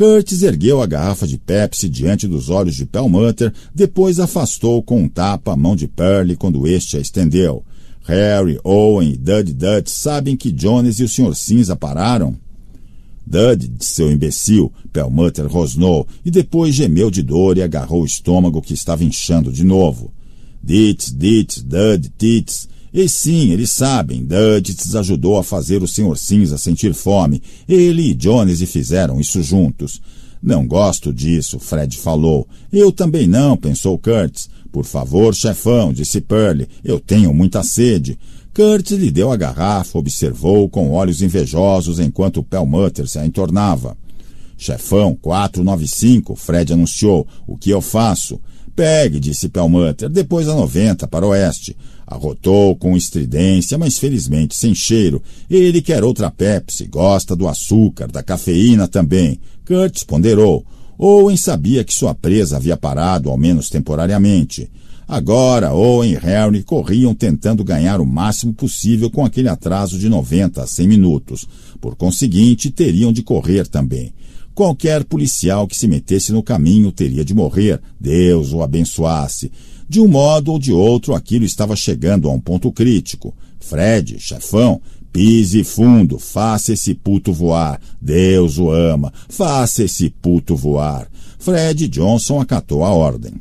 Curtis ergueu a garrafa de Pepsi diante dos olhos de Perlmutter, depois afastou com um tapa a mão de Pearly quando este a estendeu. Harry, Owen e Dud Dud sabem que Jones e o Sr. Cinza pararam? Dud, seu imbecil, Perlmutter rosnou e depois gemeu de dor e agarrou o estômago que estava inchando de novo. Dits, dits, Dud, tits. E sim, eles sabem, Duddits ajudou a fazer o Sr. Cinza sentir fome. Ele e Jones fizeram isso juntos. Não gosto disso, Fred falou. Eu também não, pensou Kurtz. Por favor, chefão, disse Pearl, eu tenho muita sede. Kurtz lhe deu a garrafa, observou com olhos invejosos enquanto Pellmutter se a entornava. Chefão, 495, Fred anunciou. O que eu faço? Pegue, disse Pellmutter, depois a 90, para oeste. Arrotou com estridência, mas felizmente sem cheiro. Ele quer outra Pepsi, gosta do açúcar, da cafeína também. Curtis ponderou. Owen sabia que sua presa havia parado, ao menos temporariamente. Agora, Owen e Harry corriam tentando ganhar o máximo possível com aquele atraso de 90 a 100 minutos. Por conseguinte, teriam de correr também. Qualquer policial que se metesse no caminho teria de morrer, Deus o abençoasse. De um modo ou de outro, aquilo estava chegando a um ponto crítico. Fred, chefão, pise fundo, faça esse puto voar. Deus o ama, faça esse puto voar. Fred Johnson acatou a ordem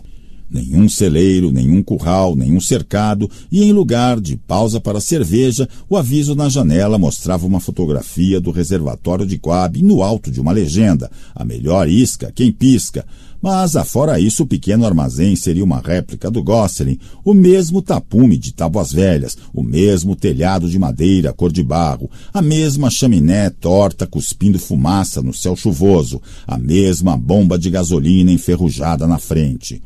nenhum celeiro, nenhum curral, nenhum cercado, e em lugar de pausa para cerveja, o aviso na janela mostrava uma fotografia do reservatório de Coab no alto de uma legenda: A melhor isca, quem pisca. Mas, afora isso, o pequeno armazém seria uma réplica do Gosselin, o mesmo tapume de tábuas velhas, o mesmo telhado de madeira cor de barro, a mesma chaminé torta cuspindo fumaça no céu chuvoso, a mesma bomba de gasolina enferrujada na frente.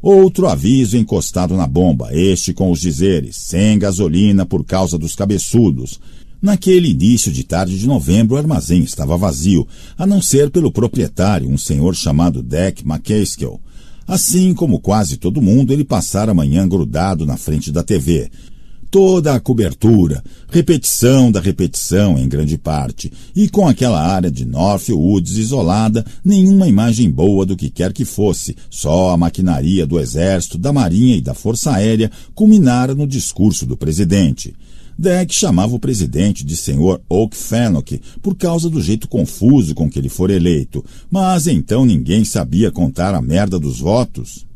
Outro aviso encostado na bomba, este com os dizeres: sem gasolina por causa dos cabeçudos. Naquele início de tarde de novembro, o armazém estava vazio, a não ser pelo proprietário, um senhor chamado Deck McCaskill. Assim como quase todo mundo, ele passara a manhã grudado na frente da TV toda a cobertura, repetição da repetição em grande parte, e com aquela área de North Woods isolada, nenhuma imagem boa do que quer que fosse, só a maquinaria do Exército, da Marinha e da Força Aérea culminara no discurso do presidente. Deck chamava o presidente de senhor Oak Fennock por causa do jeito confuso com que ele for eleito, mas então ninguém sabia contar a merda dos votos.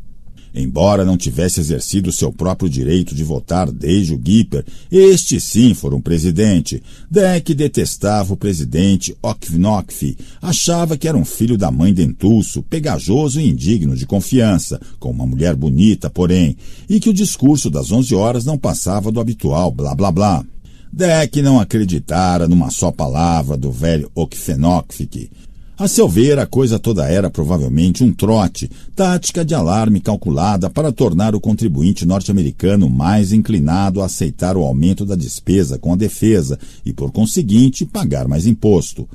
Embora não tivesse exercido seu próprio direito de votar desde o Gipper, este sim for um presidente. Deck detestava o presidente Okvinokfi, achava que era um filho da mãe dentulso, pegajoso e indigno de confiança, com uma mulher bonita, porém, e que o discurso das onze horas não passava do habitual blá blá blá. Deck não acreditara numa só palavra do velho Okfenokfik. A seu ver, a coisa toda era provavelmente um trote, tática de alarme calculada para tornar o contribuinte norte-americano mais inclinado a aceitar o aumento da despesa com a defesa e, por conseguinte, pagar mais imposto.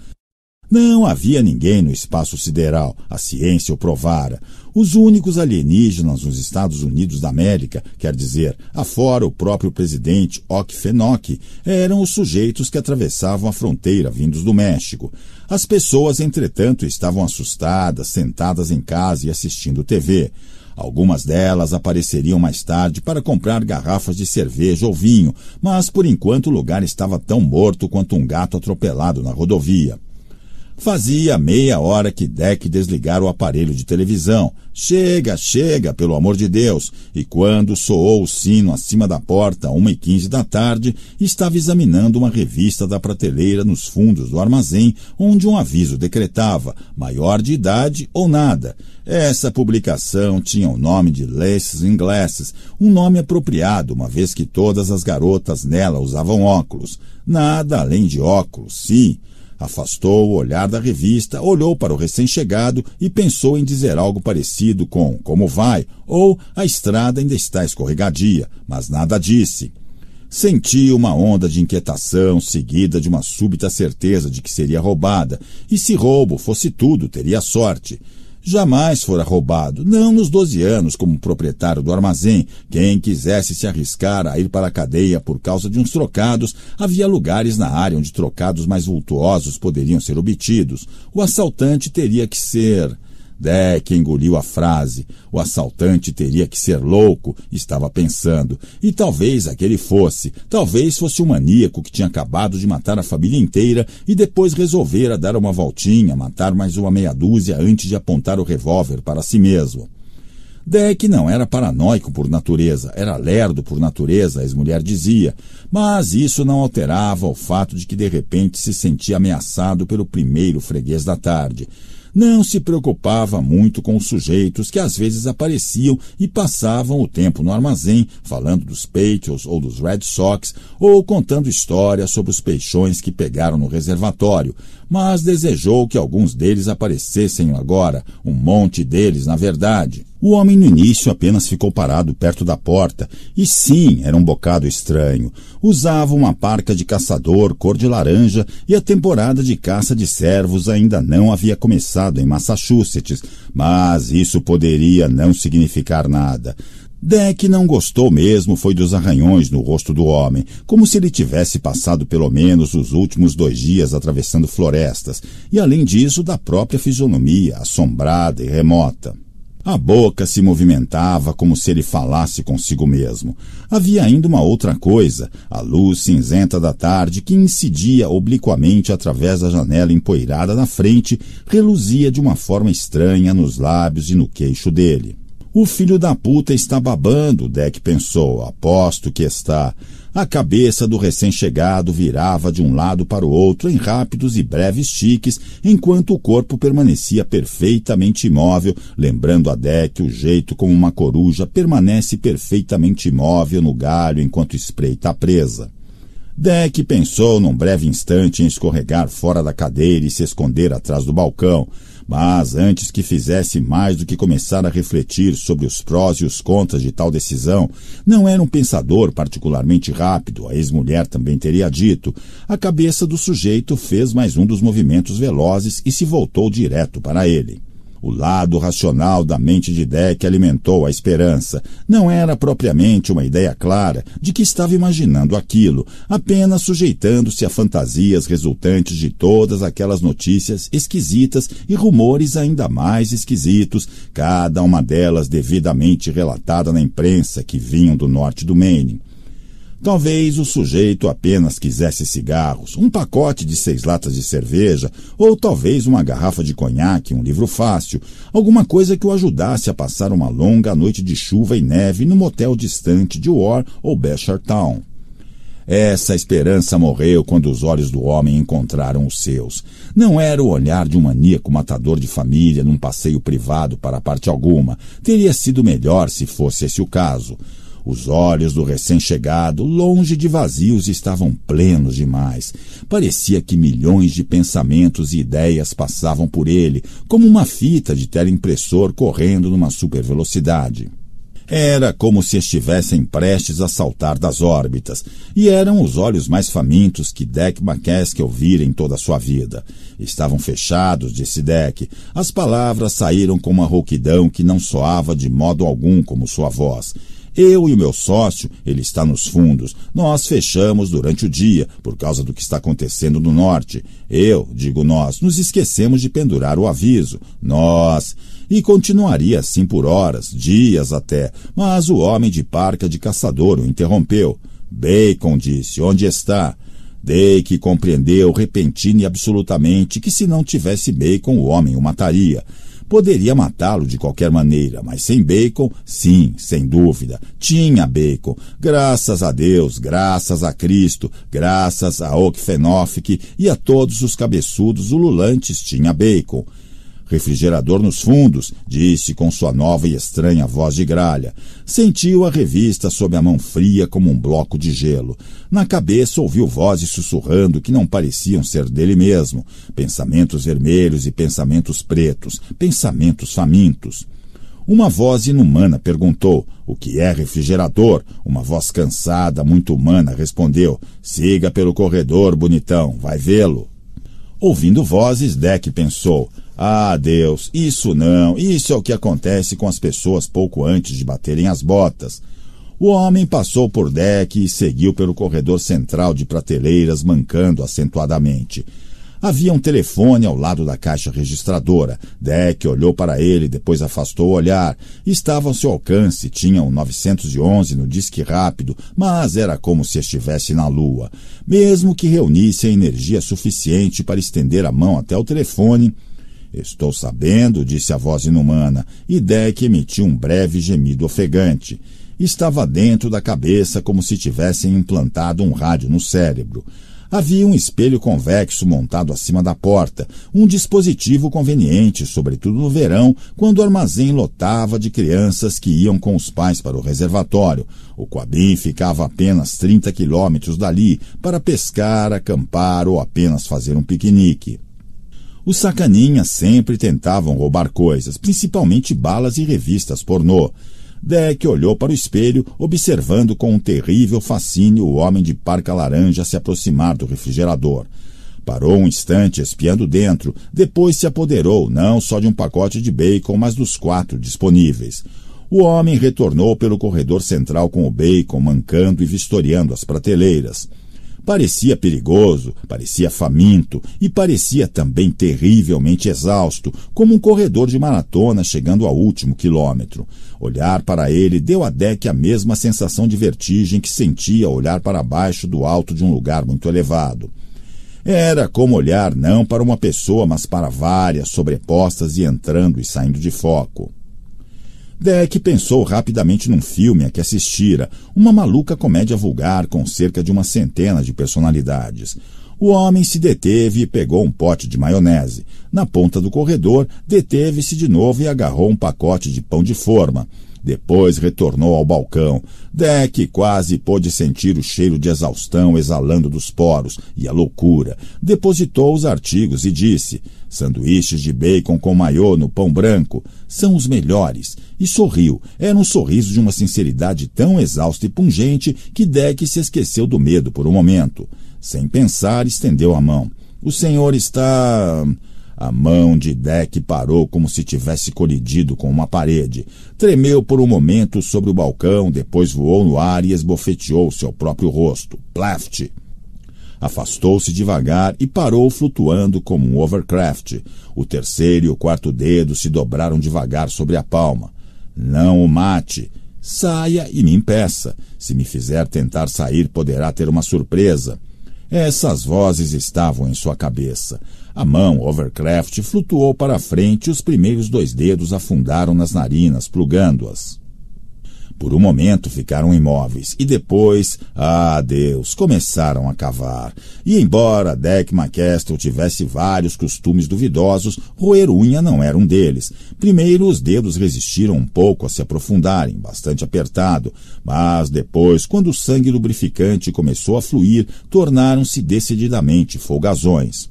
Não havia ninguém no espaço sideral, a ciência o provara. Os únicos alienígenas nos Estados Unidos da América, quer dizer, afora o próprio presidente Ock Fenock, eram os sujeitos que atravessavam a fronteira vindos do México. As pessoas, entretanto, estavam assustadas, sentadas em casa e assistindo TV. Algumas delas apareceriam mais tarde para comprar garrafas de cerveja ou vinho, mas por enquanto o lugar estava tão morto quanto um gato atropelado na rodovia. Fazia meia hora que Deck desligara o aparelho de televisão. Chega, chega, pelo amor de Deus! E quando soou o sino acima da porta, uma e quinze da tarde, estava examinando uma revista da prateleira nos fundos do armazém, onde um aviso decretava maior de idade ou nada. Essa publicação tinha o nome de Laces in Glasses, um nome apropriado, uma vez que todas as garotas nela usavam óculos. Nada além de óculos, sim. Afastou o olhar da revista, olhou para o recém-chegado e pensou em dizer algo parecido com Como vai? ou A estrada ainda está escorregadia, mas nada disse. Senti uma onda de inquietação seguida de uma súbita certeza de que seria roubada, e se roubo fosse tudo, teria sorte jamais fora roubado, não nos 12 anos como proprietário do armazém. Quem quisesse se arriscar a ir para a cadeia por causa de uns trocados, havia lugares na área onde trocados mais vultuosos poderiam ser obtidos. O assaltante teria que ser Deck engoliu a frase. O assaltante teria que ser louco, estava pensando. E talvez aquele fosse. Talvez fosse o um maníaco que tinha acabado de matar a família inteira e depois resolvera dar uma voltinha, matar mais uma meia dúzia antes de apontar o revólver para si mesmo. Deck não era paranoico por natureza, era lerdo por natureza, a ex-mulher dizia, mas isso não alterava o fato de que de repente se sentia ameaçado pelo primeiro freguês da tarde. Não se preocupava muito com os sujeitos que às vezes apareciam e passavam o tempo no armazém, falando dos Patriots ou dos Red Sox, ou contando histórias sobre os peixões que pegaram no reservatório, mas desejou que alguns deles aparecessem agora, um monte deles, na verdade. O homem no início apenas ficou parado perto da porta, e sim, era um bocado estranho. Usava uma parca de caçador cor de laranja e a temporada de caça de servos ainda não havia começado em Massachusetts, mas isso poderia não significar nada. Deck não gostou mesmo foi dos arranhões no rosto do homem, como se ele tivesse passado pelo menos os últimos dois dias atravessando florestas, e além disso da própria fisionomia, assombrada e remota. A boca se movimentava como se ele falasse consigo mesmo. Havia ainda uma outra coisa, a luz cinzenta da tarde que incidia obliquamente através da janela empoeirada na frente, reluzia de uma forma estranha nos lábios e no queixo dele. O filho da puta está babando, Deck pensou. Aposto que está. A cabeça do recém-chegado virava de um lado para o outro em rápidos e breves tiques, enquanto o corpo permanecia perfeitamente imóvel, lembrando a Deck o jeito como uma coruja permanece perfeitamente imóvel no galho enquanto espreita a presa. Deck pensou num breve instante em escorregar fora da cadeira e se esconder atrás do balcão, mas antes que fizesse mais do que começar a refletir sobre os prós e os contras de tal decisão, não era um pensador particularmente rápido, a ex-mulher também teria dito, a cabeça do sujeito fez mais um dos movimentos velozes e se voltou direto para ele. O lado racional da mente de Deck alimentou a esperança. Não era propriamente uma ideia clara de que estava imaginando aquilo, apenas sujeitando-se a fantasias resultantes de todas aquelas notícias esquisitas e rumores ainda mais esquisitos, cada uma delas devidamente relatada na imprensa que vinham do norte do Maine. Talvez o sujeito apenas quisesse cigarros, um pacote de seis latas de cerveja, ou talvez uma garrafa de conhaque, um livro fácil, alguma coisa que o ajudasse a passar uma longa noite de chuva e neve no motel distante de War ou Bashar Town. Essa esperança morreu quando os olhos do homem encontraram os seus. Não era o olhar de um maníaco matador de família num passeio privado para parte alguma. Teria sido melhor se fosse esse o caso. Os olhos do recém-chegado, longe de vazios, estavam plenos demais. Parecia que milhões de pensamentos e ideias passavam por ele, como uma fita de teleimpressor correndo numa supervelocidade. Era como se estivessem prestes a saltar das órbitas, e eram os olhos mais famintos que Deck McCaskill vira em toda a sua vida. Estavam fechados, disse Deck. As palavras saíram com uma rouquidão que não soava de modo algum como sua voz. Eu e o meu sócio, ele está nos fundos, nós fechamos durante o dia por causa do que está acontecendo no norte. Eu, digo nós, nos esquecemos de pendurar o aviso. Nós. E continuaria assim por horas, dias até, mas o homem de parca de caçador o interrompeu. Bacon disse: Onde está? Dei que compreendeu repentina e absolutamente que se não tivesse Bacon o homem o mataria. Poderia matá-lo de qualquer maneira, mas sem bacon, sim, sem dúvida. Tinha bacon. Graças a Deus, graças a Cristo, graças a Okfenofik e a todos os cabeçudos ululantes tinha bacon. Refrigerador nos fundos, disse com sua nova e estranha voz de gralha. Sentiu a revista sob a mão fria como um bloco de gelo. Na cabeça ouviu vozes sussurrando que não pareciam ser dele mesmo. Pensamentos vermelhos e pensamentos pretos, pensamentos famintos. Uma voz inumana perguntou: O que é refrigerador? Uma voz cansada, muito humana, respondeu: Siga pelo corredor, bonitão, vai vê-lo. Ouvindo vozes, Deck pensou: Ah, Deus, isso não, isso é o que acontece com as pessoas pouco antes de baterem as botas. O homem passou por Deck e seguiu pelo corredor central de prateleiras, mancando acentuadamente. Havia um telefone ao lado da caixa registradora. Deck olhou para ele, depois afastou o olhar. Estava ao seu alcance, tinha o um 911 no disque rápido, mas era como se estivesse na lua. Mesmo que reunisse a energia suficiente para estender a mão até o telefone, Estou sabendo, disse a voz inumana, e Deck emitiu um breve gemido ofegante. Estava dentro da cabeça como se tivessem implantado um rádio no cérebro. Havia um espelho convexo montado acima da porta, um dispositivo conveniente, sobretudo no verão, quando o armazém lotava de crianças que iam com os pais para o reservatório. O Coabim ficava apenas 30 quilômetros dali para pescar, acampar ou apenas fazer um piquenique. Os sacaninhas sempre tentavam roubar coisas, principalmente balas e revistas pornô. Deck olhou para o espelho, observando com um terrível fascínio o homem de parca laranja se aproximar do refrigerador. Parou um instante espiando dentro, depois se apoderou não só de um pacote de bacon, mas dos quatro disponíveis. O homem retornou pelo corredor central com o bacon, mancando e vistoriando as prateleiras. Parecia perigoso, parecia faminto e parecia também terrivelmente exausto, como um corredor de maratona chegando ao último quilômetro. Olhar para ele deu a Deck a mesma sensação de vertigem que sentia ao olhar para baixo do alto de um lugar muito elevado. Era como olhar não para uma pessoa, mas para várias sobrepostas e entrando e saindo de foco. Deck é, pensou rapidamente num filme a que assistira, uma maluca comédia vulgar com cerca de uma centena de personalidades. O homem se deteve e pegou um pote de maionese. Na ponta do corredor, deteve-se de novo e agarrou um pacote de pão de forma. Depois retornou ao balcão. Deck quase pôde sentir o cheiro de exaustão exalando dos poros e a loucura. Depositou os artigos e disse: Sanduíches de bacon com maiô no pão branco são os melhores. E sorriu. Era um sorriso de uma sinceridade tão exausta e pungente que Deck se esqueceu do medo por um momento. Sem pensar, estendeu a mão. O senhor está. A mão de Deck parou como se tivesse colidido com uma parede. Tremeu por um momento sobre o balcão, depois voou no ar e esbofeteou seu próprio rosto. Plaft! Afastou-se devagar e parou flutuando como um overcraft. O terceiro e o quarto dedo se dobraram devagar sobre a palma. Não o mate. Saia e me impeça. Se me fizer tentar sair, poderá ter uma surpresa. Essas vozes estavam em sua cabeça. A mão, Overcraft, flutuou para a frente e os primeiros dois dedos afundaram nas narinas, plugando-as. Por um momento ficaram imóveis e depois, ah Deus, começaram a cavar. E embora Deck McCastle tivesse vários costumes duvidosos, roer unha não era um deles. Primeiro os dedos resistiram um pouco a se aprofundarem, bastante apertado, mas depois, quando o sangue lubrificante começou a fluir, tornaram-se decididamente folgazões.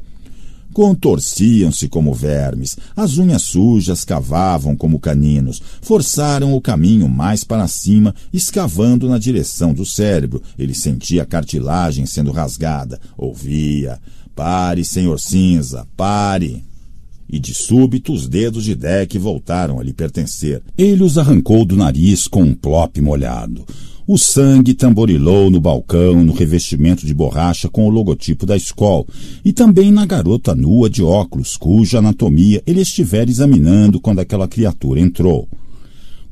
Contorciam-se como vermes, as unhas sujas cavavam como caninos, forçaram o caminho mais para cima, escavando na direção do cérebro. Ele sentia a cartilagem sendo rasgada, ouvia: Pare, senhor cinza, pare! e de súbito os dedos de Deck voltaram a lhe pertencer. Ele os arrancou do nariz com um plope molhado. O sangue tamborilou no balcão, no revestimento de borracha com o logotipo da escola e também na garota nua de óculos, cuja anatomia ele estiver examinando quando aquela criatura entrou.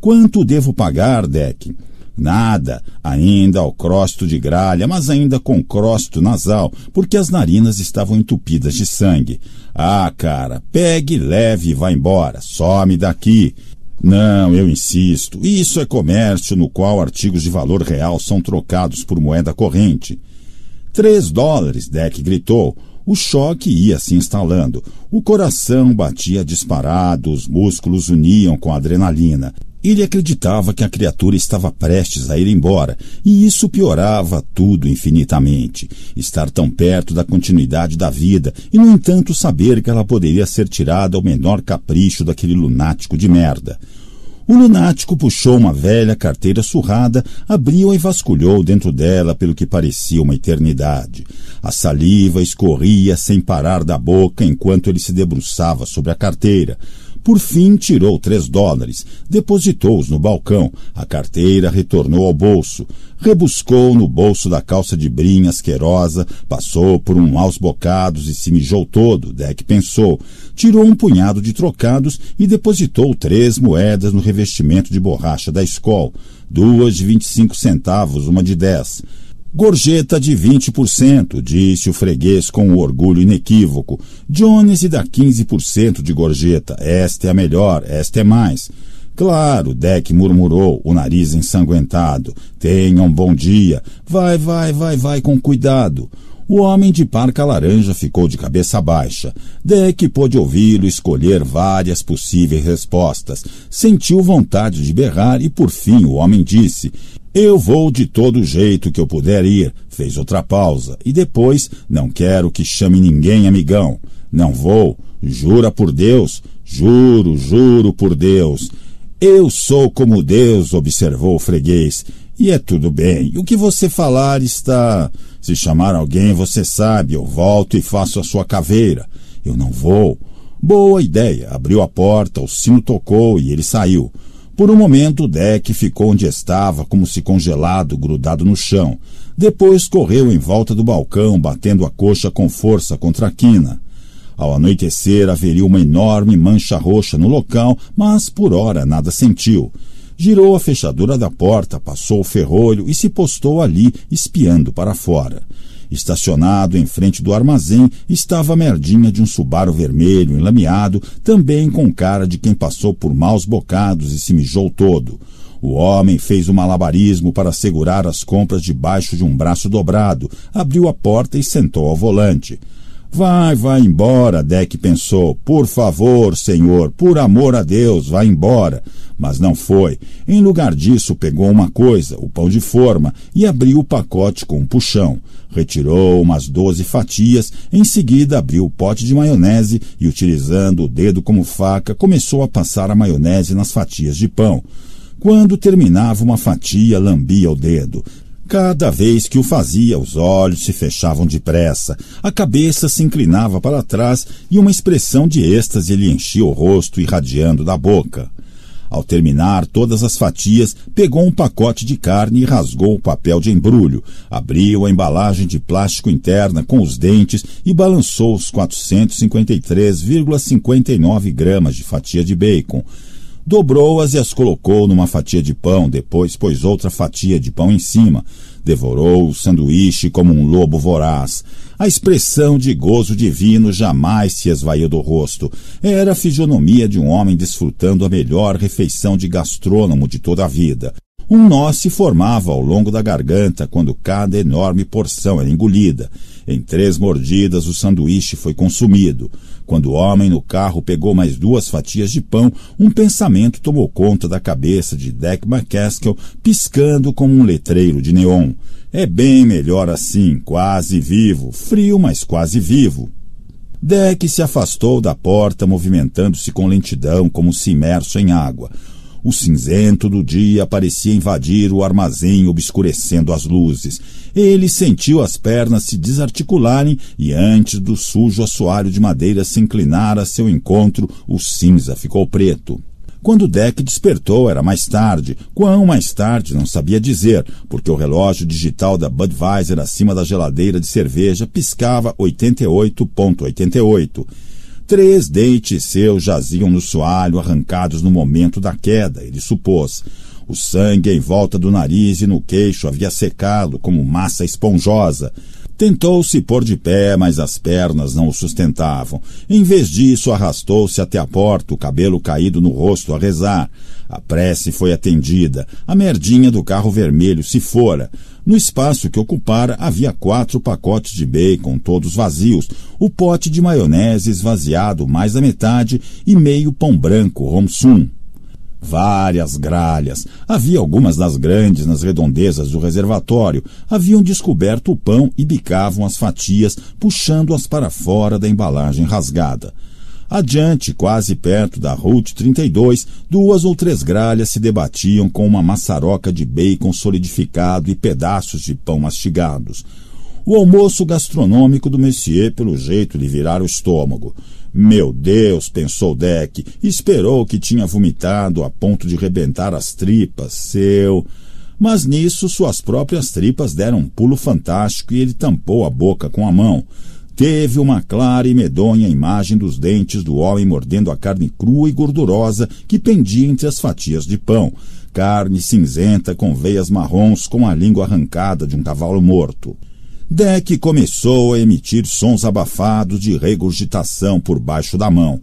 Quanto devo pagar, Deck? Nada, ainda ao crosto de gralha, mas ainda com crosto nasal, porque as narinas estavam entupidas de sangue. Ah, cara, pegue leve e vá embora, some daqui. Não, eu insisto. Isso é comércio no qual artigos de valor real são trocados por moeda corrente. Três dólares, Deck gritou. O choque ia se instalando. O coração batia disparado, os músculos uniam com a adrenalina. Ele acreditava que a criatura estava prestes a ir embora, e isso piorava tudo infinitamente. Estar tão perto da continuidade da vida e, no entanto, saber que ela poderia ser tirada ao menor capricho daquele lunático de merda. O lunático puxou uma velha carteira surrada, abriu e vasculhou dentro dela pelo que parecia uma eternidade. A saliva escorria sem parar da boca enquanto ele se debruçava sobre a carteira. Por fim, tirou três dólares, depositou-os no balcão, a carteira retornou ao bolso, rebuscou no bolso da calça de brim asquerosa, passou por um aos bocados e se mijou todo, Deck pensou, tirou um punhado de trocados e depositou três moedas no revestimento de borracha da escola, duas de vinte e cinco centavos, uma de dez Gorjeta de 20%, disse o freguês com um orgulho inequívoco. Jones dá 15% de gorjeta. Esta é a melhor, esta é mais. Claro, Deck murmurou, o nariz ensanguentado. Tenha um bom dia. Vai, vai, vai, vai com cuidado. O homem de parca laranja ficou de cabeça baixa. Deck pôde ouvi-lo escolher várias possíveis respostas. Sentiu vontade de berrar e, por fim, o homem disse: eu vou de todo jeito que eu puder ir, fez outra pausa, e depois, não quero que chame ninguém amigão. Não vou, jura por Deus, juro, juro por Deus. Eu sou como Deus, observou o freguês. E é tudo bem, o que você falar está. Se chamar alguém, você sabe, eu volto e faço a sua caveira. Eu não vou. Boa ideia. Abriu a porta, o sino tocou e ele saiu. Por um momento, o deck ficou onde estava, como se congelado, grudado no chão. Depois correu em volta do balcão, batendo a coxa com força contra a quina. Ao anoitecer, haveria uma enorme mancha roxa no local, mas por hora nada sentiu. Girou a fechadura da porta, passou o ferrolho e se postou ali, espiando para fora. Estacionado em frente do armazém estava a merdinha de um Subaru vermelho enlameado, também com cara de quem passou por maus bocados e se mijou todo. O homem fez um malabarismo para segurar as compras debaixo de um braço dobrado, abriu a porta e sentou ao volante. Vai, vai embora, Deck pensou. Por favor, senhor, por amor a Deus, vá embora. Mas não foi. Em lugar disso, pegou uma coisa, o pão de forma, e abriu o pacote com um puxão. Retirou umas doze fatias, em seguida abriu o pote de maionese e, utilizando o dedo como faca, começou a passar a maionese nas fatias de pão. Quando terminava uma fatia, lambia o dedo. Cada vez que o fazia, os olhos se fechavam depressa, a cabeça se inclinava para trás e uma expressão de êxtase lhe enchia o rosto, irradiando da boca. Ao terminar todas as fatias, pegou um pacote de carne e rasgou o papel de embrulho, abriu a embalagem de plástico interna com os dentes e balançou os 453,59 gramas de fatia de bacon dobrou-as e as colocou numa fatia de pão, depois pôs outra fatia de pão em cima. Devorou o sanduíche como um lobo voraz. A expressão de gozo divino jamais se esvaiu do rosto. Era a fisionomia de um homem desfrutando a melhor refeição de gastrônomo de toda a vida. Um nó se formava ao longo da garganta quando cada enorme porção era engolida. Em três mordidas, o sanduíche foi consumido. Quando o homem no carro pegou mais duas fatias de pão, um pensamento tomou conta da cabeça de Deck McCaskill, piscando como um letreiro de neon. É bem melhor assim, quase vivo, frio, mas quase vivo. Deck se afastou da porta, movimentando-se com lentidão, como se imerso em água. O cinzento do dia parecia invadir o armazém, obscurecendo as luzes. Ele sentiu as pernas se desarticularem e, antes do sujo assoalho de madeira se inclinar a seu encontro, o cinza ficou preto. Quando Deck despertou, era mais tarde. Quão mais tarde, não sabia dizer, porque o relógio digital da Budweiser acima da geladeira de cerveja piscava 88.88. .88. Três dentes seus jaziam no soalho, arrancados no momento da queda, ele supôs. O sangue em volta do nariz e no queixo havia secado como massa esponjosa. Tentou-se pôr de pé, mas as pernas não o sustentavam. Em vez disso, arrastou-se até a porta, o cabelo caído no rosto a rezar. A prece foi atendida. A merdinha do carro vermelho se fora. No espaço que ocupara havia quatro pacotes de bacon, todos vazios, o pote de maionese esvaziado mais da metade e meio pão branco, romsum. Várias gralhas, havia algumas das grandes nas redondezas do reservatório, haviam descoberto o pão e bicavam as fatias, puxando-as para fora da embalagem rasgada. Adiante, quase perto da Route 32, duas ou três gralhas se debatiam com uma maçaroca de bacon solidificado e pedaços de pão mastigados. O almoço gastronômico do Messier, pelo jeito, lhe virara o estômago. Meu Deus, pensou Deck, esperou que tinha vomitado a ponto de rebentar as tripas, seu. Mas nisso suas próprias tripas deram um pulo fantástico e ele tampou a boca com a mão teve uma clara e medonha imagem dos dentes do homem mordendo a carne crua e gordurosa que pendia entre as fatias de pão, carne cinzenta com veias marrons com a língua arrancada de um cavalo morto. Deck começou a emitir sons abafados de regurgitação por baixo da mão.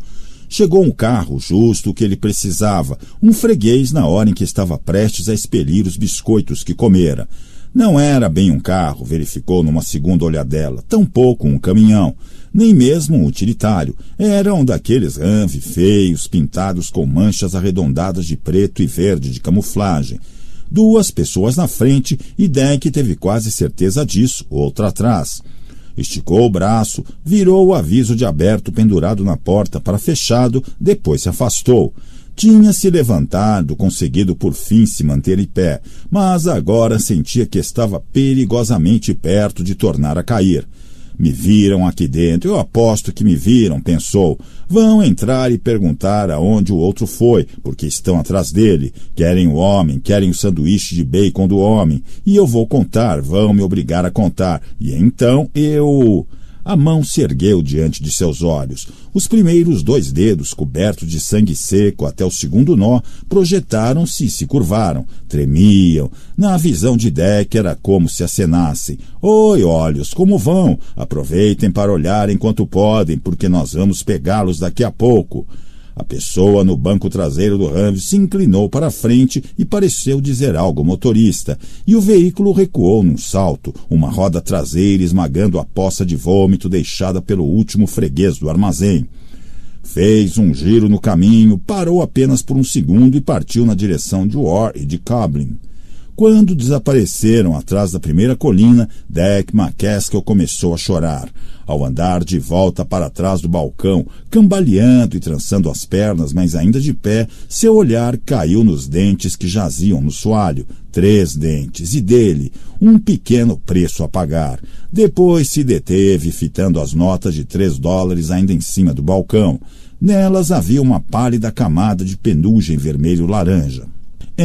Chegou um carro justo que ele precisava, um freguês na hora em que estava prestes a expelir os biscoitos que comera. Não era bem um carro, verificou numa segunda olhadela, tampouco um caminhão, nem mesmo um utilitário. Era um daqueles ranve feios, pintados com manchas arredondadas de preto e verde de camuflagem. Duas pessoas na frente e Deck teve quase certeza disso, outra atrás. Esticou o braço, virou o aviso de aberto pendurado na porta para fechado, depois se afastou. Tinha se levantado, conseguido por fim se manter em pé, mas agora sentia que estava perigosamente perto de tornar a cair. Me viram aqui dentro, eu aposto que me viram, pensou. Vão entrar e perguntar aonde o outro foi, porque estão atrás dele. Querem o homem, querem o sanduíche de bacon do homem. E eu vou contar, vão me obrigar a contar. E então eu. A mão se ergueu diante de seus olhos. Os primeiros dois dedos, cobertos de sangue seco até o segundo nó, projetaram-se e se curvaram. Tremiam. Na visão de Deck era como se acenassem. Oi, olhos, como vão? Aproveitem para olhar enquanto podem, porque nós vamos pegá-los daqui a pouco. A pessoa no banco traseiro do Humvee se inclinou para a frente e pareceu dizer algo ao motorista, e o veículo recuou num salto, uma roda traseira esmagando a poça de vômito deixada pelo último freguês do armazém. Fez um giro no caminho, parou apenas por um segundo e partiu na direção de War e de Coblin. Quando desapareceram atrás da primeira colina, Deck McCaskill começou a chorar. Ao andar de volta para trás do balcão, cambaleando e trançando as pernas, mas ainda de pé, seu olhar caiu nos dentes que jaziam no soalho. Três dentes, e dele, um pequeno preço a pagar. Depois se deteve, fitando as notas de três dólares ainda em cima do balcão. Nelas havia uma pálida camada de penugem vermelho-laranja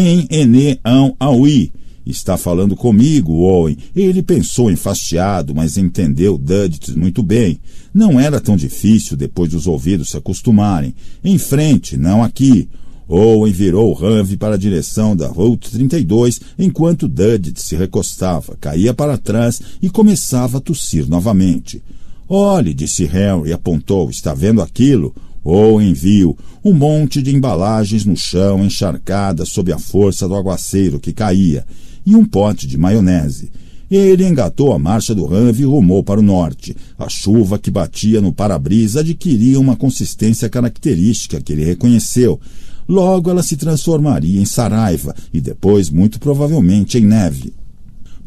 em ene an aui. Está falando comigo, Owen. Ele pensou enfastiado, mas entendeu Duddits muito bem. Não era tão difícil depois dos ouvidos se acostumarem. Em frente, não aqui. Owen virou o Ranve para a direção da Route 32, enquanto Duddits se recostava, caía para trás e começava a tossir novamente. Olhe, disse Harry, e apontou. Está vendo aquilo? ou envio um monte de embalagens no chão encharcadas sob a força do aguaceiro que caía e um pote de maionese. Ele engatou a marcha do Ranve e rumou para o norte. A chuva que batia no para-brisa adquiria uma consistência característica que ele reconheceu. Logo ela se transformaria em saraiva e depois, muito provavelmente, em neve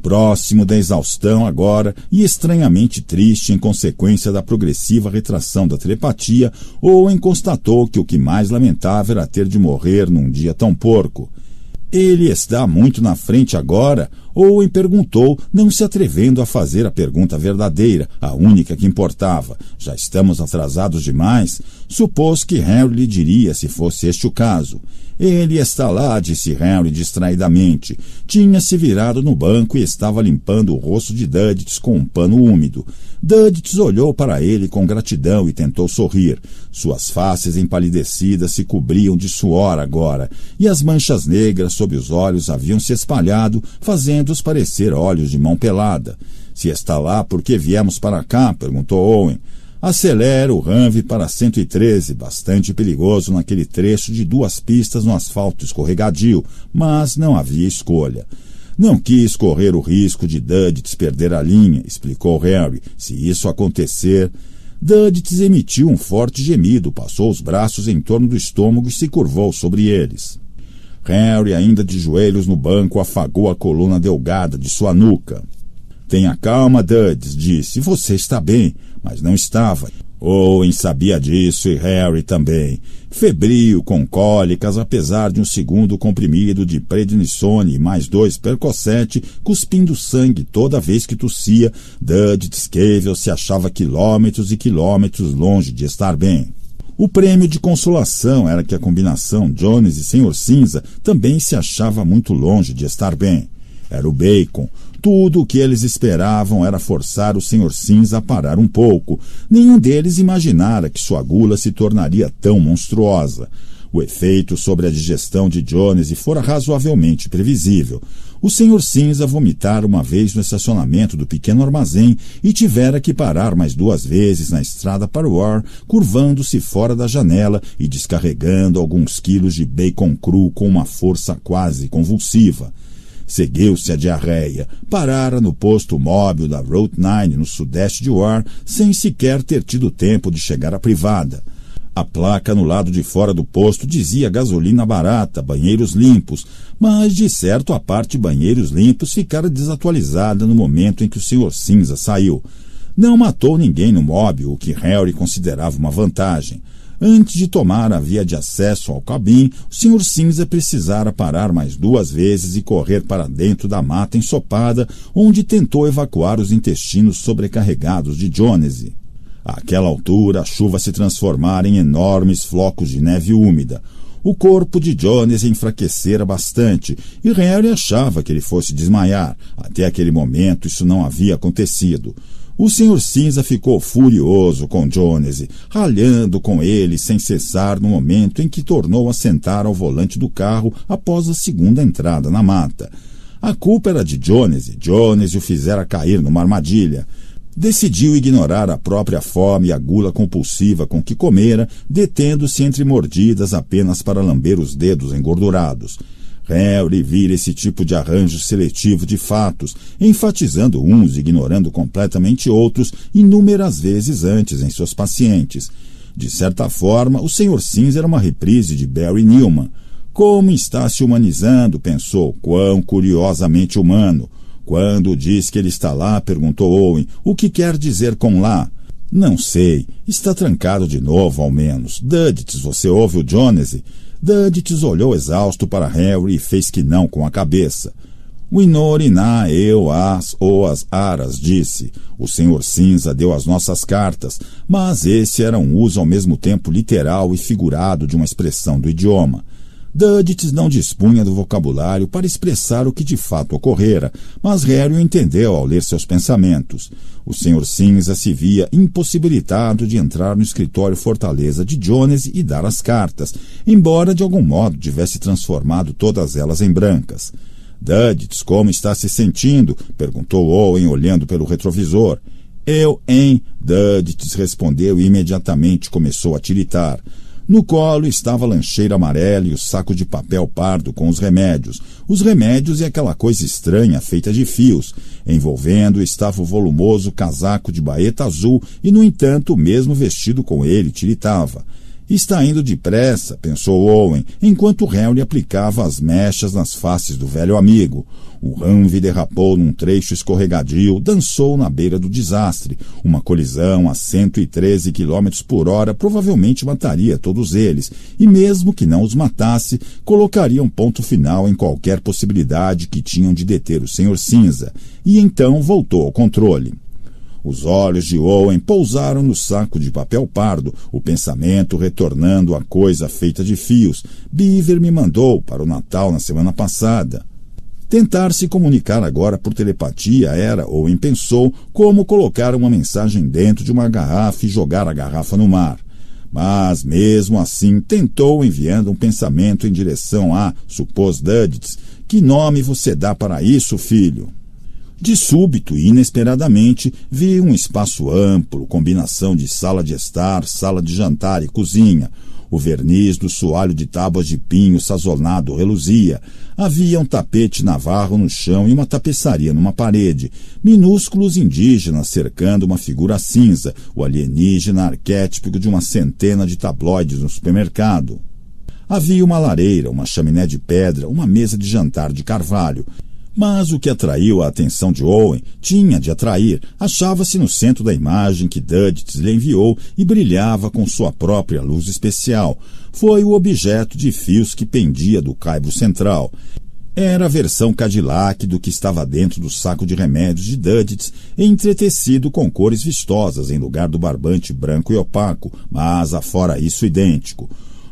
próximo da exaustão agora e estranhamente triste em consequência da progressiva retração da telepatia, Owen constatou que o que mais lamentava era ter de morrer num dia tão porco. Ele está muito na frente agora, Owen perguntou, não se atrevendo a fazer a pergunta verdadeira, a única que importava. Já estamos atrasados demais? Supôs que Harry lhe diria se fosse este o caso. Ele está lá, disse Harry distraidamente. Tinha se virado no banco e estava limpando o rosto de Duddits com um pano úmido. Duddits olhou para ele com gratidão e tentou sorrir. Suas faces empalidecidas se cobriam de suor agora, e as manchas negras sob os olhos haviam se espalhado, fazendo todos parecer olhos de mão pelada. Se está lá, por que viemos para cá? perguntou Owen. Acelera o Ranve para 113, bastante perigoso naquele trecho de duas pistas no asfalto escorregadio, mas não havia escolha. Não quis correr o risco de Duddits perder a linha, explicou Harry. Se isso acontecer. Duddits emitiu um forte gemido, passou os braços em torno do estômago e se curvou sobre eles. Harry, ainda de joelhos no banco, afagou a coluna delgada de sua nuca. Tenha calma, Duds, disse. Você está bem, mas não estava. Owen sabia disso e Harry também. Febril, com cólicas, apesar de um segundo comprimido de prednisone e mais dois percocete, cuspindo sangue toda vez que tossia, Dud Scavel se achava quilômetros e quilômetros longe de estar bem. O prêmio de consolação era que a combinação Jones e Senhor Cinza também se achava muito longe de estar bem. Era o bacon. Tudo o que eles esperavam era forçar o Senhor Cinza a parar um pouco. Nenhum deles imaginara que sua gula se tornaria tão monstruosa. O efeito sobre a digestão de Jones fora razoavelmente previsível. O senhor Cinza vomitara uma vez no estacionamento do pequeno armazém e tivera que parar mais duas vezes na estrada para o ar, curvando-se fora da janela e descarregando alguns quilos de bacon cru com uma força quase convulsiva. Seguiu-se a diarreia. Parara no posto móvel da Route 9, no sudeste de War, sem sequer ter tido tempo de chegar à privada. A placa no lado de fora do posto dizia gasolina barata, banheiros limpos, mas de certo a parte banheiros limpos ficara desatualizada no momento em que o senhor Cinza saiu. Não matou ninguém no móvel, o que Harry considerava uma vantagem. Antes de tomar a via de acesso ao cabim, o Sr. Cinza precisara parar mais duas vezes e correr para dentro da mata ensopada, onde tentou evacuar os intestinos sobrecarregados de Jonesy. Àquela altura, a chuva se transformara em enormes flocos de neve úmida. O corpo de Jones enfraquecera bastante e Harry achava que ele fosse desmaiar. Até aquele momento, isso não havia acontecido. O Senhor Cinza ficou furioso com Jones, ralhando com ele sem cessar no momento em que tornou a sentar ao volante do carro após a segunda entrada na mata. A culpa era de Jones, Jones o fizera cair numa armadilha decidiu ignorar a própria fome e a gula compulsiva com que comera, detendo-se entre mordidas apenas para lamber os dedos engordurados. Harry vira esse tipo de arranjo seletivo de fatos, enfatizando uns e ignorando completamente outros inúmeras vezes antes em seus pacientes. De certa forma, o Sr. Cinza era uma reprise de Barry Newman. Como está se humanizando, pensou, quão curiosamente humano. Quando diz que ele está lá, perguntou Owen, o que quer dizer com lá? Não sei. Está trancado de novo, ao menos. Dudites, você ouve o Jonesy? Dudites olhou exausto para Harry e fez que não com a cabeça. Winori na eu as ou as aras, disse. O senhor cinza deu as nossas cartas, mas esse era um uso ao mesmo tempo literal e figurado de uma expressão do idioma. Duditz não dispunha do vocabulário para expressar o que de fato ocorrera, mas Harry entendeu ao ler seus pensamentos. O Sr. Cinza se via impossibilitado de entrar no escritório Fortaleza de Jones e dar as cartas, embora de algum modo tivesse transformado todas elas em brancas. Duditz, como está se sentindo? perguntou Owen olhando pelo retrovisor. Eu, hein? Duditz respondeu e imediatamente começou a tiritar. No colo estava a lancheira amarela e o saco de papel pardo com os remédios. Os remédios e aquela coisa estranha feita de fios. Envolvendo estava o volumoso casaco de baeta azul e, no entanto, o mesmo vestido com ele tiritava. Está indo depressa, pensou Owen, enquanto Harry aplicava as mechas nas faces do velho amigo. O Ranve derrapou num trecho escorregadio, dançou na beira do desastre. Uma colisão a 113 km por hora provavelmente mataria todos eles, e mesmo que não os matasse, colocaria um ponto final em qualquer possibilidade que tinham de deter o Senhor Cinza. E então voltou ao controle. Os olhos de Owen pousaram no saco de papel pardo, o pensamento retornando à coisa feita de fios. Beaver me mandou para o Natal na semana passada. Tentar se comunicar agora por telepatia era, Owen pensou, como colocar uma mensagem dentro de uma garrafa e jogar a garrafa no mar. Mas, mesmo assim, tentou enviando um pensamento em direção a, supôs Duddits, que nome você dá para isso, filho? De súbito e inesperadamente, vi um espaço amplo, combinação de sala de estar, sala de jantar e cozinha. O verniz do soalho de tábuas de pinho sazonado reluzia. Havia um tapete navarro no chão e uma tapeçaria numa parede. Minúsculos indígenas cercando uma figura cinza, o alienígena arquétipo de uma centena de tabloides no supermercado. Havia uma lareira, uma chaminé de pedra, uma mesa de jantar de carvalho. Mas o que atraiu a atenção de Owen tinha de atrair, achava-se no centro da imagem que Duddits lhe enviou e brilhava com sua própria luz especial. Foi o objeto de fios que pendia do caibo central. Era a versão Cadillac do que estava dentro do saco de remédios de Duddits, entretecido com cores vistosas em lugar do barbante branco e opaco, mas afora isso idêntico.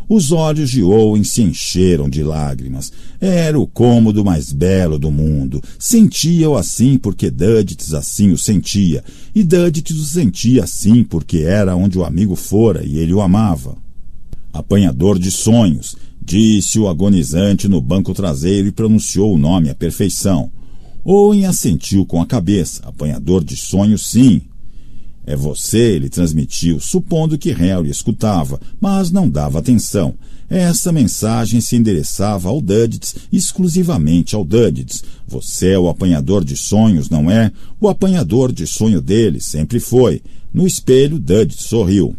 Os olhos de Owen se encheram de lágrimas. Era o cômodo mais belo do mundo. Sentia-o assim porque Dudites assim o sentia, e Dudites o sentia assim porque era onde o amigo fora e ele o amava. Apanhador de sonhos, disse o agonizante no banco traseiro e pronunciou o nome à perfeição. Owen assentiu com a cabeça. Apanhador de sonhos, sim, é você, ele transmitiu, supondo que Harry escutava, mas não dava atenção. Essa mensagem se endereçava ao Duddits, exclusivamente ao Duddits. Você é o apanhador de sonhos, não é? O apanhador de sonho dele sempre foi. No espelho, Duddits sorriu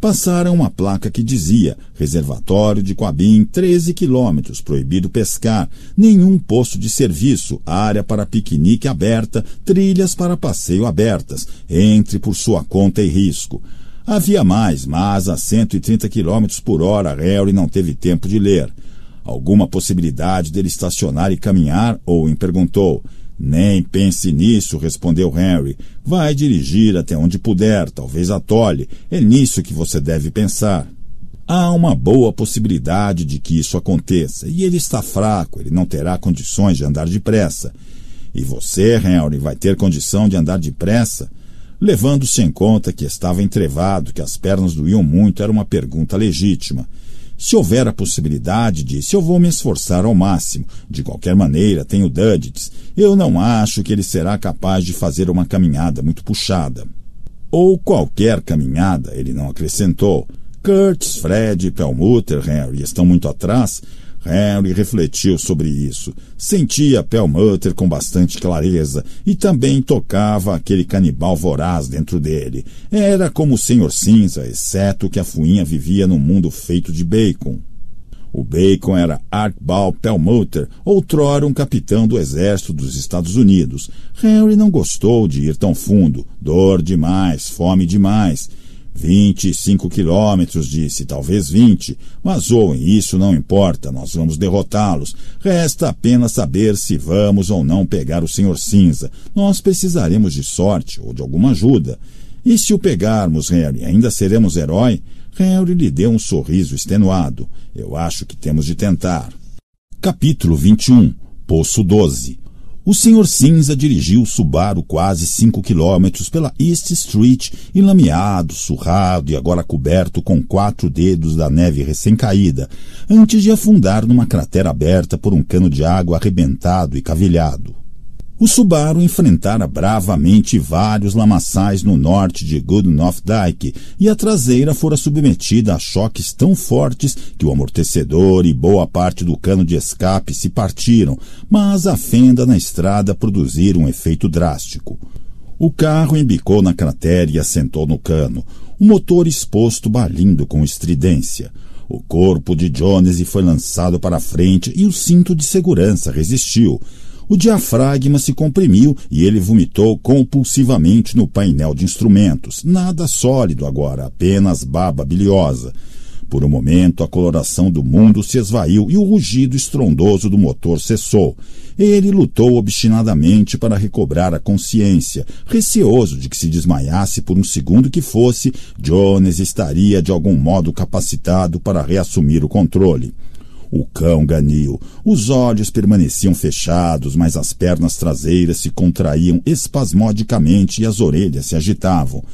passaram uma placa que dizia Reservatório de Coabim, 13 quilômetros, proibido pescar, nenhum posto de serviço, área para piquenique aberta, trilhas para passeio abertas, entre por sua conta e risco. Havia mais, mas a 130 km por hora Harry não teve tempo de ler. Alguma possibilidade dele estacionar e caminhar? Owen perguntou. Nem pense nisso, respondeu Henry. Vai dirigir até onde puder, talvez atole. É nisso que você deve pensar. Há uma boa possibilidade de que isso aconteça, e ele está fraco, ele não terá condições de andar depressa. E você, Henry, vai ter condição de andar depressa? Levando-se em conta que estava entrevado, que as pernas doíam muito, era uma pergunta legítima. Se houver a possibilidade disse, eu vou me esforçar ao máximo. De qualquer maneira, tenho Dudits. Eu não acho que ele será capaz de fazer uma caminhada muito puxada. Ou qualquer caminhada, ele não acrescentou. Kurtz, Fred, Perlmutter, Harry estão muito atrás, Henry refletiu sobre isso. Sentia Pellmutter com bastante clareza e também tocava aquele canibal voraz dentro dele. Era como o Senhor Cinza, exceto que a fuinha vivia num mundo feito de bacon. O Bacon era Archibald Perlmutter, outrora um capitão do exército dos Estados Unidos. Henry não gostou de ir tão fundo. Dor demais, fome demais. Vinte e cinco quilômetros, disse, talvez vinte. Mas, Owen, isso não importa, nós vamos derrotá-los. Resta apenas saber se vamos ou não pegar o Senhor Cinza. Nós precisaremos de sorte ou de alguma ajuda. E se o pegarmos, Harry, ainda seremos herói? Harry lhe deu um sorriso extenuado. Eu acho que temos de tentar. Capítulo 21 Poço 12 o Sr. Cinza dirigiu o Subaru quase cinco quilômetros pela East Street, enlameado, surrado e agora coberto com quatro dedos da neve recém-caída, antes de afundar numa cratera aberta por um cano de água arrebentado e cavilhado o Subaru enfrentara bravamente vários lamaçais no norte de Goodenough Dyke e a traseira fora submetida a choques tão fortes que o amortecedor e boa parte do cano de escape se partiram, mas a fenda na estrada produziu um efeito drástico. O carro embicou na cratera e assentou no cano, o motor exposto balindo com estridência. O corpo de Jones foi lançado para a frente e o cinto de segurança resistiu o diafragma se comprimiu e ele vomitou compulsivamente no painel de instrumentos. Nada sólido agora, apenas baba biliosa. Por um momento, a coloração do mundo se esvaiu e o rugido estrondoso do motor cessou. Ele lutou obstinadamente para recobrar a consciência, receoso de que se desmaiasse por um segundo que fosse, Jones estaria de algum modo capacitado para reassumir o controle. O cão ganhou. Os olhos permaneciam fechados, mas as pernas traseiras se contraíam espasmodicamente e as orelhas se agitavam.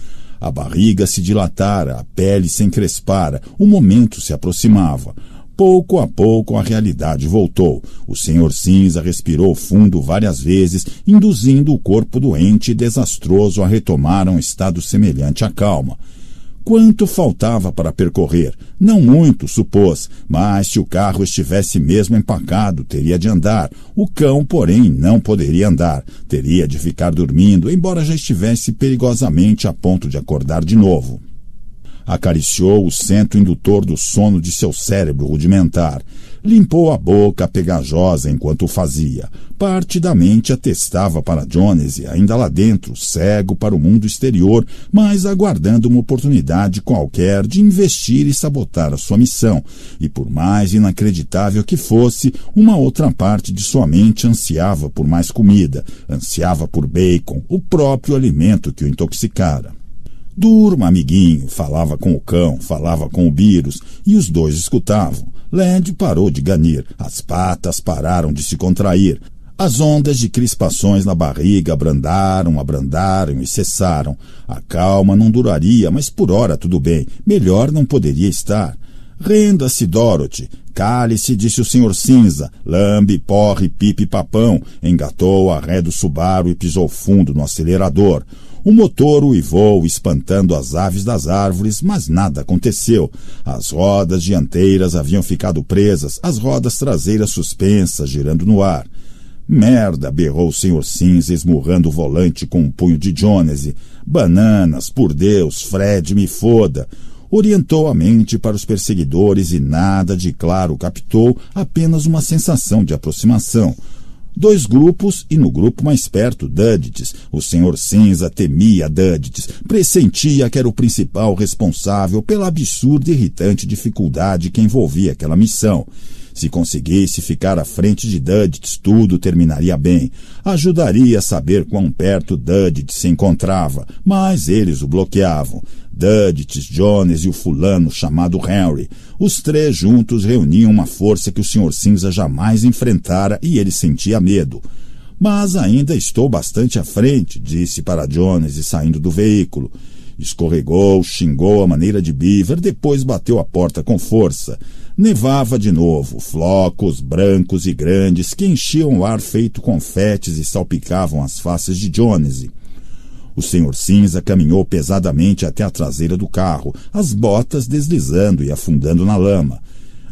A barriga se dilatara, a pele se encrespara, o momento se aproximava. Pouco a pouco a realidade voltou. O senhor cinza respirou fundo várias vezes, induzindo o corpo doente e desastroso a retomar um estado semelhante à calma quanto faltava para percorrer. Não muito, supôs, mas se o carro estivesse mesmo empacado, teria de andar. O cão, porém, não poderia andar. Teria de ficar dormindo, embora já estivesse perigosamente a ponto de acordar de novo. Acariciou o centro indutor do sono de seu cérebro rudimentar Limpou a boca pegajosa enquanto o fazia. Parte da mente atestava para Jones, ainda lá dentro, cego para o mundo exterior, mas aguardando uma oportunidade qualquer de investir e sabotar a sua missão. E por mais inacreditável que fosse, uma outra parte de sua mente ansiava por mais comida, ansiava por bacon, o próprio alimento que o intoxicara. Durma, amiguinho, falava com o cão, falava com o Birus, e os dois escutavam. Land parou de ganir, as patas pararam de se contrair, as ondas de crispações na barriga abrandaram, abrandaram e cessaram. A calma não duraria, mas por hora tudo bem. Melhor não poderia estar. Renda-se, Dorothy. Cale-se, disse o senhor cinza. Lambe, porre, pipe, papão. Engatou a ré do Subaru e pisou fundo no acelerador. O motor uivou, espantando as aves das árvores, mas nada aconteceu. As rodas dianteiras haviam ficado presas, as rodas traseiras suspensas, girando no ar. Merda! berrou o senhor cinza, esmurrando o volante com um punho de Jonesy. Bananas, por Deus, Fred, me foda! Orientou a mente para os perseguidores e nada de claro captou, apenas uma sensação de aproximação dois grupos e no grupo mais perto, Dudites. O senhor Cinza temia Dudites, pressentia que era o principal responsável pela absurda e irritante dificuldade que envolvia aquela missão. Se conseguisse ficar à frente de Dudites, tudo terminaria bem. Ajudaria a saber quão perto Dudites se encontrava, mas eles o bloqueavam. Duddits, Jones e o fulano chamado Henry. Os três juntos reuniam uma força que o Sr. Cinza jamais enfrentara e ele sentia medo. Mas ainda estou bastante à frente, disse para Jones e saindo do veículo. Escorregou, xingou a maneira de Beaver, depois bateu a porta com força. Nevava de novo, flocos brancos e grandes que enchiam o ar feito confetes e salpicavam as faces de Jones. O senhor cinza caminhou pesadamente até a traseira do carro, as botas deslizando e afundando na lama.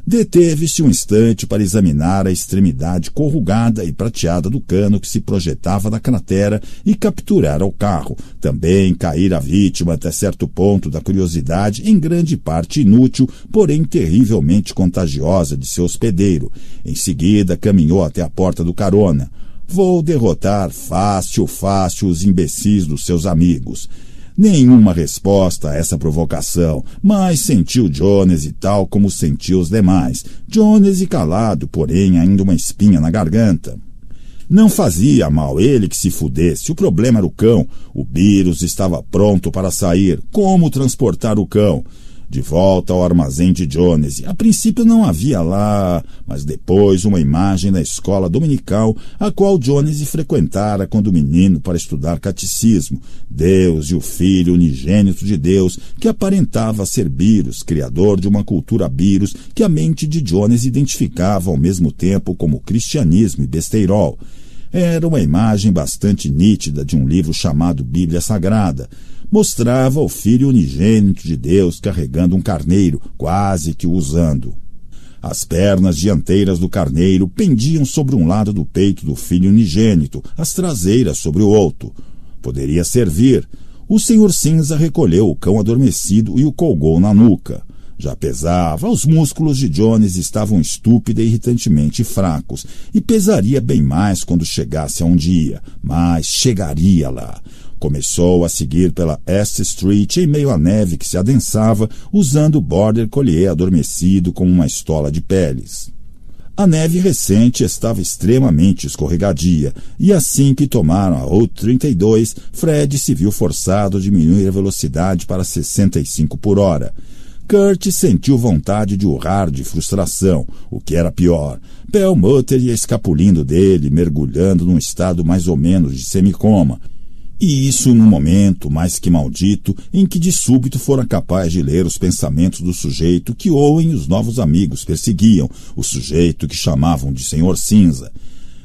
Deteve-se um instante para examinar a extremidade corrugada e prateada do cano que se projetava da cratera e capturar ao carro. Também cair a vítima até certo ponto da curiosidade, em grande parte inútil, porém terrivelmente contagiosa de seu hospedeiro. Em seguida, caminhou até a porta do carona. Vou derrotar fácil, fácil os imbecis dos seus amigos. Nenhuma resposta a essa provocação, mas sentiu Jones e tal como sentiu os demais. Jones e calado, porém ainda uma espinha na garganta. Não fazia mal ele que se fudesse, o problema era o cão. O vírus estava pronto para sair. Como transportar o cão? De volta ao armazém de Jones. A princípio não havia lá, mas depois uma imagem da escola dominical a qual Jones frequentara quando menino para estudar catecismo. Deus e o Filho unigênito de Deus, que aparentava ser Birus, criador de uma cultura Birus que a mente de Jones identificava ao mesmo tempo como cristianismo e besteirol. Era uma imagem bastante nítida de um livro chamado Bíblia Sagrada mostrava o Filho unigênito de Deus carregando um carneiro, quase que o usando. As pernas dianteiras do carneiro pendiam sobre um lado do peito do filho unigênito, as traseiras sobre o outro. Poderia servir. O senhor cinza recolheu o cão adormecido e o colgou na nuca. Já pesava, os músculos de Jones estavam estúpida e irritantemente fracos, e pesaria bem mais quando chegasse a um dia, mas chegaria lá. Começou a seguir pela East Street em meio à neve que se adensava, usando o border collier adormecido como uma estola de peles. A neve recente estava extremamente escorregadia, e assim que tomaram a Route 32, Fred se viu forçado a diminuir a velocidade para 65 por hora. Kurt sentiu vontade de urrar de frustração, o que era pior. Pell Mutter ia escapulindo dele, mergulhando num estado mais ou menos de semicoma, e isso num momento mais que maldito em que de súbito fora capaz de ler os pensamentos do sujeito que Owen e os novos amigos perseguiam, o sujeito que chamavam de Senhor Cinza.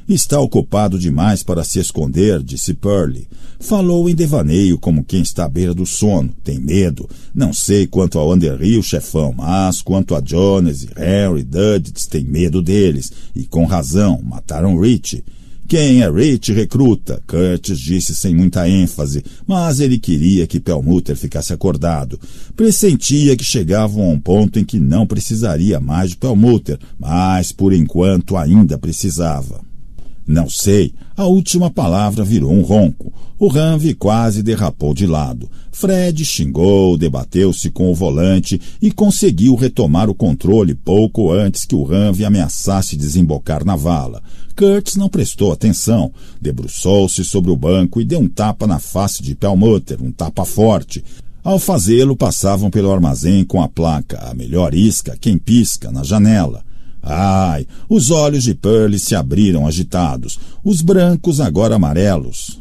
Está ocupado demais para se esconder, disse Pearlie. Falou em devaneio como quem está à beira do sono, tem medo. Não sei quanto ao Underhill, chefão, mas quanto a Jones, e Harry, Duddits, tem medo deles. E com razão, mataram Rich. Quem é Rich recruta? Curtis disse sem muita ênfase, mas ele queria que Pelmutter ficasse acordado. Pressentia que chegavam a um ponto em que não precisaria mais de Pelmutter, mas por enquanto ainda precisava. Não sei. A última palavra virou um ronco. O Ranvi quase derrapou de lado. Fred xingou, debateu-se com o volante e conseguiu retomar o controle pouco antes que o Ranvi ameaçasse desembocar na vala. Kurtz não prestou atenção, debruçou-se sobre o banco e deu um tapa na face de Pelmutter, um tapa forte. Ao fazê-lo, passavam pelo armazém com a placa A melhor isca, quem pisca, na janela. Ai, os olhos de Pearl se abriram agitados, os brancos agora amarelos.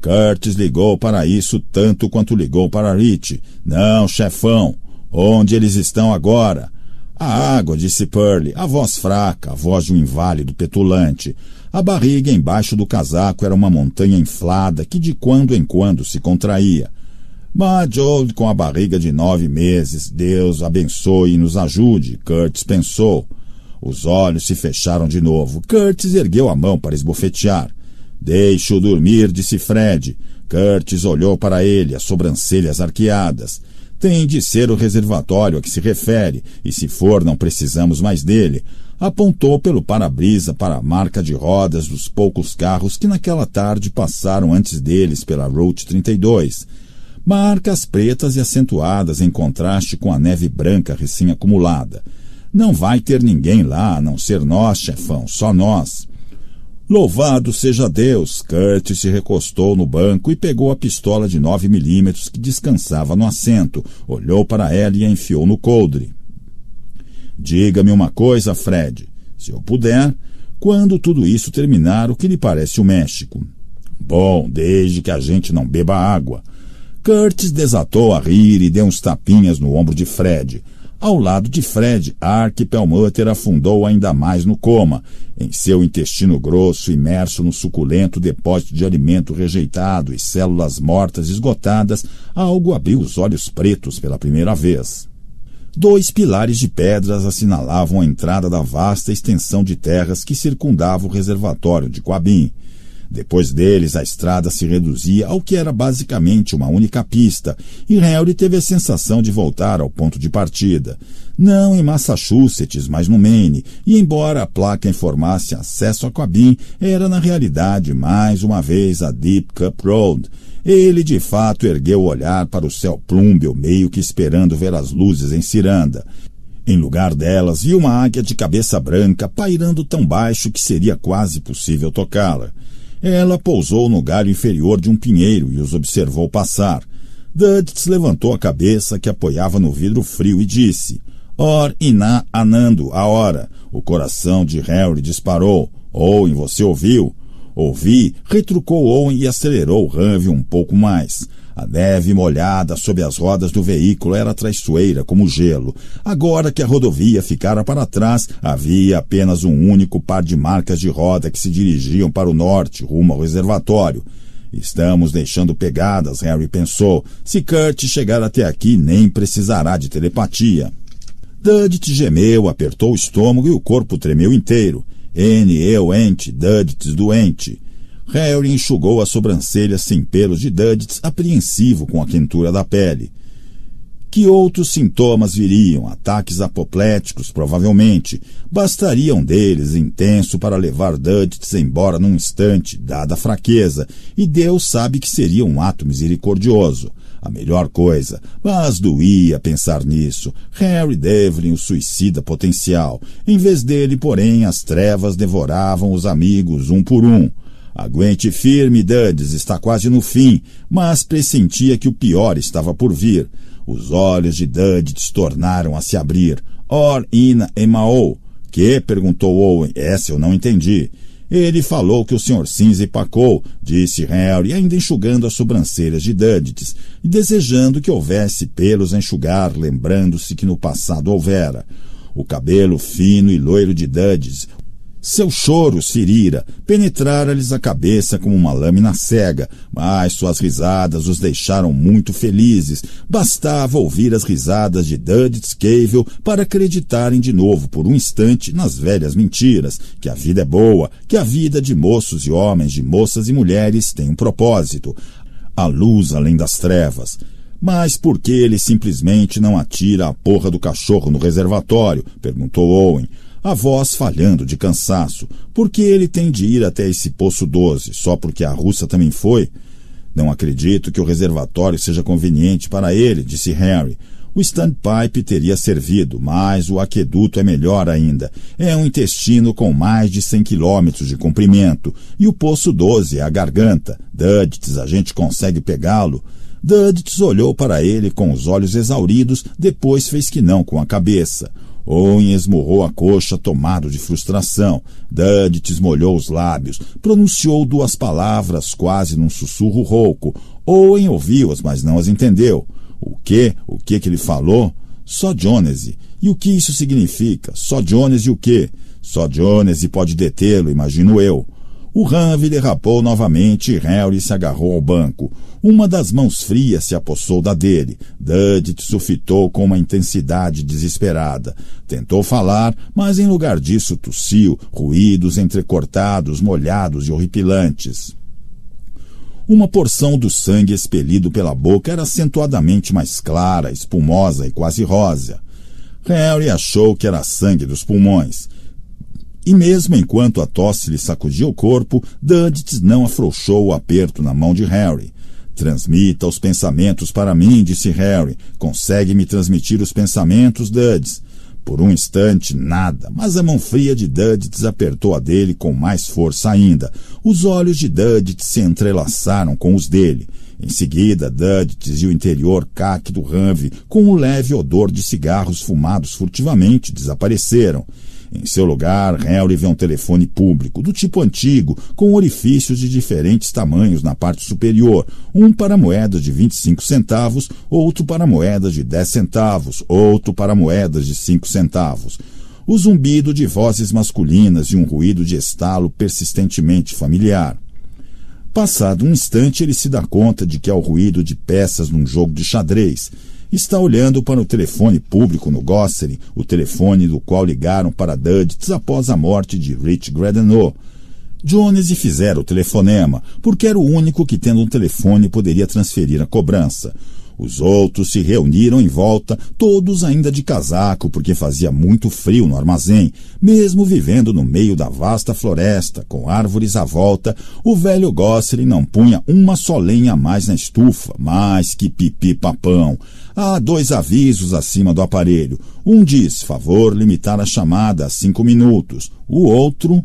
Curtis ligou para isso tanto quanto ligou para Rich. Não, chefão, onde eles estão agora? A água, disse Pearl, a voz fraca, a voz de um inválido petulante. A barriga embaixo do casaco era uma montanha inflada que de quando em quando se contraía. Mas Old com a barriga de nove meses, Deus abençoe e nos ajude, Curtis pensou. Os olhos se fecharam de novo. Curtis ergueu a mão para esbofetear. deixa o dormir, disse Fred. Curtis olhou para ele, as sobrancelhas arqueadas. Tem de ser o reservatório a que se refere, e se for, não precisamos mais dele. Apontou pelo para-brisa para a marca de rodas dos poucos carros que naquela tarde passaram antes deles pela Route 32. Marcas pretas e acentuadas em contraste com a neve branca recém-acumulada. Não vai ter ninguém lá, a não ser nós, chefão, só nós. Louvado seja Deus! Kurt se recostou no banco e pegou a pistola de nove milímetros que descansava no assento, olhou para ela e a enfiou no coldre. Diga-me uma coisa, Fred. Se eu puder, quando tudo isso terminar, o que lhe parece o México? Bom, desde que a gente não beba água. Curtis desatou a rir e deu uns tapinhas no ombro de Fred ao lado de Fred, Arquipelmutter afundou ainda mais no coma, em seu intestino grosso imerso no suculento depósito de alimento rejeitado e células mortas esgotadas, algo abriu os olhos pretos pela primeira vez. Dois pilares de pedras assinalavam a entrada da vasta extensão de terras que circundava o reservatório de Coabim. Depois deles, a estrada se reduzia ao que era basicamente uma única pista, e Henry teve a sensação de voltar ao ponto de partida. Não em Massachusetts, mas no Maine, e embora a placa informasse acesso a Coabin, era na realidade mais uma vez a Deep Cup Road. Ele de fato ergueu o olhar para o céu plúmbeo, meio que esperando ver as luzes em ciranda. Em lugar delas, viu uma águia de cabeça branca pairando tão baixo que seria quase possível tocá-la. Ela pousou no galho inferior de um pinheiro e os observou passar. Duds levantou a cabeça que apoiava no vidro frio e disse: Or iná anando, a hora. O coração de Harry disparou. Owen, você ouviu? Ouvi, retrucou Owen e acelerou o Ranvi um pouco mais. A neve molhada sob as rodas do veículo era traiçoeira como gelo. Agora que a rodovia ficara para trás, havia apenas um único par de marcas de roda que se dirigiam para o norte, rumo ao reservatório. Estamos deixando pegadas, Harry pensou. Se Kurt chegar até aqui, nem precisará de telepatia. Dudit gemeu, apertou o estômago e o corpo tremeu inteiro. N, eu, ente, Duddits doente. Harry enxugou as sobrancelhas sem pelos de Duddits, apreensivo com a quentura da pele. Que outros sintomas viriam? Ataques apopléticos, provavelmente. Bastaria um deles intenso para levar Duddits embora num instante, dada a fraqueza, e Deus sabe que seria um ato misericordioso. A melhor coisa, mas doía pensar nisso. Harry Devlin, o suicida potencial. Em vez dele, porém, as trevas devoravam os amigos um por um. Aguente firme, Dandes, está quase no fim, mas pressentia que o pior estava por vir. Os olhos de Dandes tornaram a se abrir. Or ina emao. Que? perguntou Owen. Essa eu não entendi. Ele falou que o Sr. Cinza empacou, disse Harry, ainda enxugando as sobrancelhas de Duddits, e desejando que houvesse pelos a enxugar, lembrando-se que no passado houvera. O cabelo fino e loiro de Duddits, seu choro, Sirira, penetrara-lhes a cabeça como uma lâmina cega, mas suas risadas os deixaram muito felizes. Bastava ouvir as risadas de Dudley Scavell para acreditarem de novo por um instante nas velhas mentiras, que a vida é boa, que a vida de moços e homens, de moças e mulheres tem um propósito. A luz além das trevas. Mas por que ele simplesmente não atira a porra do cachorro no reservatório? perguntou Owen a voz falhando de cansaço. Por que ele tem de ir até esse poço 12, só porque a russa também foi? Não acredito que o reservatório seja conveniente para ele, disse Harry. O standpipe teria servido, mas o aqueduto é melhor ainda. É um intestino com mais de 100 quilômetros de comprimento. E o poço 12 é a garganta. Duddits, a gente consegue pegá-lo. Duddits olhou para ele com os olhos exauridos, depois fez que não com a cabeça. Owen esmurrou a coxa, tomado de frustração. Dudit esmolhou os lábios. Pronunciou duas palavras, quase num sussurro rouco. Owen ouviu-as, mas não as entendeu. O que? O que que ele falou? Só Jones. E o que isso significa? Só Jones e o quê? Só Jones pode detê-lo, imagino eu. O Ranvi derrapou novamente e Harry se agarrou ao banco. Uma das mãos frias se apossou da dele. Dudley sufitou com uma intensidade desesperada. Tentou falar, mas em lugar disso tossiu, ruídos entrecortados, molhados e horripilantes. Uma porção do sangue expelido pela boca era acentuadamente mais clara, espumosa e quase rosa. Harry achou que era sangue dos pulmões. E mesmo enquanto a tosse lhe sacudia o corpo, Duditz não afrouxou o aperto na mão de Harry. Transmita os pensamentos para mim, disse Harry. Consegue-me transmitir os pensamentos, Duditz? Por um instante, nada, mas a mão fria de Duditz apertou a dele com mais força ainda. Os olhos de Duditz se entrelaçaram com os dele. Em seguida, Duditz e o interior caque do Ranve, com o um leve odor de cigarros fumados furtivamente, desapareceram. Em seu lugar, Harry vê um telefone público, do tipo antigo, com orifícios de diferentes tamanhos na parte superior, um para moedas de 25 centavos, outro para moedas de 10 centavos, outro para moedas de 5 centavos. O zumbido de vozes masculinas e um ruído de estalo persistentemente familiar. Passado um instante, ele se dá conta de que é o ruído de peças num jogo de xadrez está olhando para o telefone público no Gosselin, o telefone do qual ligaram para Duddits após a morte de Rich Gradenow. Jones e fizera o telefonema, porque era o único que, tendo um telefone, poderia transferir a cobrança. Os outros se reuniram em volta, todos ainda de casaco, porque fazia muito frio no armazém. Mesmo vivendo no meio da vasta floresta, com árvores à volta, o velho Gosselin não punha uma só lenha a mais na estufa, mas que pipi papão. Há dois avisos acima do aparelho. Um diz: favor limitar a chamada a cinco minutos. O outro.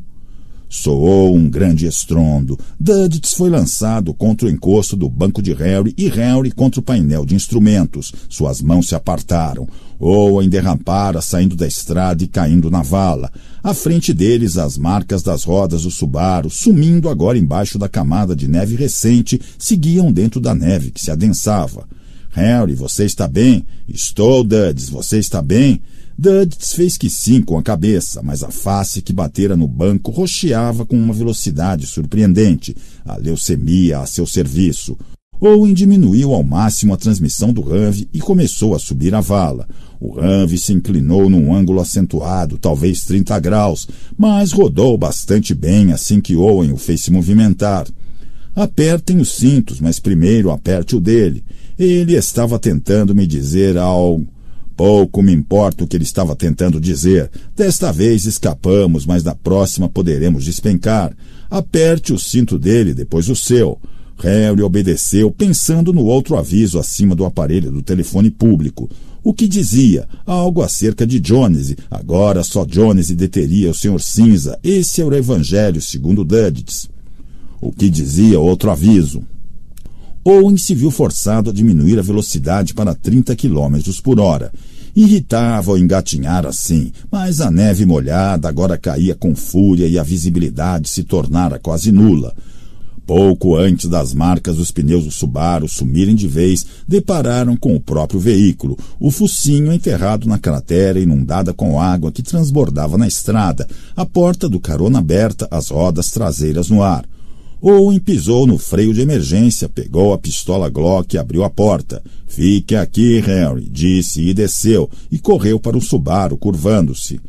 Soou um grande estrondo. Duddits foi lançado contra o encosto do banco de Harry e Harry contra o painel de instrumentos. Suas mãos se apartaram. Owen derrapara saindo da estrada e caindo na vala. À frente deles, as marcas das rodas do Subaru, sumindo agora embaixo da camada de neve recente, seguiam dentro da neve que se adensava. Harry, você está bem? Estou, Duds, você está bem? Duds fez que sim com a cabeça, mas a face que batera no banco rocheava com uma velocidade surpreendente, a leucemia a seu serviço. Owen diminuiu ao máximo a transmissão do Ranve e começou a subir a vala. O Ranve se inclinou num ângulo acentuado, talvez 30 graus, mas rodou bastante bem assim que Owen o fez se movimentar. Apertem os cintos, mas primeiro aperte o dele. Ele estava tentando me dizer algo. Pouco me importa o que ele estava tentando dizer. Desta vez escapamos, mas na próxima poderemos despencar. Aperte o cinto dele, depois o seu. Harry obedeceu, pensando no outro aviso acima do aparelho do telefone público. O que dizia? Algo acerca de Jones. Agora só Jones deteria o Senhor Cinza. Esse era o Evangelho segundo Duddits. O que dizia outro aviso? ou em se viu forçado a diminuir a velocidade para 30 km por hora. Irritava o engatinhar assim, mas a neve molhada agora caía com fúria e a visibilidade se tornara quase nula. Pouco antes das marcas dos pneus do Subaru sumirem de vez, depararam com o próprio veículo, o focinho enterrado na cratera inundada com água que transbordava na estrada, a porta do carona aberta, as rodas traseiras no ar. Owen pisou no freio de emergência, pegou a pistola Glock e abriu a porta. Fique aqui, Henry, disse e desceu, e correu para o Subaru, curvando-se.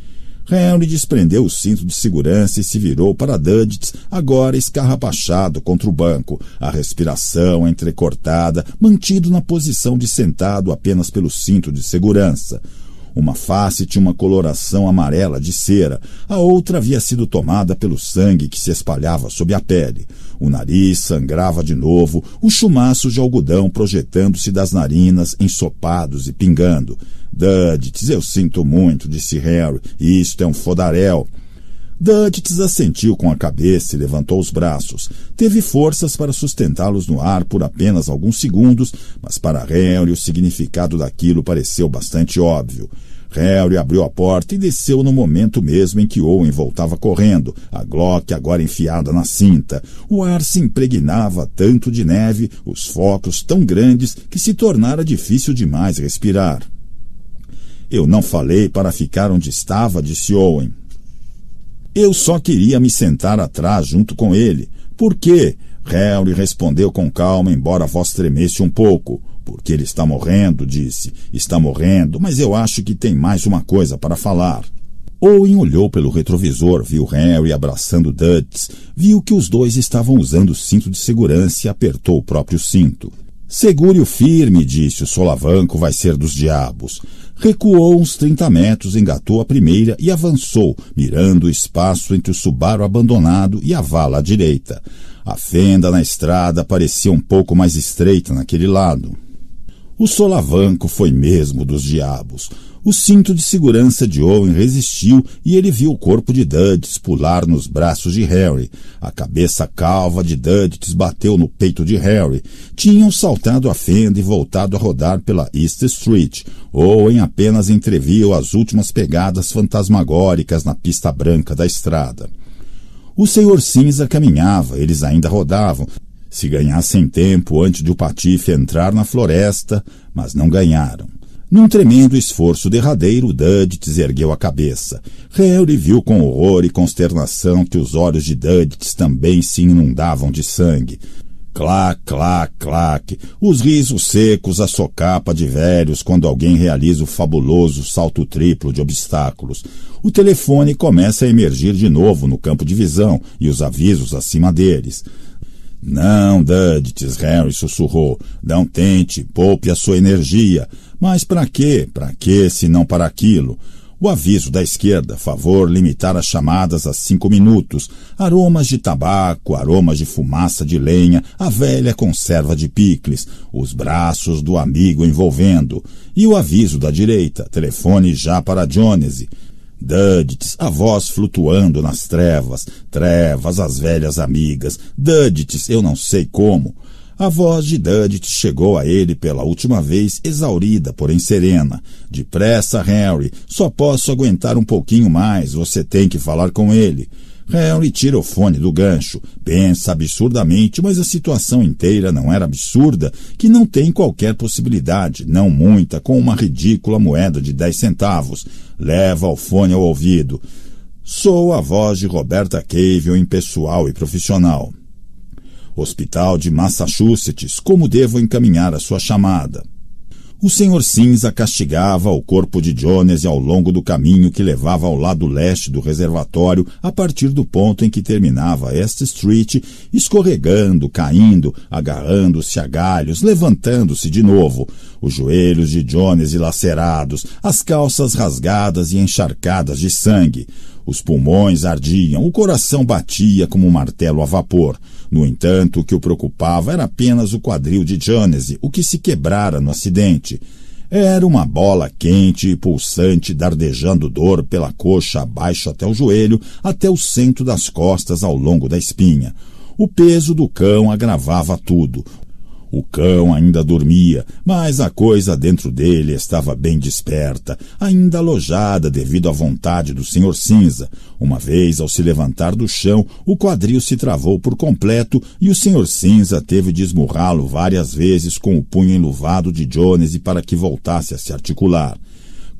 Henry desprendeu o cinto de segurança e se virou para Dudits, agora escarrapachado contra o banco, a respiração entrecortada, mantido na posição de sentado apenas pelo cinto de segurança. Uma face tinha uma coloração amarela de cera, a outra havia sido tomada pelo sangue que se espalhava sob a pele. O nariz sangrava de novo, os chumaços de algodão projetando-se das narinas, ensopados e pingando. Duddits, eu sinto muito, disse Harry, isto é um fodaréu. Dantes assentiu com a cabeça e levantou os braços. Teve forças para sustentá-los no ar por apenas alguns segundos, mas para Harry o significado daquilo pareceu bastante óbvio. Harry abriu a porta e desceu no momento mesmo em que Owen voltava correndo, a Glock agora enfiada na cinta. O ar se impregnava tanto de neve, os focos tão grandes, que se tornara difícil demais respirar. Eu não falei para ficar onde estava, disse Owen. Eu só queria me sentar atrás junto com ele. Por quê? Harry respondeu com calma, embora a voz tremesse um pouco. Porque ele está morrendo, disse. Está morrendo, mas eu acho que tem mais uma coisa para falar. Owen olhou pelo retrovisor, viu Harry abraçando Dutz, viu que os dois estavam usando o cinto de segurança e apertou o próprio cinto. Segure-o firme, disse, o solavanco vai ser dos diabos. Recuou uns 30 metros, engatou a primeira e avançou, mirando o espaço entre o Subaru abandonado e a vala à direita. A fenda na estrada parecia um pouco mais estreita naquele lado. O solavanco foi mesmo dos diabos. O cinto de segurança de Owen resistiu e ele viu o corpo de Duds pular nos braços de Harry. A cabeça calva de Duds bateu no peito de Harry. Tinham saltado a fenda e voltado a rodar pela East Street. Owen apenas entreviu as últimas pegadas fantasmagóricas na pista branca da estrada. O Senhor Cinza caminhava, eles ainda rodavam, se ganhassem tempo antes de o Patife entrar na floresta, mas não ganharam. Num tremendo esforço derradeiro, Duddits ergueu a cabeça. Harry viu com horror e consternação que os olhos de Duddits também se inundavam de sangue. Clac, clac, clac, os risos secos, a socapa de velhos quando alguém realiza o fabuloso salto triplo de obstáculos. O telefone começa a emergir de novo no campo de visão e os avisos acima deles. Não, Dudites, Harry sussurrou. Não tente, poupe a sua energia. Mas para quê? Para quê, se não para aquilo? O aviso da esquerda, favor limitar as chamadas a cinco minutos, aromas de tabaco, aromas de fumaça de lenha, a velha conserva de picles, os braços do amigo envolvendo, e o aviso da direita, telefone já para Jonesy. Dudits, a voz flutuando nas trevas, trevas, as velhas amigas, Dudits, eu não sei como. A voz de Dudit chegou a ele pela última vez, exaurida, porém serena. Depressa, Harry, só posso aguentar um pouquinho mais, você tem que falar com ele. Harry é tira o fone do gancho. Pensa absurdamente, mas a situação inteira não era absurda, que não tem qualquer possibilidade, não muita, com uma ridícula moeda de 10 centavos. Leva o fone ao ouvido. Sou a voz de Roberta Cavill em pessoal e profissional. Hospital de Massachusetts, como devo encaminhar a sua chamada? O Senhor Cinza castigava o corpo de Jones ao longo do caminho que levava ao lado leste do reservatório, a partir do ponto em que terminava East street, escorregando, caindo, agarrando-se a galhos, levantando-se de novo, os joelhos de Jones dilacerados, as calças rasgadas e encharcadas de sangue. Os pulmões ardiam, o coração batia como um martelo a vapor. No entanto, o que o preocupava era apenas o quadril de Janese, o que se quebrara no acidente. Era uma bola quente e pulsante, dardejando dor pela coxa abaixo até o joelho, até o centro das costas ao longo da espinha. O peso do cão agravava tudo, o cão ainda dormia, mas a coisa dentro dele estava bem desperta, ainda alojada devido à vontade do Sr. Cinza. Uma vez, ao se levantar do chão, o quadril se travou por completo e o Sr. Cinza teve de esmurrá-lo várias vezes com o punho enluvado de Jones para que voltasse a se articular.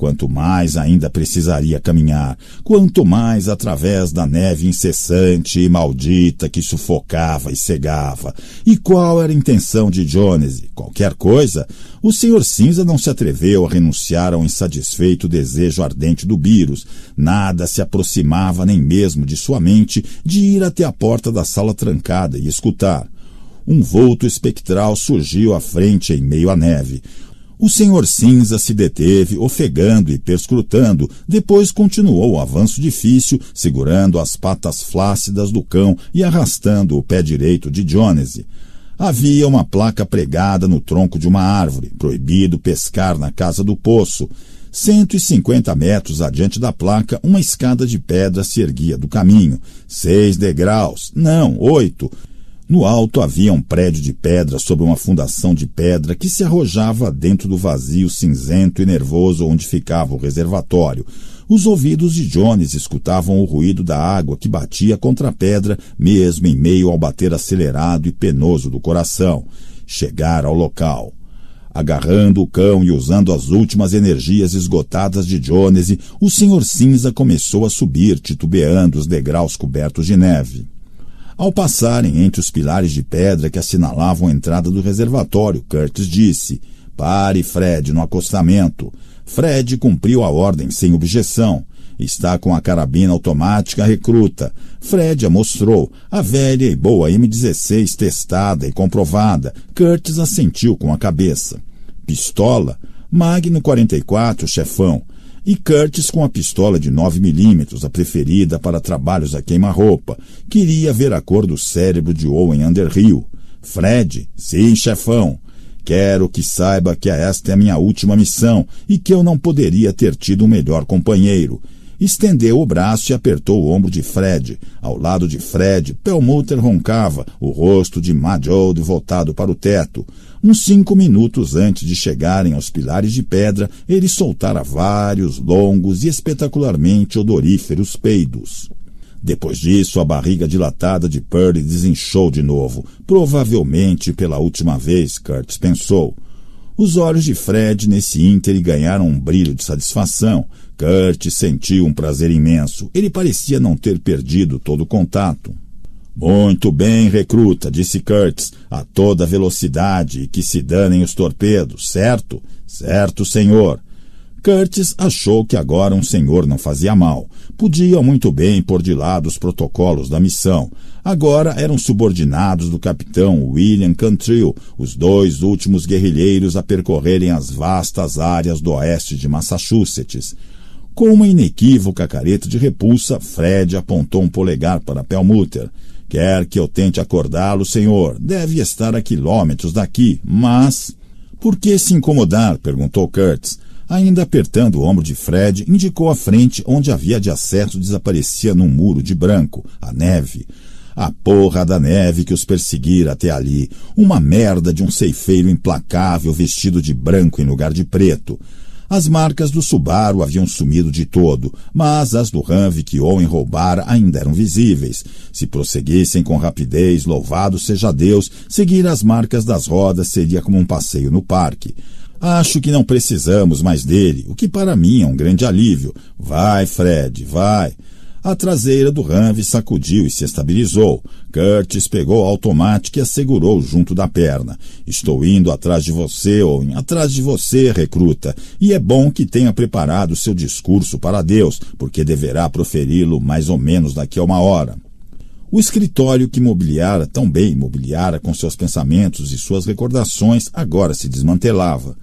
Quanto mais ainda precisaria caminhar, quanto mais através da neve incessante e maldita que sufocava e cegava. E qual era a intenção de Jones? Qualquer coisa? O Senhor Cinza não se atreveu a renunciar ao insatisfeito desejo ardente do Birus. Nada se aproximava nem mesmo de sua mente de ir até a porta da sala trancada e escutar um vulto espectral surgiu à frente em meio à neve. O senhor Cinza se deteve, ofegando e perscrutando, depois continuou o avanço difícil, segurando as patas flácidas do cão e arrastando o pé direito de Jonesy. Havia uma placa pregada no tronco de uma árvore, proibido pescar na casa do poço. 150 metros adiante da placa, uma escada de pedra se erguia do caminho. Seis degraus, não, oito no alto havia um prédio de pedra sobre uma fundação de pedra que se arrojava dentro do vazio cinzento e nervoso onde ficava o reservatório. Os ouvidos de Jones escutavam o ruído da água que batia contra a pedra, mesmo em meio ao bater acelerado e penoso do coração. Chegar ao local. Agarrando o cão e usando as últimas energias esgotadas de Jones, o Senhor Cinza começou a subir, titubeando os degraus cobertos de neve. Ao passarem entre os pilares de pedra que assinalavam a entrada do reservatório, Curtis disse: Pare, Fred, no acostamento. Fred cumpriu a ordem sem objeção. Está com a carabina automática recruta. Fred a mostrou, a velha e boa M16 testada e comprovada. Curtis assentiu com a cabeça. Pistola? Magno 44, chefão e Curtis com a pistola de 9 milímetros, a preferida para trabalhos a queima-roupa. Queria ver a cor do cérebro de Owen Underhill. Fred, sim, chefão. Quero que saiba que esta é a minha última missão e que eu não poderia ter tido um melhor companheiro. Estendeu o braço e apertou o ombro de Fred. Ao lado de Fred, Pelmuter roncava, o rosto de Mad Old voltado para o teto. Uns cinco minutos antes de chegarem aos pilares de pedra, ele soltara vários longos e espetacularmente odoríferos peidos. Depois disso, a barriga dilatada de Purdy desinchou de novo, provavelmente pela última vez, Kurtz pensou. Os olhos de Fred nesse íntere ganharam um brilho de satisfação. Kurt sentiu um prazer imenso. Ele parecia não ter perdido todo o contato. Muito bem, recruta, disse Kurtz, a toda velocidade e que se danem os torpedos, certo? Certo, senhor. Curtis achou que agora um senhor não fazia mal. Podia muito bem pôr de lado os protocolos da missão. Agora eram subordinados do capitão William Cantrill, os dois últimos guerrilheiros a percorrerem as vastas áreas do oeste de Massachusetts. Com uma inequívoca careta de repulsa, Fred apontou um polegar para Pelmuter. Quer que eu tente acordá-lo, senhor? Deve estar a quilômetros daqui, mas. Por que se incomodar? perguntou Kurtz. Ainda apertando o ombro de Fred, indicou a frente onde a via de acesso desaparecia num muro de branco, a neve. A porra da neve que os perseguira até ali. Uma merda de um ceifeiro implacável vestido de branco em lugar de preto. As marcas do Subaru haviam sumido de todo, mas as do Humvee que Owen roubara ainda eram visíveis. Se prosseguissem com rapidez, louvado seja Deus, seguir as marcas das rodas seria como um passeio no parque. Acho que não precisamos mais dele, o que para mim é um grande alívio. Vai, Fred, vai. A traseira do Ranve sacudiu e se estabilizou. Curtis pegou a automática e a segurou junto da perna. Estou indo atrás de você, ou atrás de você, recruta. E é bom que tenha preparado seu discurso para Deus, porque deverá proferi-lo mais ou menos daqui a uma hora. O escritório que mobiliara tão bem mobiliara com seus pensamentos e suas recordações agora se desmantelava.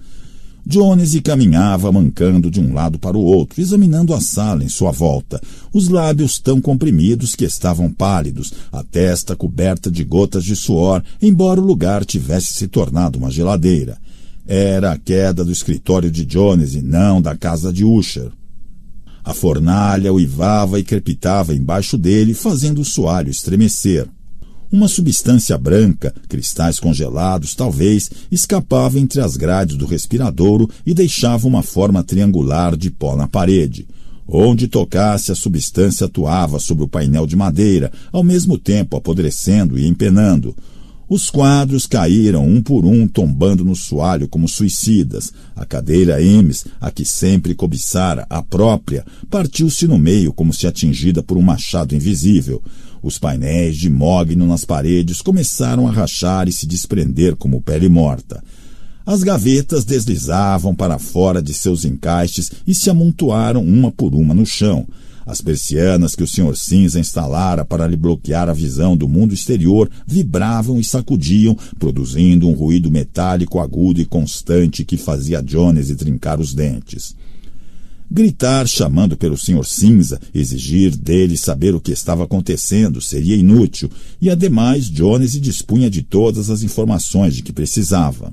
Jones caminhava mancando de um lado para o outro, examinando a sala em sua volta, os lábios tão comprimidos que estavam pálidos, a testa coberta de gotas de suor, embora o lugar tivesse se tornado uma geladeira. Era a queda do escritório de Jones e não da casa de Usher. A fornalha uivava e crepitava embaixo dele, fazendo o soalho estremecer. Uma substância branca, cristais congelados, talvez, escapava entre as grades do respiradouro e deixava uma forma triangular de pó na parede. Onde tocasse, a substância atuava sobre o painel de madeira, ao mesmo tempo apodrecendo e empenando. Os quadros caíram um por um, tombando no soalho como suicidas. A cadeira Emes, a que sempre cobiçara, a própria, partiu-se no meio como se atingida por um machado invisível. Os painéis de mogno nas paredes começaram a rachar e se desprender como pele morta. As gavetas deslizavam para fora de seus encaixes e se amontoaram uma por uma no chão. As persianas que o Sr. Cinza instalara para lhe bloquear a visão do mundo exterior vibravam e sacudiam, produzindo um ruído metálico agudo e constante que fazia Jones trincar os dentes. Gritar chamando pelo Sr. Cinza, exigir dele saber o que estava acontecendo seria inútil, e ademais Jones dispunha de todas as informações de que precisava.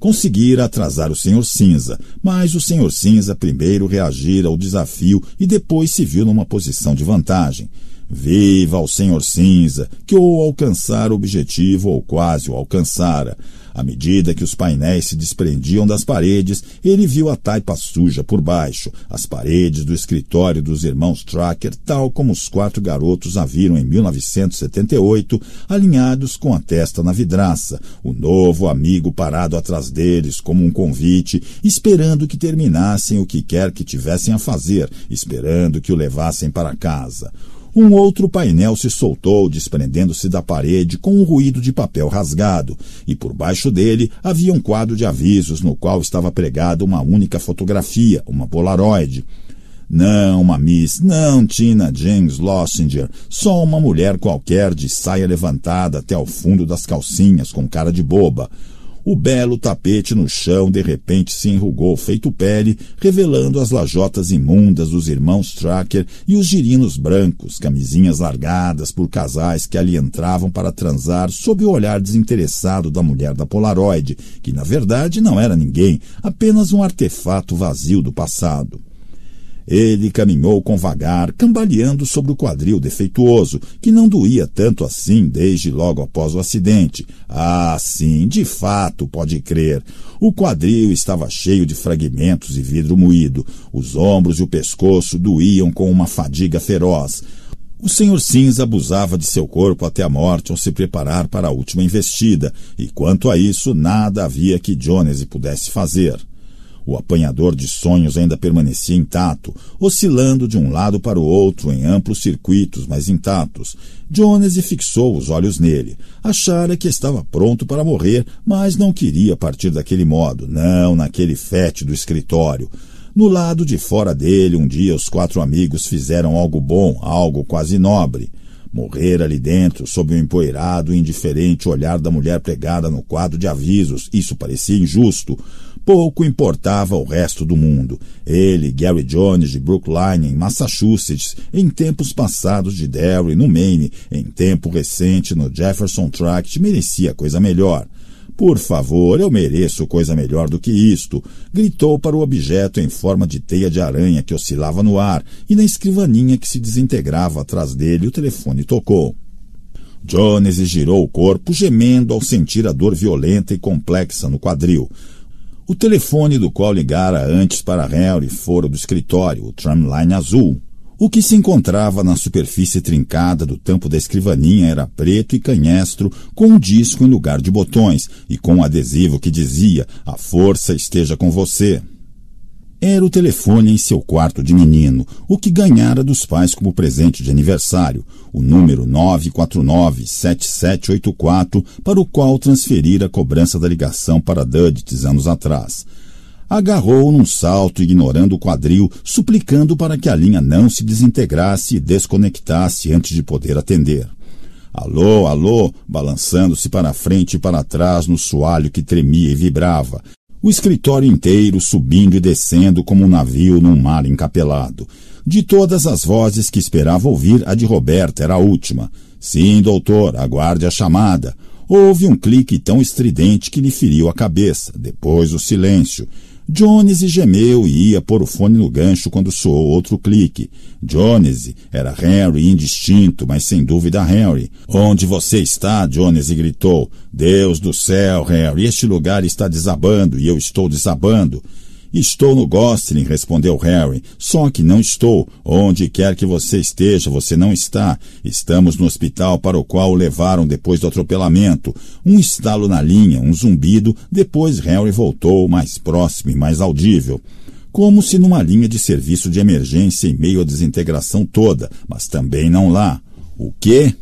Conseguira atrasar o Sr. Cinza, mas o Sr. Cinza primeiro reagira ao desafio e depois se viu numa posição de vantagem. Viva o Senhor Cinza, que ou alcançara o objetivo ou quase o alcançara. À medida que os painéis se desprendiam das paredes, ele viu a taipa suja por baixo, as paredes do escritório dos irmãos Tracker, tal como os quatro garotos a viram em 1978, alinhados com a testa na vidraça, o novo amigo parado atrás deles como um convite, esperando que terminassem o que quer que tivessem a fazer, esperando que o levassem para casa. Um outro painel se soltou, desprendendo-se da parede com um ruído de papel rasgado, e por baixo dele havia um quadro de avisos no qual estava pregada uma única fotografia, uma Polaroid. Não, Miss, não, Tina James Lossinger. Só uma mulher qualquer de saia levantada até ao fundo das calcinhas, com cara de boba. O belo tapete no chão de repente se enrugou, feito pele, revelando as lajotas imundas dos irmãos Tracker e os girinos brancos, camisinhas largadas por casais que ali entravam para transar sob o olhar desinteressado da mulher da Polaroid, que na verdade não era ninguém, apenas um artefato vazio do passado. Ele caminhou com vagar, cambaleando sobre o quadril defeituoso, que não doía tanto assim desde logo após o acidente. Ah, sim, de fato, pode crer. O quadril estava cheio de fragmentos e vidro moído. Os ombros e o pescoço doíam com uma fadiga feroz. O senhor Cinza abusava de seu corpo até a morte ao se preparar para a última investida, e quanto a isso, nada havia que Jones pudesse fazer. O apanhador de sonhos ainda permanecia intacto, oscilando de um lado para o outro em amplos circuitos, mas intactos. Jones fixou os olhos nele. Achara que estava pronto para morrer, mas não queria partir daquele modo, não naquele fétido escritório. No lado de fora dele, um dia os quatro amigos fizeram algo bom, algo quase nobre. Morrer ali dentro, sob o empoeirado e indiferente olhar da mulher pregada no quadro de avisos, isso parecia injusto pouco importava ao resto do mundo. Ele, Gary Jones de Brookline, em Massachusetts, em tempos passados de Derry, no Maine, em tempo recente no Jefferson Tract, merecia coisa melhor. Por favor, eu mereço coisa melhor do que isto, gritou para o objeto em forma de teia de aranha que oscilava no ar, e na escrivaninha que se desintegrava atrás dele o telefone tocou. Jones girou o corpo, gemendo ao sentir a dor violenta e complexa no quadril. O telefone do qual ligara antes para Harry fora do escritório, o tramline azul. O que se encontrava na superfície trincada do tampo da escrivaninha era preto e canhestro, com um disco em lugar de botões e com um adesivo que dizia: A força esteja com você. Era o telefone em seu quarto de menino, o que ganhara dos pais como presente de aniversário, o número 949-7784, para o qual transferira a cobrança da ligação para Duddits anos atrás. Agarrou num salto, ignorando o quadril, suplicando para que a linha não se desintegrasse e desconectasse antes de poder atender. Alô, alô, balançando-se para frente e para trás no soalho que tremia e vibrava o escritório inteiro subindo e descendo como um navio num mar encapelado. De todas as vozes que esperava ouvir, a de Roberta era a última. Sim, doutor, aguarde a chamada. Houve um clique tão estridente que lhe feriu a cabeça, depois o silêncio. Jones gemeu e ia pôr o fone no gancho quando soou outro clique. Jones era Harry indistinto, mas sem dúvida Harry. Onde você está? Jones gritou. Deus do céu, Harry, este lugar está desabando e eu estou desabando. Estou no Gosling, respondeu Harry. Só que não estou. Onde quer que você esteja, você não está. Estamos no hospital para o qual o levaram depois do atropelamento. Um estalo na linha, um zumbido, depois Harry voltou, mais próximo e mais audível como se numa linha de serviço de emergência em meio à desintegração toda, mas também não lá. O quê?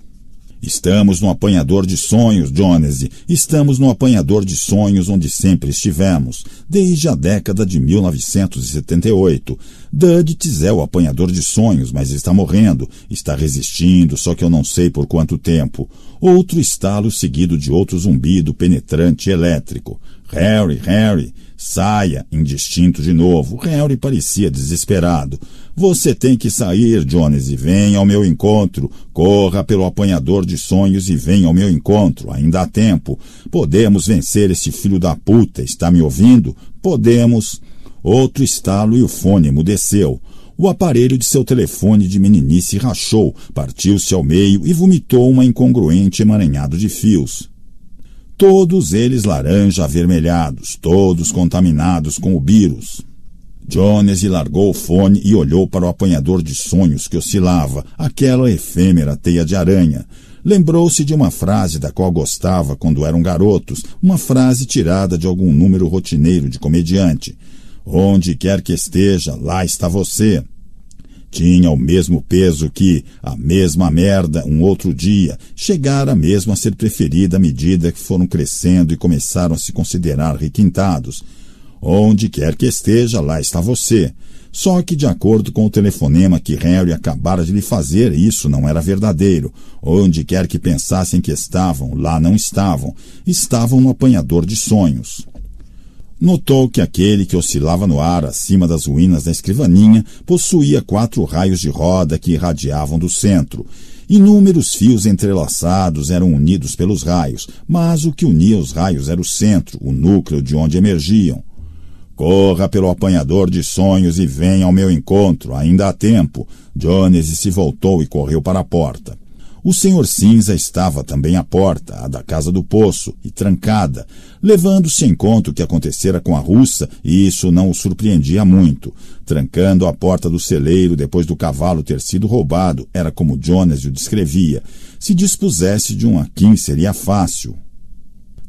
Estamos no apanhador de sonhos, Jones. Estamos no apanhador de sonhos onde sempre estivemos, desde a década de 1978. Duditz é o apanhador de sonhos, mas está morrendo, está resistindo, só que eu não sei por quanto tempo. Outro estalo seguido de outro zumbido penetrante elétrico. Harry, Harry, saia, indistinto de novo. Harry parecia desesperado. Você tem que sair, Jones, e vem ao meu encontro. Corra pelo apanhador de sonhos e vem ao meu encontro. Ainda há tempo. Podemos vencer esse filho da puta. Está me ouvindo? Podemos. Outro estalo e o fone emudeceu. O aparelho de seu telefone de meninice rachou, partiu-se ao meio e vomitou uma incongruente emaranhado de fios. Todos eles laranja avermelhados, todos contaminados com o vírus. Jones largou o fone e olhou para o apanhador de sonhos que oscilava, aquela efêmera teia de aranha. Lembrou-se de uma frase da qual gostava quando eram garotos, uma frase tirada de algum número rotineiro de comediante. Onde quer que esteja, lá está você. Tinha o mesmo peso que a mesma merda um outro dia, chegara mesmo a ser preferida à medida que foram crescendo e começaram a se considerar requintados. Onde quer que esteja, lá está você. Só que, de acordo com o telefonema que Harry acabara de lhe fazer, isso não era verdadeiro. Onde quer que pensassem que estavam, lá não estavam. Estavam no apanhador de sonhos. Notou que aquele que oscilava no ar acima das ruínas da escrivaninha possuía quatro raios de roda que irradiavam do centro. Inúmeros fios entrelaçados eram unidos pelos raios, mas o que unia os raios era o centro, o núcleo de onde emergiam. Corra pelo apanhador de sonhos e venha ao meu encontro, ainda há tempo. Jones se voltou e correu para a porta. O senhor Cinza estava também à porta, a da casa do poço, e trancada, levando-se em conta o que acontecera com a russa, e isso não o surpreendia muito. Trancando a porta do celeiro depois do cavalo ter sido roubado, era como Jonas o descrevia. Se dispusesse de um aquim seria fácil.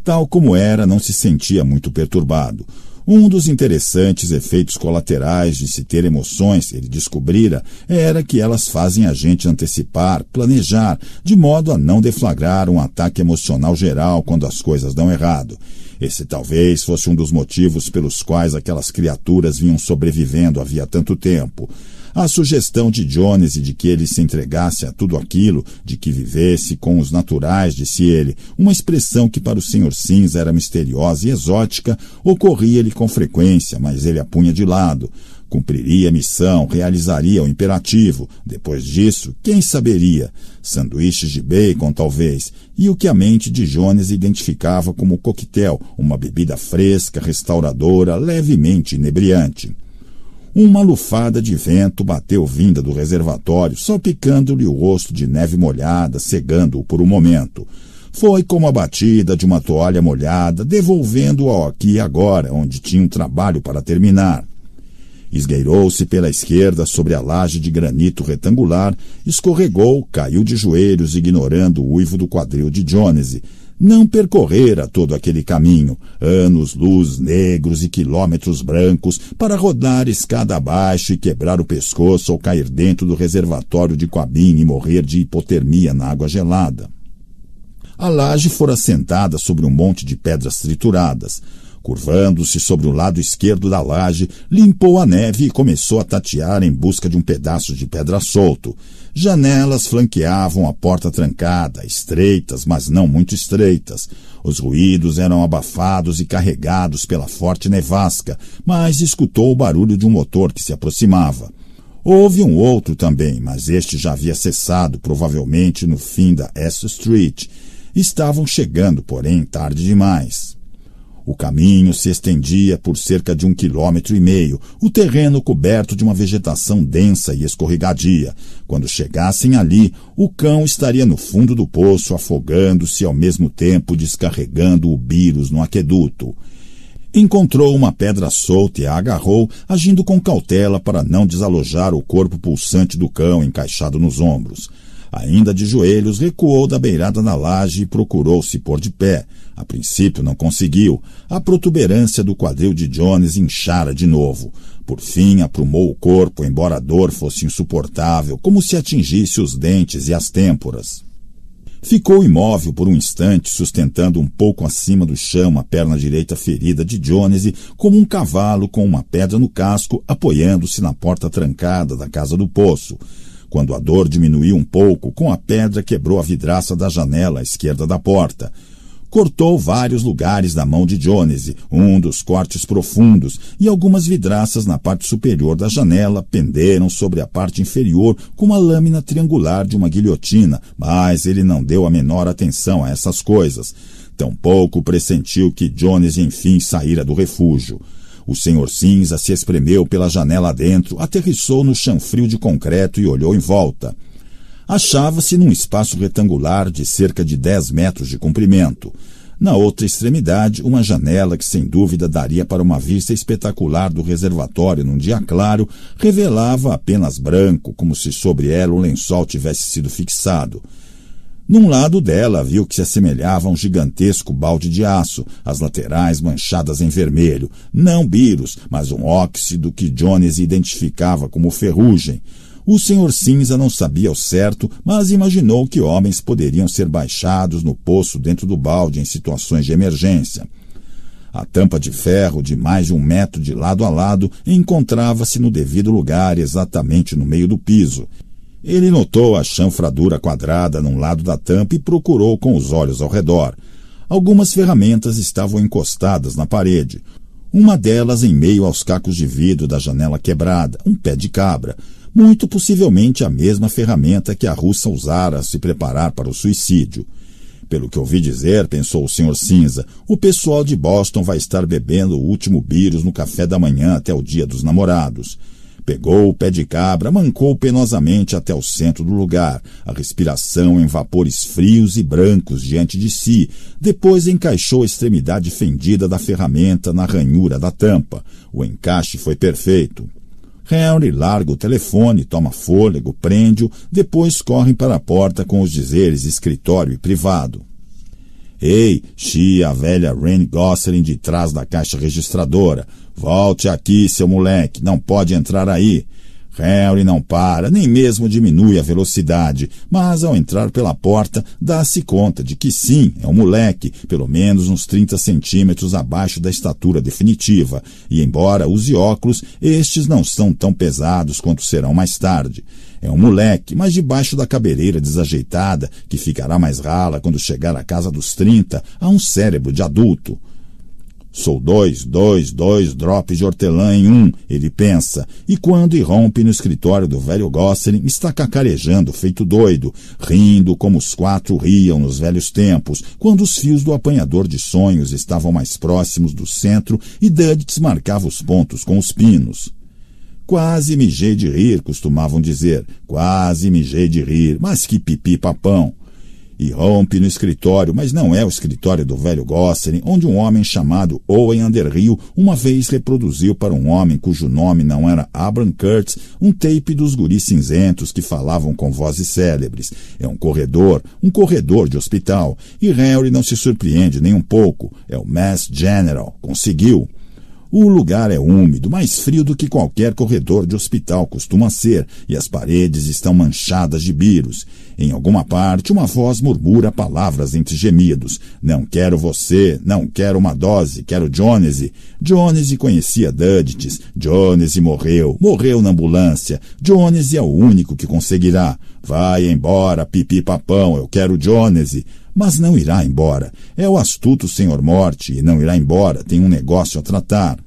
Tal como era, não se sentia muito perturbado. Um dos interessantes efeitos colaterais de se ter emoções, ele descobrira, era que elas fazem a gente antecipar, planejar, de modo a não deflagrar um ataque emocional geral quando as coisas dão errado. Esse talvez fosse um dos motivos pelos quais aquelas criaturas vinham sobrevivendo havia tanto tempo. A sugestão de Jones e de que ele se entregasse a tudo aquilo, de que vivesse com os naturais, disse ele, uma expressão que para o Sr. Cinza era misteriosa e exótica, ocorria-lhe com frequência, mas ele a punha de lado cumpriria a missão, realizaria o imperativo. Depois disso, quem saberia? Sanduíches de bacon, talvez, e o que a mente de Jones identificava como coquetel, uma bebida fresca, restauradora, levemente inebriante. Uma lufada de vento bateu vinda do reservatório, salpicando-lhe o rosto de neve molhada, cegando-o por um momento. Foi como a batida de uma toalha molhada, devolvendo-o aqui agora, onde tinha um trabalho para terminar. Esgueirou-se pela esquerda sobre a laje de granito retangular, escorregou, caiu de joelhos, ignorando o uivo do quadril de Jonesy não percorrera todo aquele caminho, anos-luz negros e quilômetros brancos, para rodar escada abaixo e quebrar o pescoço ou cair dentro do reservatório de Coabim e morrer de hipotermia na água gelada. A laje fora sentada sobre um monte de pedras trituradas. Curvando-se sobre o lado esquerdo da laje, limpou a neve e começou a tatear em busca de um pedaço de pedra solto. Janelas flanqueavam a porta trancada, estreitas, mas não muito estreitas. Os ruídos eram abafados e carregados pela forte nevasca, mas escutou o barulho de um motor que se aproximava. Houve um outro também, mas este já havia cessado, provavelmente no fim da S Street. Estavam chegando, porém, tarde demais. O caminho se estendia por cerca de um quilômetro e meio, o terreno coberto de uma vegetação densa e escorregadia. Quando chegassem ali, o cão estaria no fundo do poço, afogando-se e ao mesmo tempo descarregando o vírus no aqueduto. Encontrou uma pedra solta e a agarrou, agindo com cautela para não desalojar o corpo pulsante do cão encaixado nos ombros. Ainda de joelhos, recuou da beirada da laje e procurou se pôr de pé. A princípio não conseguiu. A protuberância do quadril de Jones inchara de novo. Por fim, aprumou o corpo, embora a dor fosse insuportável, como se atingisse os dentes e as têmporas. Ficou imóvel por um instante, sustentando um pouco acima do chão a perna direita ferida de Jones, como um cavalo com uma pedra no casco, apoiando-se na porta trancada da casa do poço. Quando a dor diminuiu um pouco, com a pedra quebrou a vidraça da janela à esquerda da porta. Cortou vários lugares da mão de Jones, um dos cortes profundos, e algumas vidraças na parte superior da janela penderam sobre a parte inferior com a lâmina triangular de uma guilhotina, mas ele não deu a menor atenção a essas coisas. Tampouco pressentiu que Jones enfim saíra do refúgio. O senhor cinza se espremeu pela janela adentro, aterrissou no chão frio de concreto e olhou em volta. Achava-se num espaço retangular de cerca de dez metros de comprimento. Na outra extremidade, uma janela que sem dúvida daria para uma vista espetacular do reservatório num dia claro, revelava apenas branco, como se sobre ela um lençol tivesse sido fixado. Num lado dela viu que se assemelhava a um gigantesco balde de aço, as laterais manchadas em vermelho, não birus, mas um óxido que Jones identificava como ferrugem. O senhor Cinza não sabia ao certo, mas imaginou que homens poderiam ser baixados no poço dentro do balde em situações de emergência. A tampa de ferro de mais de um metro de lado a lado encontrava-se no devido lugar, exatamente no meio do piso. Ele notou a chanfradura quadrada num lado da tampa e procurou com os olhos ao redor. Algumas ferramentas estavam encostadas na parede. Uma delas em meio aos cacos de vidro da janela quebrada, um pé de cabra, muito possivelmente a mesma ferramenta que a russa usara a se preparar para o suicídio. Pelo que ouvi dizer, pensou o Sr. Cinza, o pessoal de Boston vai estar bebendo o último vírus no café da manhã até o dia dos namorados. Pegou o pé de cabra, mancou penosamente até o centro do lugar, a respiração em vapores frios e brancos diante de si. Depois encaixou a extremidade fendida da ferramenta na ranhura da tampa. O encaixe foi perfeito. Henry larga o telefone, toma fôlego, prende-o, depois correm para a porta com os dizeres escritório e privado. Ei, chia a velha Rain Gosling de trás da caixa registradora. Volte aqui, seu moleque, não pode entrar aí. Harry não para, nem mesmo diminui a velocidade, mas ao entrar pela porta, dá-se conta de que sim, é um moleque, pelo menos uns 30 centímetros abaixo da estatura definitiva, e embora use óculos, estes não são tão pesados quanto serão mais tarde. É um moleque, mas debaixo da cabeleira desajeitada, que ficará mais rala quando chegar à casa dos 30, há um cérebro de adulto. Sou dois, dois, dois drops de hortelã em um, ele pensa, e quando irrompe no escritório do velho Gosselin, está cacarejando, feito doido, rindo como os quatro riam nos velhos tempos, quando os fios do apanhador de sonhos estavam mais próximos do centro e Duddits marcava os pontos com os pinos. Quase mijei de rir, costumavam dizer. Quase mijei de rir, mas que pipi papão e rompe no escritório, mas não é o escritório do velho Gosselin, onde um homem chamado Owen Underhill uma vez reproduziu para um homem cujo nome não era Abram Kurtz um tape dos guris cinzentos que falavam com vozes célebres. É um corredor, um corredor de hospital, e Harry não se surpreende nem um pouco. É o Mass General. Conseguiu. O lugar é úmido, mais frio do que qualquer corredor de hospital costuma ser, e as paredes estão manchadas de biros. Em alguma parte, uma voz murmura palavras entre gemidos. Não quero você, não quero uma dose, quero Jonesy. Jonesy conhecia Dudites. Jonesy morreu, morreu na ambulância. Jonesy é o único que conseguirá. Vai embora, pipi papão, eu quero Jonesy. Mas não irá embora. É o astuto senhor morte e não irá embora, tem um negócio a tratar.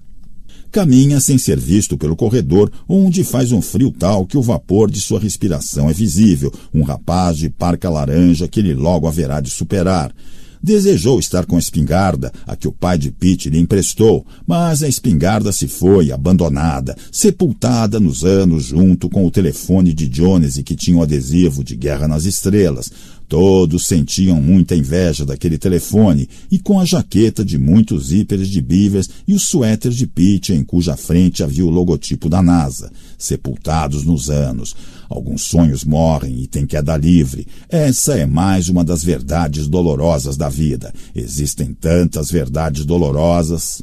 Caminha sem ser visto pelo corredor, onde faz um frio tal que o vapor de sua respiração é visível, um rapaz de parca laranja que ele logo haverá de superar. Desejou estar com a espingarda, a que o pai de Pete lhe emprestou, mas a espingarda se foi, abandonada, sepultada nos anos junto com o telefone de Jones que tinha o um adesivo de Guerra nas Estrelas, Todos sentiam muita inveja daquele telefone, e com a jaqueta de muitos zíperes de Beavers e o suéter de Pete em cuja frente havia o logotipo da NASA, sepultados nos anos. Alguns sonhos morrem e têm queda livre. Essa é mais uma das verdades dolorosas da vida. Existem tantas verdades dolorosas.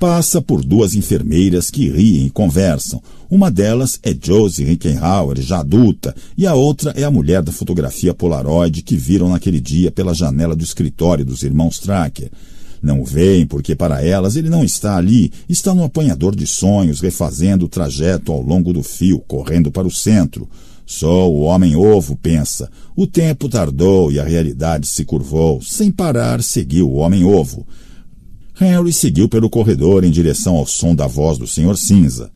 Passa por duas enfermeiras que riem e conversam. Uma delas é Josie Rickenhauer, já adulta, e a outra é a mulher da fotografia Polaroid que viram naquele dia pela janela do escritório dos irmãos Tracker. Não veem porque para elas ele não está ali, está no apanhador de sonhos, refazendo o trajeto ao longo do fio, correndo para o centro. Só o homem-ovo pensa. O tempo tardou e a realidade se curvou. Sem parar, seguiu o homem-ovo. Harry seguiu pelo corredor em direção ao som da voz do Sr. Cinza.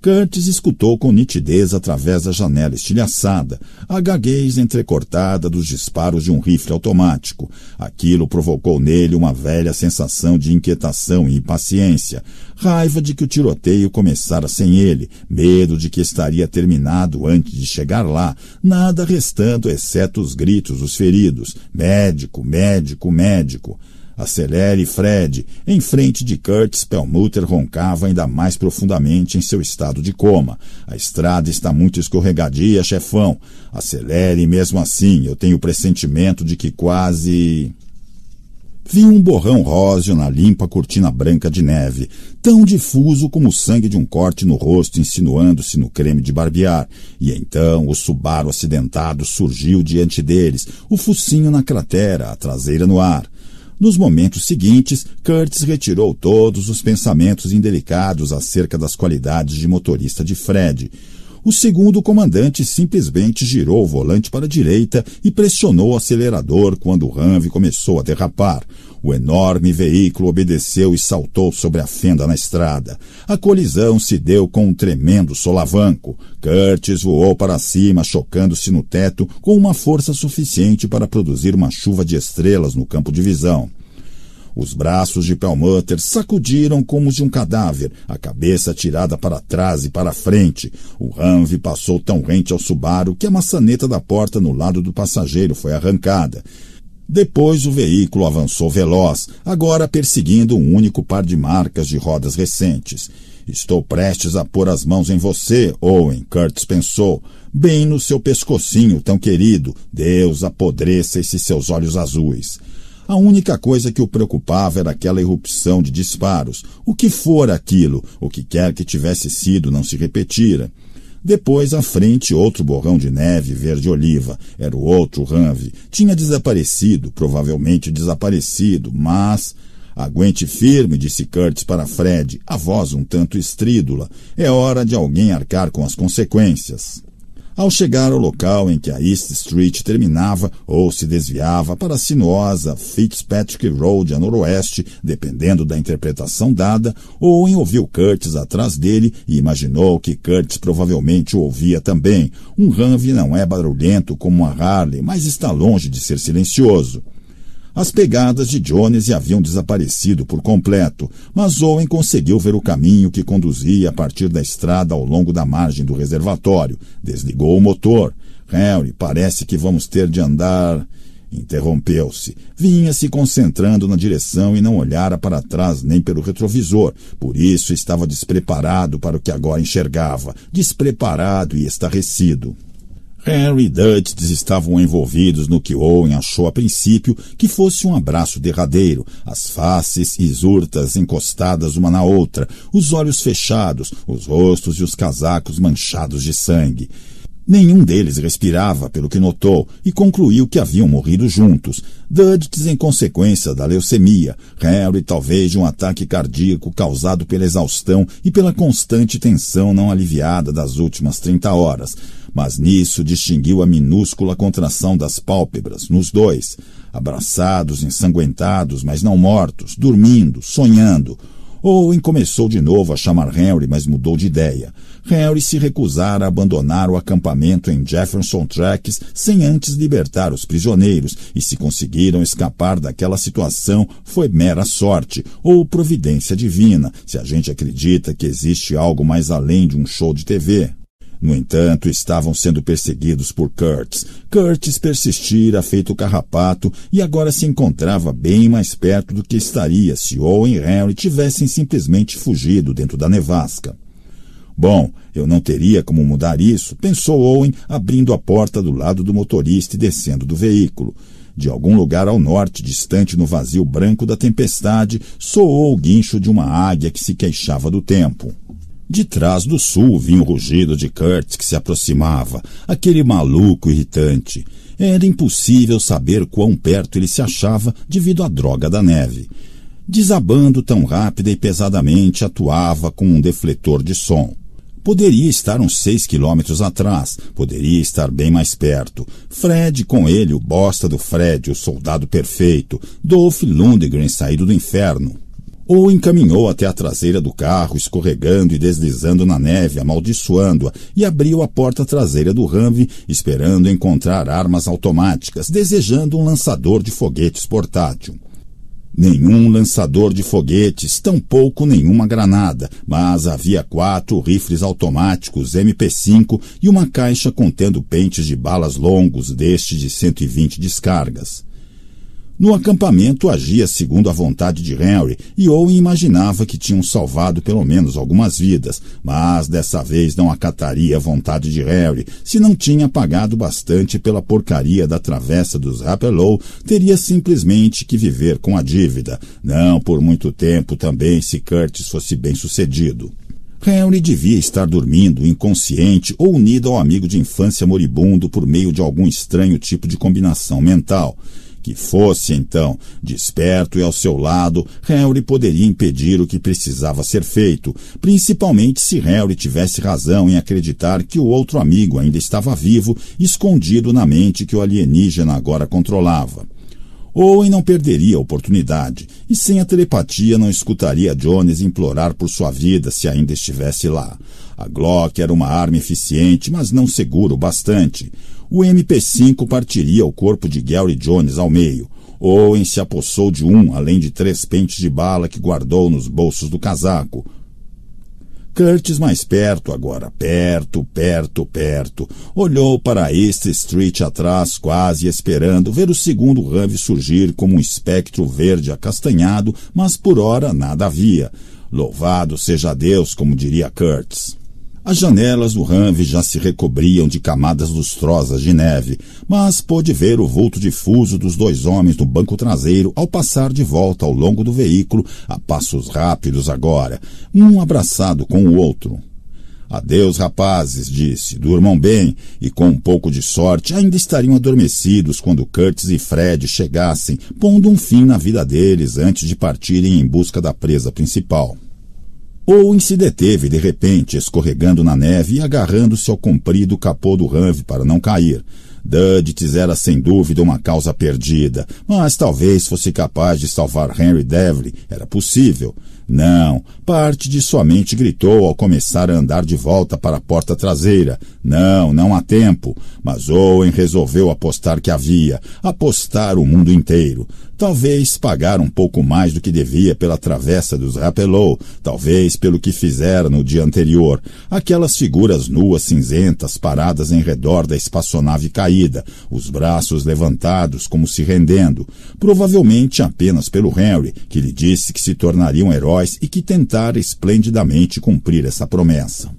Curtis escutou com nitidez através da janela estilhaçada, a gaguez entrecortada dos disparos de um rifle automático. Aquilo provocou nele uma velha sensação de inquietação e impaciência, raiva de que o tiroteio começara sem ele, medo de que estaria terminado antes de chegar lá, nada restando exceto os gritos dos feridos: médico, médico, médico. Acelere Fred, em frente de Kurt Spellmutter, roncava ainda mais profundamente em seu estado de coma. A estrada está muito escorregadia, chefão. Acelere mesmo assim, eu tenho o pressentimento de que quase. Vi um borrão róseo na limpa cortina branca de neve, tão difuso como o sangue de um corte no rosto insinuando-se no creme de barbear. E então o Subaru acidentado surgiu diante deles, o focinho na cratera, a traseira no ar. Nos momentos seguintes, Curtis retirou todos os pensamentos indelicados acerca das qualidades de motorista de Fred. O segundo comandante simplesmente girou o volante para a direita e pressionou o acelerador quando o Ranve começou a derrapar. O enorme veículo obedeceu e saltou sobre a fenda na estrada. A colisão se deu com um tremendo solavanco. Curtis voou para cima, chocando-se no teto com uma força suficiente para produzir uma chuva de estrelas no campo de visão. Os braços de Pelmutter sacudiram como os de um cadáver, a cabeça tirada para trás e para frente. O Ranve passou tão rente ao Subaru que a maçaneta da porta no lado do passageiro foi arrancada. Depois o veículo avançou veloz, agora perseguindo um único par de marcas de rodas recentes. Estou prestes a pôr as mãos em você, Owen, Curtis pensou, bem no seu pescocinho tão querido. Deus apodreça esses seus olhos azuis. A única coisa que o preocupava era aquela erupção de disparos. O que fora aquilo, o que quer que tivesse sido, não se repetira. Depois, à frente, outro borrão de neve verde-oliva. Era o outro Ranve. Tinha desaparecido, provavelmente desaparecido, mas... Aguente firme, disse Kurtz para Fred, a voz um tanto estrídula. É hora de alguém arcar com as consequências. Ao chegar ao local em que a East Street terminava ou se desviava para a sinuosa Fitzpatrick Road a noroeste, dependendo da interpretação dada, Owen ouviu Curtis atrás dele e imaginou que Curtis provavelmente o ouvia também. Um Humvee não é barulhento como uma Harley, mas está longe de ser silencioso. As pegadas de Jones haviam desaparecido por completo, mas Owen conseguiu ver o caminho que conduzia a partir da estrada ao longo da margem do reservatório. Desligou o motor. Harry, parece que vamos ter de andar. Interrompeu-se. Vinha se concentrando na direção e não olhara para trás nem pelo retrovisor. Por isso estava despreparado para o que agora enxergava, despreparado e estarrecido. Harry e Dutch estavam envolvidos no que Owen achou a princípio que fosse um abraço derradeiro, as faces exurtas encostadas uma na outra, os olhos fechados, os rostos e os casacos manchados de sangue. Nenhum deles respirava, pelo que notou, e concluiu que haviam morrido juntos. Dudtes em consequência da leucemia, Harry talvez de um ataque cardíaco causado pela exaustão e pela constante tensão não aliviada das últimas trinta horas mas nisso distinguiu a minúscula contração das pálpebras nos dois, abraçados, ensanguentados, mas não mortos, dormindo, sonhando. Owen começou de novo a chamar Henry, mas mudou de ideia. Henry se recusara a abandonar o acampamento em Jefferson Tracks sem antes libertar os prisioneiros, e se conseguiram escapar daquela situação foi mera sorte ou providência divina, se a gente acredita que existe algo mais além de um show de TV, no entanto, estavam sendo perseguidos por Kurtz. Kurtz persistira feito carrapato e agora se encontrava bem mais perto do que estaria se Owen e Henry tivessem simplesmente fugido dentro da nevasca. Bom, eu não teria como mudar isso, pensou Owen, abrindo a porta do lado do motorista e descendo do veículo. De algum lugar ao norte, distante no vazio branco da tempestade, soou o guincho de uma águia que se queixava do tempo. De trás do sul vinha o rugido de Kurtz que se aproximava, aquele maluco irritante. Era impossível saber quão perto ele se achava devido à droga da neve. Desabando tão rápida e pesadamente, atuava com um defletor de som. Poderia estar uns seis quilômetros atrás, poderia estar bem mais perto. Fred com ele, o bosta do Fred, o soldado perfeito, Dolph Lundgren saído do inferno, ou encaminhou até a traseira do carro, escorregando e deslizando na neve, amaldiçoando-a, e abriu a porta traseira do Ramve, esperando encontrar armas automáticas, desejando um lançador de foguetes portátil. Nenhum lançador de foguetes, tampouco nenhuma granada, mas havia quatro rifles automáticos MP5 e uma caixa contendo pentes de balas longos, deste de 120 descargas. No acampamento agia segundo a vontade de Henry e Owen imaginava que tinham salvado pelo menos algumas vidas, mas dessa vez não acataria a vontade de Henry. Se não tinha pagado bastante pela porcaria da travessa dos rappelow. teria simplesmente que viver com a dívida. Não por muito tempo também se Curtis fosse bem sucedido. Henry devia estar dormindo, inconsciente ou unido ao amigo de infância moribundo por meio de algum estranho tipo de combinação mental que fosse então. Desperto e ao seu lado, Harry poderia impedir o que precisava ser feito, principalmente se Harry tivesse razão em acreditar que o outro amigo ainda estava vivo, escondido na mente que o alienígena agora controlava. Owen não perderia a oportunidade, e sem a telepatia não escutaria Jones implorar por sua vida se ainda estivesse lá. A Glock era uma arma eficiente, mas não segura o bastante o MP5 partiria o corpo de Gary Jones ao meio. Owen se apossou de um, além de três pentes de bala que guardou nos bolsos do casaco. Curtis mais perto agora, perto, perto, perto, olhou para East Street atrás, quase esperando ver o segundo Rave surgir como um espectro verde acastanhado, mas por hora nada havia. Louvado seja Deus, como diria Curtis. As janelas do ranve já se recobriam de camadas lustrosas de neve, mas pôde ver o vulto difuso dos dois homens no banco traseiro ao passar de volta ao longo do veículo, a passos rápidos agora, um abraçado com o outro. Adeus, rapazes, disse. Durmam bem e com um pouco de sorte ainda estariam adormecidos quando Curtis e Fred chegassem, pondo um fim na vida deles antes de partirem em busca da presa principal em se deteve de repente, escorregando na neve e agarrando-se ao comprido capô do Ranve para não cair. Duddits era sem dúvida uma causa perdida, mas talvez fosse capaz de salvar Henry Devlin, era possível. Não, parte de sua mente gritou ao começar a andar de volta para a porta traseira. Não, não há tempo. Mas Owen resolveu apostar que havia, apostar o mundo inteiro. Talvez pagar um pouco mais do que devia pela travessa dos Rapelou, talvez pelo que fizera no dia anterior. Aquelas figuras nuas cinzentas paradas em redor da espaçonave caída, os braços levantados como se rendendo, provavelmente apenas pelo Henry, que lhe disse que se tornariam heróis e que tentara esplendidamente cumprir essa promessa.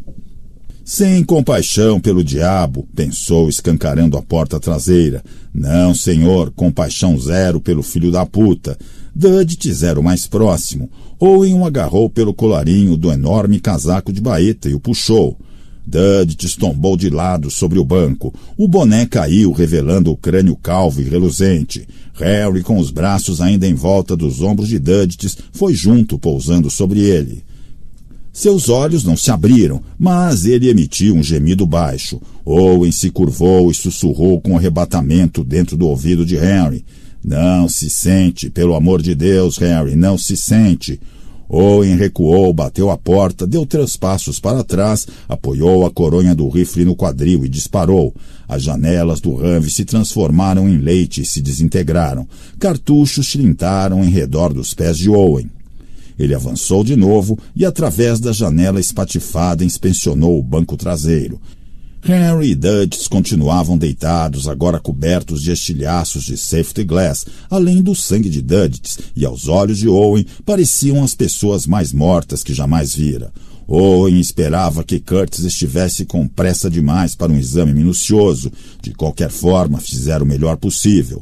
Sem compaixão pelo diabo, pensou escancarando a porta traseira. Não, senhor, compaixão zero pelo filho da puta. Dudit zero mais próximo. Owen o agarrou pelo colarinho do enorme casaco de baeta e o puxou. Dudit tombou de lado sobre o banco. O boné caiu, revelando o crânio calvo e reluzente. Harry, com os braços ainda em volta dos ombros de Dudit, foi junto, pousando sobre ele. Seus olhos não se abriram, mas ele emitiu um gemido baixo. Owen se curvou e sussurrou com arrebatamento dentro do ouvido de Henry. Não se sente, pelo amor de Deus, Henry, não se sente. Owen recuou, bateu a porta, deu três passos para trás, apoiou a coronha do rifle no quadril e disparou. As janelas do Ranve se transformaram em leite e se desintegraram. Cartuchos tilintaram em redor dos pés de Owen. Ele avançou de novo e, através da janela espatifada, inspecionou o banco traseiro. Henry e Dudds continuavam deitados, agora cobertos de estilhaços de safety glass, além do sangue de Dudds, e aos olhos de Owen pareciam as pessoas mais mortas que jamais vira. Owen esperava que Curtis estivesse com pressa demais para um exame minucioso. De qualquer forma, fizeram o melhor possível.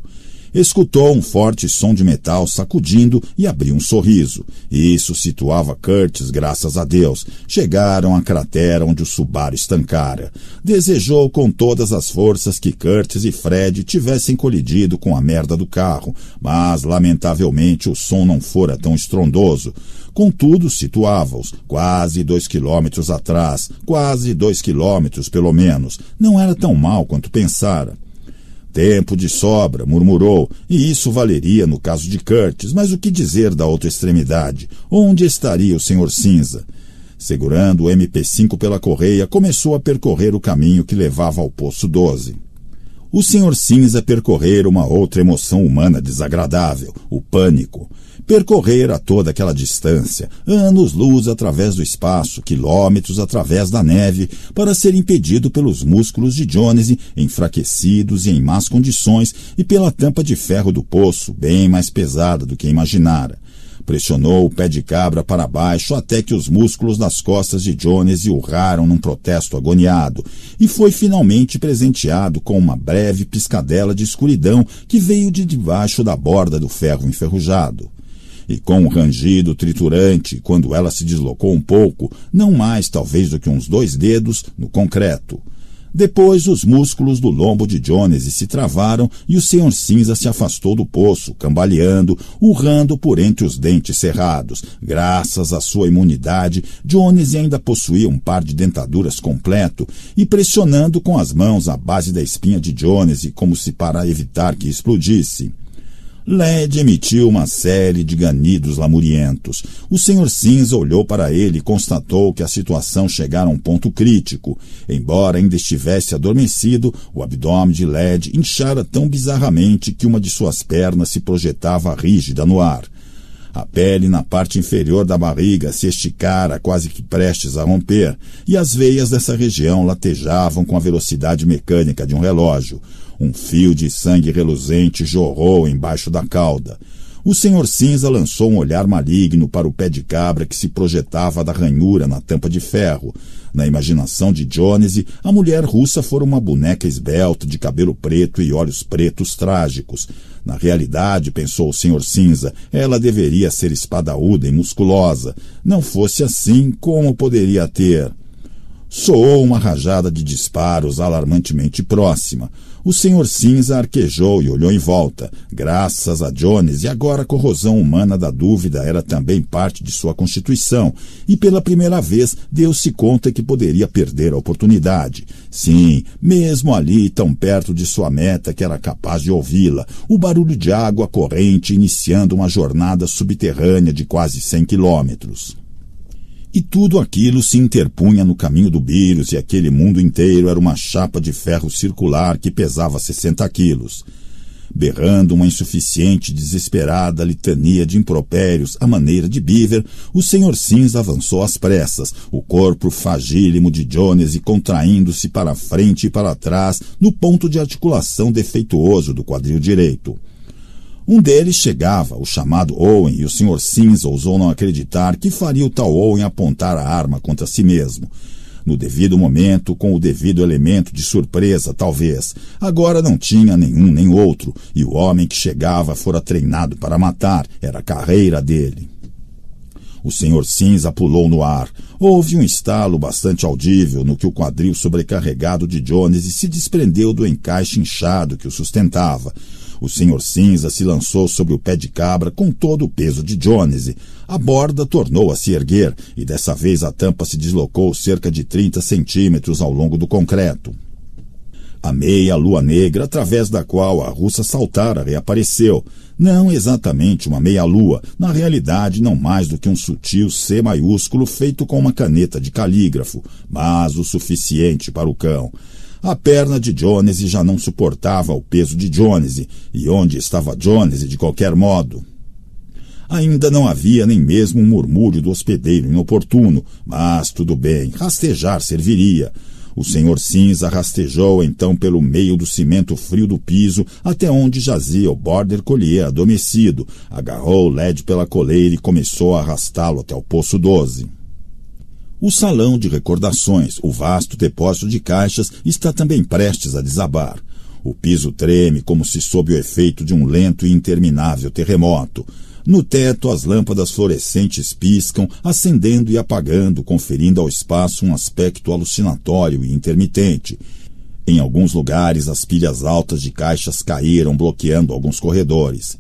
Escutou um forte som de metal sacudindo e abriu um sorriso. Isso situava Curtis, graças a Deus. Chegaram à cratera onde o Subaru estancara. Desejou com todas as forças que Curtis e Fred tivessem colidido com a merda do carro, mas lamentavelmente o som não fora tão estrondoso. Contudo, situava-os quase dois quilômetros atrás, quase dois quilômetros pelo menos. Não era tão mal quanto pensara. Tempo de sobra, murmurou, e isso valeria no caso de Curtis, mas o que dizer da outra extremidade? Onde estaria o Senhor Cinza? Segurando o MP5 pela correia, começou a percorrer o caminho que levava ao poço 12. O Senhor Cinza percorrera uma outra emoção humana desagradável, o pânico percorrera toda aquela distância, anos-luz através do espaço, quilômetros através da neve, para ser impedido pelos músculos de Jones enfraquecidos e em más condições e pela tampa de ferro do poço, bem mais pesada do que imaginara. Pressionou o pé de cabra para baixo até que os músculos das costas de Jones urraram num protesto agoniado, e foi finalmente presenteado com uma breve piscadela de escuridão que veio de debaixo da borda do ferro enferrujado e com um rangido triturante, quando ela se deslocou um pouco, não mais talvez do que uns dois dedos, no concreto. Depois, os músculos do lombo de Jones se travaram e o Senhor Cinza se afastou do poço, cambaleando, urrando por entre os dentes cerrados. Graças à sua imunidade, Jones ainda possuía um par de dentaduras completo e pressionando com as mãos a base da espinha de Jones como se para evitar que explodisse. Led emitiu uma série de ganidos lamurientos. O senhor Cinza olhou para ele e constatou que a situação chegara a um ponto crítico. Embora ainda estivesse adormecido, o abdômen de Led inchara tão bizarramente que uma de suas pernas se projetava rígida no ar. A pele na parte inferior da barriga se esticara, quase que prestes a romper, e as veias dessa região latejavam com a velocidade mecânica de um relógio. Um fio de sangue reluzente jorrou embaixo da cauda. O senhor cinza lançou um olhar maligno para o pé de cabra que se projetava da ranhura na tampa de ferro. Na imaginação de Jones, a mulher russa fora uma boneca esbelta de cabelo preto e olhos pretos trágicos. Na realidade, pensou o senhor cinza, ela deveria ser espadaúda e musculosa. Não fosse assim, como poderia ter? Soou uma rajada de disparos alarmantemente próxima. O senhor cinza arquejou e olhou em volta. Graças a Jones, e agora a corrosão humana da dúvida era também parte de sua constituição, e pela primeira vez deu-se conta que poderia perder a oportunidade. Sim, mesmo ali, tão perto de sua meta que era capaz de ouvi-la, o barulho de água corrente iniciando uma jornada subterrânea de quase cem quilômetros. E tudo aquilo se interpunha no caminho do Bírus e aquele mundo inteiro era uma chapa de ferro circular que pesava 60 quilos, berrando uma insuficiente, desesperada litania de impropérios à maneira de Beaver, o Senhor Cinza avançou às pressas, o corpo fagílimo de Jones contraindo-se para frente e para trás no ponto de articulação defeituoso do quadril direito. Um deles chegava, o chamado Owen, e o Sr. Sims ousou não acreditar que faria o tal Owen apontar a arma contra si mesmo. No devido momento, com o devido elemento de surpresa, talvez. Agora não tinha nenhum nem outro, e o homem que chegava fora treinado para matar, era a carreira dele. O Sr. cinza pulou no ar. Houve um estalo bastante audível no que o quadril sobrecarregado de Jones se desprendeu do encaixe inchado que o sustentava. O senhor Cinza se lançou sobre o pé de cabra com todo o peso de Jones. A borda tornou a se erguer e dessa vez a tampa se deslocou cerca de 30 centímetros ao longo do concreto. A meia lua negra, através da qual a russa saltara, reapareceu. Não exatamente uma meia-lua, na realidade não mais do que um sutil C maiúsculo feito com uma caneta de calígrafo, mas o suficiente para o cão. A perna de Jones já não suportava o peso de Jones, e onde estava Jones de qualquer modo? Ainda não havia nem mesmo um murmúrio do hospedeiro inoportuno, mas tudo bem, rastejar serviria. O senhor cinza rastejou então pelo meio do cimento frio do piso até onde jazia o border collier adormecido, agarrou o led pela coleira e começou a arrastá-lo até o poço 12. O salão de recordações, o vasto depósito de caixas, está também prestes a desabar. O piso treme como se sob o efeito de um lento e interminável terremoto. No teto, as lâmpadas fluorescentes piscam, acendendo e apagando, conferindo ao espaço um aspecto alucinatório e intermitente. Em alguns lugares, as pilhas altas de caixas caíram, bloqueando alguns corredores.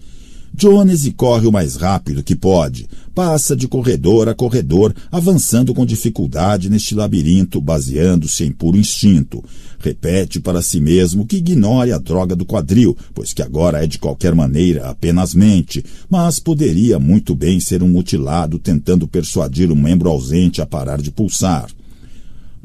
Jones corre o mais rápido que pode, passa de corredor a corredor, avançando com dificuldade neste labirinto, baseando-se em puro instinto. Repete para si mesmo que ignore a droga do quadril, pois que agora é de qualquer maneira apenas mente, mas poderia muito bem ser um mutilado tentando persuadir um membro ausente a parar de pulsar.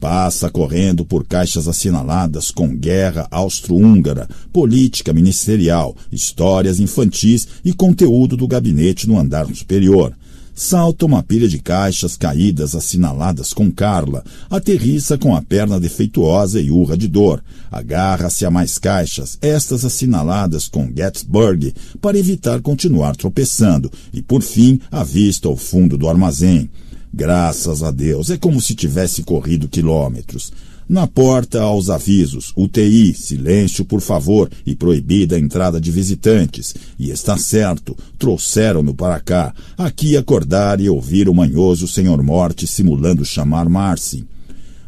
Passa correndo por caixas assinaladas com guerra austro-húngara, política ministerial, histórias infantis e conteúdo do gabinete no andar superior salta uma pilha de caixas caídas assinaladas com Carla, aterrissa com a perna defeituosa e urra de dor, agarra-se a mais caixas, estas assinaladas com Gettysburg, para evitar continuar tropeçando, e por fim avista o fundo do armazém. Graças a Deus, é como se tivesse corrido quilômetros. Na porta, aos avisos: UTI, silêncio, por favor, e proibida a entrada de visitantes. E está certo, trouxeram-no para cá, aqui acordar e ouvir o manhoso Senhor Morte simulando chamar Marcy.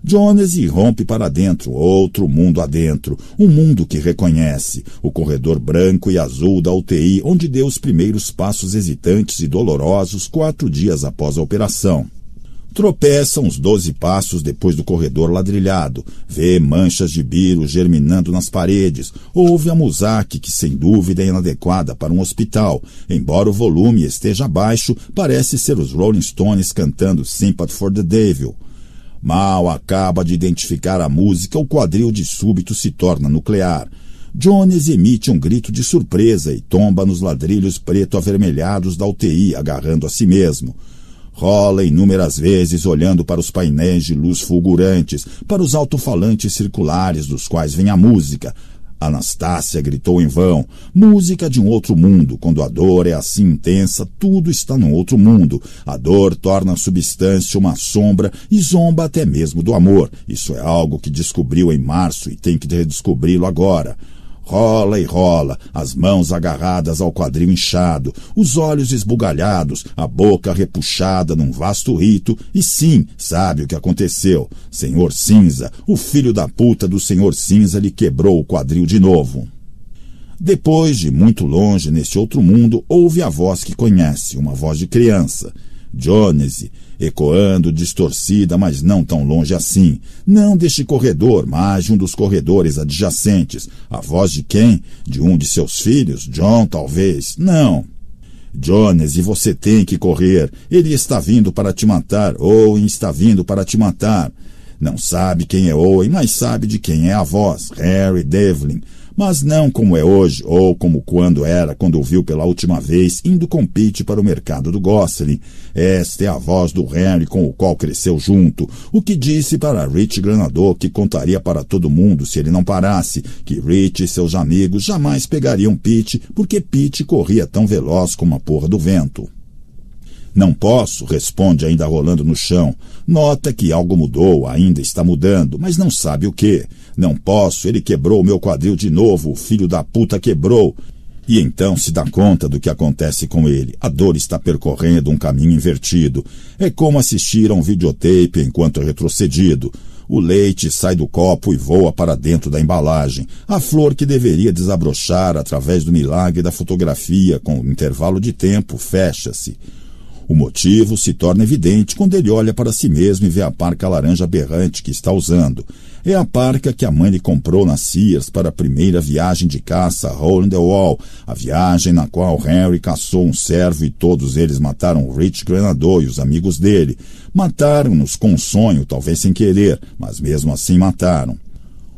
Jones irrompe para dentro, outro mundo adentro, um mundo que reconhece, o corredor branco e azul da UTI, onde deu os primeiros passos hesitantes e dolorosos quatro dias após a operação. Tropeça uns doze passos depois do corredor ladrilhado, vê manchas de biro germinando nas paredes, ouve a musaque que sem dúvida é inadequada para um hospital. Embora o volume esteja baixo, parece ser os Rolling Stones cantando Sympathy for the Devil. Mal acaba de identificar a música, o quadril de súbito se torna nuclear. Jones emite um grito de surpresa e tomba nos ladrilhos preto-avermelhados da UTI, agarrando a si mesmo. Rola inúmeras vezes olhando para os painéis de luz fulgurantes, para os alto-falantes circulares dos quais vem a música, Anastácia gritou em vão: Música de um outro mundo. Quando a dor é assim intensa, tudo está num outro mundo. A dor torna a substância uma sombra e zomba até mesmo do amor. Isso é algo que descobriu em março e tem que redescobri-lo agora. Cola e rola, as mãos agarradas ao quadril inchado, os olhos esbugalhados, a boca repuxada num vasto rito, e sim, sabe o que aconteceu. Senhor Cinza, o filho da puta do Senhor Cinza lhe quebrou o quadril de novo. Depois, de muito longe, neste outro mundo, ouve a voz que conhece, uma voz de criança. Jonesy, ecoando, distorcida, mas não tão longe assim. Não deste corredor, mas de um dos corredores adjacentes. A voz de quem? De um de seus filhos? John, talvez. Não. Jones, e você tem que correr. Ele está vindo para te matar. Owen está vindo para te matar. Não sabe quem é Owen, mas sabe de quem é a voz. Harry Devlin mas não como é hoje ou como quando era quando ouviu pela última vez indo com Pete para o mercado do Gosselin. Esta é a voz do Henry com o qual cresceu junto, o que disse para Rich Granador que contaria para todo mundo se ele não parasse, que Rich e seus amigos jamais pegariam Pete porque Pete corria tão veloz como a porra do vento. Não posso, responde ainda rolando no chão. Nota que algo mudou, ainda está mudando, mas não sabe o que. Não posso, ele quebrou o meu quadril de novo, o filho da puta quebrou. E então se dá conta do que acontece com ele. A dor está percorrendo um caminho invertido. É como assistir a um videotape enquanto é retrocedido. O leite sai do copo e voa para dentro da embalagem. A flor que deveria desabrochar através do milagre da fotografia com um intervalo de tempo fecha-se. O motivo se torna evidente quando ele olha para si mesmo e vê a parca laranja berrante que está usando. É a parca que a mãe lhe comprou na Sears para a primeira viagem de caça, Roll the Wall, a viagem na qual Harry caçou um servo e todos eles mataram Rich Grenador e os amigos dele. Mataram-nos com um sonho, talvez sem querer, mas mesmo assim mataram.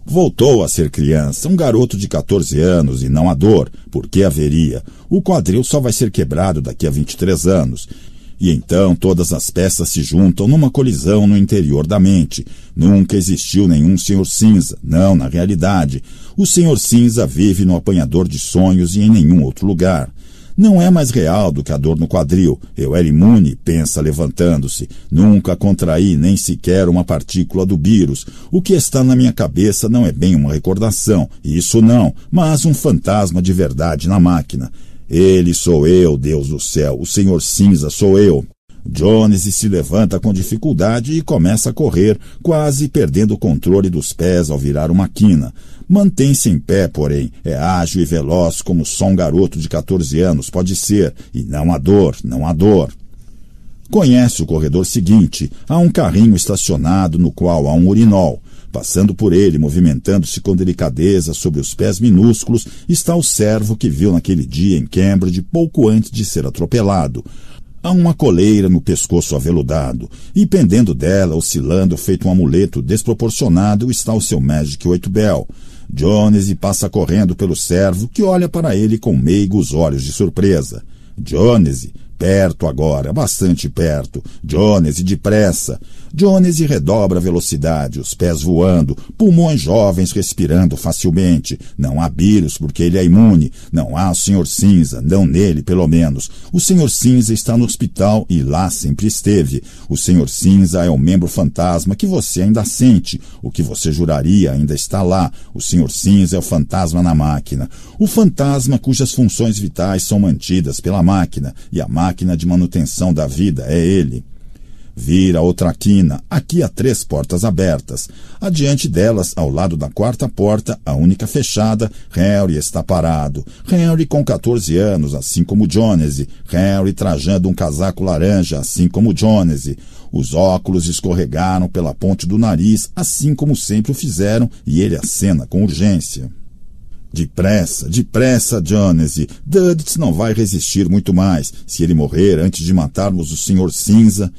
Voltou a ser criança, um garoto de 14 anos e não a dor, porque haveria. O quadril só vai ser quebrado daqui a 23 anos. E então todas as peças se juntam numa colisão no interior da mente. Nunca existiu nenhum Senhor Cinza, não, na realidade. O Senhor Cinza vive no apanhador de sonhos e em nenhum outro lugar. Não é mais real do que a dor no quadril. Eu era imune, pensa levantando-se. Nunca contraí nem sequer uma partícula do vírus. O que está na minha cabeça não é bem uma recordação, isso não, mas um fantasma de verdade na máquina. Ele sou eu, Deus do céu, o Senhor Cinza sou eu. Jones se levanta com dificuldade e começa a correr, quase perdendo o controle dos pés ao virar uma quina. Mantém-se em pé, porém, é ágil e veloz como só um garoto de 14 anos pode ser, e não há dor, não há dor. Conhece o corredor seguinte, há um carrinho estacionado no qual há um urinol. Passando por ele, movimentando-se com delicadeza sobre os pés minúsculos, está o servo que viu naquele dia em Cambridge pouco antes de ser atropelado. Há uma coleira no pescoço aveludado, e pendendo dela, oscilando feito um amuleto desproporcionado, está o seu Magic oito Bell. Jones passa correndo pelo servo, que olha para ele com meigos olhos de surpresa. Jones, perto agora, bastante perto. Jones, depressa. Jones redobra a velocidade, os pés voando, pulmões jovens respirando facilmente. Não há vírus porque ele é imune. Não há o Sr. Cinza, não nele pelo menos. O Sr. Cinza está no hospital e lá sempre esteve. O Sr. Cinza é o membro fantasma que você ainda sente. O que você juraria ainda está lá. O Sr. Cinza é o fantasma na máquina. O fantasma cujas funções vitais são mantidas pela máquina e a máquina de manutenção da vida é ele. Vira outra quina, aqui há três portas abertas. Adiante delas, ao lado da quarta porta, a única fechada, Henry está parado. Henry com 14 anos, assim como Jonesy. Henry trajando um casaco laranja, assim como Jonesy. Os óculos escorregaram pela ponte do nariz, assim como sempre o fizeram, e ele acena com urgência. Depressa, depressa, Jonesy. Duditz não vai resistir muito mais. Se ele morrer antes de matarmos o Sr. Cinza.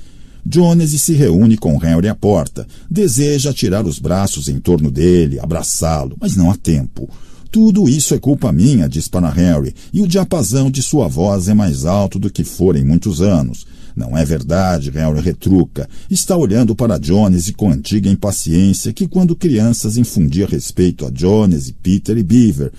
Jones se reúne com Henry à porta. Deseja tirar os braços em torno dele, abraçá-lo, mas não há tempo. Tudo isso é culpa minha, diz para Harry, e o diapasão de sua voz é mais alto do que for em muitos anos. Não é verdade, Harry retruca. Está olhando para Jones e com antiga impaciência que quando crianças infundia respeito a Jones, Peter e Beaver.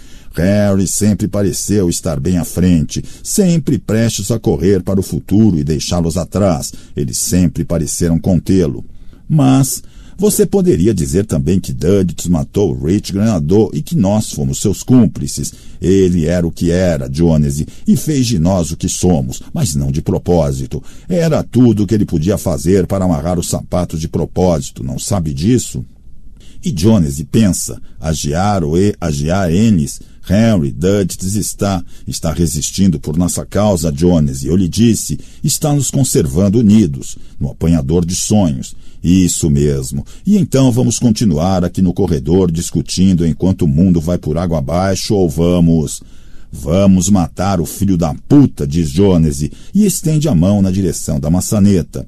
Harry sempre pareceu estar bem à frente, sempre prestes a correr para o futuro e deixá-los atrás. Eles sempre pareceram contê-lo. Mas você poderia dizer também que Duddits matou Rich Granador e que nós fomos seus cúmplices. Ele era o que era, Jonesy, e fez de nós o que somos, mas não de propósito. Era tudo o que ele podia fazer para amarrar os sapatos de propósito, não sabe disso? E Jonesy pensa, Agiar ou E. Agiar eles. Henry Dudley está, está resistindo por nossa causa, Jones, e eu lhe disse, está nos conservando unidos, no apanhador de sonhos. Isso mesmo. E então vamos continuar aqui no corredor discutindo enquanto o mundo vai por água abaixo ou vamos... Vamos matar o filho da puta, diz Jones, e estende a mão na direção da maçaneta.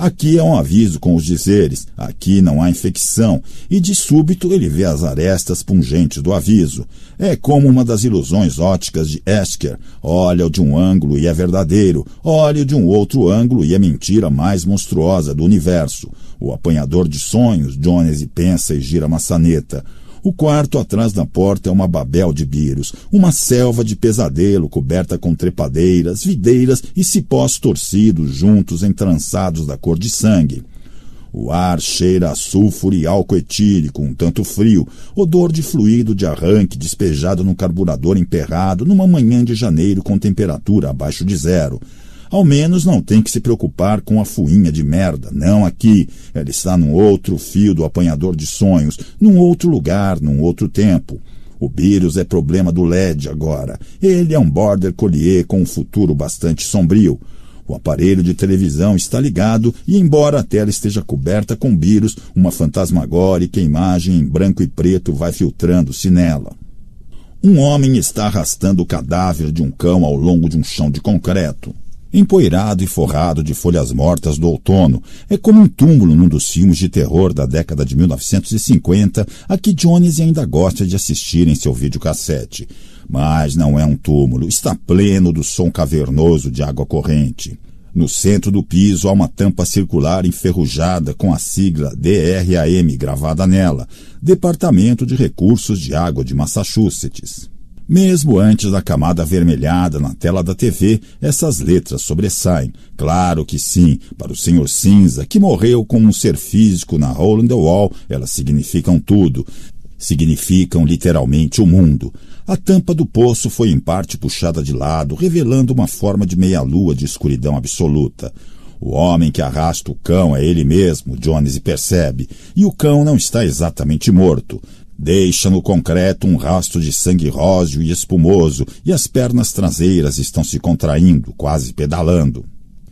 Aqui é um aviso com os dizeres: aqui não há infecção, e de súbito ele vê as arestas pungentes do aviso. É como uma das ilusões óticas de Esker: olha-o de um ângulo e é verdadeiro, olha-o de um outro ângulo e é mentira mais monstruosa do universo. O apanhador de sonhos, Jones e pensa e gira a maçaneta. O quarto atrás da porta é uma babel de biros, uma selva de pesadelo coberta com trepadeiras, videiras e cipós torcidos juntos entrançados da cor de sangue. O ar cheira a sulfuro e álcool etílico, um tanto frio, odor de fluido de arranque despejado num carburador emperrado numa manhã de janeiro com temperatura abaixo de zero. Ao menos não tem que se preocupar com a fuinha de merda. Não aqui. Ela está num outro fio do apanhador de sonhos, num outro lugar, num outro tempo. O vírus é problema do LED agora. Ele é um border collier com um futuro bastante sombrio. O aparelho de televisão está ligado e, embora a tela esteja coberta com vírus, uma fantasmagórica imagem em branco e preto vai filtrando-se nela. Um homem está arrastando o cadáver de um cão ao longo de um chão de concreto empoeirado e forrado de folhas mortas do outono. É como um túmulo num dos filmes de terror da década de 1950 a que Jones ainda gosta de assistir em seu videocassete. Mas não é um túmulo, está pleno do som cavernoso de água corrente. No centro do piso há uma tampa circular enferrujada com a sigla DRAM gravada nela, Departamento de Recursos de Água de Massachusetts. Mesmo antes da camada avermelhada na tela da TV, essas letras sobressaem. Claro que sim, para o Senhor Cinza, que morreu como um ser físico na Hole in the Wall, elas significam tudo. Significam literalmente o mundo. A tampa do poço foi em parte puxada de lado, revelando uma forma de meia-lua de escuridão absoluta. O homem que arrasta o cão é ele mesmo, Jones percebe, e o cão não está exatamente morto. Deixa no concreto um rastro de sangue róseo e espumoso, e as pernas traseiras estão se contraindo, quase pedalando.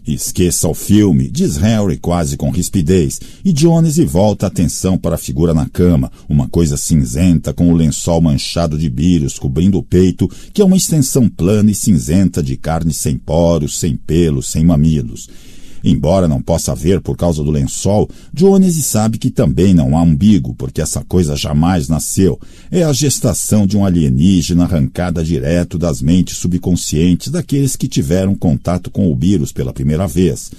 Esqueça o filme, diz Harry quase com rispidez, e Dionísio volta a atenção para a figura na cama, uma coisa cinzenta com o lençol manchado de bírios cobrindo o peito, que é uma extensão plana e cinzenta de carne sem poros, sem pelos, sem mamilos. Embora não possa ver por causa do lençol, Jones sabe que também não há umbigo, porque essa coisa jamais nasceu. É a gestação de um alienígena arrancada direto das mentes subconscientes daqueles que tiveram contato com o vírus pela primeira vez.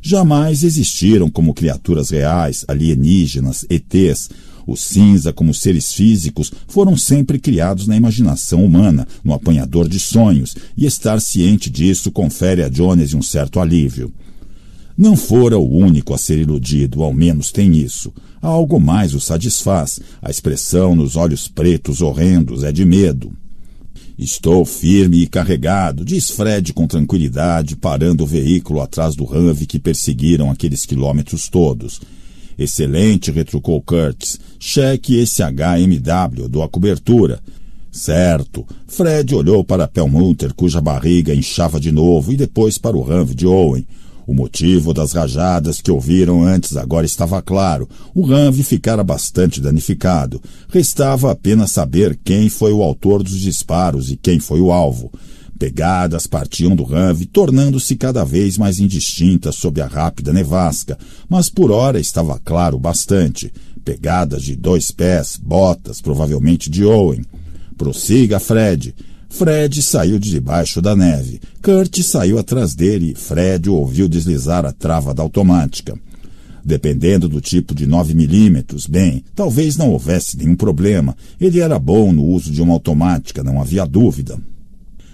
Jamais existiram como criaturas reais, alienígenas, ETs. O cinza, como seres físicos, foram sempre criados na imaginação humana, no apanhador de sonhos, e estar ciente disso confere a Jones um certo alívio. Não fora o único a ser iludido, ao menos tem isso. Algo mais o satisfaz. A expressão nos olhos pretos horrendos é de medo. Estou firme e carregado, diz Fred com tranquilidade, parando o veículo atrás do Humvee que perseguiram aqueles quilômetros todos. Excelente, retrucou Kurtz. Cheque esse HMW, dou a cobertura. Certo. Fred olhou para Pellmutter, cuja barriga inchava de novo, e depois para o Humvee de Owen. O motivo das rajadas que ouviram antes agora estava claro. O Ranve ficara bastante danificado. Restava apenas saber quem foi o autor dos disparos e quem foi o alvo. Pegadas partiam do Ranve, tornando-se cada vez mais indistintas sob a rápida nevasca, mas por hora estava claro bastante. Pegadas de dois pés, botas, provavelmente de Owen. Prossiga, Fred. Fred saiu de debaixo da neve. Kurt saiu atrás dele. Fred ouviu deslizar a trava da automática. Dependendo do tipo de 9 milímetros, bem, talvez não houvesse nenhum problema. Ele era bom no uso de uma automática, não havia dúvida.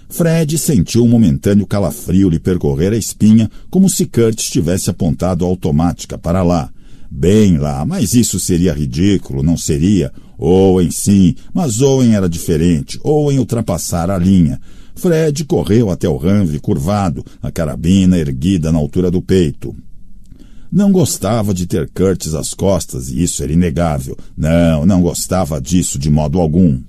Fred sentiu um momentâneo calafrio lhe percorrer a espinha, como se Kurt tivesse apontado a automática para lá. Bem lá, mas isso seria ridículo, não seria? Owen sim, mas Owen era diferente. Owen ultrapassara a linha. Fred correu até o ranve curvado, a carabina erguida na altura do peito. Não gostava de ter Curtis às costas, e isso era inegável. Não, não gostava disso de modo algum.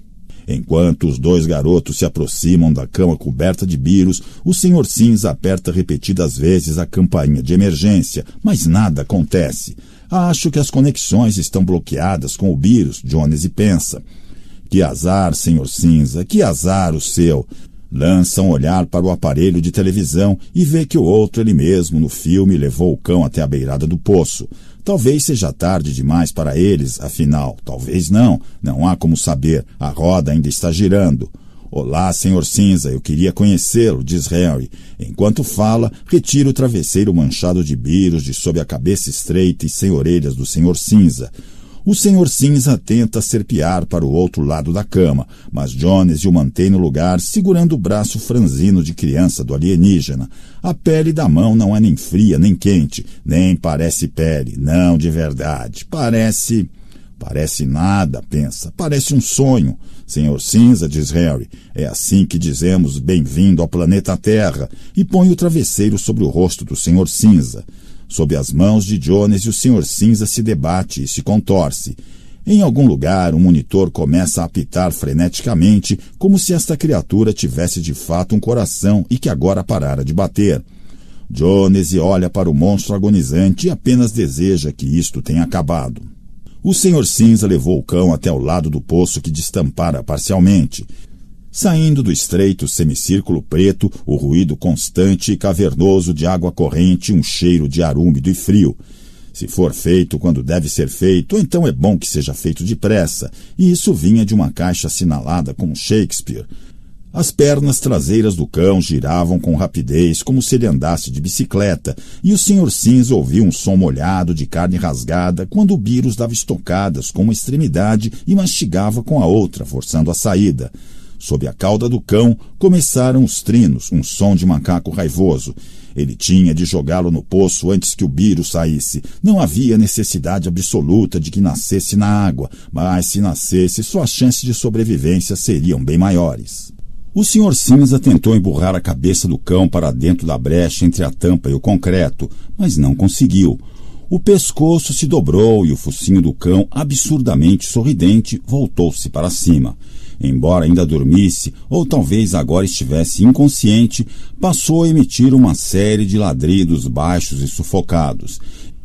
Enquanto os dois garotos se aproximam da cama coberta de biros, o senhor Cinza aperta repetidas vezes a campainha de emergência, mas nada acontece. Acho que as conexões estão bloqueadas com o vírus, Jones e pensa. Que azar, senhor Cinza, que azar o seu. Lança um olhar para o aparelho de televisão e vê que o outro, ele mesmo, no filme, levou o cão até a beirada do poço. Talvez seja tarde demais para eles, afinal. Talvez não. Não há como saber. A roda ainda está girando. Olá, senhor Cinza, eu queria conhecê-lo, diz Harry. Enquanto fala, retira o travesseiro manchado de biros de sob a cabeça estreita e sem orelhas do senhor Cinza. O senhor Cinza tenta serpear para o outro lado da cama, mas Jones o mantém no lugar, segurando o braço franzino de criança do alienígena. A pele da mão não é nem fria nem quente, nem parece pele, não de verdade. Parece. Parece nada, pensa. Parece um sonho. Senhor Cinza, diz Harry, é assim que dizemos bem-vindo ao planeta Terra, e põe o travesseiro sobre o rosto do Senhor Cinza. Sob as mãos de Jones, o Senhor Cinza se debate e se contorce. Em algum lugar, um monitor começa a apitar freneticamente, como se esta criatura tivesse de fato um coração e que agora parara de bater. Jones olha para o monstro agonizante e apenas deseja que isto tenha acabado. O senhor Cinza levou o cão até o lado do poço que destampara parcialmente. Saindo do estreito semicírculo preto, o ruído constante e cavernoso de água corrente, um cheiro de ar úmido e frio. Se for feito quando deve ser feito, então é bom que seja feito depressa, e isso vinha de uma caixa assinalada com Shakespeare. As pernas traseiras do cão giravam com rapidez, como se ele andasse de bicicleta, e o senhor Cinza ouviu um som molhado de carne rasgada quando o Birus dava estocadas com uma extremidade e mastigava com a outra, forçando a saída. Sob a cauda do cão começaram os trinos, um som de macaco raivoso. Ele tinha de jogá-lo no poço antes que o Biro saísse. Não havia necessidade absoluta de que nascesse na água, mas se nascesse, suas chances de sobrevivência seriam bem maiores. O senhor Cinza tentou emburrar a cabeça do cão para dentro da brecha entre a tampa e o concreto, mas não conseguiu. O pescoço se dobrou e o focinho do cão, absurdamente sorridente, voltou-se para cima. Embora ainda dormisse, ou talvez agora estivesse inconsciente, passou a emitir uma série de ladridos baixos e sufocados.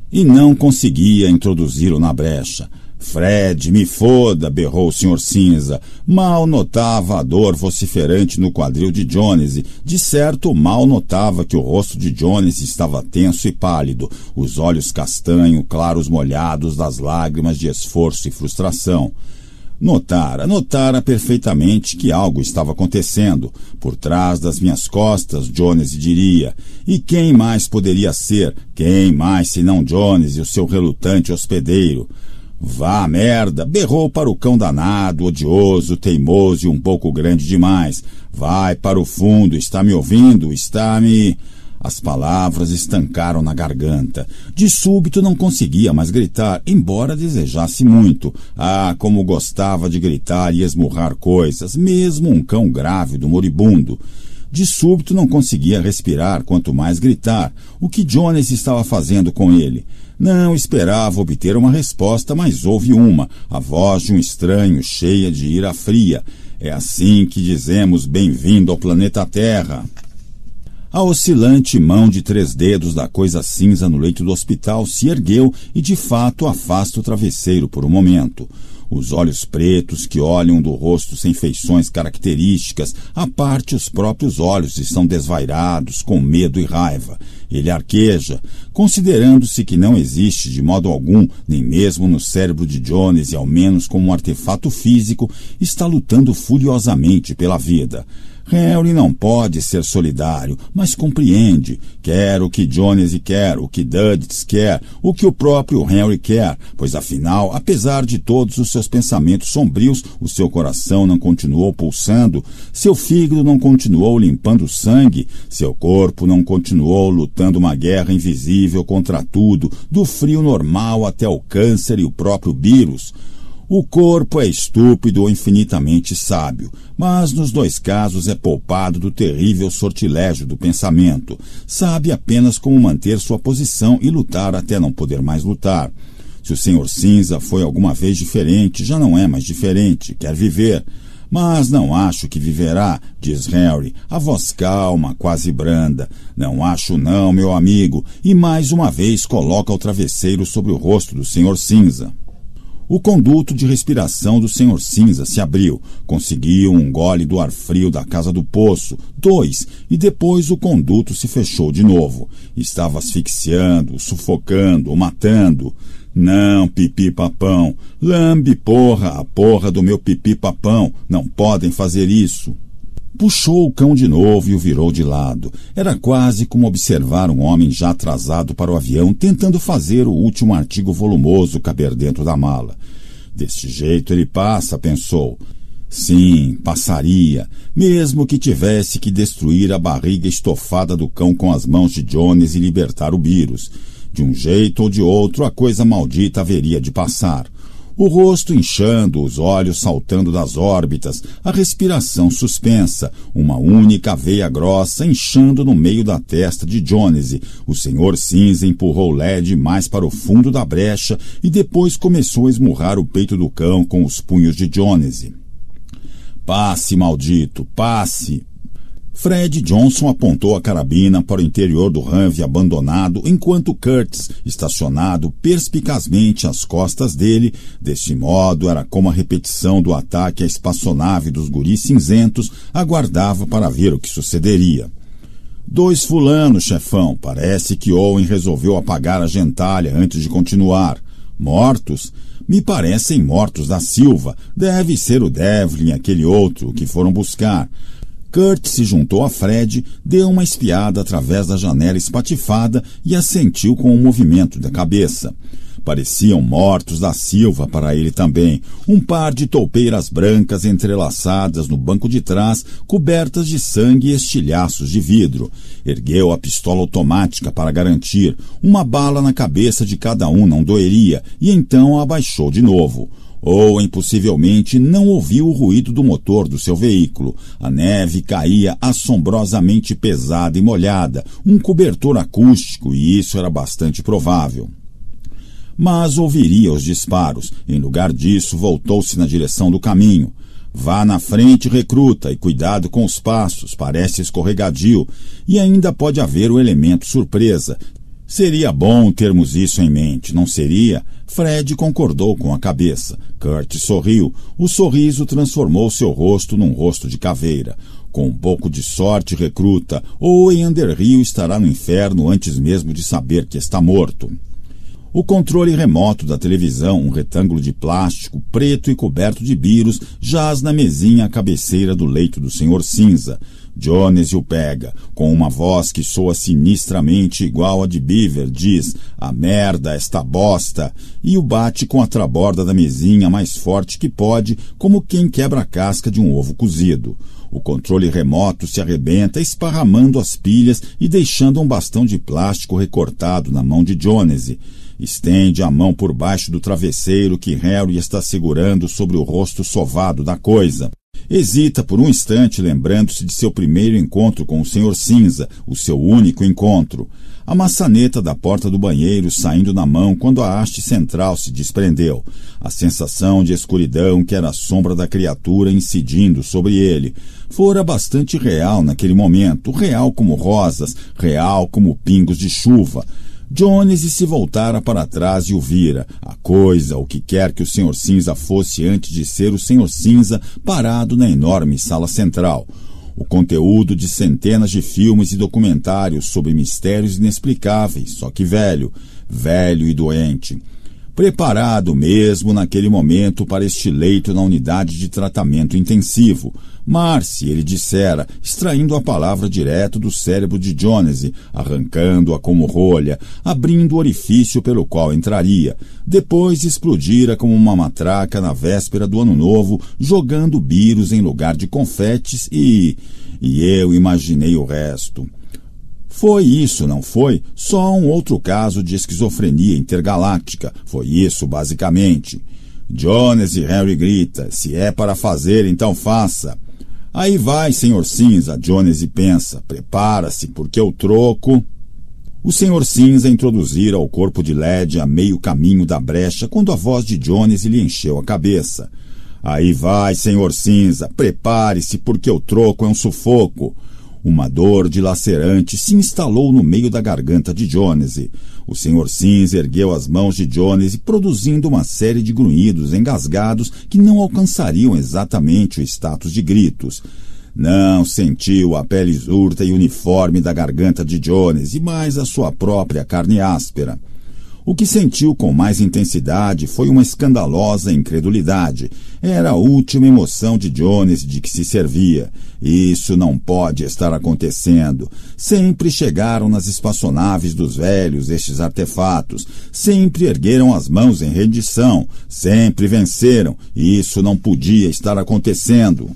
E não conseguia introduzi-lo na brecha. Fred, me foda! berrou o Sr. Cinza. Mal notava a dor vociferante no quadril de Jones. de certo, mal notava que o rosto de Jones estava tenso e pálido, os olhos castanho, claros molhados das lágrimas de esforço e frustração. Notara, notara perfeitamente que algo estava acontecendo. Por trás das minhas costas, Jones diria. E quem mais poderia ser? Quem mais senão Jones e o seu relutante hospedeiro? Vá merda! berrou para o cão danado, odioso, teimoso e um pouco grande demais. Vai para o fundo, está me ouvindo, está me. As palavras estancaram na garganta. De súbito não conseguia mais gritar, embora desejasse muito. Ah, como gostava de gritar e esmurrar coisas, mesmo um cão grávido, moribundo. De súbito não conseguia respirar, quanto mais gritar. O que Jones estava fazendo com ele? Não esperava obter uma resposta, mas houve uma, a voz de um estranho, cheia de ira fria. É assim que dizemos bem-vindo ao planeta Terra. A oscilante mão de três dedos da coisa cinza no leito do hospital se ergueu e, de fato, afasta o travesseiro por um momento. Os olhos pretos que olham do rosto sem feições características, à parte os próprios olhos estão desvairados, com medo e raiva. Ele arqueja, considerando-se que não existe de modo algum, nem mesmo no cérebro de Jones e ao menos como um artefato físico, está lutando furiosamente pela vida. Harry não pode ser solidário, mas compreende. Quer o que Jones quer, o que Duds quer, o que o próprio Henry quer, pois afinal, apesar de todos os seus pensamentos sombrios, o seu coração não continuou pulsando, seu fígado não continuou limpando sangue, seu corpo não continuou lutando uma guerra invisível contra tudo, do frio normal até o câncer e o próprio vírus. O corpo é estúpido ou infinitamente sábio, mas nos dois casos é poupado do terrível sortilégio do pensamento. Sabe apenas como manter sua posição e lutar até não poder mais lutar. Se o Senhor Cinza foi alguma vez diferente, já não é mais diferente, quer viver. Mas não acho que viverá, diz Harry, a voz calma, quase branda. Não acho não, meu amigo, e mais uma vez coloca o travesseiro sobre o rosto do Senhor Cinza. O conduto de respiração do senhor Cinza se abriu. Conseguiu um gole do ar frio da casa do poço, dois, e depois o conduto se fechou de novo. Estava asfixiando, sufocando, matando. Não, pipi-papão. Lambe, porra, a porra do meu pipi-papão. Não podem fazer isso puxou o cão de novo e o virou de lado. Era quase como observar um homem já atrasado para o avião tentando fazer o último artigo volumoso caber dentro da mala. Deste jeito ele passa, pensou. Sim, passaria, mesmo que tivesse que destruir a barriga estofada do cão com as mãos de Jones e libertar o vírus. De um jeito ou de outro, a coisa maldita haveria de passar o rosto inchando, os olhos saltando das órbitas, a respiração suspensa, uma única veia grossa inchando no meio da testa de Jonesy, O senhor cinza empurrou Led mais para o fundo da brecha e depois começou a esmurrar o peito do cão com os punhos de Jonesy. Passe, maldito, passe! Fred Johnson apontou a carabina para o interior do Humvee abandonado enquanto Kurtz, estacionado perspicazmente às costas dele, deste modo era como a repetição do ataque à espaçonave dos guris cinzentos, aguardava para ver o que sucederia. Dois fulanos, chefão. Parece que Owen resolveu apagar a gentalha antes de continuar. Mortos? Me parecem mortos da Silva. Deve ser o Devlin, aquele outro, que foram buscar. Kurt se juntou a Fred, deu uma espiada através da janela espatifada e assentiu com um movimento da cabeça. Pareciam mortos da Silva para ele também, um par de toupeiras brancas entrelaçadas no banco de trás, cobertas de sangue e estilhaços de vidro. Ergueu a pistola automática para garantir. Uma bala na cabeça de cada um não doeria, e então abaixou de novo ou impossivelmente não ouviu o ruído do motor do seu veículo. A neve caía assombrosamente pesada e molhada, um cobertor acústico, e isso era bastante provável. Mas ouviria os disparos. Em lugar disso, voltou-se na direção do caminho. Vá na frente, recruta, e cuidado com os passos, parece escorregadio, e ainda pode haver o elemento surpresa. Seria bom termos isso em mente, não seria? Fred concordou com a cabeça. Kurt sorriu. O sorriso transformou seu rosto num rosto de caveira. Com um pouco de sorte, recruta, ou em Underhill estará no inferno antes mesmo de saber que está morto. O controle remoto da televisão, um retângulo de plástico preto e coberto de vírus, jaz na mesinha à cabeceira do leito do Senhor Cinza. Jones o pega. Com uma voz que soa sinistramente igual a de Beaver, diz: A merda, esta bosta! E o bate com a traborda da mesinha mais forte que pode, como quem quebra a casca de um ovo cozido. O controle remoto se arrebenta, esparramando as pilhas e deixando um bastão de plástico recortado na mão de Jones. Estende a mão por baixo do travesseiro que Harry está segurando sobre o rosto sovado da coisa. Hesita por um instante, lembrando-se de seu primeiro encontro com o Senhor Cinza, o seu único encontro. A maçaneta da porta do banheiro saindo na mão quando a haste central se desprendeu. A sensação de escuridão que era a sombra da criatura incidindo sobre ele. Fora bastante real naquele momento, real como rosas, real como pingos de chuva. Jones se voltara para trás e o vira. A coisa, o que quer que o Senhor Cinza fosse antes de ser o Senhor Cinza, parado na enorme sala central. O conteúdo de centenas de filmes e documentários sobre mistérios inexplicáveis, só que velho, velho e doente preparado mesmo naquele momento para este leito na unidade de tratamento intensivo. Marce, ele dissera, extraindo a palavra direto do cérebro de Jonesy, arrancando-a como rolha, abrindo o orifício pelo qual entraria. Depois explodira como uma matraca na véspera do ano novo, jogando biros em lugar de confetes e. E eu imaginei o resto. Foi isso, não foi? Só um outro caso de esquizofrenia intergaláctica. Foi isso, basicamente. Jones e Harry grita: Se é para fazer, então faça. Aí vai, senhor Cinza, Jones e pensa: Prepara-se, porque o troco. O senhor Cinza introduzira o corpo de LED a meio caminho da brecha quando a voz de Jones lhe encheu a cabeça. Aí vai, senhor Cinza, prepare-se, porque o troco é um sufoco. Uma dor dilacerante se instalou no meio da garganta de Jones. O Sr. Sims ergueu as mãos de Jones, produzindo uma série de grunhidos engasgados que não alcançariam exatamente o status de gritos. Não sentiu a pele surta e uniforme da garganta de Jones e mais a sua própria carne áspera. O que sentiu com mais intensidade foi uma escandalosa incredulidade. Era a última emoção de Jones de que se servia. Isso não pode estar acontecendo. Sempre chegaram nas espaçonaves dos velhos estes artefatos. Sempre ergueram as mãos em rendição. Sempre venceram. Isso não podia estar acontecendo.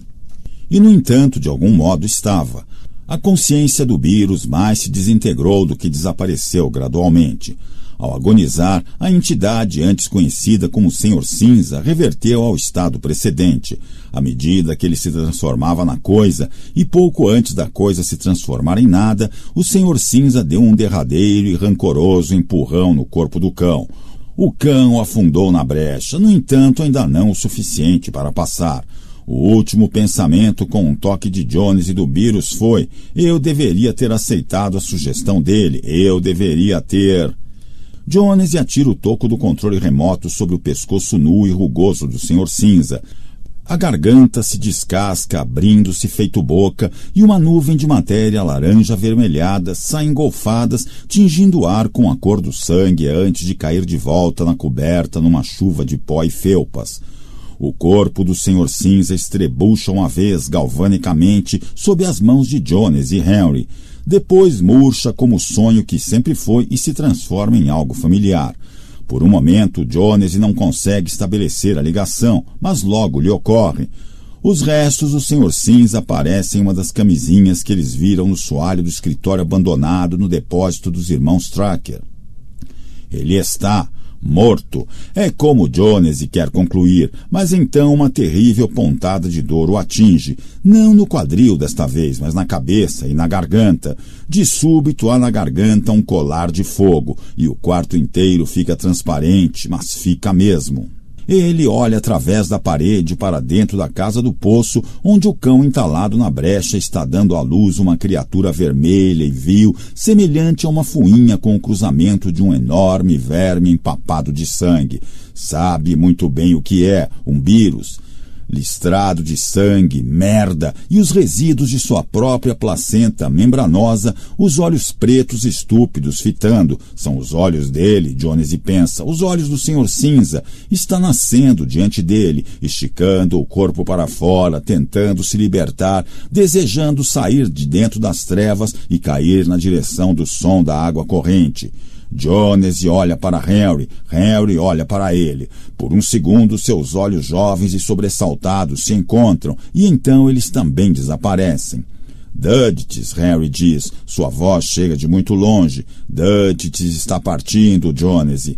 E, no entanto, de algum modo estava. A consciência do vírus mais se desintegrou do que desapareceu gradualmente. Ao agonizar, a entidade antes conhecida como Senhor Cinza reverteu ao estado precedente, à medida que ele se transformava na coisa, e pouco antes da coisa se transformar em nada, o Senhor Cinza deu um derradeiro e rancoroso empurrão no corpo do cão. O cão afundou na brecha, no entanto, ainda não o suficiente para passar. O último pensamento com um toque de Jones e do Beerus foi: eu deveria ter aceitado a sugestão dele, eu deveria ter. Jones e atira o toco do controle remoto sobre o pescoço nu e rugoso do Sr. Cinza. A garganta se descasca, abrindo-se feito boca, e uma nuvem de matéria laranja avermelhada sai engolfadas, tingindo o ar com a cor do sangue antes de cair de volta na coberta numa chuva de pó e felpas. O corpo do Sr. Cinza estrebucha uma vez galvanicamente sob as mãos de Jones e Henry depois murcha como o sonho que sempre foi e se transforma em algo familiar. Por um momento, Jones não consegue estabelecer a ligação, mas logo lhe ocorre. Os restos do Sr. Sims aparecem em uma das camisinhas que eles viram no soalho do escritório abandonado no depósito dos irmãos Tracker. Ele está, morto. É como Jones quer concluir, mas então uma terrível pontada de dor o atinge, não no quadril desta vez, mas na cabeça e na garganta. De súbito há na garganta um colar de fogo, e o quarto inteiro fica transparente, mas fica mesmo. Ele olha através da parede para dentro da casa do poço, onde o cão entalado na brecha está dando à luz uma criatura vermelha e vil, semelhante a uma fuinha com o cruzamento de um enorme verme empapado de sangue. Sabe muito bem o que é, um vírus listrado de sangue, merda e os resíduos de sua própria placenta membranosa, os olhos pretos estúpidos fitando. São os olhos dele, Jones e pensa, os olhos do Senhor Cinza. Está nascendo diante dele, esticando o corpo para fora, tentando se libertar, desejando sair de dentro das trevas e cair na direção do som da água corrente. Jones olha para Henry, Henry olha para ele. Por um segundo, seus olhos jovens e sobressaltados se encontram e então eles também desaparecem. Dudites, Harry diz. Sua voz chega de muito longe. Dudites está partindo, Jones.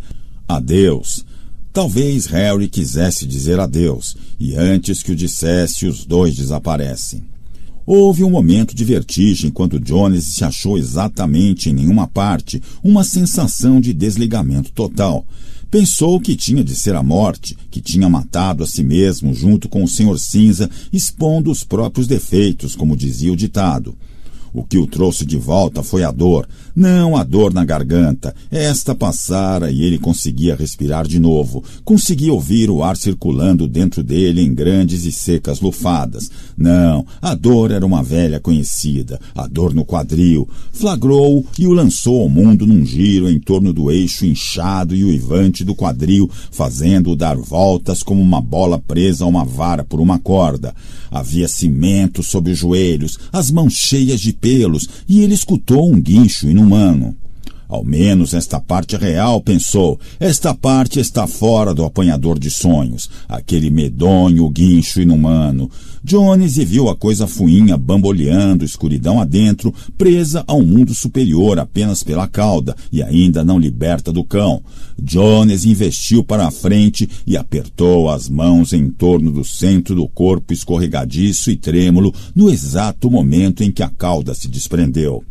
Adeus. Talvez Harry quisesse dizer adeus, e antes que o dissesse, os dois desaparecem. Houve um momento de vertigem quando Jones se achou exatamente em nenhuma parte, uma sensação de desligamento total. Pensou que tinha de ser a morte, que tinha matado a si mesmo junto com o Senhor Cinza, expondo os próprios defeitos, como dizia o ditado. O que o trouxe de volta foi a dor, não a dor na garganta. Esta passara e ele conseguia respirar de novo. Conseguia ouvir o ar circulando dentro dele em grandes e secas lufadas. Não, a dor era uma velha conhecida. A dor no quadril. Flagrou-o e o lançou ao mundo num giro em torno do eixo inchado e uivante do quadril, fazendo-o dar voltas como uma bola presa a uma vara por uma corda. Havia cimento sob os joelhos, as mãos cheias de pelos, e ele escutou um guincho e num humano. Ao menos esta parte real, pensou. Esta parte está fora do apanhador de sonhos, aquele medonho guincho inumano. Jones viu a coisa fuinha bamboleando escuridão adentro, presa a um mundo superior apenas pela cauda e ainda não liberta do cão. Jones investiu para a frente e apertou as mãos em torno do centro do corpo escorregadiço e trêmulo no exato momento em que a cauda se desprendeu.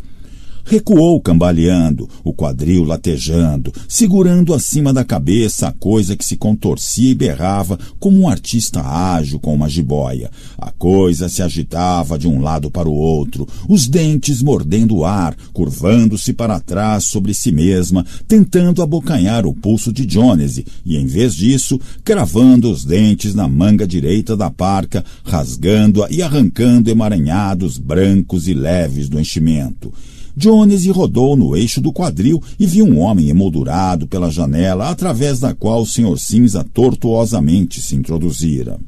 Recuou cambaleando, o quadril latejando, segurando acima da cabeça a coisa que se contorcia e berrava como um artista ágil com uma jiboia. A coisa se agitava de um lado para o outro, os dentes mordendo o ar, curvando-se para trás sobre si mesma, tentando abocanhar o pulso de Jones e, em vez disso, cravando os dentes na manga direita da parca, rasgando-a e arrancando emaranhados brancos e leves do enchimento. Jones rodou no eixo do quadril e viu um homem emoldurado pela janela através da qual o Sr. Cinza tortuosamente se introduzira.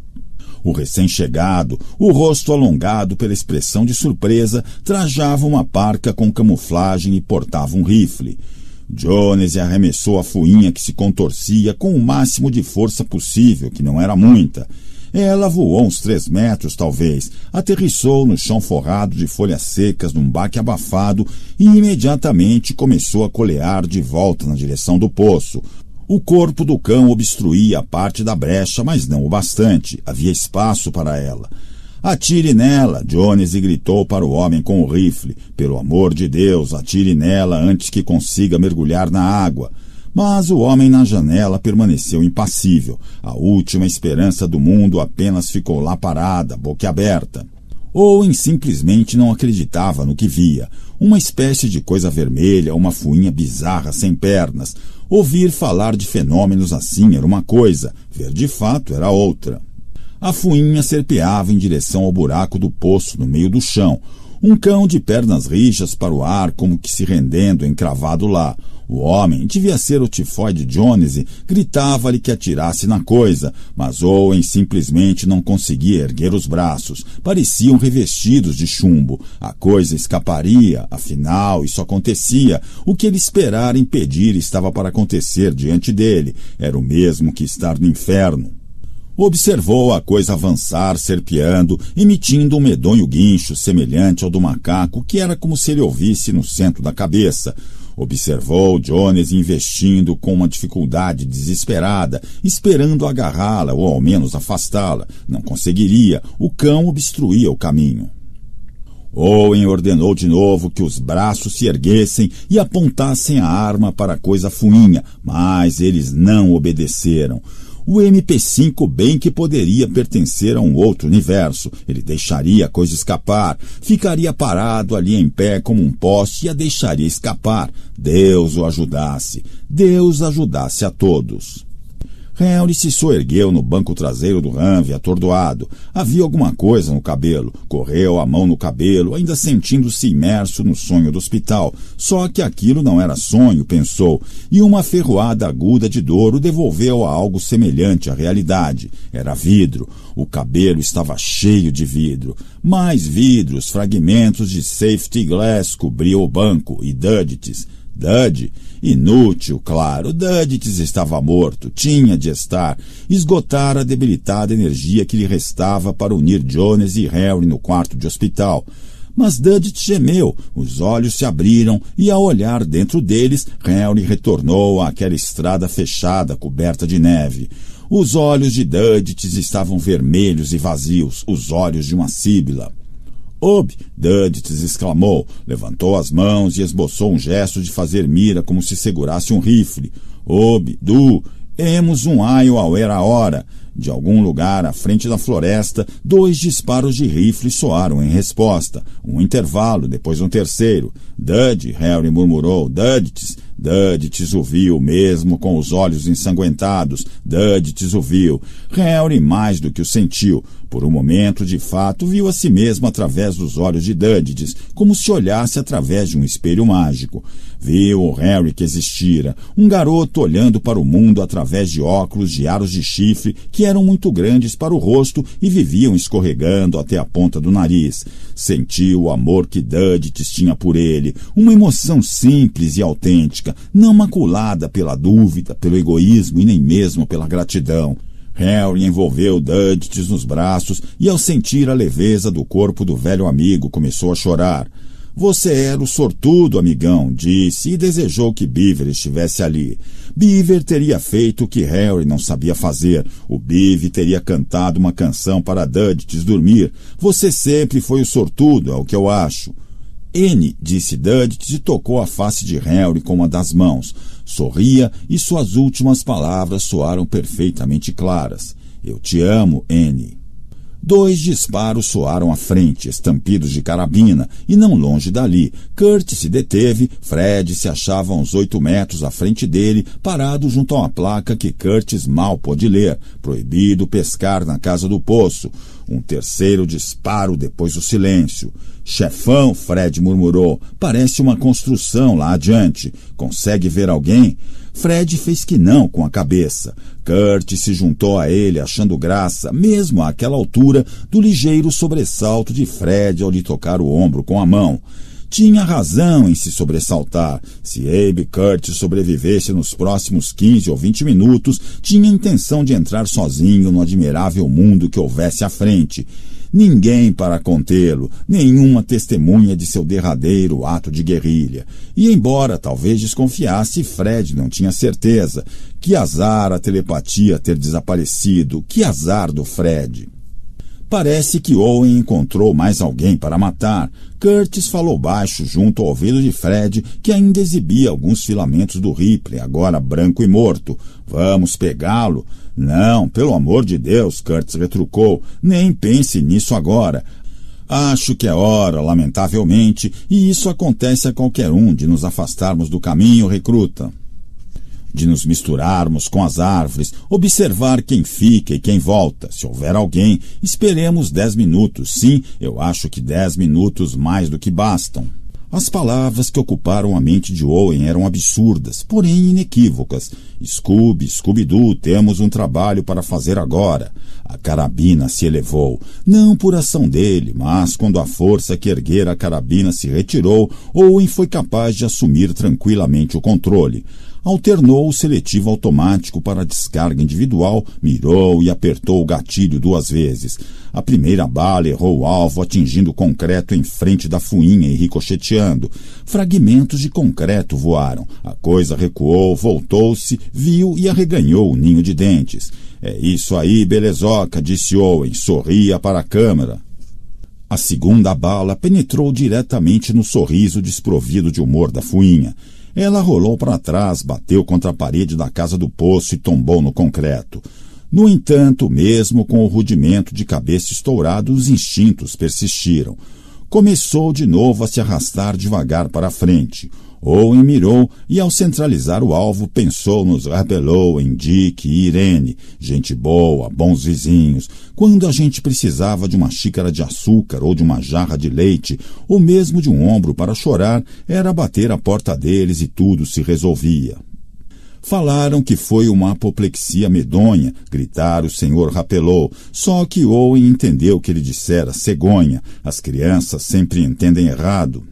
O recém-chegado, o rosto alongado pela expressão de surpresa, trajava uma parca com camuflagem e portava um rifle. Jones arremessou a fuinha que se contorcia com o máximo de força possível, que não era muita. Ela voou uns três metros, talvez, aterrissou no chão forrado de folhas secas num baque abafado e imediatamente começou a colear de volta na direção do poço. O corpo do cão obstruía a parte da brecha, mas não o bastante. Havia espaço para ela. Atire nela, Jones gritou para o homem com o rifle. Pelo amor de Deus, atire nela antes que consiga mergulhar na água. Mas o homem na janela permaneceu impassível. A última esperança do mundo apenas ficou lá parada, boquiaberta. Owen simplesmente não acreditava no que via. Uma espécie de coisa vermelha, uma fuinha bizarra sem pernas. Ouvir falar de fenômenos assim era uma coisa, ver de fato era outra. A fuinha serpeava em direção ao buraco do poço no meio do chão. Um cão de pernas rijas para o ar, como que se rendendo, encravado lá. O homem, devia ser o tifoide Jones, gritava-lhe que atirasse na coisa, mas Owen simplesmente não conseguia erguer os braços. Pareciam revestidos de chumbo. A coisa escaparia, afinal, isso acontecia. O que ele esperara impedir estava para acontecer diante dele. Era o mesmo que estar no inferno observou a coisa avançar, serpeando, emitindo um medonho guincho semelhante ao do macaco, que era como se ele ouvisse no centro da cabeça. Observou Jones investindo com uma dificuldade desesperada, esperando agarrá-la ou ao menos afastá-la. Não conseguiria, o cão obstruía o caminho. Owen ordenou de novo que os braços se erguessem e apontassem a arma para a coisa fuinha, mas eles não obedeceram. O MP5 bem que poderia pertencer a um outro universo. Ele deixaria a coisa escapar, ficaria parado ali em pé como um poste e a deixaria escapar. Deus o ajudasse. Deus ajudasse a todos. Henry se soergueu no banco traseiro do Ranve, atordoado. Havia alguma coisa no cabelo. Correu a mão no cabelo, ainda sentindo-se imerso no sonho do hospital. Só que aquilo não era sonho, pensou, e uma ferroada aguda de dor o devolveu a algo semelhante à realidade. Era vidro. O cabelo estava cheio de vidro. Mais vidros, fragmentos de safety glass cobriam o banco e Dudites. Duddy Inútil, claro. Duditz estava morto, tinha de estar. Esgotara a debilitada energia que lhe restava para unir Jones e Harry no quarto de hospital. Mas Duditz gemeu, os olhos se abriram e, ao olhar dentro deles, Harry retornou àquela estrada fechada, coberta de neve. Os olhos de Duditz estavam vermelhos e vazios, os olhos de uma síbila. Ob! Dudites exclamou, levantou as mãos e esboçou um gesto de fazer mira como se segurasse um rifle. Ob! Du! Emos um aio ao era hora! De algum lugar à frente da floresta, dois disparos de rifle soaram em resposta. Um intervalo, depois um terceiro. Dud! Harry murmurou. Dudites! Dudites o viu, mesmo com os olhos ensanguentados. Dudites o viu. Harry, mais do que o sentiu, por um momento, de fato, viu a si mesmo através dos olhos de Dudites, como se olhasse através de um espelho mágico. Viu Harry que existira, um garoto olhando para o mundo através de óculos de aros de chifre que eram muito grandes para o rosto e viviam escorregando até a ponta do nariz. Sentiu o amor que Dudits tinha por ele, uma emoção simples e autêntica, não maculada pela dúvida, pelo egoísmo e nem mesmo pela gratidão. Harry envolveu Dudits nos braços e, ao sentir a leveza do corpo do velho amigo, começou a chorar. Você era o sortudo, amigão, disse, e desejou que Beaver estivesse ali. Beaver teria feito o que Harry não sabia fazer. O Beaver teria cantado uma canção para Dudley dormir. Você sempre foi o sortudo, é o que eu acho. N, disse Dudley e tocou a face de Harry com uma das mãos. Sorria e suas últimas palavras soaram perfeitamente claras. Eu te amo, N. Dois disparos soaram à frente, estampidos de carabina, e não longe dali. Kurt se deteve, Fred se achava uns oito metros à frente dele, parado junto a uma placa que Curtis mal pôde ler. Proibido pescar na casa do poço. Um terceiro disparo depois do silêncio. Chefão, Fred murmurou. Parece uma construção lá adiante. Consegue ver alguém? Fred fez que não com a cabeça. Kurt se juntou a ele, achando graça, mesmo àquela altura, do ligeiro sobressalto de Fred ao lhe tocar o ombro com a mão tinha razão em se sobressaltar. Se Abe Kurt sobrevivesse nos próximos 15 ou 20 minutos, tinha intenção de entrar sozinho no admirável mundo que houvesse à frente ninguém para contê-lo, nenhuma testemunha de seu derradeiro ato de guerrilha. E embora talvez desconfiasse, Fred não tinha certeza. Que azar a telepatia ter desaparecido, que azar do Fred. Parece que Owen encontrou mais alguém para matar. Curtis falou baixo junto ao ouvido de Fred, que ainda exibia alguns filamentos do Ripley, agora branco e morto. Vamos pegá-lo. Não, pelo amor de Deus, Kurtz retrucou. Nem pense nisso agora. Acho que é hora, lamentavelmente, e isso acontece a qualquer um, de nos afastarmos do caminho, recruta. De nos misturarmos com as árvores, observar quem fica e quem volta. Se houver alguém, esperemos dez minutos. Sim, eu acho que dez minutos mais do que bastam. As palavras que ocuparam a mente de Owen eram absurdas, porém inequívocas. Scooby, Scooby-Doo, temos um trabalho para fazer agora. A carabina se elevou, não por ação dele, mas quando a força que erguera a carabina se retirou, Owen foi capaz de assumir tranquilamente o controle alternou o seletivo automático para descarga individual, mirou e apertou o gatilho duas vezes. A primeira bala errou o alvo, atingindo o concreto em frente da fuinha e ricocheteando. Fragmentos de concreto voaram. A coisa recuou, voltou-se, viu e arreganhou o ninho de dentes. É isso aí, belezoca, disse Owen, sorria para a câmera. A segunda bala penetrou diretamente no sorriso desprovido de humor da fuinha. Ela rolou para trás, bateu contra a parede da casa do poço e tombou no concreto. No entanto, mesmo com o rudimento de cabeça estourado, os instintos persistiram. Começou de novo a se arrastar devagar para frente. Owen mirou e, ao centralizar o alvo, pensou nos Rabelot, em Dick e Irene. Gente boa, bons vizinhos. Quando a gente precisava de uma xícara de açúcar ou de uma jarra de leite, ou mesmo de um ombro para chorar, era bater à porta deles e tudo se resolvia. Falaram que foi uma apoplexia medonha, gritar o senhor rapelou. Só que Owen entendeu que ele dissera cegonha. As crianças sempre entendem errado.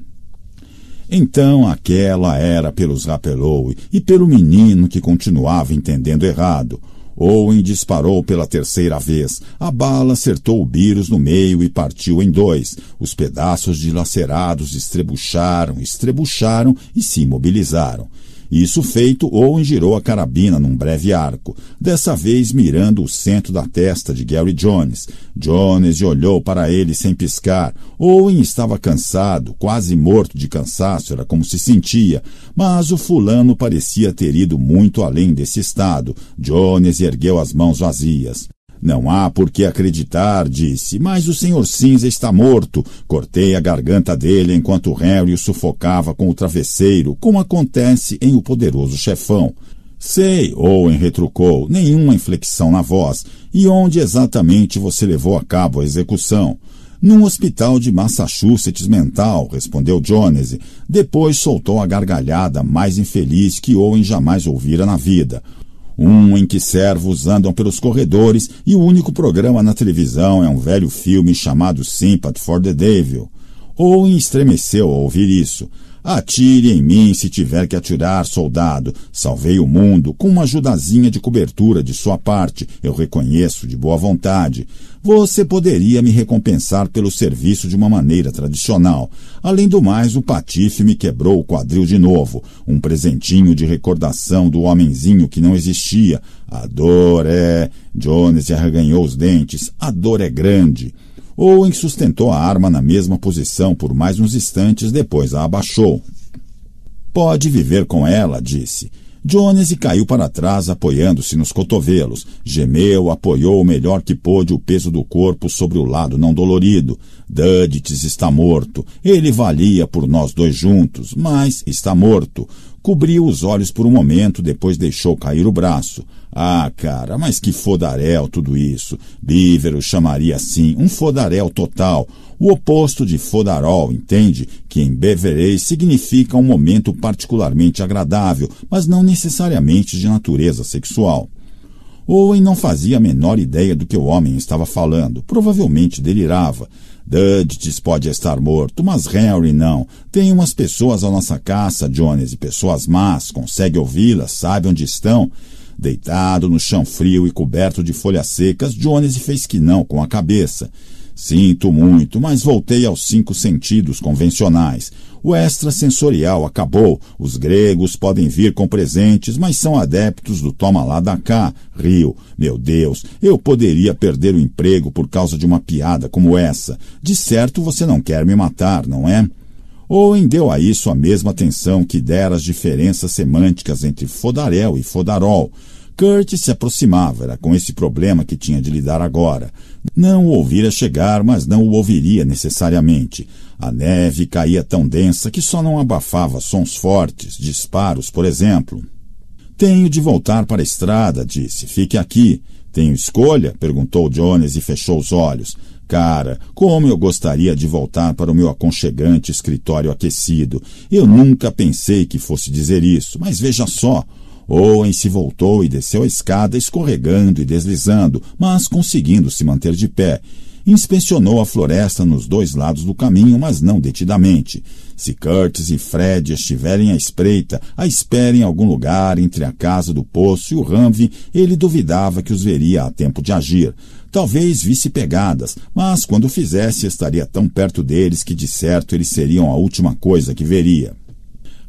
Então aquela era pelos Rapelou e pelo menino que continuava entendendo errado. Owen disparou pela terceira vez. A bala acertou o Birus no meio e partiu em dois. Os pedaços dilacerados estrebucharam, estrebucharam e se imobilizaram. Isso feito, Owen girou a carabina num breve arco, dessa vez mirando o centro da testa de Gary Jones. Jones olhou para ele sem piscar. Owen estava cansado, quase morto de cansaço, era como se sentia, mas o fulano parecia ter ido muito além desse estado. Jones ergueu as mãos vazias. Não há por que acreditar, disse, mas o senhor cinza está morto. Cortei a garganta dele enquanto Harry o sufocava com o travesseiro, como acontece em O Poderoso Chefão. Sei, Owen retrucou, nenhuma inflexão na voz. E onde exatamente você levou a cabo a execução? Num hospital de Massachusetts mental, respondeu Jones. Depois soltou a gargalhada mais infeliz que Owen jamais ouvira na vida um em que servos andam pelos corredores e o único programa na televisão é um velho filme chamado Sympathy for the Devil. Ou estremeceu ao ouvir isso, Atire em mim se tiver que atirar, soldado. Salvei o mundo com uma ajudazinha de cobertura de sua parte, eu reconheço de boa vontade. Você poderia me recompensar pelo serviço de uma maneira tradicional. Além do mais, o patife me quebrou o quadril de novo. Um presentinho de recordação do homenzinho que não existia. A dor é. Jones arreganhou os dentes. A dor é grande. Owen sustentou a arma na mesma posição por mais uns instantes, depois a abaixou. Pode viver com ela, disse. Jones caiu para trás, apoiando-se nos cotovelos. Gemeu, apoiou o melhor que pôde o peso do corpo sobre o lado não dolorido. Dudites está morto. Ele valia por nós dois juntos, mas está morto. Cobriu os olhos por um momento, depois deixou cair o braço. Ah, cara, mas que fodaréu tudo isso. Bívero chamaria assim um fodaréu total, o oposto de fodarol, entende? Que em beverês significa um momento particularmente agradável, mas não necessariamente de natureza sexual. Owen não fazia a menor ideia do que o homem estava falando, provavelmente delirava. Dudges pode estar morto, mas Harry não. Tem umas pessoas à nossa caça, Jones, e pessoas más, consegue ouvi-las, sabe onde estão. Deitado no chão frio e coberto de folhas secas, Jones fez que não com a cabeça. Sinto muito, mas voltei aos cinco sentidos convencionais. O extrasensorial acabou. Os gregos podem vir com presentes, mas são adeptos do toma lá da cá. Rio. Meu Deus, eu poderia perder o emprego por causa de uma piada como essa. De certo você não quer me matar, não é? Owen deu a isso a mesma atenção que dera às diferenças semânticas entre fodaréu e fodarol. Kurt se aproximava, era com esse problema que tinha de lidar agora. Não o ouvira chegar, mas não o ouviria necessariamente. A neve caía tão densa que só não abafava sons fortes, disparos, por exemplo. Tenho de voltar para a estrada, disse. Fique aqui. Tenho escolha? perguntou Jones e fechou os olhos. Cara, como eu gostaria de voltar para o meu aconchegante escritório aquecido. Eu nunca pensei que fosse dizer isso, mas veja só. Owen se voltou e desceu a escada, escorregando e deslizando, mas conseguindo se manter de pé. Inspecionou a floresta nos dois lados do caminho, mas não detidamente. Se Curtis e Fred estiverem à espreita, a esperem em algum lugar entre a casa do poço e o Ramve, ele duvidava que os veria a tempo de agir. Talvez visse pegadas, mas quando fizesse estaria tão perto deles que de certo eles seriam a última coisa que veria.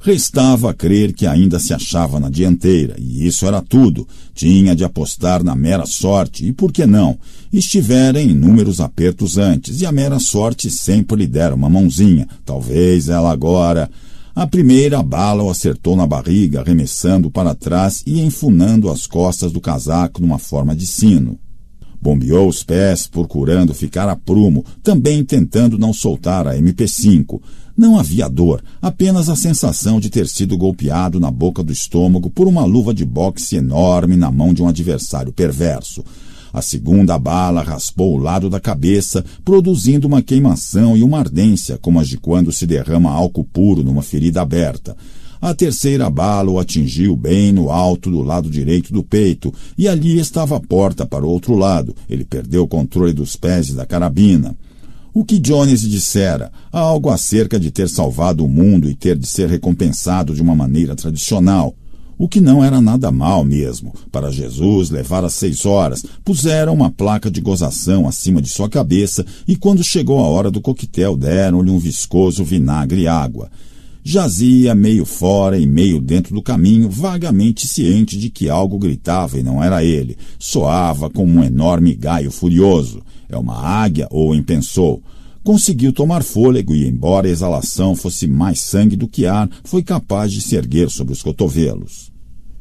Restava a crer que ainda se achava na dianteira, e isso era tudo. Tinha de apostar na mera sorte, e por que não? Estivera em inúmeros apertos antes, e a mera sorte sempre lhe dera uma mãozinha. Talvez ela agora. A primeira bala o acertou na barriga, arremessando para trás e enfunando as costas do casaco numa forma de sino. Bombeou os pés, procurando ficar a prumo, também tentando não soltar a MP5. Não havia dor, apenas a sensação de ter sido golpeado na boca do estômago por uma luva de boxe enorme na mão de um adversário perverso. A segunda bala raspou o lado da cabeça, produzindo uma queimação e uma ardência, como as de quando se derrama álcool puro numa ferida aberta. A terceira bala o atingiu bem no alto do lado direito do peito, e ali estava a porta para o outro lado. Ele perdeu o controle dos pés e da carabina. O que Jones dissera, algo acerca de ter salvado o mundo e ter de ser recompensado de uma maneira tradicional. O que não era nada mal mesmo. Para Jesus, levara seis horas. Puseram uma placa de gozação acima de sua cabeça e, quando chegou a hora do coquetel, deram-lhe um viscoso vinagre e água. Jazia meio fora e meio dentro do caminho, vagamente ciente de que algo gritava e não era ele. Soava como um enorme gaio furioso é uma águia ou em pensou. Conseguiu tomar fôlego e, embora a exalação fosse mais sangue do que ar, foi capaz de se erguer sobre os cotovelos.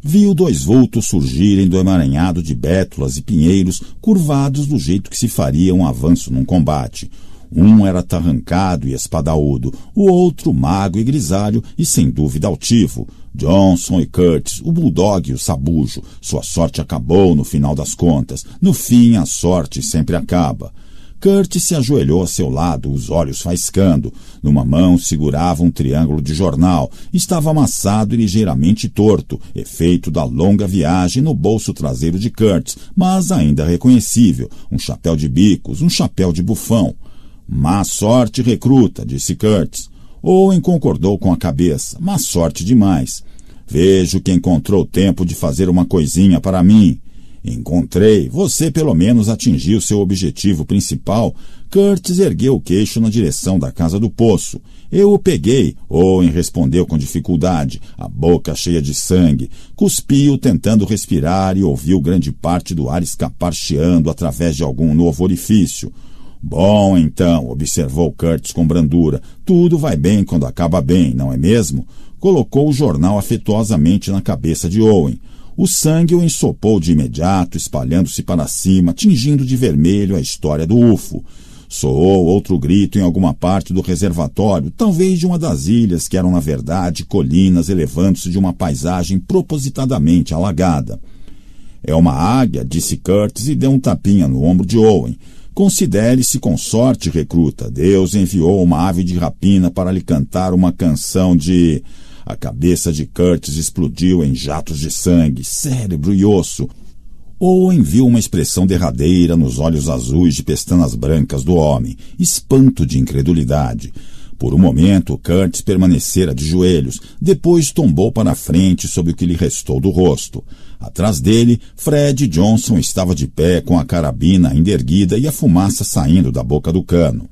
Viu dois vultos surgirem do emaranhado de bétulas e pinheiros, curvados do jeito que se faria um avanço num combate. Um era tarrancado e espadaúdo, o outro magro e grisalho e sem dúvida altivo, Johnson e Curtis, o Bulldog e o Sabujo. Sua sorte acabou no final das contas. No fim, a sorte sempre acaba. Curtis se ajoelhou a seu lado, os olhos faiscando. Numa mão segurava um triângulo de jornal. Estava amassado e ligeiramente torto, efeito da longa viagem no bolso traseiro de Curtis, mas ainda reconhecível. Um chapéu de bicos, um chapéu de bufão. Má sorte, recruta, disse Curtis. Owen concordou com a cabeça, mas sorte demais. Vejo que encontrou tempo de fazer uma coisinha para mim. Encontrei. Você pelo menos atingiu seu objetivo principal. Curtis ergueu o queixo na direção da casa do poço. Eu o peguei. Owen oh, respondeu com dificuldade, a boca cheia de sangue. Cuspiu, tentando respirar, e ouviu grande parte do ar escapar chiando através de algum novo orifício. Bom, então, observou Curtis com brandura, tudo vai bem quando acaba bem, não é mesmo? Colocou o jornal afetuosamente na cabeça de Owen. O sangue o ensopou de imediato, espalhando-se para cima, tingindo de vermelho a história do UFO. Soou outro grito em alguma parte do reservatório, talvez de uma das ilhas que eram, na verdade, colinas elevando-se de uma paisagem propositadamente alagada. É uma águia, disse Curtis e deu um tapinha no ombro de Owen. Considere-se consorte, recruta. Deus enviou uma ave de rapina para lhe cantar uma canção de. A cabeça de Curtis explodiu em jatos de sangue, cérebro e osso. Ou enviou uma expressão derradeira nos olhos azuis de pestanas brancas do homem, espanto de incredulidade. Por um momento, Curtis permanecera de joelhos, depois tombou para a frente sobre o que lhe restou do rosto. Atrás dele, Fred Johnson estava de pé com a carabina ainda erguida e a fumaça saindo da boca do cano.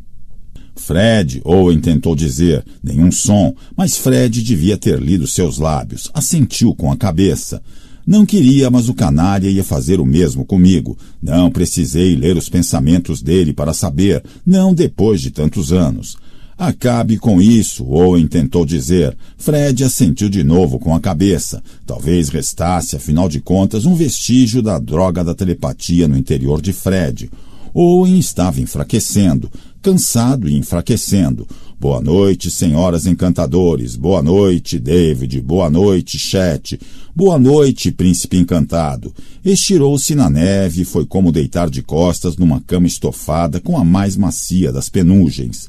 Fred, Owen tentou dizer, nenhum som, mas Fred devia ter lido seus lábios, assentiu com a cabeça. Não queria, mas o canária ia fazer o mesmo comigo. Não precisei ler os pensamentos dele para saber, não depois de tantos anos. Acabe com isso, Owen tentou dizer. Fred assentiu de novo com a cabeça. Talvez restasse, afinal de contas, um vestígio da droga da telepatia no interior de Fred. Owen estava enfraquecendo, cansado e enfraquecendo. Boa noite, senhoras encantadores. Boa noite, David. Boa noite, Chet. Boa noite, príncipe encantado. Estirou-se na neve e foi como deitar de costas numa cama estofada com a mais macia das penugens.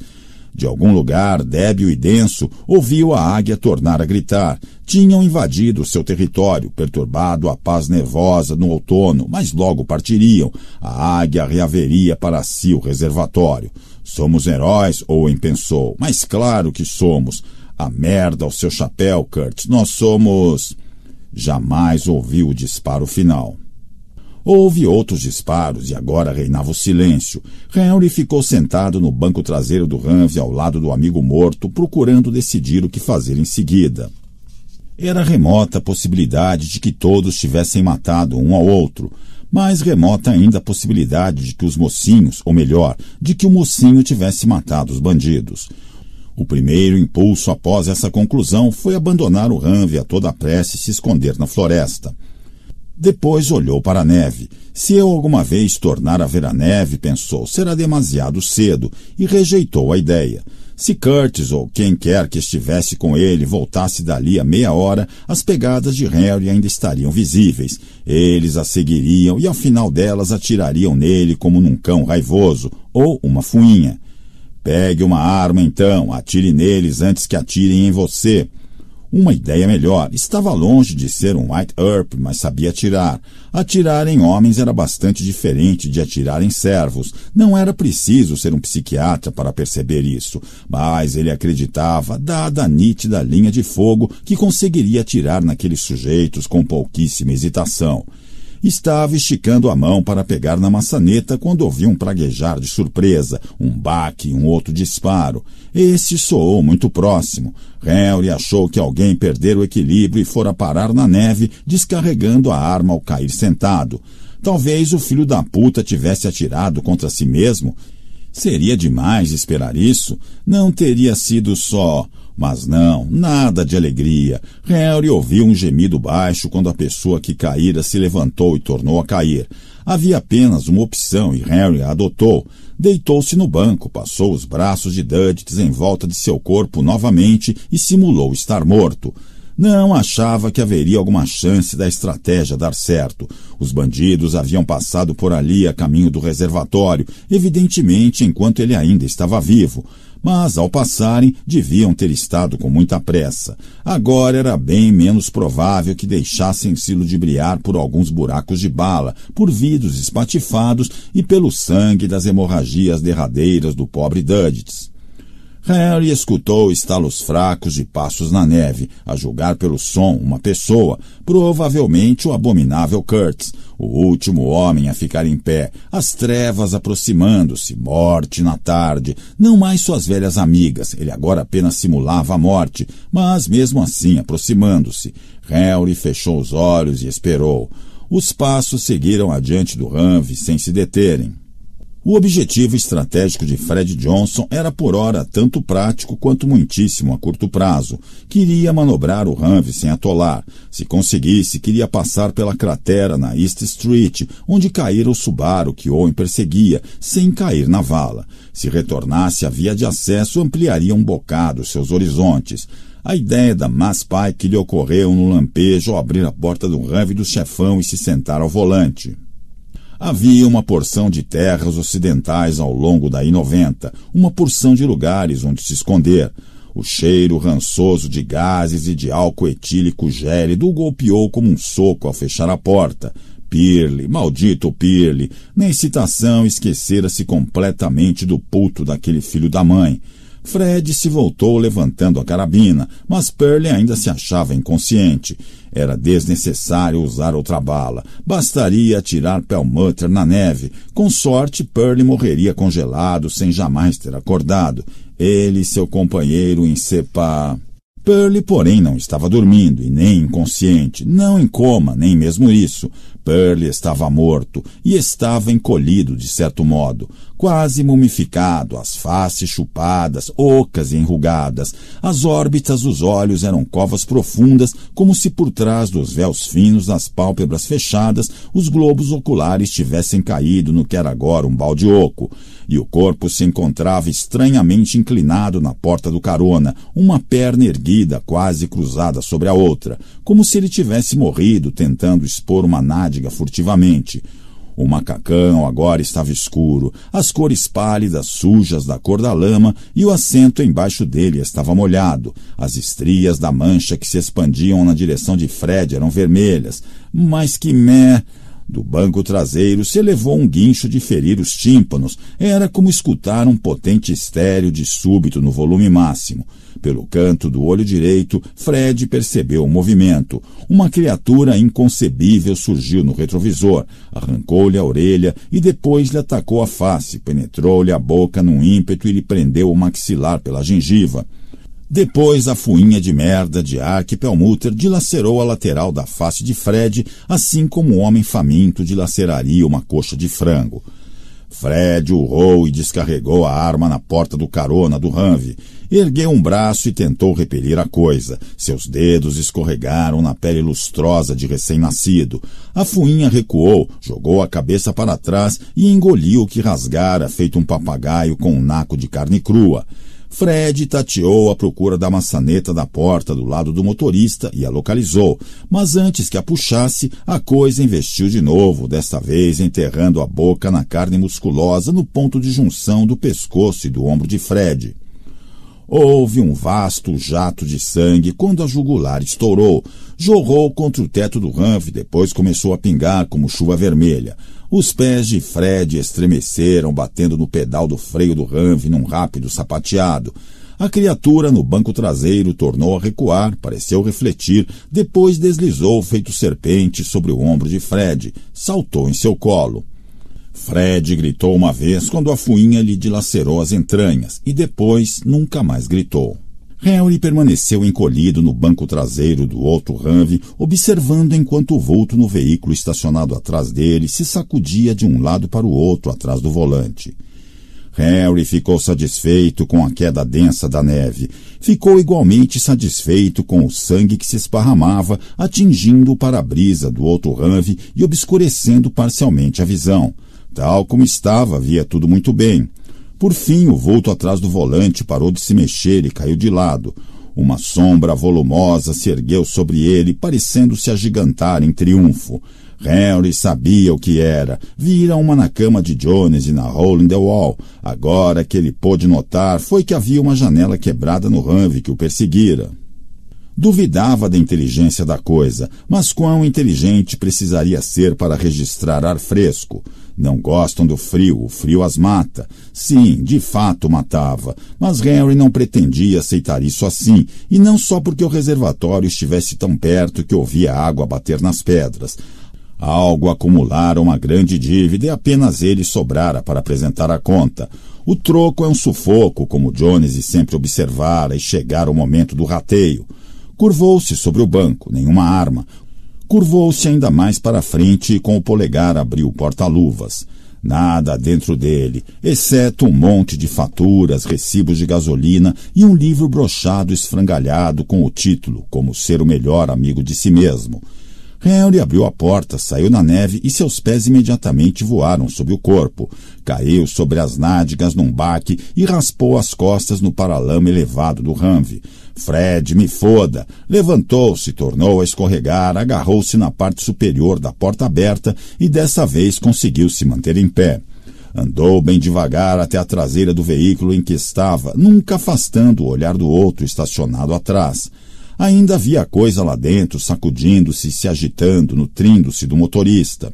De algum lugar débil e denso, ouviu a águia tornar a gritar. Tinham invadido seu território, perturbado a paz nervosa no outono, mas logo partiriam. A águia reaveria para si o reservatório. Somos heróis, Owen pensou, mas claro que somos. A merda ao seu chapéu, Kurt, nós somos. Jamais ouviu o disparo final. Houve outros disparos e agora reinava o silêncio. Henry ficou sentado no banco traseiro do Ranve ao lado do amigo morto, procurando decidir o que fazer em seguida. Era remota a possibilidade de que todos tivessem matado um ao outro, mais remota ainda a possibilidade de que os mocinhos, ou melhor, de que o mocinho tivesse matado os bandidos. O primeiro impulso após essa conclusão foi abandonar o Ranve a toda a pressa e se esconder na floresta. Depois olhou para a neve. Se eu alguma vez tornar a ver a neve, pensou, será demasiado cedo, e rejeitou a ideia. Se Curtis ou quem quer que estivesse com ele voltasse dali a meia hora, as pegadas de Harry ainda estariam visíveis. Eles a seguiriam e ao final delas atirariam nele como num cão raivoso ou uma fuinha. Pegue uma arma então, atire neles antes que atirem em você uma ideia melhor. Estava longe de ser um White Earp, mas sabia atirar. Atirar em homens era bastante diferente de atirar em servos. Não era preciso ser um psiquiatra para perceber isso, mas ele acreditava, dada a nítida linha de fogo, que conseguiria atirar naqueles sujeitos com pouquíssima hesitação. Estava esticando a mão para pegar na maçaneta quando ouvi um praguejar de surpresa, um baque e um outro disparo. Esse soou muito próximo. Harry achou que alguém perdera o equilíbrio e fora parar na neve, descarregando a arma ao cair sentado. Talvez o filho da puta tivesse atirado contra si mesmo. Seria demais esperar isso. Não teria sido só mas não, nada de alegria. Harry ouviu um gemido baixo quando a pessoa que caíra se levantou e tornou a cair. Havia apenas uma opção e Harry a adotou. Deitou-se no banco, passou os braços de Dudley em volta de seu corpo novamente e simulou estar morto. Não achava que haveria alguma chance da estratégia dar certo. Os bandidos haviam passado por ali a caminho do reservatório, evidentemente enquanto ele ainda estava vivo mas ao passarem deviam ter estado com muita pressa. Agora era bem menos provável que deixassem se ludibriar por alguns buracos de bala, por vidros espatifados e pelo sangue das hemorragias derradeiras do pobre Duddits. Harry escutou estalos fracos de passos na neve, a julgar pelo som, uma pessoa, provavelmente o abominável Kurtz, o último homem a ficar em pé, as trevas aproximando-se, morte na tarde, não mais suas velhas amigas, ele agora apenas simulava a morte, mas mesmo assim aproximando-se. Harry fechou os olhos e esperou. Os passos seguiram adiante do Ranve sem se deterem. O objetivo estratégico de Fred Johnson era, por ora, tanto prático quanto muitíssimo a curto prazo. Queria manobrar o Humvee sem atolar. Se conseguisse, queria passar pela cratera na East Street, onde caíra o Subaru que Owen perseguia, sem cair na vala. Se retornasse à via de acesso, ampliaria um bocado seus horizontes. A ideia da Maspai que lhe ocorreu no lampejo ao abrir a porta do Humvee do chefão e se sentar ao volante. Havia uma porção de terras ocidentais ao longo da I-90, uma porção de lugares onde se esconder. O cheiro rançoso de gases e de álcool etílico gélido golpeou como um soco ao fechar a porta. Pirle, maldito Pirle, na excitação esquecera-se completamente do puto daquele filho da mãe. Fred se voltou levantando a carabina, mas Pearlie ainda se achava inconsciente. Era desnecessário usar outra bala. Bastaria atirar Pellmutter na neve. Com sorte, Pearlie morreria congelado sem jamais ter acordado. Ele e seu companheiro em sepa... Pearly, porém, não estava dormindo e nem inconsciente, não em coma, nem mesmo isso. Pearlie estava morto e estava encolhido de certo modo quase mumificado, as faces chupadas, ocas e enrugadas. As órbitas dos olhos eram covas profundas, como se por trás dos véus finos das pálpebras fechadas os globos oculares tivessem caído no que era agora um balde oco. E o corpo se encontrava estranhamente inclinado na porta do carona, uma perna erguida quase cruzada sobre a outra, como se ele tivesse morrido tentando expor uma nádega furtivamente. O macacão agora estava escuro, as cores pálidas, sujas da cor da lama, e o assento embaixo dele estava molhado. As estrias da mancha que se expandiam na direção de Fred eram vermelhas. Mas que mer... Do banco traseiro se elevou um guincho de ferir os tímpanos. Era como escutar um potente estéreo de súbito no volume máximo. Pelo canto do olho direito, Fred percebeu o um movimento. Uma criatura inconcebível surgiu no retrovisor, arrancou-lhe a orelha e depois lhe atacou a face, penetrou-lhe a boca num ímpeto e lhe prendeu o maxilar pela gengiva. Depois, a fuinha de merda de que Pelmuter dilacerou a lateral da face de Fred, assim como o um homem faminto dilaceraria uma coxa de frango. Fred urrou e descarregou a arma na porta do carona do Ranve. Ergueu um braço e tentou repelir a coisa. Seus dedos escorregaram na pele lustrosa de recém-nascido. A fuinha recuou, jogou a cabeça para trás e engoliu o que rasgara, feito um papagaio com um naco de carne crua. Fred tateou à procura da maçaneta da porta do lado do motorista e a localizou, mas antes que a puxasse, a coisa investiu de novo, desta vez enterrando a boca na carne musculosa no ponto de junção do pescoço e do ombro de Fred. Houve um vasto jato de sangue quando a jugular estourou. Jorrou contra o teto do ranfe, depois começou a pingar como chuva vermelha. Os pés de Fred estremeceram, batendo no pedal do freio do ranfe num rápido sapateado. A criatura no banco traseiro tornou a recuar, pareceu refletir, depois deslizou feito serpente sobre o ombro de Fred, saltou em seu colo. Fred gritou uma vez quando a fuinha lhe dilacerou as entranhas e depois nunca mais gritou. Harry permaneceu encolhido no banco traseiro do outro Humvee, observando enquanto o vulto no veículo estacionado atrás dele se sacudia de um lado para o outro atrás do volante. Harry ficou satisfeito com a queda densa da neve. Ficou igualmente satisfeito com o sangue que se esparramava, atingindo o para-brisa do outro Humvee e obscurecendo parcialmente a visão. Tal como estava, via tudo muito bem. Por fim, o vulto atrás do volante parou de se mexer e caiu de lado. Uma sombra volumosa se ergueu sobre ele, parecendo-se agigantar em triunfo. Henry sabia o que era. Vira uma na cama de Jones e na hole in the wall. Agora que ele pôde notar foi que havia uma janela quebrada no Ranvi que o perseguira. Duvidava da inteligência da coisa, mas quão inteligente precisaria ser para registrar ar fresco? Não gostam do frio, o frio as mata. Sim, de fato matava, mas Henry não pretendia aceitar isso assim, e não só porque o reservatório estivesse tão perto que ouvia a água bater nas pedras. Algo acumulara uma grande dívida e apenas ele sobrara para apresentar a conta. O troco é um sufoco, como Jones sempre observara, e chegara o momento do rateio. Curvou-se sobre o banco, nenhuma arma. Curvou-se ainda mais para frente e com o polegar abriu o porta-luvas. Nada dentro dele, exceto um monte de faturas, recibos de gasolina e um livro brochado esfrangalhado com o título Como Ser o Melhor Amigo de Si Mesmo. Henry abriu a porta, saiu na neve e seus pés imediatamente voaram sobre o corpo. Caiu sobre as nádegas num baque e raspou as costas no paralama elevado do ramve Fred, me foda. Levantou-se, tornou a escorregar, agarrou-se na parte superior da porta aberta e dessa vez conseguiu se manter em pé. Andou bem devagar até a traseira do veículo em que estava, nunca afastando o olhar do outro estacionado atrás. Ainda via coisa lá dentro, sacudindo-se, se agitando, nutrindo-se do motorista.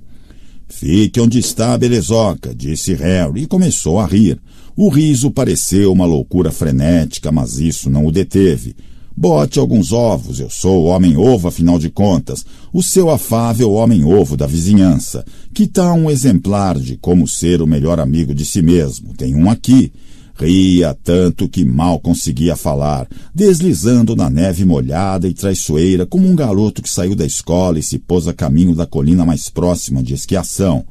Fique onde está, belezoca, disse Harry e começou a rir. O riso pareceu uma loucura frenética, mas isso não o deteve. Bote alguns ovos, eu sou homem-ovo afinal de contas, o seu afável homem-ovo da vizinhança. Que tal um exemplar de como ser o melhor amigo de si mesmo? Tem um aqui. Ria tanto que mal conseguia falar, deslizando na neve molhada e traiçoeira como um garoto que saiu da escola e se pôs a caminho da colina mais próxima de esquiação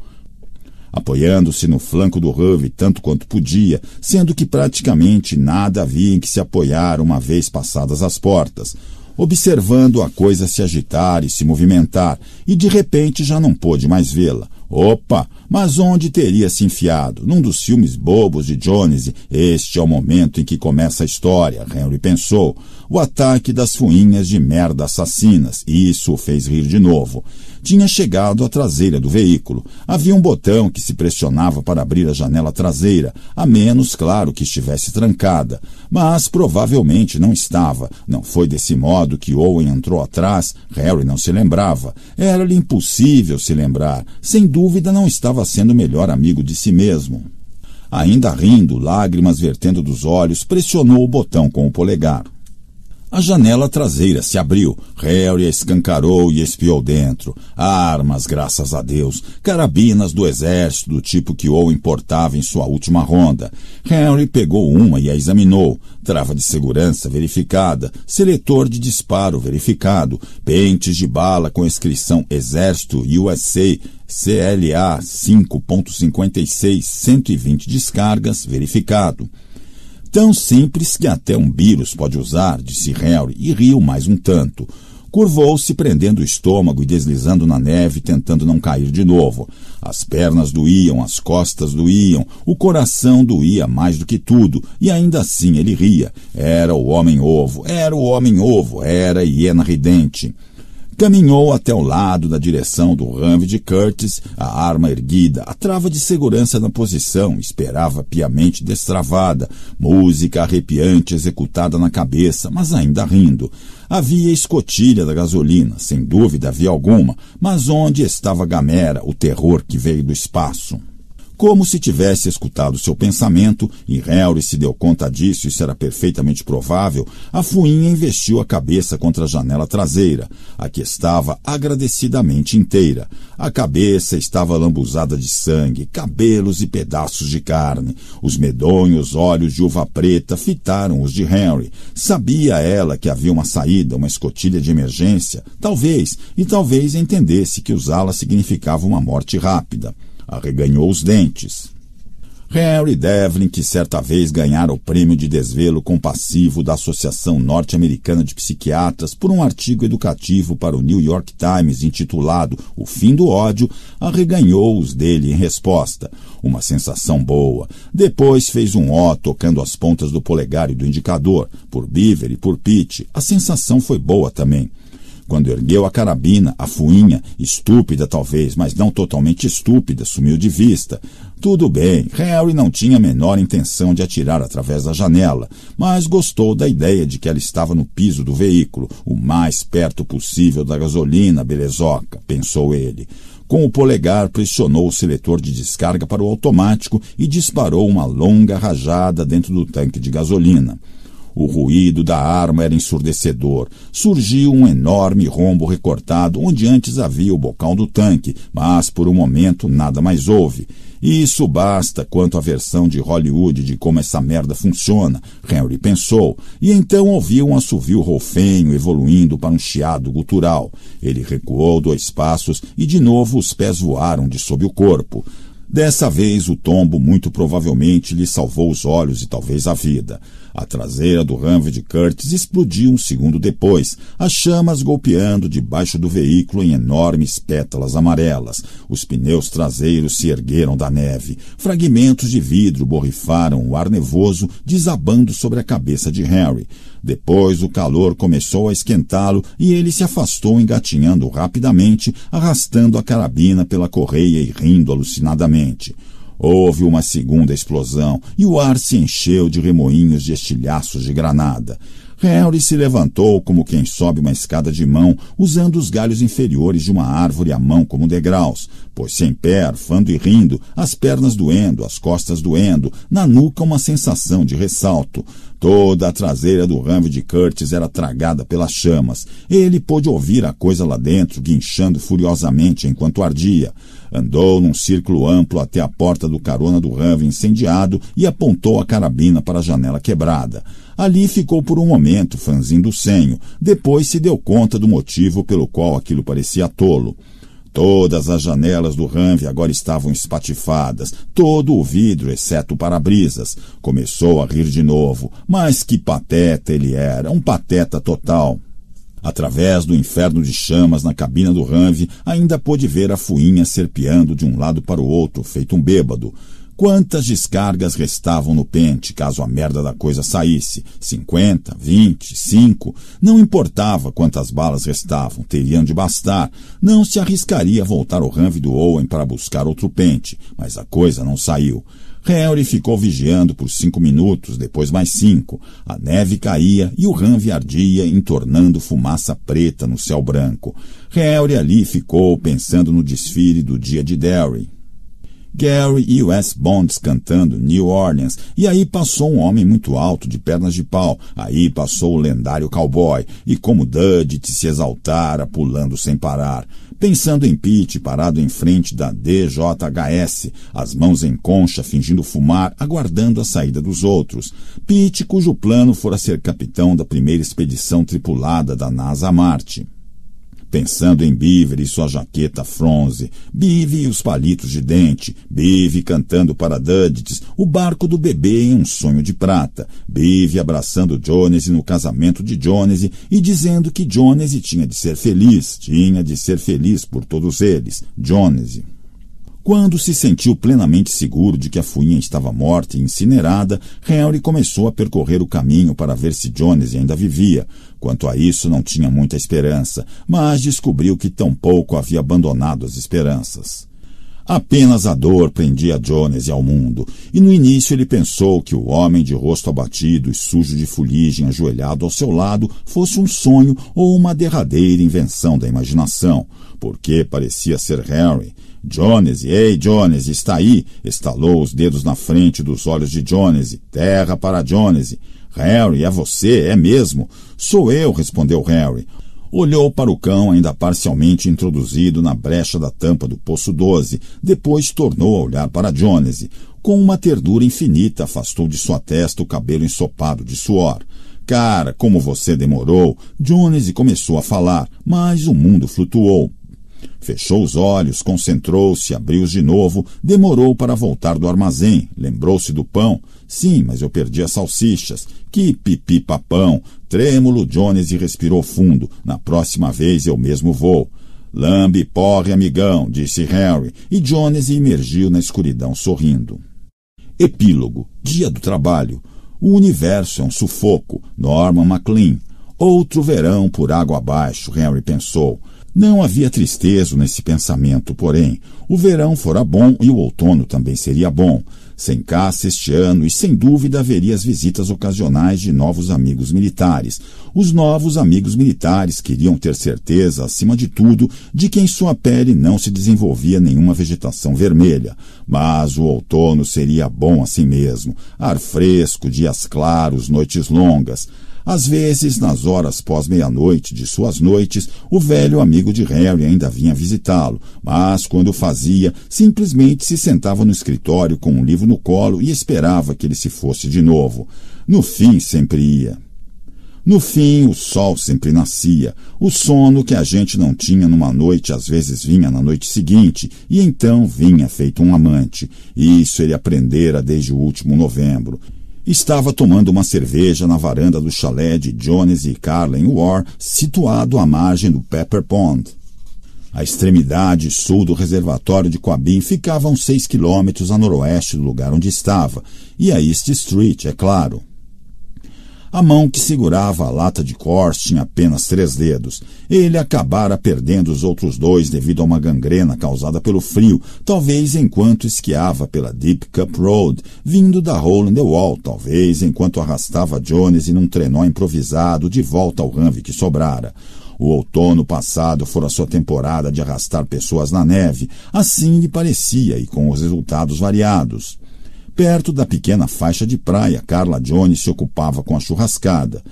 apoiando-se no flanco do Rove tanto quanto podia, sendo que praticamente nada havia em que se apoiar uma vez passadas as portas, observando a coisa se agitar e se movimentar, e de repente já não pôde mais vê-la. Opa! Mas onde teria se enfiado? Num dos filmes bobos de Jones. Este é o momento em que começa a história, Henry pensou o ataque das fuinhas de merda assassinas. Isso o fez rir de novo. Tinha chegado à traseira do veículo. Havia um botão que se pressionava para abrir a janela traseira, a menos, claro, que estivesse trancada. Mas provavelmente não estava. Não foi desse modo que Owen entrou atrás. Harry não se lembrava. Era-lhe impossível se lembrar. Sem dúvida não estava sendo o melhor amigo de si mesmo ainda rindo, lágrimas vertendo dos olhos, pressionou o botão com o polegar. A janela traseira se abriu. Harry a escancarou e espiou dentro. Armas, graças a Deus. Carabinas do exército, do tipo que Owen importava em sua última ronda. Harry pegou uma e a examinou. Trava de segurança verificada. Seletor de disparo verificado. Pentes de bala com inscrição Exército USA CLA 5.56 120 descargas verificado. Tão simples que até um vírus pode usar, disse Harry e riu mais um tanto. Curvou-se, prendendo o estômago e deslizando na neve, tentando não cair de novo. As pernas doíam, as costas doíam, o coração doía mais do que tudo, e ainda assim ele ria. Era o homem-ovo, era o homem-ovo, era hiena ridente. Caminhou até o lado da direção do Ranvi de Curtis, a arma erguida, a trava de segurança na posição, esperava piamente destravada, música arrepiante executada na cabeça, mas ainda rindo. Havia escotilha da gasolina, sem dúvida havia alguma, mas onde estava Gamera, o terror que veio do espaço? como se tivesse escutado seu pensamento, e Harry se deu conta disso, isso era perfeitamente provável, a fuinha investiu a cabeça contra a janela traseira, a que estava agradecidamente inteira. A cabeça estava lambuzada de sangue, cabelos e pedaços de carne. Os medonhos olhos de uva preta fitaram os de Harry. Sabia ela que havia uma saída, uma escotilha de emergência? Talvez, e talvez entendesse que usá-la significava uma morte rápida arreganhou os dentes. Harry Devlin, que certa vez ganhara o prêmio de desvelo compassivo da Associação Norte-Americana de Psiquiatras por um artigo educativo para o New York Times intitulado O Fim do Ódio, arreganhou os dele em resposta. Uma sensação boa. Depois fez um ó tocando as pontas do polegar e do indicador, por Beaver e por Pete. A sensação foi boa também. Quando ergueu a carabina, a fuinha, estúpida talvez, mas não totalmente estúpida, sumiu de vista. Tudo bem, Harry não tinha a menor intenção de atirar através da janela, mas gostou da ideia de que ela estava no piso do veículo, o mais perto possível da gasolina, belezoca, pensou ele. Com o polegar, pressionou o seletor de descarga para o automático e disparou uma longa rajada dentro do tanque de gasolina. O ruído da arma era ensurdecedor. Surgiu um enorme rombo recortado onde antes havia o bocal do tanque, mas por um momento nada mais houve. E isso basta quanto à versão de Hollywood de como essa merda funciona, Henry pensou, e então ouviu um assovio rofenho evoluindo para um chiado gutural. Ele recuou dois passos e de novo os pés voaram de sob o corpo. Dessa vez o tombo muito provavelmente lhe salvou os olhos e talvez a vida. A traseira do Humvee de Curtis explodiu um segundo depois, as chamas golpeando debaixo do veículo em enormes pétalas amarelas. Os pneus traseiros se ergueram da neve. Fragmentos de vidro borrifaram o ar nevoso, desabando sobre a cabeça de Harry. Depois o calor começou a esquentá-lo e ele se afastou engatinhando rapidamente, arrastando a carabina pela correia e rindo alucinadamente. Houve uma segunda explosão e o ar se encheu de remoinhos de estilhaços de granada. Harry se levantou como quem sobe uma escada de mão, usando os galhos inferiores de uma árvore à mão como degraus. pois sem pé, arfando e rindo, as pernas doendo, as costas doendo, na nuca uma sensação de ressalto. Toda a traseira do ramo de Curtis era tragada pelas chamas. Ele pôde ouvir a coisa lá dentro, guinchando furiosamente enquanto ardia. Andou num círculo amplo até a porta do carona do ramo incendiado e apontou a carabina para a janela quebrada. Ali ficou por um momento franzindo o senho, depois se deu conta do motivo pelo qual aquilo parecia tolo. Todas as janelas do ranve agora estavam espatifadas, todo o vidro, exceto para-brisas. Começou a rir de novo, mas que pateta ele era, um pateta total. Através do inferno de chamas na cabina do ranve, ainda pôde ver a fuinha serpeando de um lado para o outro, feito um bêbado. Quantas descargas restavam no pente caso a merda da coisa saísse? 50, 20, 5? Não importava quantas balas restavam, teriam de bastar. Não se arriscaria a voltar ao do Owen para buscar outro pente, mas a coisa não saiu. Harry ficou vigiando por cinco minutos, depois mais cinco. A neve caía e o ranve ardia, entornando fumaça preta no céu branco. Harry ali ficou pensando no desfile do dia de Derry. Gary e Wes Bonds cantando New Orleans. E aí passou um homem muito alto, de pernas de pau. Aí passou o lendário cowboy. E como Dudd se exaltara, pulando sem parar. Pensando em Pete, parado em frente da DJHS, as mãos em concha, fingindo fumar, aguardando a saída dos outros. Pete, cujo plano fora ser capitão da primeira expedição tripulada da NASA a Marte pensando em Beaver e sua jaqueta fronze, Beaver e os palitos de dente, Beaver cantando para Dudits, o barco do bebê em um sonho de prata, Beaver abraçando Jones no casamento de Jones e dizendo que Jones tinha de ser feliz, tinha de ser feliz por todos eles, Jones. Quando se sentiu plenamente seguro de que a fuinha estava morta e incinerada, Henry começou a percorrer o caminho para ver se Jones ainda vivia. Quanto a isso, não tinha muita esperança, mas descobriu que tampouco havia abandonado as esperanças. Apenas a dor prendia Jones ao mundo, e no início ele pensou que o homem de rosto abatido e sujo de fuligem ajoelhado ao seu lado fosse um sonho ou uma derradeira invenção da imaginação, porque parecia ser Harry, Jones, ei, Jones, está aí! Estalou os dedos na frente dos olhos de Jones. Terra para Jones. Harry, é você, é mesmo? Sou eu, respondeu Harry. Olhou para o cão, ainda parcialmente introduzido na brecha da tampa do poço 12, depois tornou a olhar para Jones. Com uma ternura infinita, afastou de sua testa o cabelo ensopado de suor. Cara, como você demorou! Jones começou a falar, mas o mundo flutuou. Fechou os olhos, concentrou-se, abriu-os de novo, demorou para voltar do armazém, lembrou-se do pão. Sim, mas eu perdi as salsichas. Que pipi-papão! Trêmulo, Jones e respirou fundo. Na próxima vez eu mesmo vou. Lambe, porre, amigão, disse Harry, e Jones emergiu na escuridão sorrindo. Epílogo. Dia do trabalho. O universo é um sufoco. Norman MacLean. Outro verão por água abaixo, Henry pensou. Não havia tristeza nesse pensamento, porém. O verão fora bom e o outono também seria bom. Sem caça este ano e sem dúvida haveria as visitas ocasionais de novos amigos militares. Os novos amigos militares queriam ter certeza, acima de tudo, de que em sua pele não se desenvolvia nenhuma vegetação vermelha. Mas o outono seria bom assim mesmo. Ar fresco, dias claros, noites longas. Às vezes, nas horas pós meia-noite de suas noites, o velho amigo de Harry ainda vinha visitá-lo, mas quando o fazia, simplesmente se sentava no escritório com um livro no colo e esperava que ele se fosse de novo. No fim, sempre ia. No fim, o sol sempre nascia. O sono que a gente não tinha numa noite às vezes vinha na noite seguinte, e então vinha feito um amante. Isso ele aprendera desde o último novembro estava tomando uma cerveja na varanda do chalé de Jones e Carlin War, situado à margem do Pepper Pond. A extremidade sul do reservatório de Coabim ficava a uns seis quilômetros a noroeste do lugar onde estava, e a East Street, é claro. A mão que segurava a lata de corte tinha apenas três dedos. Ele acabara perdendo os outros dois devido a uma gangrena causada pelo frio, talvez enquanto esquiava pela Deep Cup Road, vindo da Hole in the Wall, talvez enquanto arrastava Jones em um trenó improvisado de volta ao ranve que sobrara. O outono passado fora sua temporada de arrastar pessoas na neve, assim lhe parecia e com os resultados variados. Perto da pequena faixa de praia, Carla Jones se ocupava com a churrascada.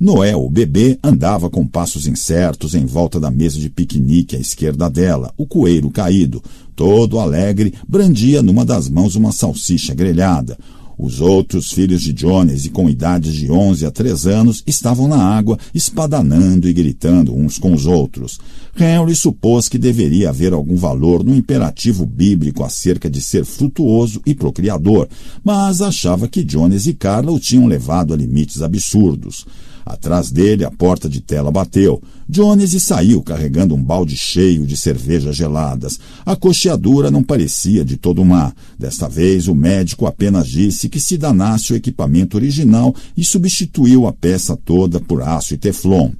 Noé, o bebê, andava com passos incertos em volta da mesa de piquenique à esquerda dela, o coeiro caído. Todo alegre, brandia numa das mãos uma salsicha grelhada. Os outros filhos de Jones, e com idades de 11 a 3 anos, estavam na água, espadanando e gritando uns com os outros. Henry supôs que deveria haver algum valor no imperativo bíblico acerca de ser frutuoso e procriador, mas achava que Jones e Carla o tinham levado a limites absurdos. Atrás dele, a porta de tela bateu. Jones saiu carregando um balde cheio de cervejas geladas. A cocheadura não parecia de todo má. Desta vez, o médico apenas disse que se danasse o equipamento original e substituiu a peça toda por aço e teflon.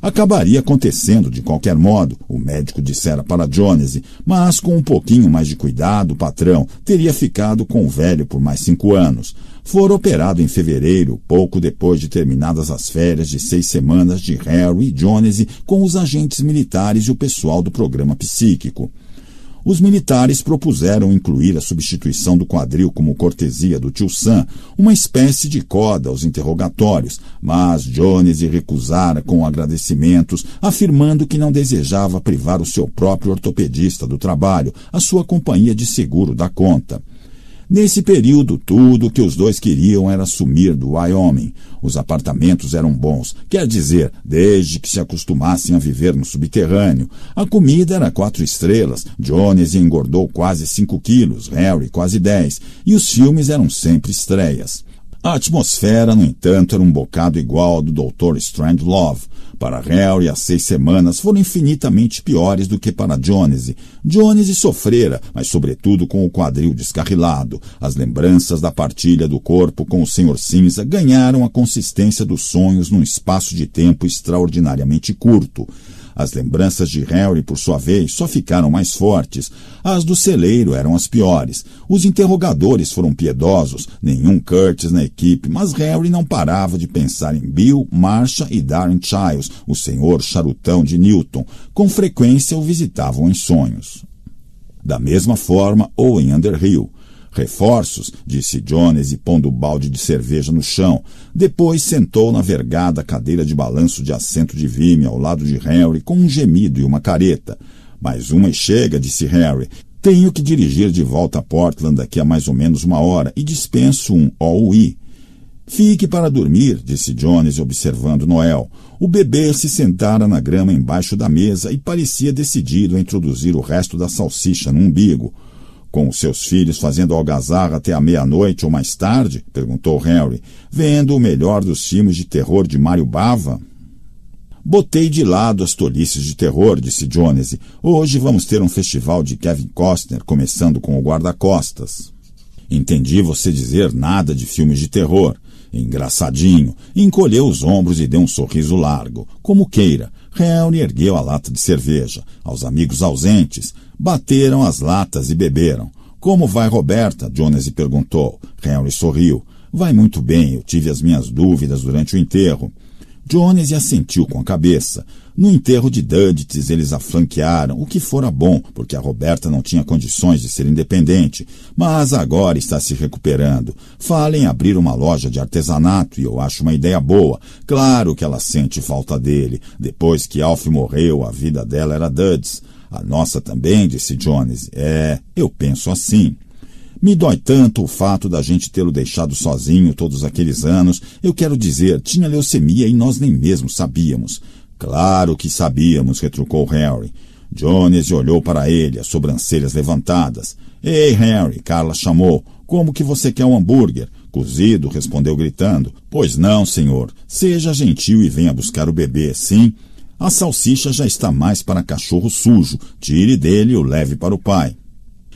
Acabaria acontecendo de qualquer modo, o médico dissera para Jones, mas com um pouquinho mais de cuidado, o patrão teria ficado com o velho por mais cinco anos for operado em fevereiro, pouco depois de terminadas as férias de seis semanas de Harry e Jones com os agentes militares e o pessoal do programa psíquico. Os militares propuseram incluir a substituição do quadril como cortesia do tio Sam, uma espécie de coda aos interrogatórios, mas Jones recusara com agradecimentos, afirmando que não desejava privar o seu próprio ortopedista do trabalho, a sua companhia de seguro da conta. Nesse período, tudo o que os dois queriam era sumir do Wyoming. Os apartamentos eram bons, quer dizer, desde que se acostumassem a viver no subterrâneo. A comida era quatro estrelas, Jones engordou quase cinco quilos, Harry quase dez, e os filmes eram sempre estreias. A atmosfera, no entanto, era um bocado igual ao do Dr. Strandlove. Para Harry, as seis semanas foram infinitamente piores do que para Jones. Jones sofrera, mas sobretudo com o quadril descarrilado. As lembranças da partilha do corpo com o Sr. Cinza ganharam a consistência dos sonhos num espaço de tempo extraordinariamente curto. As lembranças de Harry, por sua vez, só ficaram mais fortes. As do celeiro eram as piores. Os interrogadores foram piedosos, nenhum Curtis na equipe, mas Harry não parava de pensar em Bill, Marcia e Darren Childs, o senhor charutão de Newton. Com frequência o visitavam em sonhos. Da mesma forma, Owen Underhill. Reforços, disse Jones e pondo o balde de cerveja no chão. Depois sentou na vergada cadeira de balanço de assento de Vime ao lado de Henry com um gemido e uma careta. Mais uma e chega, disse Harry. Tenho que dirigir de volta a Portland daqui a mais ou menos uma hora e dispenso um OUI. Fique para dormir, disse Jones, observando Noel. O bebê se sentara na grama embaixo da mesa e parecia decidido a introduzir o resto da salsicha no umbigo. Com seus filhos fazendo algazarra até a meia-noite ou mais tarde? perguntou Henry, vendo o melhor dos filmes de terror de Mário Bava. Botei de lado as tolices de terror, disse Jones. Hoje vamos ter um festival de Kevin Costner, começando com o guarda-costas. Entendi você dizer nada de filmes de terror. Engraçadinho, encolheu os ombros e deu um sorriso largo. Como queira, Harry ergueu a lata de cerveja. Aos amigos ausentes, bateram as latas e beberam. Como vai Roberta? Jonas perguntou. Harry sorriu. Vai muito bem, eu tive as minhas dúvidas durante o enterro. Jones assentiu com a cabeça. No enterro de Dudites, eles a flanquearam, o que fora bom, porque a Roberta não tinha condições de ser independente, mas agora está se recuperando. Fala em abrir uma loja de artesanato e eu acho uma ideia boa. Claro que ela sente falta dele. Depois que Alf morreu, a vida dela era Duds. A nossa também, disse Jones. É, eu penso assim. Me dói tanto o fato da gente tê-lo deixado sozinho todos aqueles anos. Eu quero dizer, tinha leucemia e nós nem mesmo sabíamos. Claro que sabíamos, retrucou Harry. Jones olhou para ele, as sobrancelhas levantadas. Ei, Harry, Carla chamou. Como que você quer um hambúrguer? Cozido, respondeu gritando. Pois não, senhor. Seja gentil e venha buscar o bebê, sim? A salsicha já está mais para cachorro sujo. Tire dele e o leve para o pai.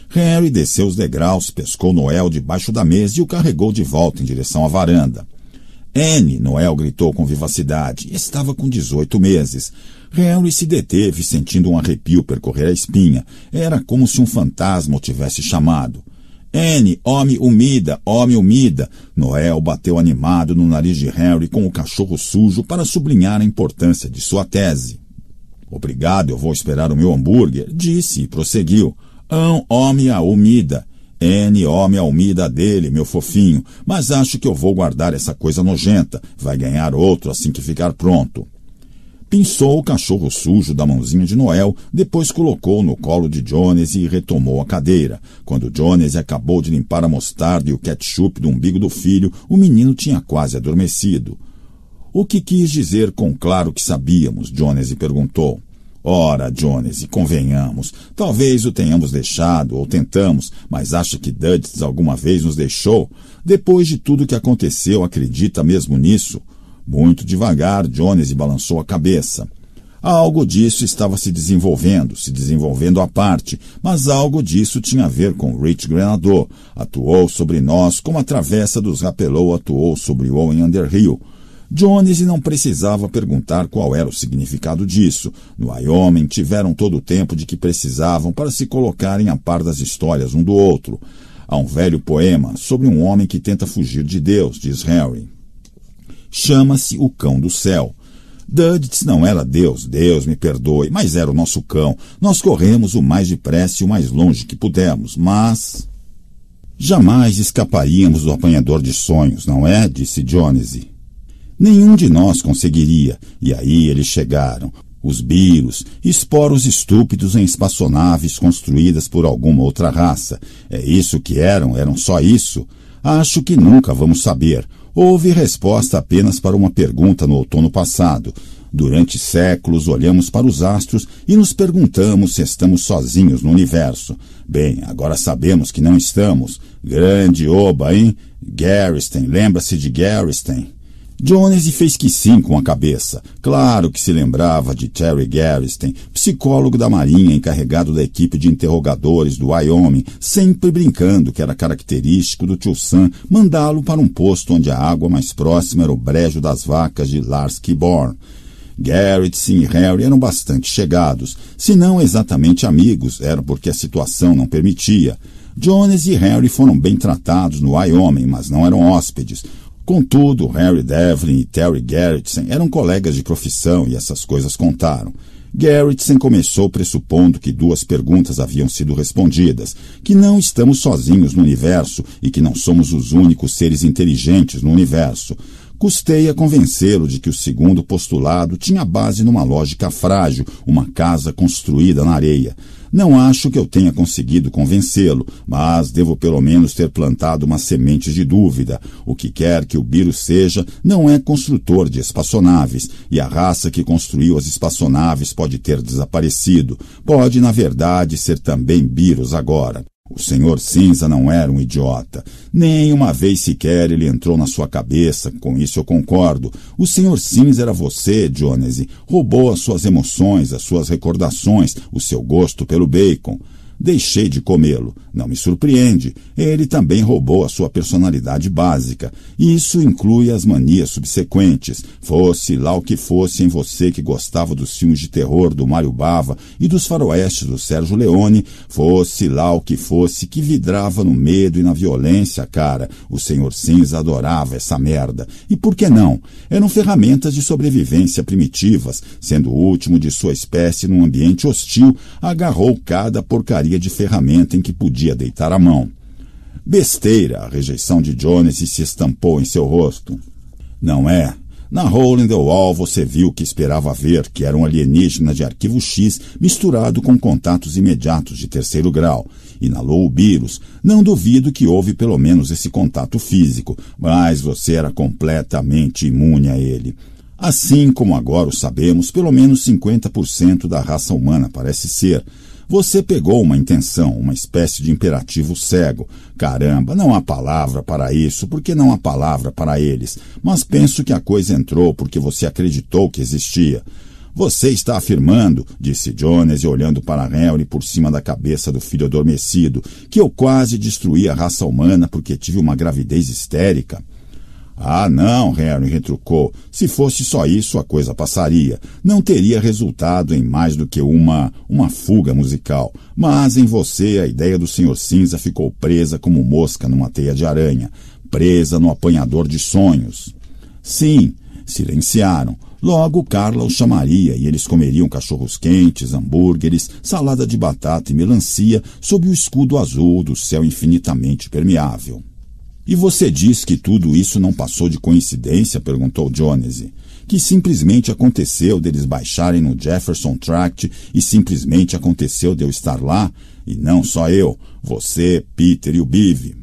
Harry desceu os degraus, pescou Noel debaixo da mesa e o carregou de volta em direção à varanda. Anne, Noel gritou com vivacidade. Estava com 18 meses. Henry se deteve, sentindo um arrepio percorrer a espinha. Era como se um fantasma o tivesse chamado. Anne, homem humida, homem humida. Noel bateu animado no nariz de Henry com o cachorro sujo para sublinhar a importância de sua tese. Obrigado, eu vou esperar o meu hambúrguer, disse e prosseguiu. Ão, homem a humida. N. Homem Almida dele, meu fofinho, mas acho que eu vou guardar essa coisa nojenta. Vai ganhar outro assim que ficar pronto. Pinçou o cachorro sujo da mãozinha de Noel, depois colocou no colo de Jones e retomou a cadeira. Quando Jones acabou de limpar a mostarda e o ketchup do umbigo do filho, o menino tinha quase adormecido. O que quis dizer com claro que sabíamos? Jones perguntou. Ora, Jones, e convenhamos, talvez o tenhamos deixado ou tentamos, mas acha que Duds alguma vez nos deixou? Depois de tudo que aconteceu, acredita mesmo nisso? Muito devagar, Jones balançou a cabeça. Algo disso estava se desenvolvendo, se desenvolvendo à parte, mas algo disso tinha a ver com Rich Grenador. Atuou sobre nós como a travessa dos Rapelou atuou sobre Owen Underhill. Jones não precisava perguntar qual era o significado disso. No Wyoming, tiveram todo o tempo de que precisavam para se colocarem a par das histórias um do outro. Há um velho poema sobre um homem que tenta fugir de Deus, diz Harry. Chama-se O Cão do Céu. Dudits não era Deus, Deus me perdoe, mas era o nosso cão. Nós corremos o mais depressa e o mais longe que pudemos, mas. Jamais escaparíamos do apanhador de sonhos, não é? disse Jonesy. Nenhum de nós conseguiria. E aí eles chegaram. Os biros, esporos estúpidos em espaçonaves construídas por alguma outra raça. É isso que eram, eram só isso? Acho que nunca vamos saber. Houve resposta apenas para uma pergunta no outono passado. Durante séculos olhamos para os astros e nos perguntamos se estamos sozinhos no universo. Bem, agora sabemos que não estamos. Grande oba, hein? Gerstein, lembra-se de Gerstein? Jones fez que sim com a cabeça. Claro que se lembrava de Terry Garrison, psicólogo da Marinha encarregado da equipe de interrogadores do Wyoming, sempre brincando que era característico do tio Sam mandá-lo para um posto onde a água mais próxima era o brejo das vacas de Lars Kiborn. Garrett, e Harry eram bastante chegados, se não exatamente amigos, era porque a situação não permitia. Jones e Harry foram bem tratados no Wyoming, mas não eram hóspedes. Contudo, Harry Devlin e Terry Gerritsen eram colegas de profissão e essas coisas contaram. Gerritsen começou pressupondo que duas perguntas haviam sido respondidas, que não estamos sozinhos no universo e que não somos os únicos seres inteligentes no universo. Custei a convencê-lo de que o segundo postulado tinha base numa lógica frágil, uma casa construída na areia. Não acho que eu tenha conseguido convencê-lo, mas devo pelo menos ter plantado uma semente de dúvida. O que quer que o Biro seja, não é construtor de espaçonaves, e a raça que construiu as espaçonaves pode ter desaparecido. Pode, na verdade, ser também Biros agora. O senhor Cinza não era um idiota. Nem uma vez sequer ele entrou na sua cabeça, com isso eu concordo. O senhor Cinza era você, Jonesy. Roubou as suas emoções, as suas recordações, o seu gosto pelo bacon. Deixei de comê-lo. Não me surpreende, ele também roubou a sua personalidade básica, e isso inclui as manias subsequentes, fosse lá o que fosse em você que gostava dos filmes de terror do Mário Bava e dos faroestes do Sérgio Leone, fosse lá o que fosse que vidrava no medo e na violência, cara. O Senhor Cinza adorava essa merda. E por que não? Eram ferramentas de sobrevivência primitivas, sendo o último de sua espécie num ambiente hostil, agarrou cada porcaria de ferramenta em que podia podia deitar a mão. Besteira, a rejeição de Jones se estampou em seu rosto. Não é. Na Hole in the Wall você viu o que esperava ver, que era um alienígena de arquivo X misturado com contatos imediatos de terceiro grau. E na vírus não duvido que houve pelo menos esse contato físico, mas você era completamente imune a ele. Assim como agora o sabemos, pelo menos 50% da raça humana parece ser, você pegou uma intenção, uma espécie de imperativo cego. Caramba, não há palavra para isso, porque não há palavra para eles. Mas penso que a coisa entrou porque você acreditou que existia. Você está afirmando, disse Jones, olhando para Henry por cima da cabeça do filho adormecido, que eu quase destruí a raça humana porque tive uma gravidez histérica. Ah, não, Harry retrucou. Se fosse só isso, a coisa passaria. Não teria resultado em mais do que uma uma fuga musical. Mas em você a ideia do Sr. Cinza ficou presa como mosca numa teia de aranha, presa no apanhador de sonhos. Sim, silenciaram. Logo Carla os chamaria e eles comeriam cachorros quentes, hambúrgueres, salada de batata e melancia sob o escudo azul do céu infinitamente permeável. E você diz que tudo isso não passou de coincidência? perguntou Jonesy. Que simplesmente aconteceu deles baixarem no Jefferson Tract e simplesmente aconteceu de eu estar lá? E não só eu, você, Peter e o Biv.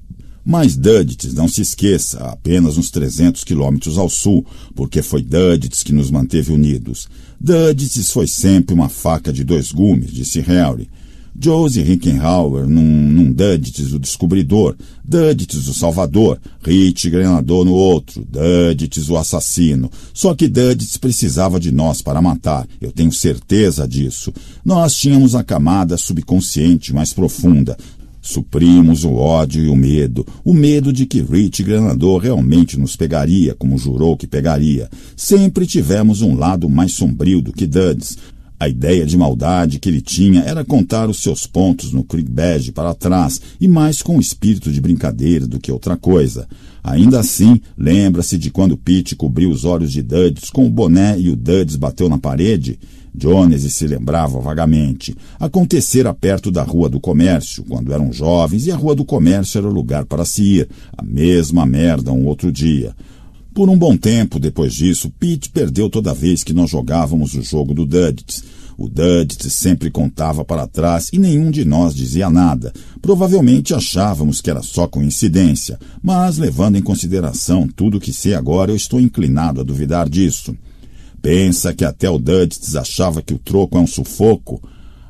Mas Duddits, não se esqueça, apenas uns 300 quilômetros ao sul, porque foi Duddits que nos manteve unidos. Duddits foi sempre uma faca de dois gumes, disse Harry. Jose Rickenhauer num, num o descobridor, Dudites o salvador, Rich Grenador no outro, Dudites o assassino. Só que Dudites precisava de nós para matar, eu tenho certeza disso. Nós tínhamos a camada subconsciente mais profunda, Suprimos o ódio e o medo, o medo de que Rich Granador realmente nos pegaria, como jurou que pegaria. Sempre tivemos um lado mais sombrio do que Duds, a ideia de maldade que ele tinha era contar os seus pontos no Creek Badge para trás e mais com espírito de brincadeira do que outra coisa. Ainda assim, lembra-se de quando Pete cobriu os olhos de Duds com o boné e o Duds bateu na parede? Jones se lembrava vagamente. Acontecera perto da Rua do Comércio, quando eram jovens, e a Rua do Comércio era o lugar para se ir. A mesma merda um outro dia. Por um bom tempo depois disso, Pete perdeu toda vez que nós jogávamos o jogo do Duddits. O Duddits sempre contava para trás e nenhum de nós dizia nada. Provavelmente achávamos que era só coincidência, mas levando em consideração tudo o que sei agora, eu estou inclinado a duvidar disso. Pensa que até o Duddits achava que o troco é um sufoco?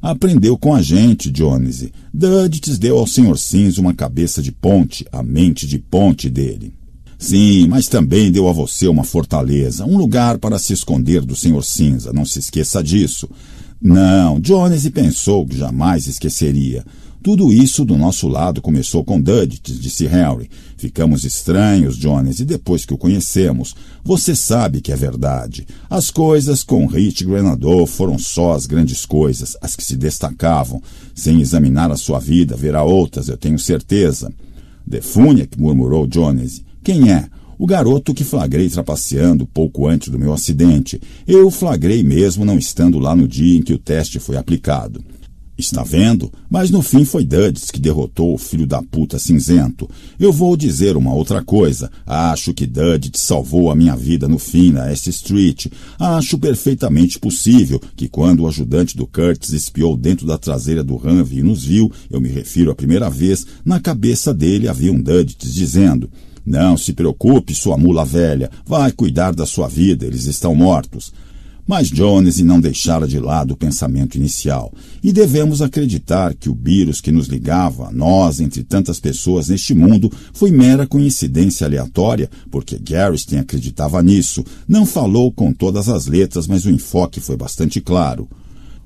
Aprendeu com a gente, Jonesy. Duddits deu ao Sr. Sims uma cabeça de ponte, a mente de ponte dele. Sim, mas também deu a você uma fortaleza, um lugar para se esconder do Senhor Cinza. Não se esqueça disso. Não, Jones pensou que jamais esqueceria. Tudo isso do nosso lado começou com Duddits, disse Harry. Ficamos estranhos, Jones, e depois que o conhecemos, você sabe que é verdade. As coisas com Rich Grenador foram só as grandes coisas, as que se destacavam. Sem examinar a sua vida, verá outras, eu tenho certeza. defunha que murmurou Jones. Quem é? O garoto que flagrei trapaceando pouco antes do meu acidente. Eu flagrei mesmo não estando lá no dia em que o teste foi aplicado. Está vendo? Mas no fim foi Duds que derrotou o filho da puta cinzento. Eu vou dizer uma outra coisa. Acho que Duds salvou a minha vida no fim na S Street. Acho perfeitamente possível que quando o ajudante do Curtis espiou dentro da traseira do Ranvi e nos viu, eu me refiro à primeira vez, na cabeça dele havia um Duds dizendo... Não se preocupe, sua mula velha. Vai cuidar da sua vida, eles estão mortos. Mas Jones não deixara de lado o pensamento inicial, e devemos acreditar que o vírus que nos ligava nós entre tantas pessoas neste mundo foi mera coincidência aleatória, porque Garrison acreditava nisso. Não falou com todas as letras, mas o enfoque foi bastante claro.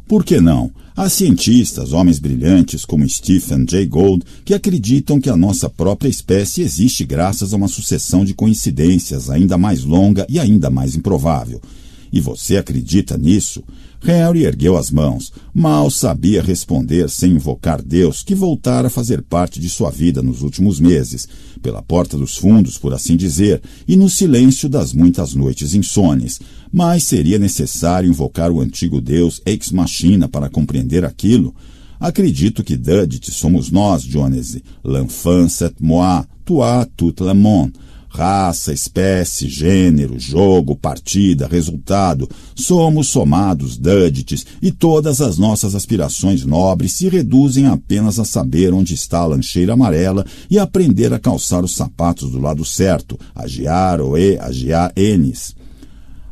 Por que não? Há cientistas, homens brilhantes como Stephen Jay Gould, que acreditam que a nossa própria espécie existe graças a uma sucessão de coincidências ainda mais longa e ainda mais improvável. E você acredita nisso? Harry ergueu as mãos. Mal sabia responder sem invocar Deus, que voltara a fazer parte de sua vida nos últimos meses, pela porta dos fundos, por assim dizer, e no silêncio das muitas noites insones. Mas seria necessário invocar o antigo Deus ex machina para compreender aquilo. Acredito que Dudit somos nós, Jonesy, L'enfant c'est moi, toi tout le monde. Raça, espécie, gênero, jogo, partida, resultado, somos somados, dâdites, e todas as nossas aspirações nobres se reduzem apenas a saber onde está a lancheira amarela e aprender a calçar os sapatos do lado certo, agiar ou e agiar enes.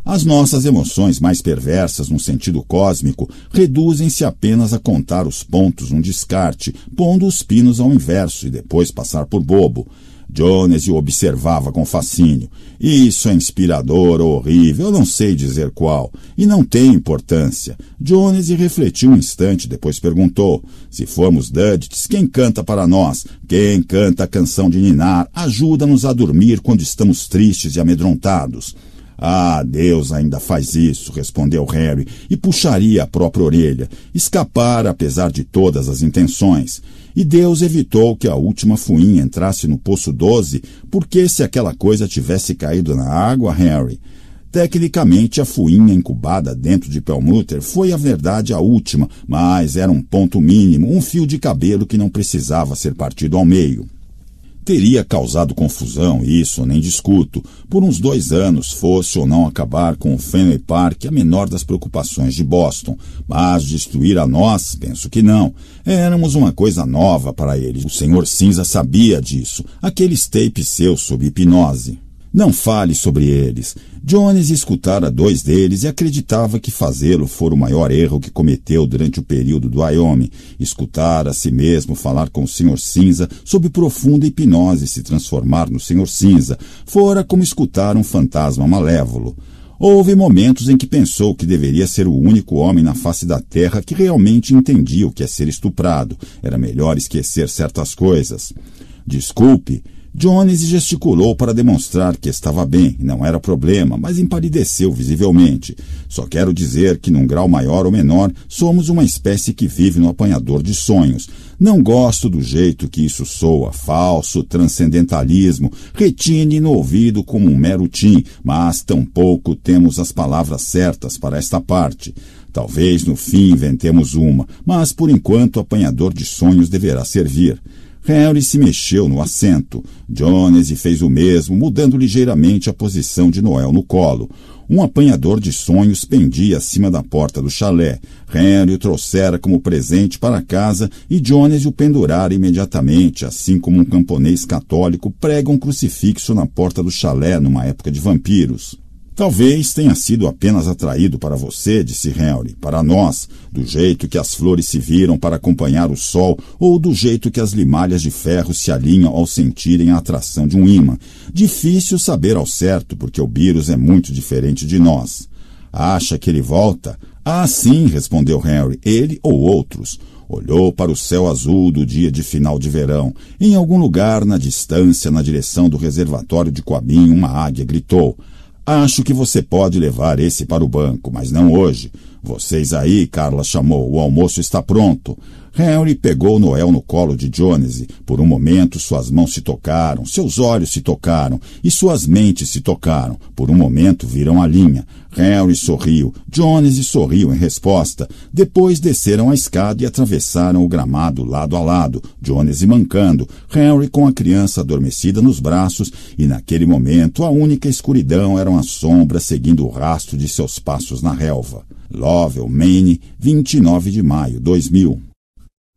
As nossas emoções mais perversas no sentido cósmico reduzem-se apenas a contar os pontos num descarte, pondo os pinos ao inverso e depois passar por bobo. Jones o observava com fascínio. Isso é inspirador ou horrível, eu não sei dizer qual, e não tem importância. Jones refletiu um instante, depois perguntou: Se formos Duddits, quem canta para nós? Quem canta a canção de Ninar ajuda-nos a dormir quando estamos tristes e amedrontados. Ah, Deus ainda faz isso, respondeu Harry, e puxaria a própria orelha, escapar apesar de todas as intenções. E Deus evitou que a última fuinha entrasse no poço 12, porque se aquela coisa tivesse caído na água, Harry. Tecnicamente, a fuinha incubada dentro de Pelmuter foi, a verdade, a última, mas era um ponto mínimo, um fio de cabelo que não precisava ser partido ao meio. Teria causado confusão, isso nem discuto, por uns dois anos, fosse ou não acabar com o Fenway Park a menor das preocupações de Boston, mas destruir a nós, penso que não. Éramos uma coisa nova para eles. O Senhor Cinza sabia disso, aqueles tapes seus sob hipnose. Não fale sobre eles. Jones escutara dois deles e acreditava que fazê-lo fora o maior erro que cometeu durante o período do Wyoming. Escutar a si mesmo falar com o Sr. Cinza sob profunda hipnose se transformar no Sr. Cinza fora como escutar um fantasma malévolo. Houve momentos em que pensou que deveria ser o único homem na face da terra que realmente entendia o que é ser estuprado. Era melhor esquecer certas coisas. Desculpe, Jones gesticulou para demonstrar que estava bem, não era problema, mas empalideceu visivelmente. Só quero dizer que, num grau maior ou menor, somos uma espécie que vive no apanhador de sonhos. Não gosto do jeito que isso soa, falso, transcendentalismo, retine no ouvido como um mero tim, mas tampouco temos as palavras certas para esta parte. Talvez no fim inventemos uma, mas por enquanto o apanhador de sonhos deverá servir. Harry se mexeu no assento. Jones fez o mesmo, mudando ligeiramente a posição de Noel no colo. Um apanhador de sonhos pendia acima da porta do chalé. Henry o trouxera como presente para casa e Jones o pendurara imediatamente, assim como um camponês católico prega um crucifixo na porta do chalé numa época de vampiros. Talvez tenha sido apenas atraído para você, disse Henry, para nós, do jeito que as flores se viram para acompanhar o sol ou do jeito que as limalhas de ferro se alinham ao sentirem a atração de um ímã. Difícil saber ao certo, porque o Birus é muito diferente de nós. Acha que ele volta? Ah, sim, respondeu Henry, ele ou outros. Olhou para o céu azul do dia de final de verão. Em algum lugar na distância, na direção do reservatório de Coabim, uma águia gritou. Acho que você pode levar esse para o banco, mas não hoje. Vocês aí, Carla chamou, o almoço está pronto. Henry pegou Noel no colo de Jones. Por um momento suas mãos se tocaram, seus olhos se tocaram e suas mentes se tocaram. Por um momento viram a linha. Henry sorriu, Jones sorriu em resposta. Depois desceram a escada e atravessaram o gramado lado a lado, Jones mancando, Henry com a criança adormecida nos braços, e naquele momento a única escuridão eram as sombras seguindo o rastro de seus passos na relva. Lovell, Maine, 29 de maio 2000.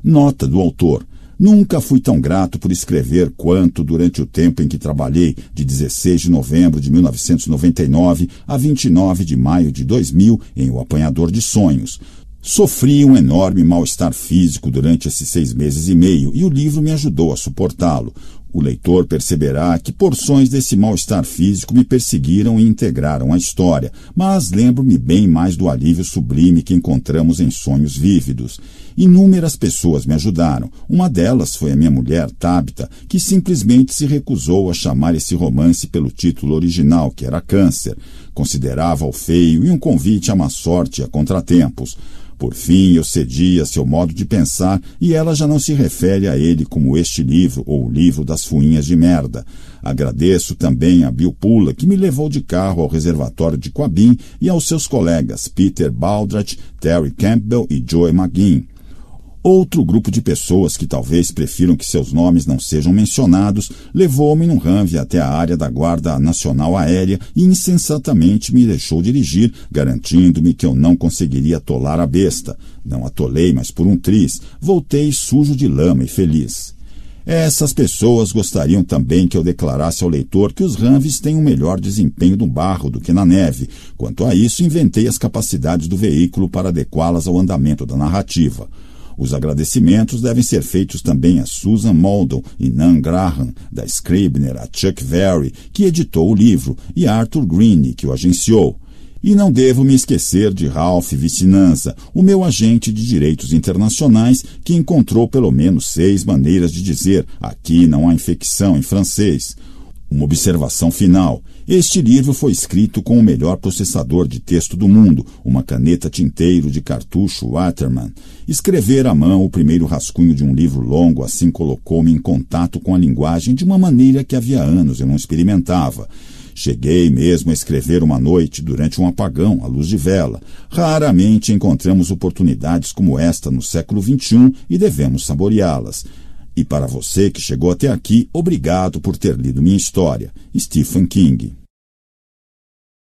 Nota do autor. Nunca fui tão grato por escrever quanto durante o tempo em que trabalhei, de 16 de novembro de 1999 a 29 de maio de 2000, em O Apanhador de Sonhos. Sofri um enorme mal-estar físico durante esses seis meses e meio e o livro me ajudou a suportá-lo. O leitor perceberá que porções desse mal-estar físico me perseguiram e integraram a história, mas lembro-me bem mais do alívio sublime que encontramos em sonhos vívidos. Inúmeras pessoas me ajudaram. Uma delas foi a minha mulher, Tabita, que simplesmente se recusou a chamar esse romance pelo título original, que era Câncer. Considerava-o feio e um convite à má sorte e a contratempos. Por fim, eu cedi a seu modo de pensar e ela já não se refere a ele como este livro ou o livro das fuinhas de merda. Agradeço também a Bill Pula, que me levou de carro ao reservatório de Coabim e aos seus colegas Peter Baldrat, Terry Campbell e Joe McGinn. Outro grupo de pessoas que talvez prefiram que seus nomes não sejam mencionados levou-me num ranve até a área da Guarda Nacional Aérea e insensatamente me deixou dirigir, garantindo-me que eu não conseguiria atolar a besta. Não atolei, mas por um triz. Voltei sujo de lama e feliz. Essas pessoas gostariam também que eu declarasse ao leitor que os ranves têm um melhor desempenho no barro do que na neve. Quanto a isso, inventei as capacidades do veículo para adequá-las ao andamento da narrativa. Os agradecimentos devem ser feitos também a Susan Moldon e Nan Graham, da Scribner, a Chuck Verry, que editou o livro, e a Arthur Greene, que o agenciou. E não devo me esquecer de Ralph Vicinanza, o meu agente de direitos internacionais, que encontrou pelo menos seis maneiras de dizer aqui não há infecção em francês. Uma observação final. Este livro foi escrito com o melhor processador de texto do mundo, uma caneta tinteiro de cartucho Waterman. Escrever à mão o primeiro rascunho de um livro longo assim colocou-me em contato com a linguagem de uma maneira que havia anos eu não experimentava. Cheguei mesmo a escrever uma noite durante um apagão à luz de vela. Raramente encontramos oportunidades como esta no século XXI e devemos saboreá-las. E para você que chegou até aqui, obrigado por ter lido minha história. Stephen King.